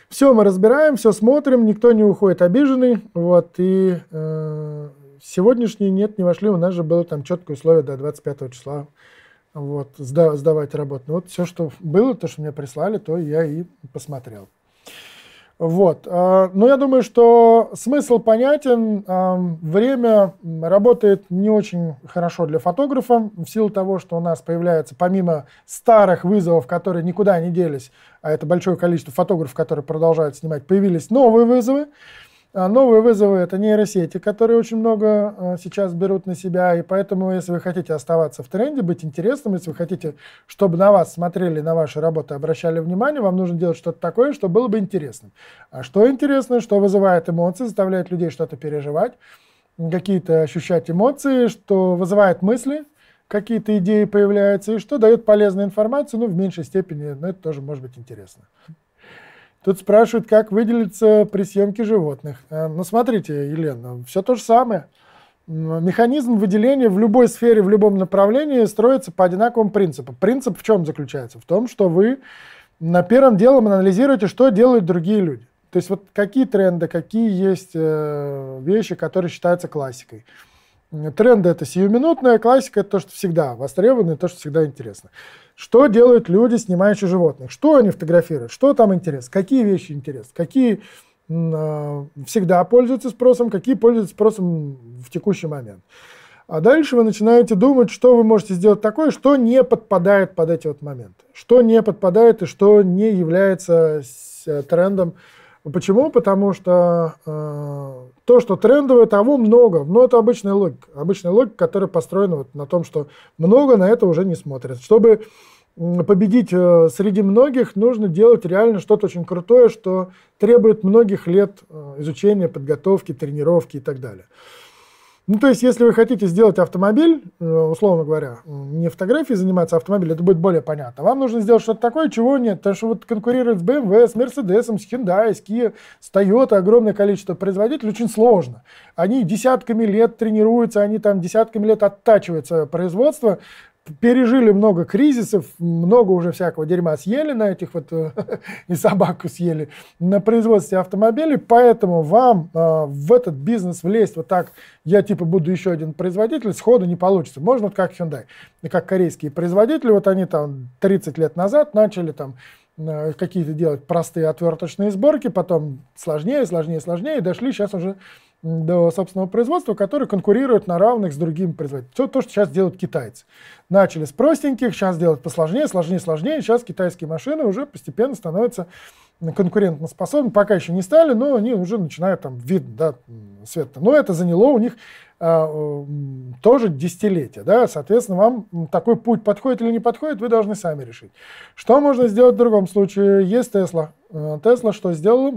Все мы разбираем, все смотрим, никто не уходит обиженный, вот, и э, сегодняшний нет, не вошли, у нас же было там четкое условие до 25 числа, вот, сда- сдавать работу. Ну, вот все, что было, то, что мне прислали, то я и посмотрел. Вот. А, Но ну, я думаю, что смысл понятен. А, время работает не очень хорошо для фотографа в силу того, что у нас появляется, помимо старых вызовов, которые никуда не делись, а это большое количество фотографов, которые продолжают снимать, появились новые вызовы. А, новые вызовы – это нейросети, которые очень много а, сейчас берут на себя, и поэтому, если вы хотите оставаться в тренде, быть интересным, если вы хотите, чтобы на вас смотрели, на ваши работы обращали внимание, вам нужно делать что-то такое, что было бы интересным. А что интересно, что вызывает эмоции, заставляет людей что-то переживать, какие-то ощущать эмоции, что вызывает мысли, какие-то идеи появляются, и что дает полезную информацию, ну, в меньшей степени, но это тоже может быть интересно. Тут спрашивают, как выделиться при съемке животных. Э, ну, смотрите, Елена, все то же самое. Механизм выделения в любой сфере, в любом направлении строится по одинаковому принципу. Принцип в чем заключается? В том, что вы на первым делом анализируете, что делают другие люди. То есть вот какие тренды, какие есть э, вещи, которые считаются классикой. Тренды это сиюминутная классика, это то, что всегда востребовано, и то, что всегда интересно. Что делают люди, снимающие животных? Что они фотографируют? Что там интерес? Какие вещи интерес? Какие э, всегда пользуются спросом, какие пользуются спросом в текущий момент? А дальше вы начинаете думать, что вы можете сделать такое, что не подпадает под эти вот моменты, что не подпадает и что не является э, трендом Почему? Потому что э, то, что трендовое, того много. Но это обычная логика. Обычная логика, которая построена вот на том, что много на это уже не смотрят. Чтобы победить э, среди многих, нужно делать реально что-то очень крутое, что требует многих лет э, изучения, подготовки, тренировки и так далее. Ну, то есть, если вы хотите сделать автомобиль, э, условно говоря, не фотографии, заниматься, а автомобиль, это будет более понятно. Вам нужно сделать что-то такое, чего нет. Потому что вот конкурировать с BMW, с Mercedes, с Hyundai, с Kia, с Toyota огромное количество производителей очень сложно. Они десятками лет тренируются, они там десятками лет оттачивают свое производство пережили много кризисов, много уже всякого дерьма съели на этих вот, э, и собаку съели на производстве автомобилей, поэтому вам э, в этот бизнес влезть вот так, я типа буду еще один производитель, сходу не получится. Можно вот как Hyundai, как корейские производители, вот они там 30 лет назад начали там э, какие-то делать простые отверточные сборки, потом сложнее, сложнее, сложнее, и дошли сейчас уже до собственного производства, которые конкурируют на равных с другими производителями. Все то, что сейчас делают китайцы. Начали с простеньких, сейчас делают посложнее, сложнее, сложнее. Сейчас китайские машины уже постепенно становятся конкурентоспособны. Пока еще не стали, но они уже начинают там вид да, света. Но это заняло у них а, тоже десятилетия. Да? Соответственно, вам такой путь подходит или не подходит, вы должны сами решить. Что можно сделать в другом случае? Есть Тесла. Тесла э, что сделала?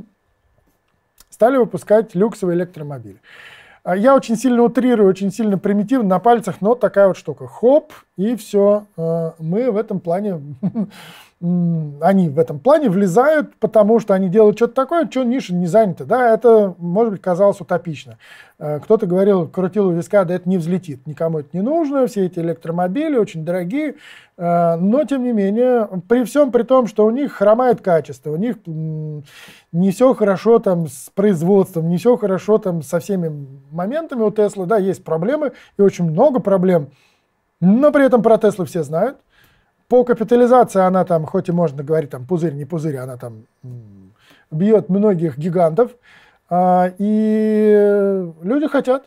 стали выпускать люксовые электромобили. А, я очень сильно утрирую, очень сильно примитивно на пальцах, но такая вот штука. Хоп, и все. А, мы в этом плане они в этом плане влезают, потому что они делают что-то такое, что ниша не занята. Да, это, может быть, казалось утопично. Э, кто-то говорил, крутил у виска, да это не взлетит, никому это не нужно, все эти электромобили очень дорогие, э, но, тем не менее, при всем при том, что у них хромает качество, у них не все хорошо там с производством, не все хорошо там со всеми моментами у Тесла, да, есть проблемы и очень много проблем, но при этом про Теслу все знают – по капитализации она там, хоть и можно говорить, там пузырь, не пузырь, она там бьет многих гигантов. А, и люди хотят,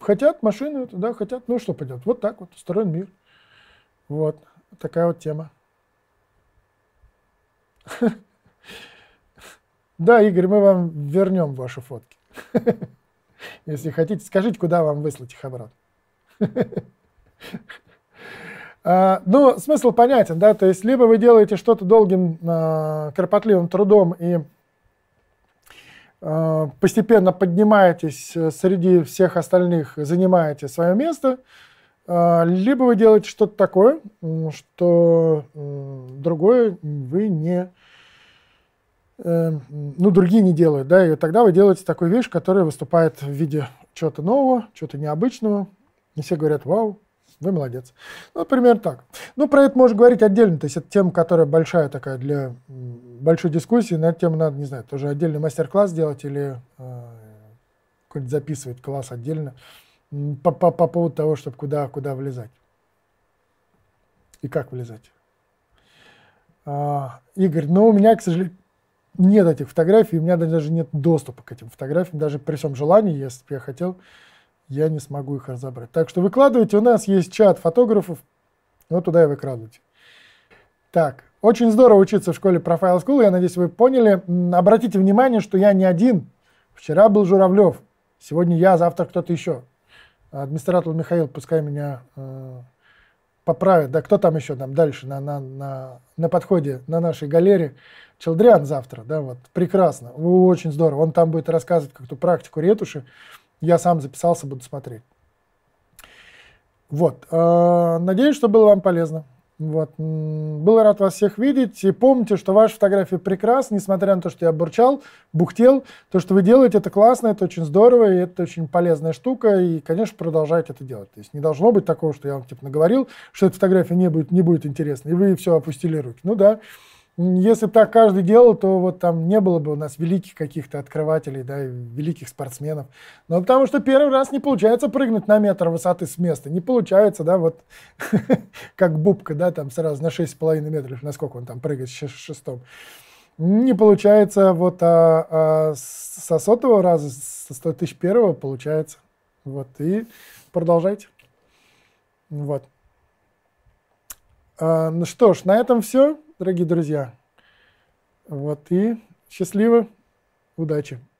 хотят машины, да, хотят, ну что пойдет, вот так вот, устроен мир. Вот, такая вот тема. Да, Игорь, мы вам вернем ваши фотки. Если хотите, скажите, куда вам выслать их обратно. А, ну, смысл понятен, да, то есть либо вы делаете что-то долгим, а, кропотливым трудом и а, постепенно поднимаетесь э, среди всех остальных, занимаете свое место, либо вы делаете что-то такое, что другое вы не э, ну, другие не делают, да, и тогда вы делаете такую вещь, которая выступает в виде чего-то нового, чего-то необычного, и все говорят, вау, вы молодец. Ну, примерно так. Ну, про это можно говорить отдельно, то есть это тема, которая большая такая для большой дискуссии, на эту тему надо, не знаю, тоже отдельный мастер-класс делать или э, какой-нибудь записывать класс отдельно по, по, по поводу того, чтобы куда, куда влезать и как влезать. А, Игорь, но ну, у меня, к сожалению, нет этих фотографий, у меня даже нет доступа к этим фотографиям, даже при всем желании, если бы я хотел, я не смогу их разобрать. Так что выкладывайте, у нас есть чат фотографов, ну туда и выкладывайте. Так, очень здорово учиться в школе Profile School, я надеюсь, вы поняли. Обратите внимание, что я не один. Вчера был Журавлев, сегодня я, завтра кто-то еще. Администратор Михаил, пускай меня э, поправит. Да кто там еще там дальше на, на, на, на подходе на нашей галере? Челдриан завтра, да, вот, прекрасно, очень здорово. Он там будет рассказывать как-то практику ретуши. Я сам записался, буду смотреть. Вот. Э, надеюсь, что было вам полезно. Вот. Был рад вас всех видеть. И помните, что ваши фотографии прекрасны, несмотря на то, что я бурчал, бухтел. То, что вы делаете, это классно, это очень здорово, и это очень полезная штука. И, конечно, продолжайте это делать. То есть не должно быть такого, что я вам типа наговорил, что эта фотография не будет, не будет интересна, и вы все опустили руки. Ну да, если бы так каждый делал, то вот там не было бы у нас великих каких-то открывателей, да, великих спортсменов. Но потому что первый раз не получается прыгнуть на метр высоты с места. Не получается, да, вот как бубка, да, там сразу на 6,5 метров, насколько он там прыгает с шестом. Не получается вот а, а со сотого раза, со 100 тысяч первого получается. Вот, и продолжайте. Вот. А, ну что ж, на этом все дорогие друзья. Вот, и счастливо, удачи!